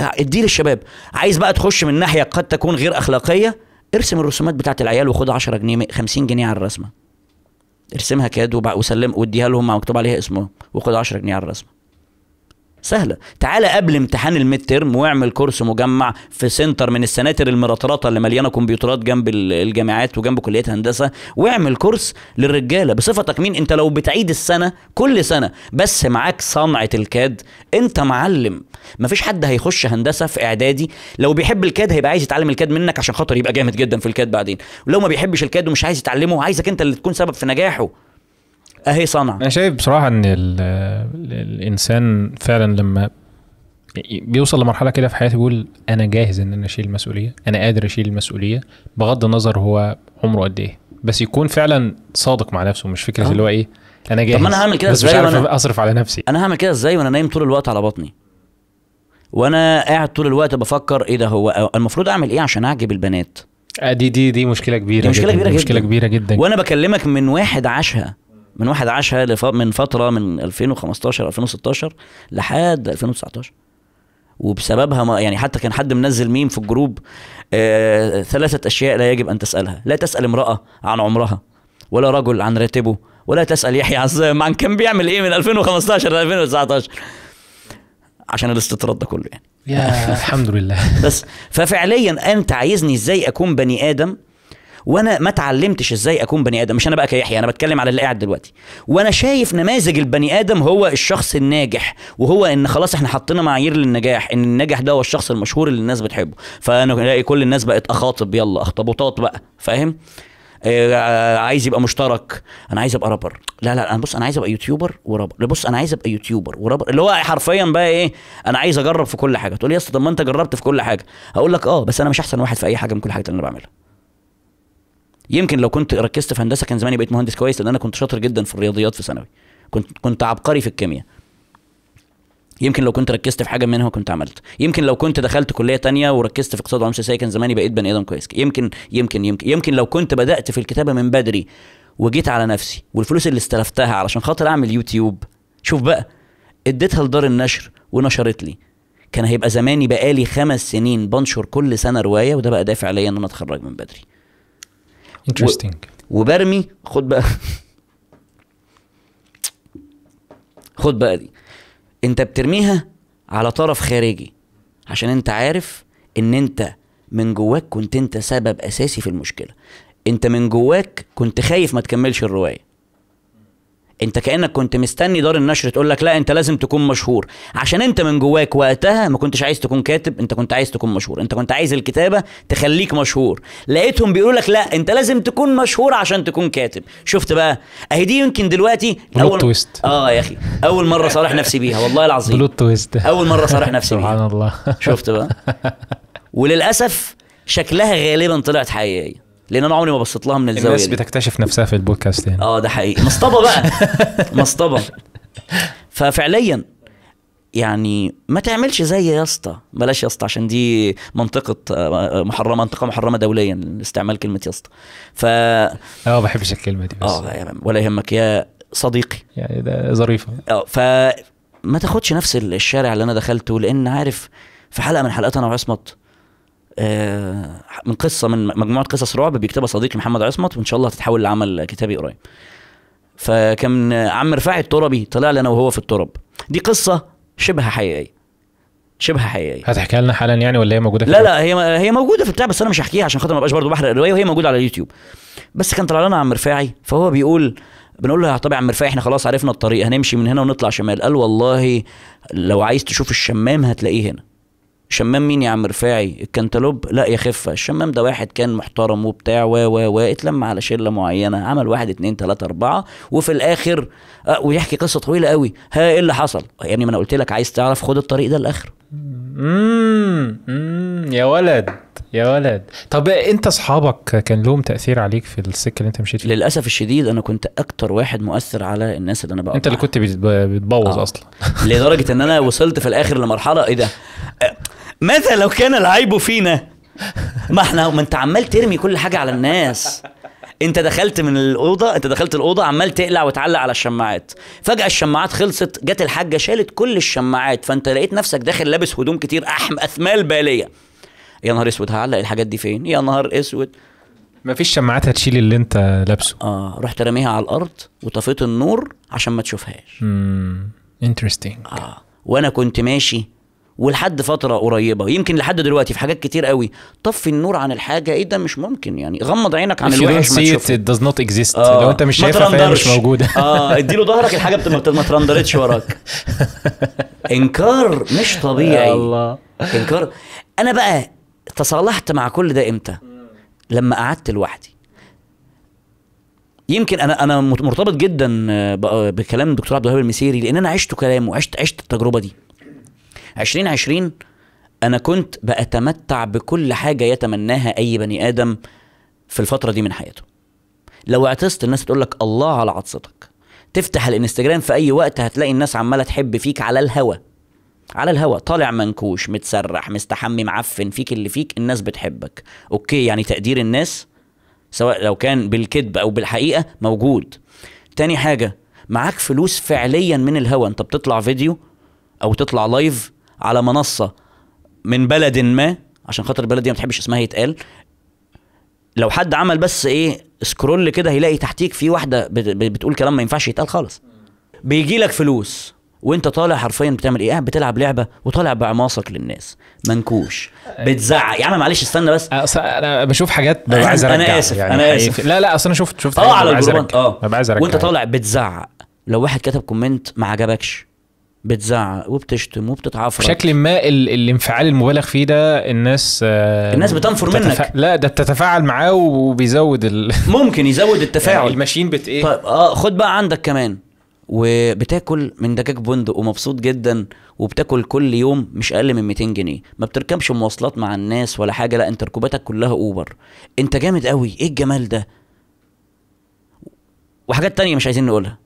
اديه للشباب عايز بقى تخش من ناحيه قد تكون غير اخلاقيه ارسم الرسومات بتاعت العيال وخد 10 جنيه 50 جنيه على الرسمه ارسمها كاد وسلم واديها لهم مكتوب عليها اسمه وخد 10 جنيه على الرسمه سهله تعالى قبل امتحان الميد تيرم واعمل كورس مجمع في سنتر من السناتر المرطرطه اللي مليانه كمبيوترات جنب الجامعات وجنب كليات هندسه واعمل كورس للرجاله بصفتك مين انت لو بتعيد السنه كل سنه بس معاك صنعه الكاد انت معلم مفيش حد هيخش هندسه في اعدادي لو بيحب الكاد هيبقى عايز يتعلم الكاد منك عشان خاطر يبقى جامد جدا في الكاد بعدين ولو ما بيحبش الكاد ومش عايز يتعلمه عايزك انت اللي تكون سبب في نجاحه اهي صنعه انا شايف بصراحه ان الـ الـ الانسان فعلا لما بيوصل لمرحله كده في حياته يقول انا جاهز ان انا اشيل المسؤوليه انا قادر اشيل المسؤوليه بغض النظر هو عمره قد ايه بس يكون فعلا صادق مع نفسه مش فكره أه. اللي هو ايه انا جاهز طب ما انا هعمل كده ازاي وانا اصرف على نفسي انا هعمل كده ازاي وانا نايم طول الوقت على بطني وانا قاعد طول الوقت بفكر ايه ده هو المفروض اعمل ايه عشان اعجب البنات آه، دي دي دي مشكله كبيره دي مشكله كبيره جدا مشكله كبيره جدا وانا بكلمك من واحد عاشها من واحد عاشها لف... من فتره من 2015 2016 لحد 2019 وبسببها ما يعني حتى كان حد منزل ميم في الجروب آه ثلاثه اشياء لا يجب ان تسالها لا تسال امراه عن عمرها ولا رجل عن راتبه ولا تسال يحيى عزام عن كان بيعمل ايه من 2015 ل 2019 عشان الاستطراد ده كله يعني يا الحمد لله بس ففعليا انت عايزني ازاي اكون بني ادم وانا ما اتعلمتش ازاي اكون بني ادم مش انا بقى كيحيى انا بتكلم على اللي قاعد دلوقتي وانا شايف نماذج البني ادم هو الشخص الناجح وهو ان خلاص احنا حطينا معايير للنجاح ان الناجح ده هو الشخص المشهور اللي الناس بتحبه فانا الاقي كل الناس بقت اخاطب يلا اخطبوطات بقى فاهم آه، آه، عايز يبقى مشترك انا عايز ابقى رابر لا لا انا بص انا عايز ابقى يوتيوبر ورابر بص انا عايز ابقى يوتيوبر ورابر اللي هو حرفيا بقى ايه انا عايز اجرب في كل حاجه تقول لي يا اسطى طب ما انت جربت في كل حاجه هقول لك اه بس انا مش احسن واحد في اي حاجه من كل حاجه اللي انا بعملها يمكن لو كنت ركزت في هندسه كان زماني بقيت مهندس كويس لان انا كنت شاطر جدا في الرياضيات في ثانوي كنت كنت عبقري في الكيمياء يمكن لو كنت ركزت في حاجه منها كنت عملت يمكن لو كنت دخلت كليه تانية وركزت في اقتصاد وعلوم سياسيه كان زماني بقيت بني ادم كويس يمكن يمكن يمكن يمكن لو كنت بدات في الكتابه من بدري وجيت على نفسي والفلوس اللي استلفتها علشان خاطر اعمل يوتيوب شوف بقى اديتها لدار النشر ونشرت لي كان هيبقى زماني بقالي خمس سنين بنشر كل سنه روايه وده بقى دافع ليا ان انا اتخرج من بدري انترستنج وبرمي خد بقى خد بقى دي انت بترميها على طرف خارجي عشان انت عارف ان انت من جواك كنت انت سبب اساسي في المشكله انت من جواك كنت خايف ما تكملش الروايه انت كانك كنت مستني دار النشر تقول لك لا انت لازم تكون مشهور عشان انت من جواك وقتها ما كنتش عايز تكون كاتب انت كنت عايز تكون مشهور انت كنت عايز الكتابه تخليك مشهور لقيتهم بيقولوا لك لا انت لازم تكون مشهور عشان تكون كاتب شفت بقى اهي دي يمكن دلوقتي اول تويست اه يا اخي اول مره صارح نفسي بيها والله العظيم بلوت تويست اول مره صارح نفسي بيها سبحان الله شفت بقى <laughs> وللاسف شكلها غالبا طلعت حقيقيه لان انا عمري ما بصيت لها من الزاويه الناس دي. بتكتشف نفسها في البودكاست يعني. اه ده حقيقي مصطبه بقى <laughs> مصطبه ففعليا يعني ما تعملش زي يا اسطى بلاش يا اسطى عشان دي منطقه آه، محرمه منطقه محرمه دوليا استعمال كلمه يا اسطى ف اه ما بحبش الكلمه دي بس اه ولا يهمك يا صديقي يعني ده ظريفه اه فما تاخدش نفس الشارع اللي انا دخلته لان عارف في حلقه من حلقات انا وعصمت آه، من قصه من مجموعه قصص رعب بيكتبها صديقي محمد عصمت وان شاء الله هتتحول لعمل كتابي قريب فكان عم رفاعي التربي طلع لي انا وهو في التراب. دي قصه شبه حقيقيه شبه حقيقيه هتحكيها لنا حالا يعني ولا هي موجوده في لا لا هي هي موجوده في بتاع بس انا مش هحكيها عشان خاطر ما ابقاش برضه بحرق الروايه وهي موجوده على اليوتيوب بس كان طلع لنا عم رفاعي فهو بيقول بنقول له طب يا عم رفاعي احنا خلاص عرفنا الطريق هنمشي من هنا ونطلع شمال قال والله لو عايز تشوف الشمام هتلاقيه هنا شمام مين يا عم رفاعي الكنتالوب لا يا خفة الشمام ده واحد كان محترم وبتاع و و و اتلم على شلة معينة عمل واحد اتنين تلاتة أربعة وفي الآخر أه ويحكي قصة طويلة قوي ها إيه اللي حصل يا ابني ما أنا قلت لك عايز تعرف خد الطريق ده الاخر يا ولد يا ولد طب انت اصحابك كان لهم تاثير عليك في السكه اللي انت مشيت فيها للاسف الشديد انا كنت اكتر واحد مؤثر على الناس اللي انا بقى انت اللي كنت بتبوظ آه. اصلا لدرجه ان انا وصلت في الاخر لمرحله ايه ده آه، ماذا لو كان العيب فينا ما احنا ما انت عمال ترمي كل حاجه على الناس انت دخلت من الاوضه انت دخلت الاوضه عمال تقلع وتعلق على الشماعات فجاه الشماعات خلصت جت الحاجه شالت كل الشماعات فانت لقيت نفسك داخل لابس هدوم كتير احم اثمال باليه يا نهار اسود هعلق الحاجات دي فين يا نهار اسود مفيش شماعات هتشيل اللي انت لابسه اه رحت راميها على الارض وطفيت النور عشان ما تشوفهاش امم انترستينج اه وانا كنت ماشي ولحد فتره قريبه يمكن لحد دلوقتي في حاجات كتير قوي طفي النور عن الحاجه ايه ده مش ممكن يعني غمض عينك عن الوحش ما تشوفه it does آه لو انت مش شايفها فهي مش موجوده اه اديله ظهرك الحاجه بت... ما ترندرتش وراك <laughs> انكار مش طبيعي يا الله انكار انا بقى تصالحت مع كل ده امتى لما قعدت لوحدي يمكن انا انا مرتبط جدا آه، بكلام الدكتور عبد الوهاب المسيري لان انا عشت كلامه عشت عشت التجربه دي 2020 انا كنت باتمتع بكل حاجه يتمناها اي بني ادم في الفتره دي من حياته لو عطست الناس تقول لك الله على عطستك تفتح الانستجرام في اي وقت هتلاقي الناس عماله تحب فيك على الهوا على الهوا طالع منكوش متسرح مستحمي معفن فيك اللي فيك الناس بتحبك اوكي يعني تقدير الناس سواء لو كان بالكذب او بالحقيقه موجود تاني حاجه معاك فلوس فعليا من الهوا انت بتطلع فيديو او تطلع لايف على منصه من بلد ما عشان خاطر البلد دي ما بتحبش اسمها يتقال لو حد عمل بس ايه سكرول كده هيلاقي تحتيك في واحده بتقول كلام ما ينفعش يتقال خالص بيجي لك فلوس وانت طالع حرفيا بتعمل ايه؟ قاعد بتلعب لعبه وطالع بعماصك للناس منكوش بتزعق يا عم معلش استنى بس اصل انا بشوف حاجات عايز انا اسف يعني انا اسف لا لا اصل انا شفت شفت اه على الجروبات اه وانت طالع بتزعق لو واحد كتب كومنت ما عجبكش بتزعق وبتشتم وبتتعفر بشكل ما الانفعال المبالغ فيه ده الناس آه الناس بتنفر تتف... منك لا ده بتتفاعل معاه وبيزود ال... <laughs> ممكن يزود التفاعل يعني الماشين بت ايه طيب اه خد بقى عندك كمان وبتاكل من دجاج بندق ومبسوط جدا وبتاكل كل يوم مش اقل من 200 جنيه ما بتركبش مواصلات مع الناس ولا حاجه لا انت ركوباتك كلها اوبر انت جامد قوي ايه الجمال ده وحاجات تانية مش عايزين نقولها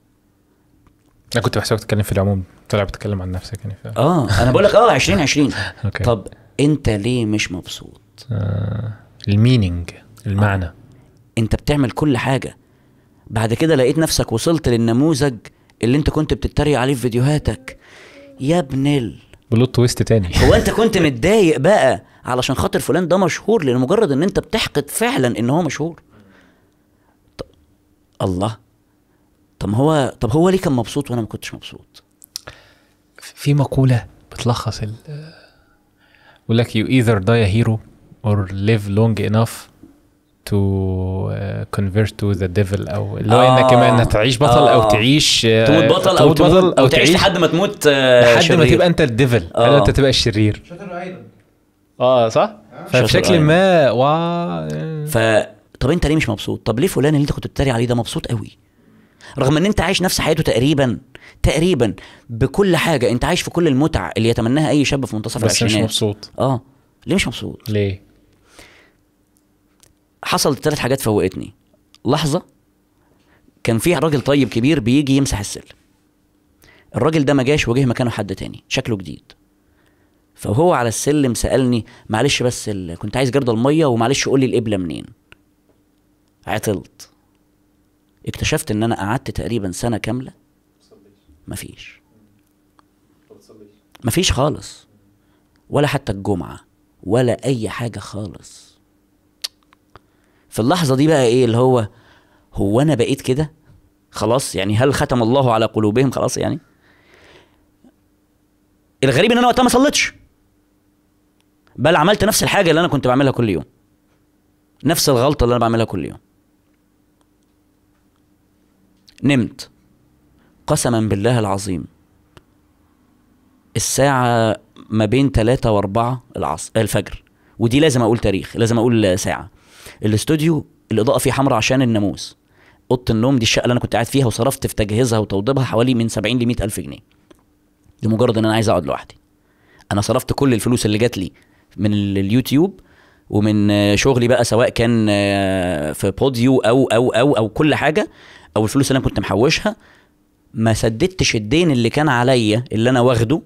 انا كنت بحسبك تتكلم في العموم طلع بتتكلم عن نفسك يعني ف... اه انا بقول لك اه 2020 <laughs> أوكي. طب انت ليه مش مبسوط؟ آه المينينج المعنى آه. انت بتعمل كل حاجه بعد كده لقيت نفسك وصلت للنموذج اللي انت كنت بتتريق عليه في فيديوهاتك يا ابن ال بلوت تويست تاني هو انت <laughs> كنت متضايق بقى علشان خاطر فلان ده مشهور لان مجرد ان انت بتحقد فعلا ان هو مشهور الله طب هو طب هو ليه كان مبسوط وانا ما كنتش مبسوط في مقوله بتلخص ال بيقول لك يو ايذر داي هيرو اور ليف لونج انف تو كونفيرت تو ذا ديفل او اللي هو آه انك اما تعيش بطل آه او تعيش آه، تموت بطل او تموت بطل او, تعيش, لحد ما تموت آه، لحد شرير. ما تبقى انت الديفل آه انت تبقى الشرير شاطر آه، ايضا اه صح؟ فبشكل ما و ف طب انت ليه مش مبسوط؟ طب ليه فلان اللي انت كنت بتتريق عليه ده مبسوط قوي؟ رغم ان انت عايش نفس حياته تقريبا تقريبا بكل حاجه انت عايش في كل المتعه اللي يتمناها اي شاب في منتصف العشرينات بس مش مبسوط اه ليه مش مبسوط ليه حصلت ثلاث حاجات فوقتني لحظه كان في راجل طيب كبير بيجي يمسح السلم الراجل ده ما جاش وجه مكانه حد تاني شكله جديد فهو على السلم سالني معلش بس كنت عايز جرد الميه ومعلش قول لي القبله منين عطلت اكتشفت ان انا قعدت تقريبا سنه كامله مفيش مفيش خالص ولا حتى الجمعه ولا اي حاجه خالص في اللحظه دي بقى ايه اللي هو هو انا بقيت كده خلاص يعني هل ختم الله على قلوبهم خلاص يعني الغريب ان انا وقتها ما صليتش بل عملت نفس الحاجه اللي انا كنت بعملها كل يوم نفس الغلطه اللي انا بعملها كل يوم نمت قسما بالله العظيم الساعة ما بين 3 و4 العصر الفجر ودي لازم اقول تاريخ لازم اقول ساعة الاستوديو الاضاءة فيه حمراء عشان الناموس اوضه النوم دي الشقه اللي انا كنت قاعد فيها وصرفت في تجهيزها وتوضيبها حوالي من 70 ل 100 الف جنيه لمجرد ان انا عايز اقعد لوحدي انا صرفت كل الفلوس اللي جات لي من اليوتيوب ومن شغلي بقى سواء كان آه، في بوديو او او او او كل حاجه او الفلوس اللي انا كنت محوشها ما سددتش الدين اللي كان عليا اللي انا واخده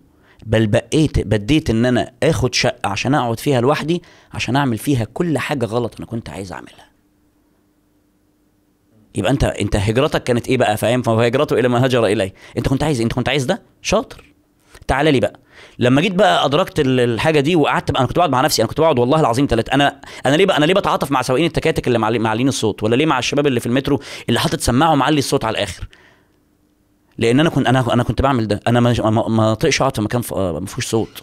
بل بقيت بديت ان انا اخد شقه عشان اقعد فيها لوحدي عشان اعمل فيها كل حاجه غلط انا كنت عايز اعملها يبقى انت انت هجرتك كانت ايه بقى فاهم فهجرته الى ما هجر اليه انت كنت عايز إيه؟ انت كنت عايز ده شاطر تعال لي بقى لما جيت بقى ادركت الحاجه دي وقعدت انا كنت بقعد مع نفسي انا كنت بقعد والله العظيم ثلاثه انا انا ليه بقى انا ليه بتعاطف مع سواقين التكاتك اللي معلين الصوت ولا ليه مع الشباب اللي في المترو اللي حاطط سماعه ومعلي الصوت على الاخر لان انا كنت انا انا كنت بعمل ده انا ما ما طقش اقعد في مكان ما فيهوش صوت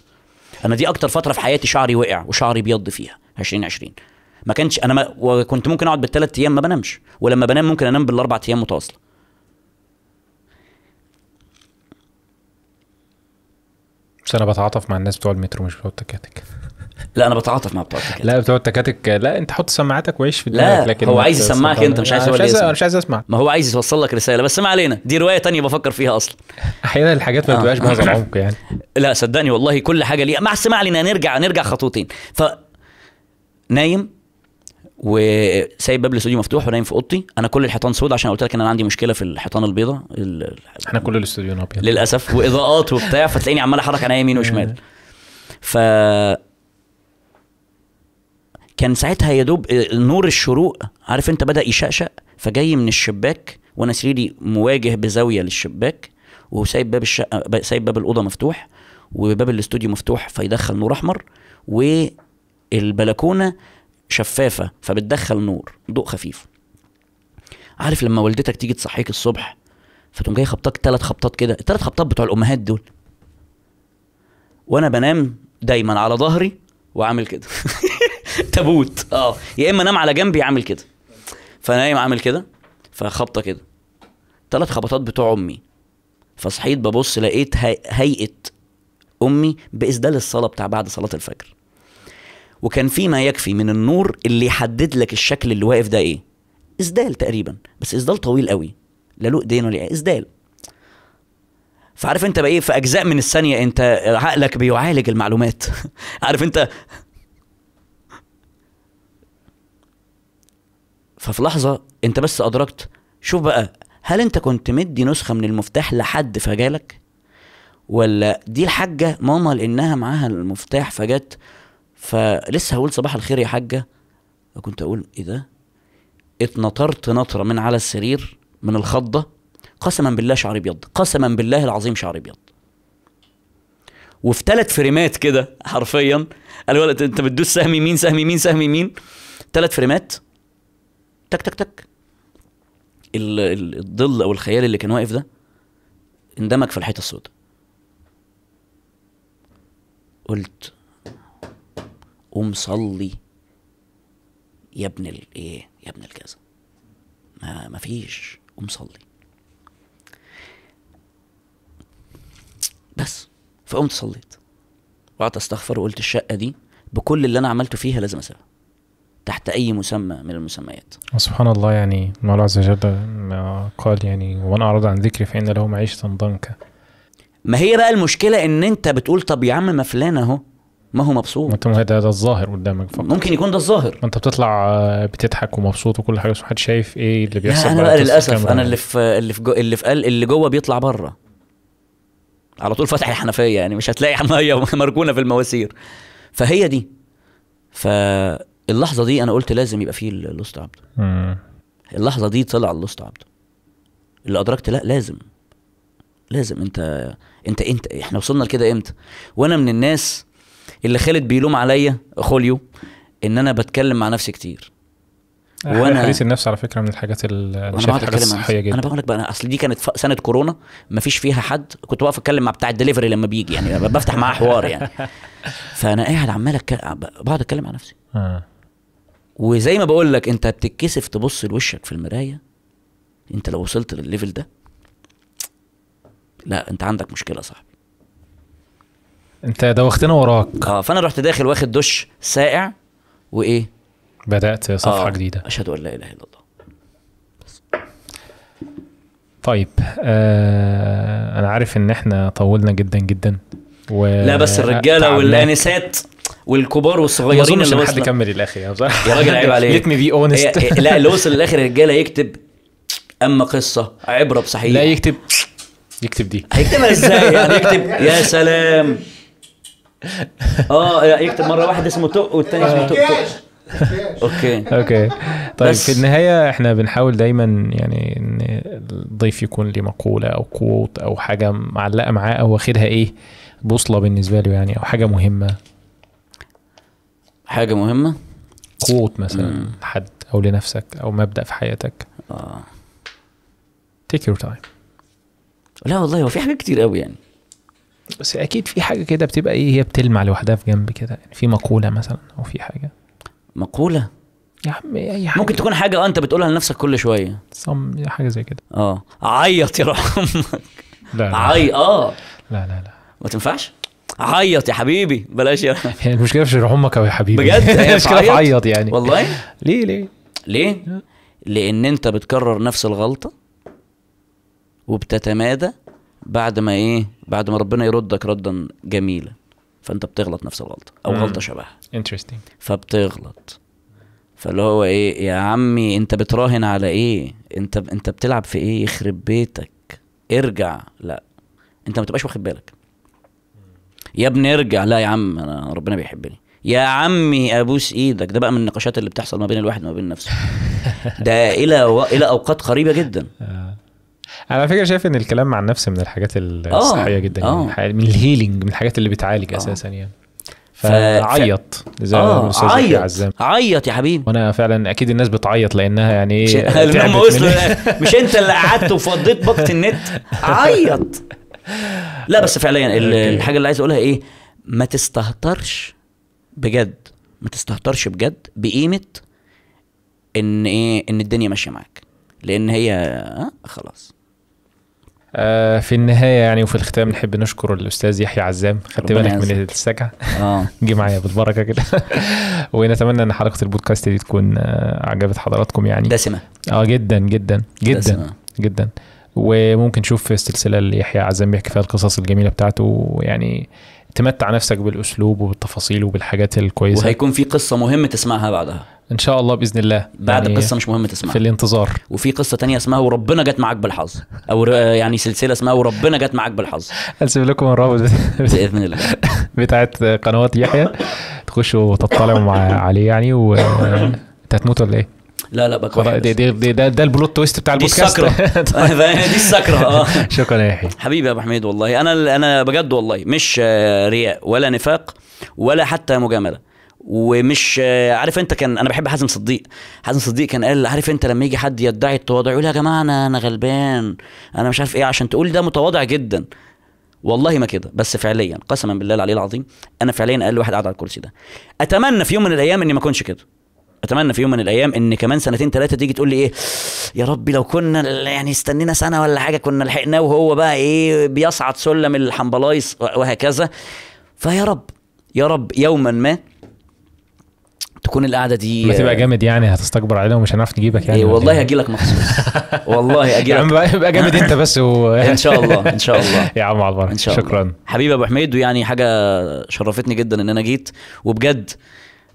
انا دي اكتر فتره في حياتي شعري وقع وشعري بيض فيها 2020 ما كانش انا ما وكنت ممكن اقعد بالثلاث ايام ما بنامش ولما بنام ممكن انام بالاربع ايام متواصله بس انا بتعاطف مع الناس بتوع المترو مش بتوع التكاتك لا انا بتعاطف مع بتوع التكاتك لا بتوع التكاتك لا انت حط سماعاتك وعيش في دماغك لا لكن هو عايز يسمعك انت مش عايز يسمعك مش عايز مش عايز اسمع ما هو عايز يوصل لك رساله بس ما علينا دي روايه تانية بفكر فيها اصلا احيانا الحاجات ما بتبقاش بهذا آه. العمق يعني <coughs> لا صدقني والله كل حاجه ليها ما علينا نرجع نرجع خطوتين ف نايم وسايب باب الاستوديو مفتوح ونايم في اوضتي انا كل الحيطان سود عشان قلت لك ان انا عندي مشكله في الحيطان البيضاء احنا كل الاستوديو ابيض للاسف واضاءات وبتاع فتلاقيني عمال احرك انا يمين وشمال ف كان ساعتها يا دوب نور الشروق عارف انت بدا يشقشق فجاي من الشباك وانا سريري مواجه بزاويه للشباك وسايب باب الشقه سايب باب الاوضه مفتوح وباب الاستوديو مفتوح فيدخل نور احمر والبلكونه شفافه فبتدخل نور ضوء خفيف عارف لما والدتك تيجي تصحيك الصبح فتقوم جاي خبطاك ثلاث خبطات كده الثلاث خبطات بتوع الامهات دول وانا بنام دايما على ظهري وعامل كده <laughs> تابوت اه يا اما انام على جنبي عامل كده فنايم عامل كده فخبطه كده ثلاث خبطات بتوع امي فصحيت ببص لقيت هيئه امي باسدال الصلاه بتاع بعد صلاه الفجر وكان في ما يكفي من النور اللي يحدد لك الشكل اللي واقف ده ايه اسدال تقريبا بس اسدال طويل قوي لا له ايدين ولا اسدال فعارف انت بقى ايه في اجزاء من الثانيه انت عقلك بيعالج المعلومات <laughs> عارف انت ففي لحظه انت بس ادركت شوف بقى هل انت كنت مدي نسخه من المفتاح لحد فجالك ولا دي الحاجه ماما لانها معاها المفتاح فجت فلسه هقول صباح الخير يا حاجه كنت اقول ايه ده اتنطرت نطره من على السرير من الخضه قسما بالله شعري ابيض قسما بالله العظيم شعري ابيض وفي ثلاث فريمات كده حرفيا الولد انت بتدوس سهم يمين سهم يمين سهم يمين ثلاث فريمات تك تك تك الظل او الخيال اللي كان واقف ده اندمج في الحيطه السوداء قلت قوم صلي يا ابن الايه يا ابن الكذا ما مفيش قوم صلي بس فقمت صليت وقعدت استغفر وقلت الشقه دي بكل اللي انا عملته فيها لازم اسيبها تحت اي مسمى من المسميات سبحان الله يعني الله عز وجل قال يعني وانا اعرض عن ذكري فان له معيشه ضنكا ما هي بقى المشكله ان انت بتقول طب يا عم ما فلان اهو ما هو مبسوط انت ده, هذا الظاهر قدامك فقط ممكن يكون ده الظاهر انت بتطلع آه، بتضحك ومبسوط وكل حاجه بس محدش شايف ايه اللي بيحصل انا بقى للاسف انا اللي في اللي في جو اللي في قل... اللي جوه بيطلع بره على طول فتح الحنفيه يعني مش هتلاقي <laughs> ميه مركونه في المواسير فهي دي فاللحظه دي انا قلت لازم يبقى فيه اللوست عبد اللحظه دي طلع اللوست عبد اللي ادركت لا لازم لازم انت انت انت احنا وصلنا لكده امتى وانا من الناس اللي خالد بيلوم عليا خوليو ان انا بتكلم مع نفسي كتير وانا حديث النفس على فكره من الحاجات اللي شايفها صحيه الصحيه جدا انا بقول لك بقى انا اصل دي كانت سنه كورونا ما فيش فيها حد كنت بقف اتكلم مع بتاع الدليفري لما بيجي يعني بفتح معاه حوار يعني <laughs> فانا قاعد عمال بقعد اتكلم مع نفسي آه. وزي ما بقول لك انت بتتكسف تبص لوشك في المرايه انت لو وصلت للليفل ده لا انت عندك مشكله صح انت دوختنا وراك اه فانا رحت داخل واخد دش ساقع وايه بدات صفحه آه. جديده اشهد ان لا اله الا الله طيب آه انا عارف ان احنا طولنا جدا جدا و... لا بس الرجاله والانسات والكبار والصغيرين اللي وصل حد كمل الاخر يا يا راجل عيب <laughs> عليك ليت مي بي اونست لا اللي وصل للاخر الرجاله يكتب اما قصه عبره بصحيح لا يكتب يكتب دي هيكتبها ازاي يعني يكتب يا سلام اه يكتب مره واحد اسمه توق والتاني اسمه توق توق اوكي اوكي طيب في النهايه احنا بنحاول دايما يعني ان الضيف يكون ليه مقوله او كوت او حاجه معلقه معاه او واخدها ايه بوصله بالنسبه له يعني او حاجه مهمه حاجه مهمه كوت مثلا حد او لنفسك او مبدا في حياتك اه تيك يور تايم لا والله هو في حاجات كتير قوي يعني بس اكيد في حاجه كده بتبقى ايه هي بتلمع لوحدها في جنب كده يعني في مقوله مثلا او في حاجه مقوله يا عم اي حاجه ممكن تكون حاجه آه، انت بتقولها لنفسك كل شويه صم حاجه زي كده اه عيط رحمك لا لا عي اه لا لا لا ما تنفعش عيط يا حبيبي بلاش يا يعني المشكله مش امك او يا حبيبي بجد <laughs> أيوة، المشكله في عيط يعني والله ليه ليه ليه لان انت بتكرر نفس الغلطه وبتتمادى بعد ما ايه بعد ما ربنا يردك ردا جميلا فانت بتغلط نفس الغلطه او مم. غلطه شبهها انترستنج فبتغلط فاللي هو ايه يا عمي انت بتراهن على ايه انت انت بتلعب في ايه يخرب بيتك ارجع لا انت ما تبقاش واخد بالك يا ابني ارجع لا يا عم انا ربنا بيحبني يا عمي ابوس ايدك ده بقى من النقاشات اللي بتحصل ما بين الواحد وما بين نفسه <laughs> ده الى و... الى اوقات قريبه جدا آه. على فكره شايف ان الكلام مع النفس من الحاجات آه، الصحيه جدا أوه. يعني من الهيلينج من الحاجات اللي بتعالج أوه. اساسا يعني فعيط زي اه عيط عزام. عيط يا حبيبي وانا فعلا اكيد الناس بتعيط لانها يعني ايه هم وصلوا مش انت اللي قعدت وفضيت باقه النت عيط لا بس فعليا الحاجه اللي عايز اقولها ايه ما تستهترش بجد ما تستهترش بجد بقيمه ان ايه ان الدنيا ماشيه معاك لان هي آه، خلاص آه، في النهايه يعني وفي الختام نحب نشكر الاستاذ يحيى عزام خدت بالك من السكع اه <laughs> جه معايا بالبركه كده <laughs> ونتمنى ان حلقه البودكاست دي تكون آه، عجبت حضراتكم يعني دسمه اه جدا جدا جدا دسمة. جدا وممكن تشوف في السلسله اللي يحيى عزام بيحكي فيها القصص الجميله بتاعته ويعني تمتع نفسك بالاسلوب وبالتفاصيل وبالحاجات الكويسه وهيكون في قصه مهمه تسمعها بعدها ان شاء الله باذن الله بعد يعني قصه مش مهم تسمعها في الانتظار وفي قصه تانية اسمها وربنا جت معاك بالحظ او يعني سلسله اسمها وربنا جت معاك بالحظ هسيب <laughs> لكم الرابط باذن الله <laughs> بتاعت قنوات يحيى تخشوا تطلعوا مع عليه يعني و هتموت ولا ايه؟ لا لا بقى دي دي دي ده, ده البلوت تويست بتاع البودكاست دي السكره <laughs> طيب. دي السكره اه شكرا يا يحيى حبيبي يا ابو حميد والله انا انا بجد والله مش آه، رياء ولا نفاق ولا حتى مجامله ومش آه، عارف انت كان انا بحب حازم صديق حازم صديق كان قال عارف انت لما يجي حد يدعي التواضع يقول يا جماعه انا انا غلبان انا مش عارف ايه عشان تقول ده متواضع جدا والله ما كده بس فعليا قسما بالله العلي العظيم انا فعليا اقل واحد قاعد على الكرسي ده اتمنى في يوم من الايام اني ما اكونش كده اتمنى في يوم من الايام ان كمان سنتين ثلاثه تيجي تقول لي ايه يا ربي لو كنا يعني استنينا سنه ولا حاجه كنا لحقناه وهو بقى ايه بيصعد سلم الحنبلايص وهكذا فيا رب يا رب يوما ما تكون القعده دي ما تبقى آه، جامد يعني هتستكبر علينا ومش هنعرف نجيبك يعني إيه، والله هجي لك مخصوص <laughs> والله اجي لك يبقى جامد انت بس و... <laughs> ان شاء الله ان شاء الله <laughs> يا عم على ان شاء الله شكرا حبيبي ابو حميد ويعني حاجه شرفتني جدا ان انا جيت وبجد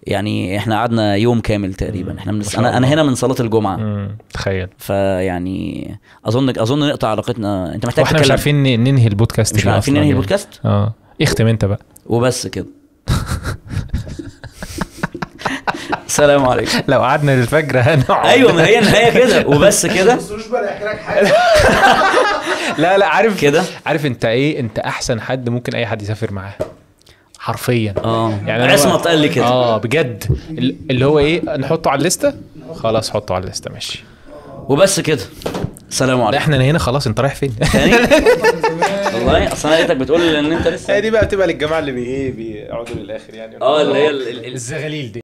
يعني احنا قعدنا يوم كامل تقريبا احنا من انا انا هنا من صلاه الجمعه مم. تخيل فيعني اظن اظن نقطع علاقتنا انت محتاج واحنا مش عارفين ننهي البودكاست مش عارفين ننهي البودكاست اه اختم انت بقى وبس كده سلام عليكم <laughs> لو قعدنا للفجر هنقعد ايوه ما هي النهايه كده وبس <laughs> كده <laughs> لا لا عارف كده عارف انت ايه انت احسن حد ممكن اي حد يسافر معاه حرفيا اه يعني عصمت قال لي كده اه بجد اللي هو ايه نحطه على الليسته خلاص حطه على الليسته ماشي وبس كده سلام عليكم احنا هنا خلاص انت رايح فين تاني والله اصل انا لقيتك بتقول ان انت لسه هي دي بقى بتبقى للجماعه اللي بي ايه بيقعدوا للاخر يعني اه اللي هي الزغاليل دي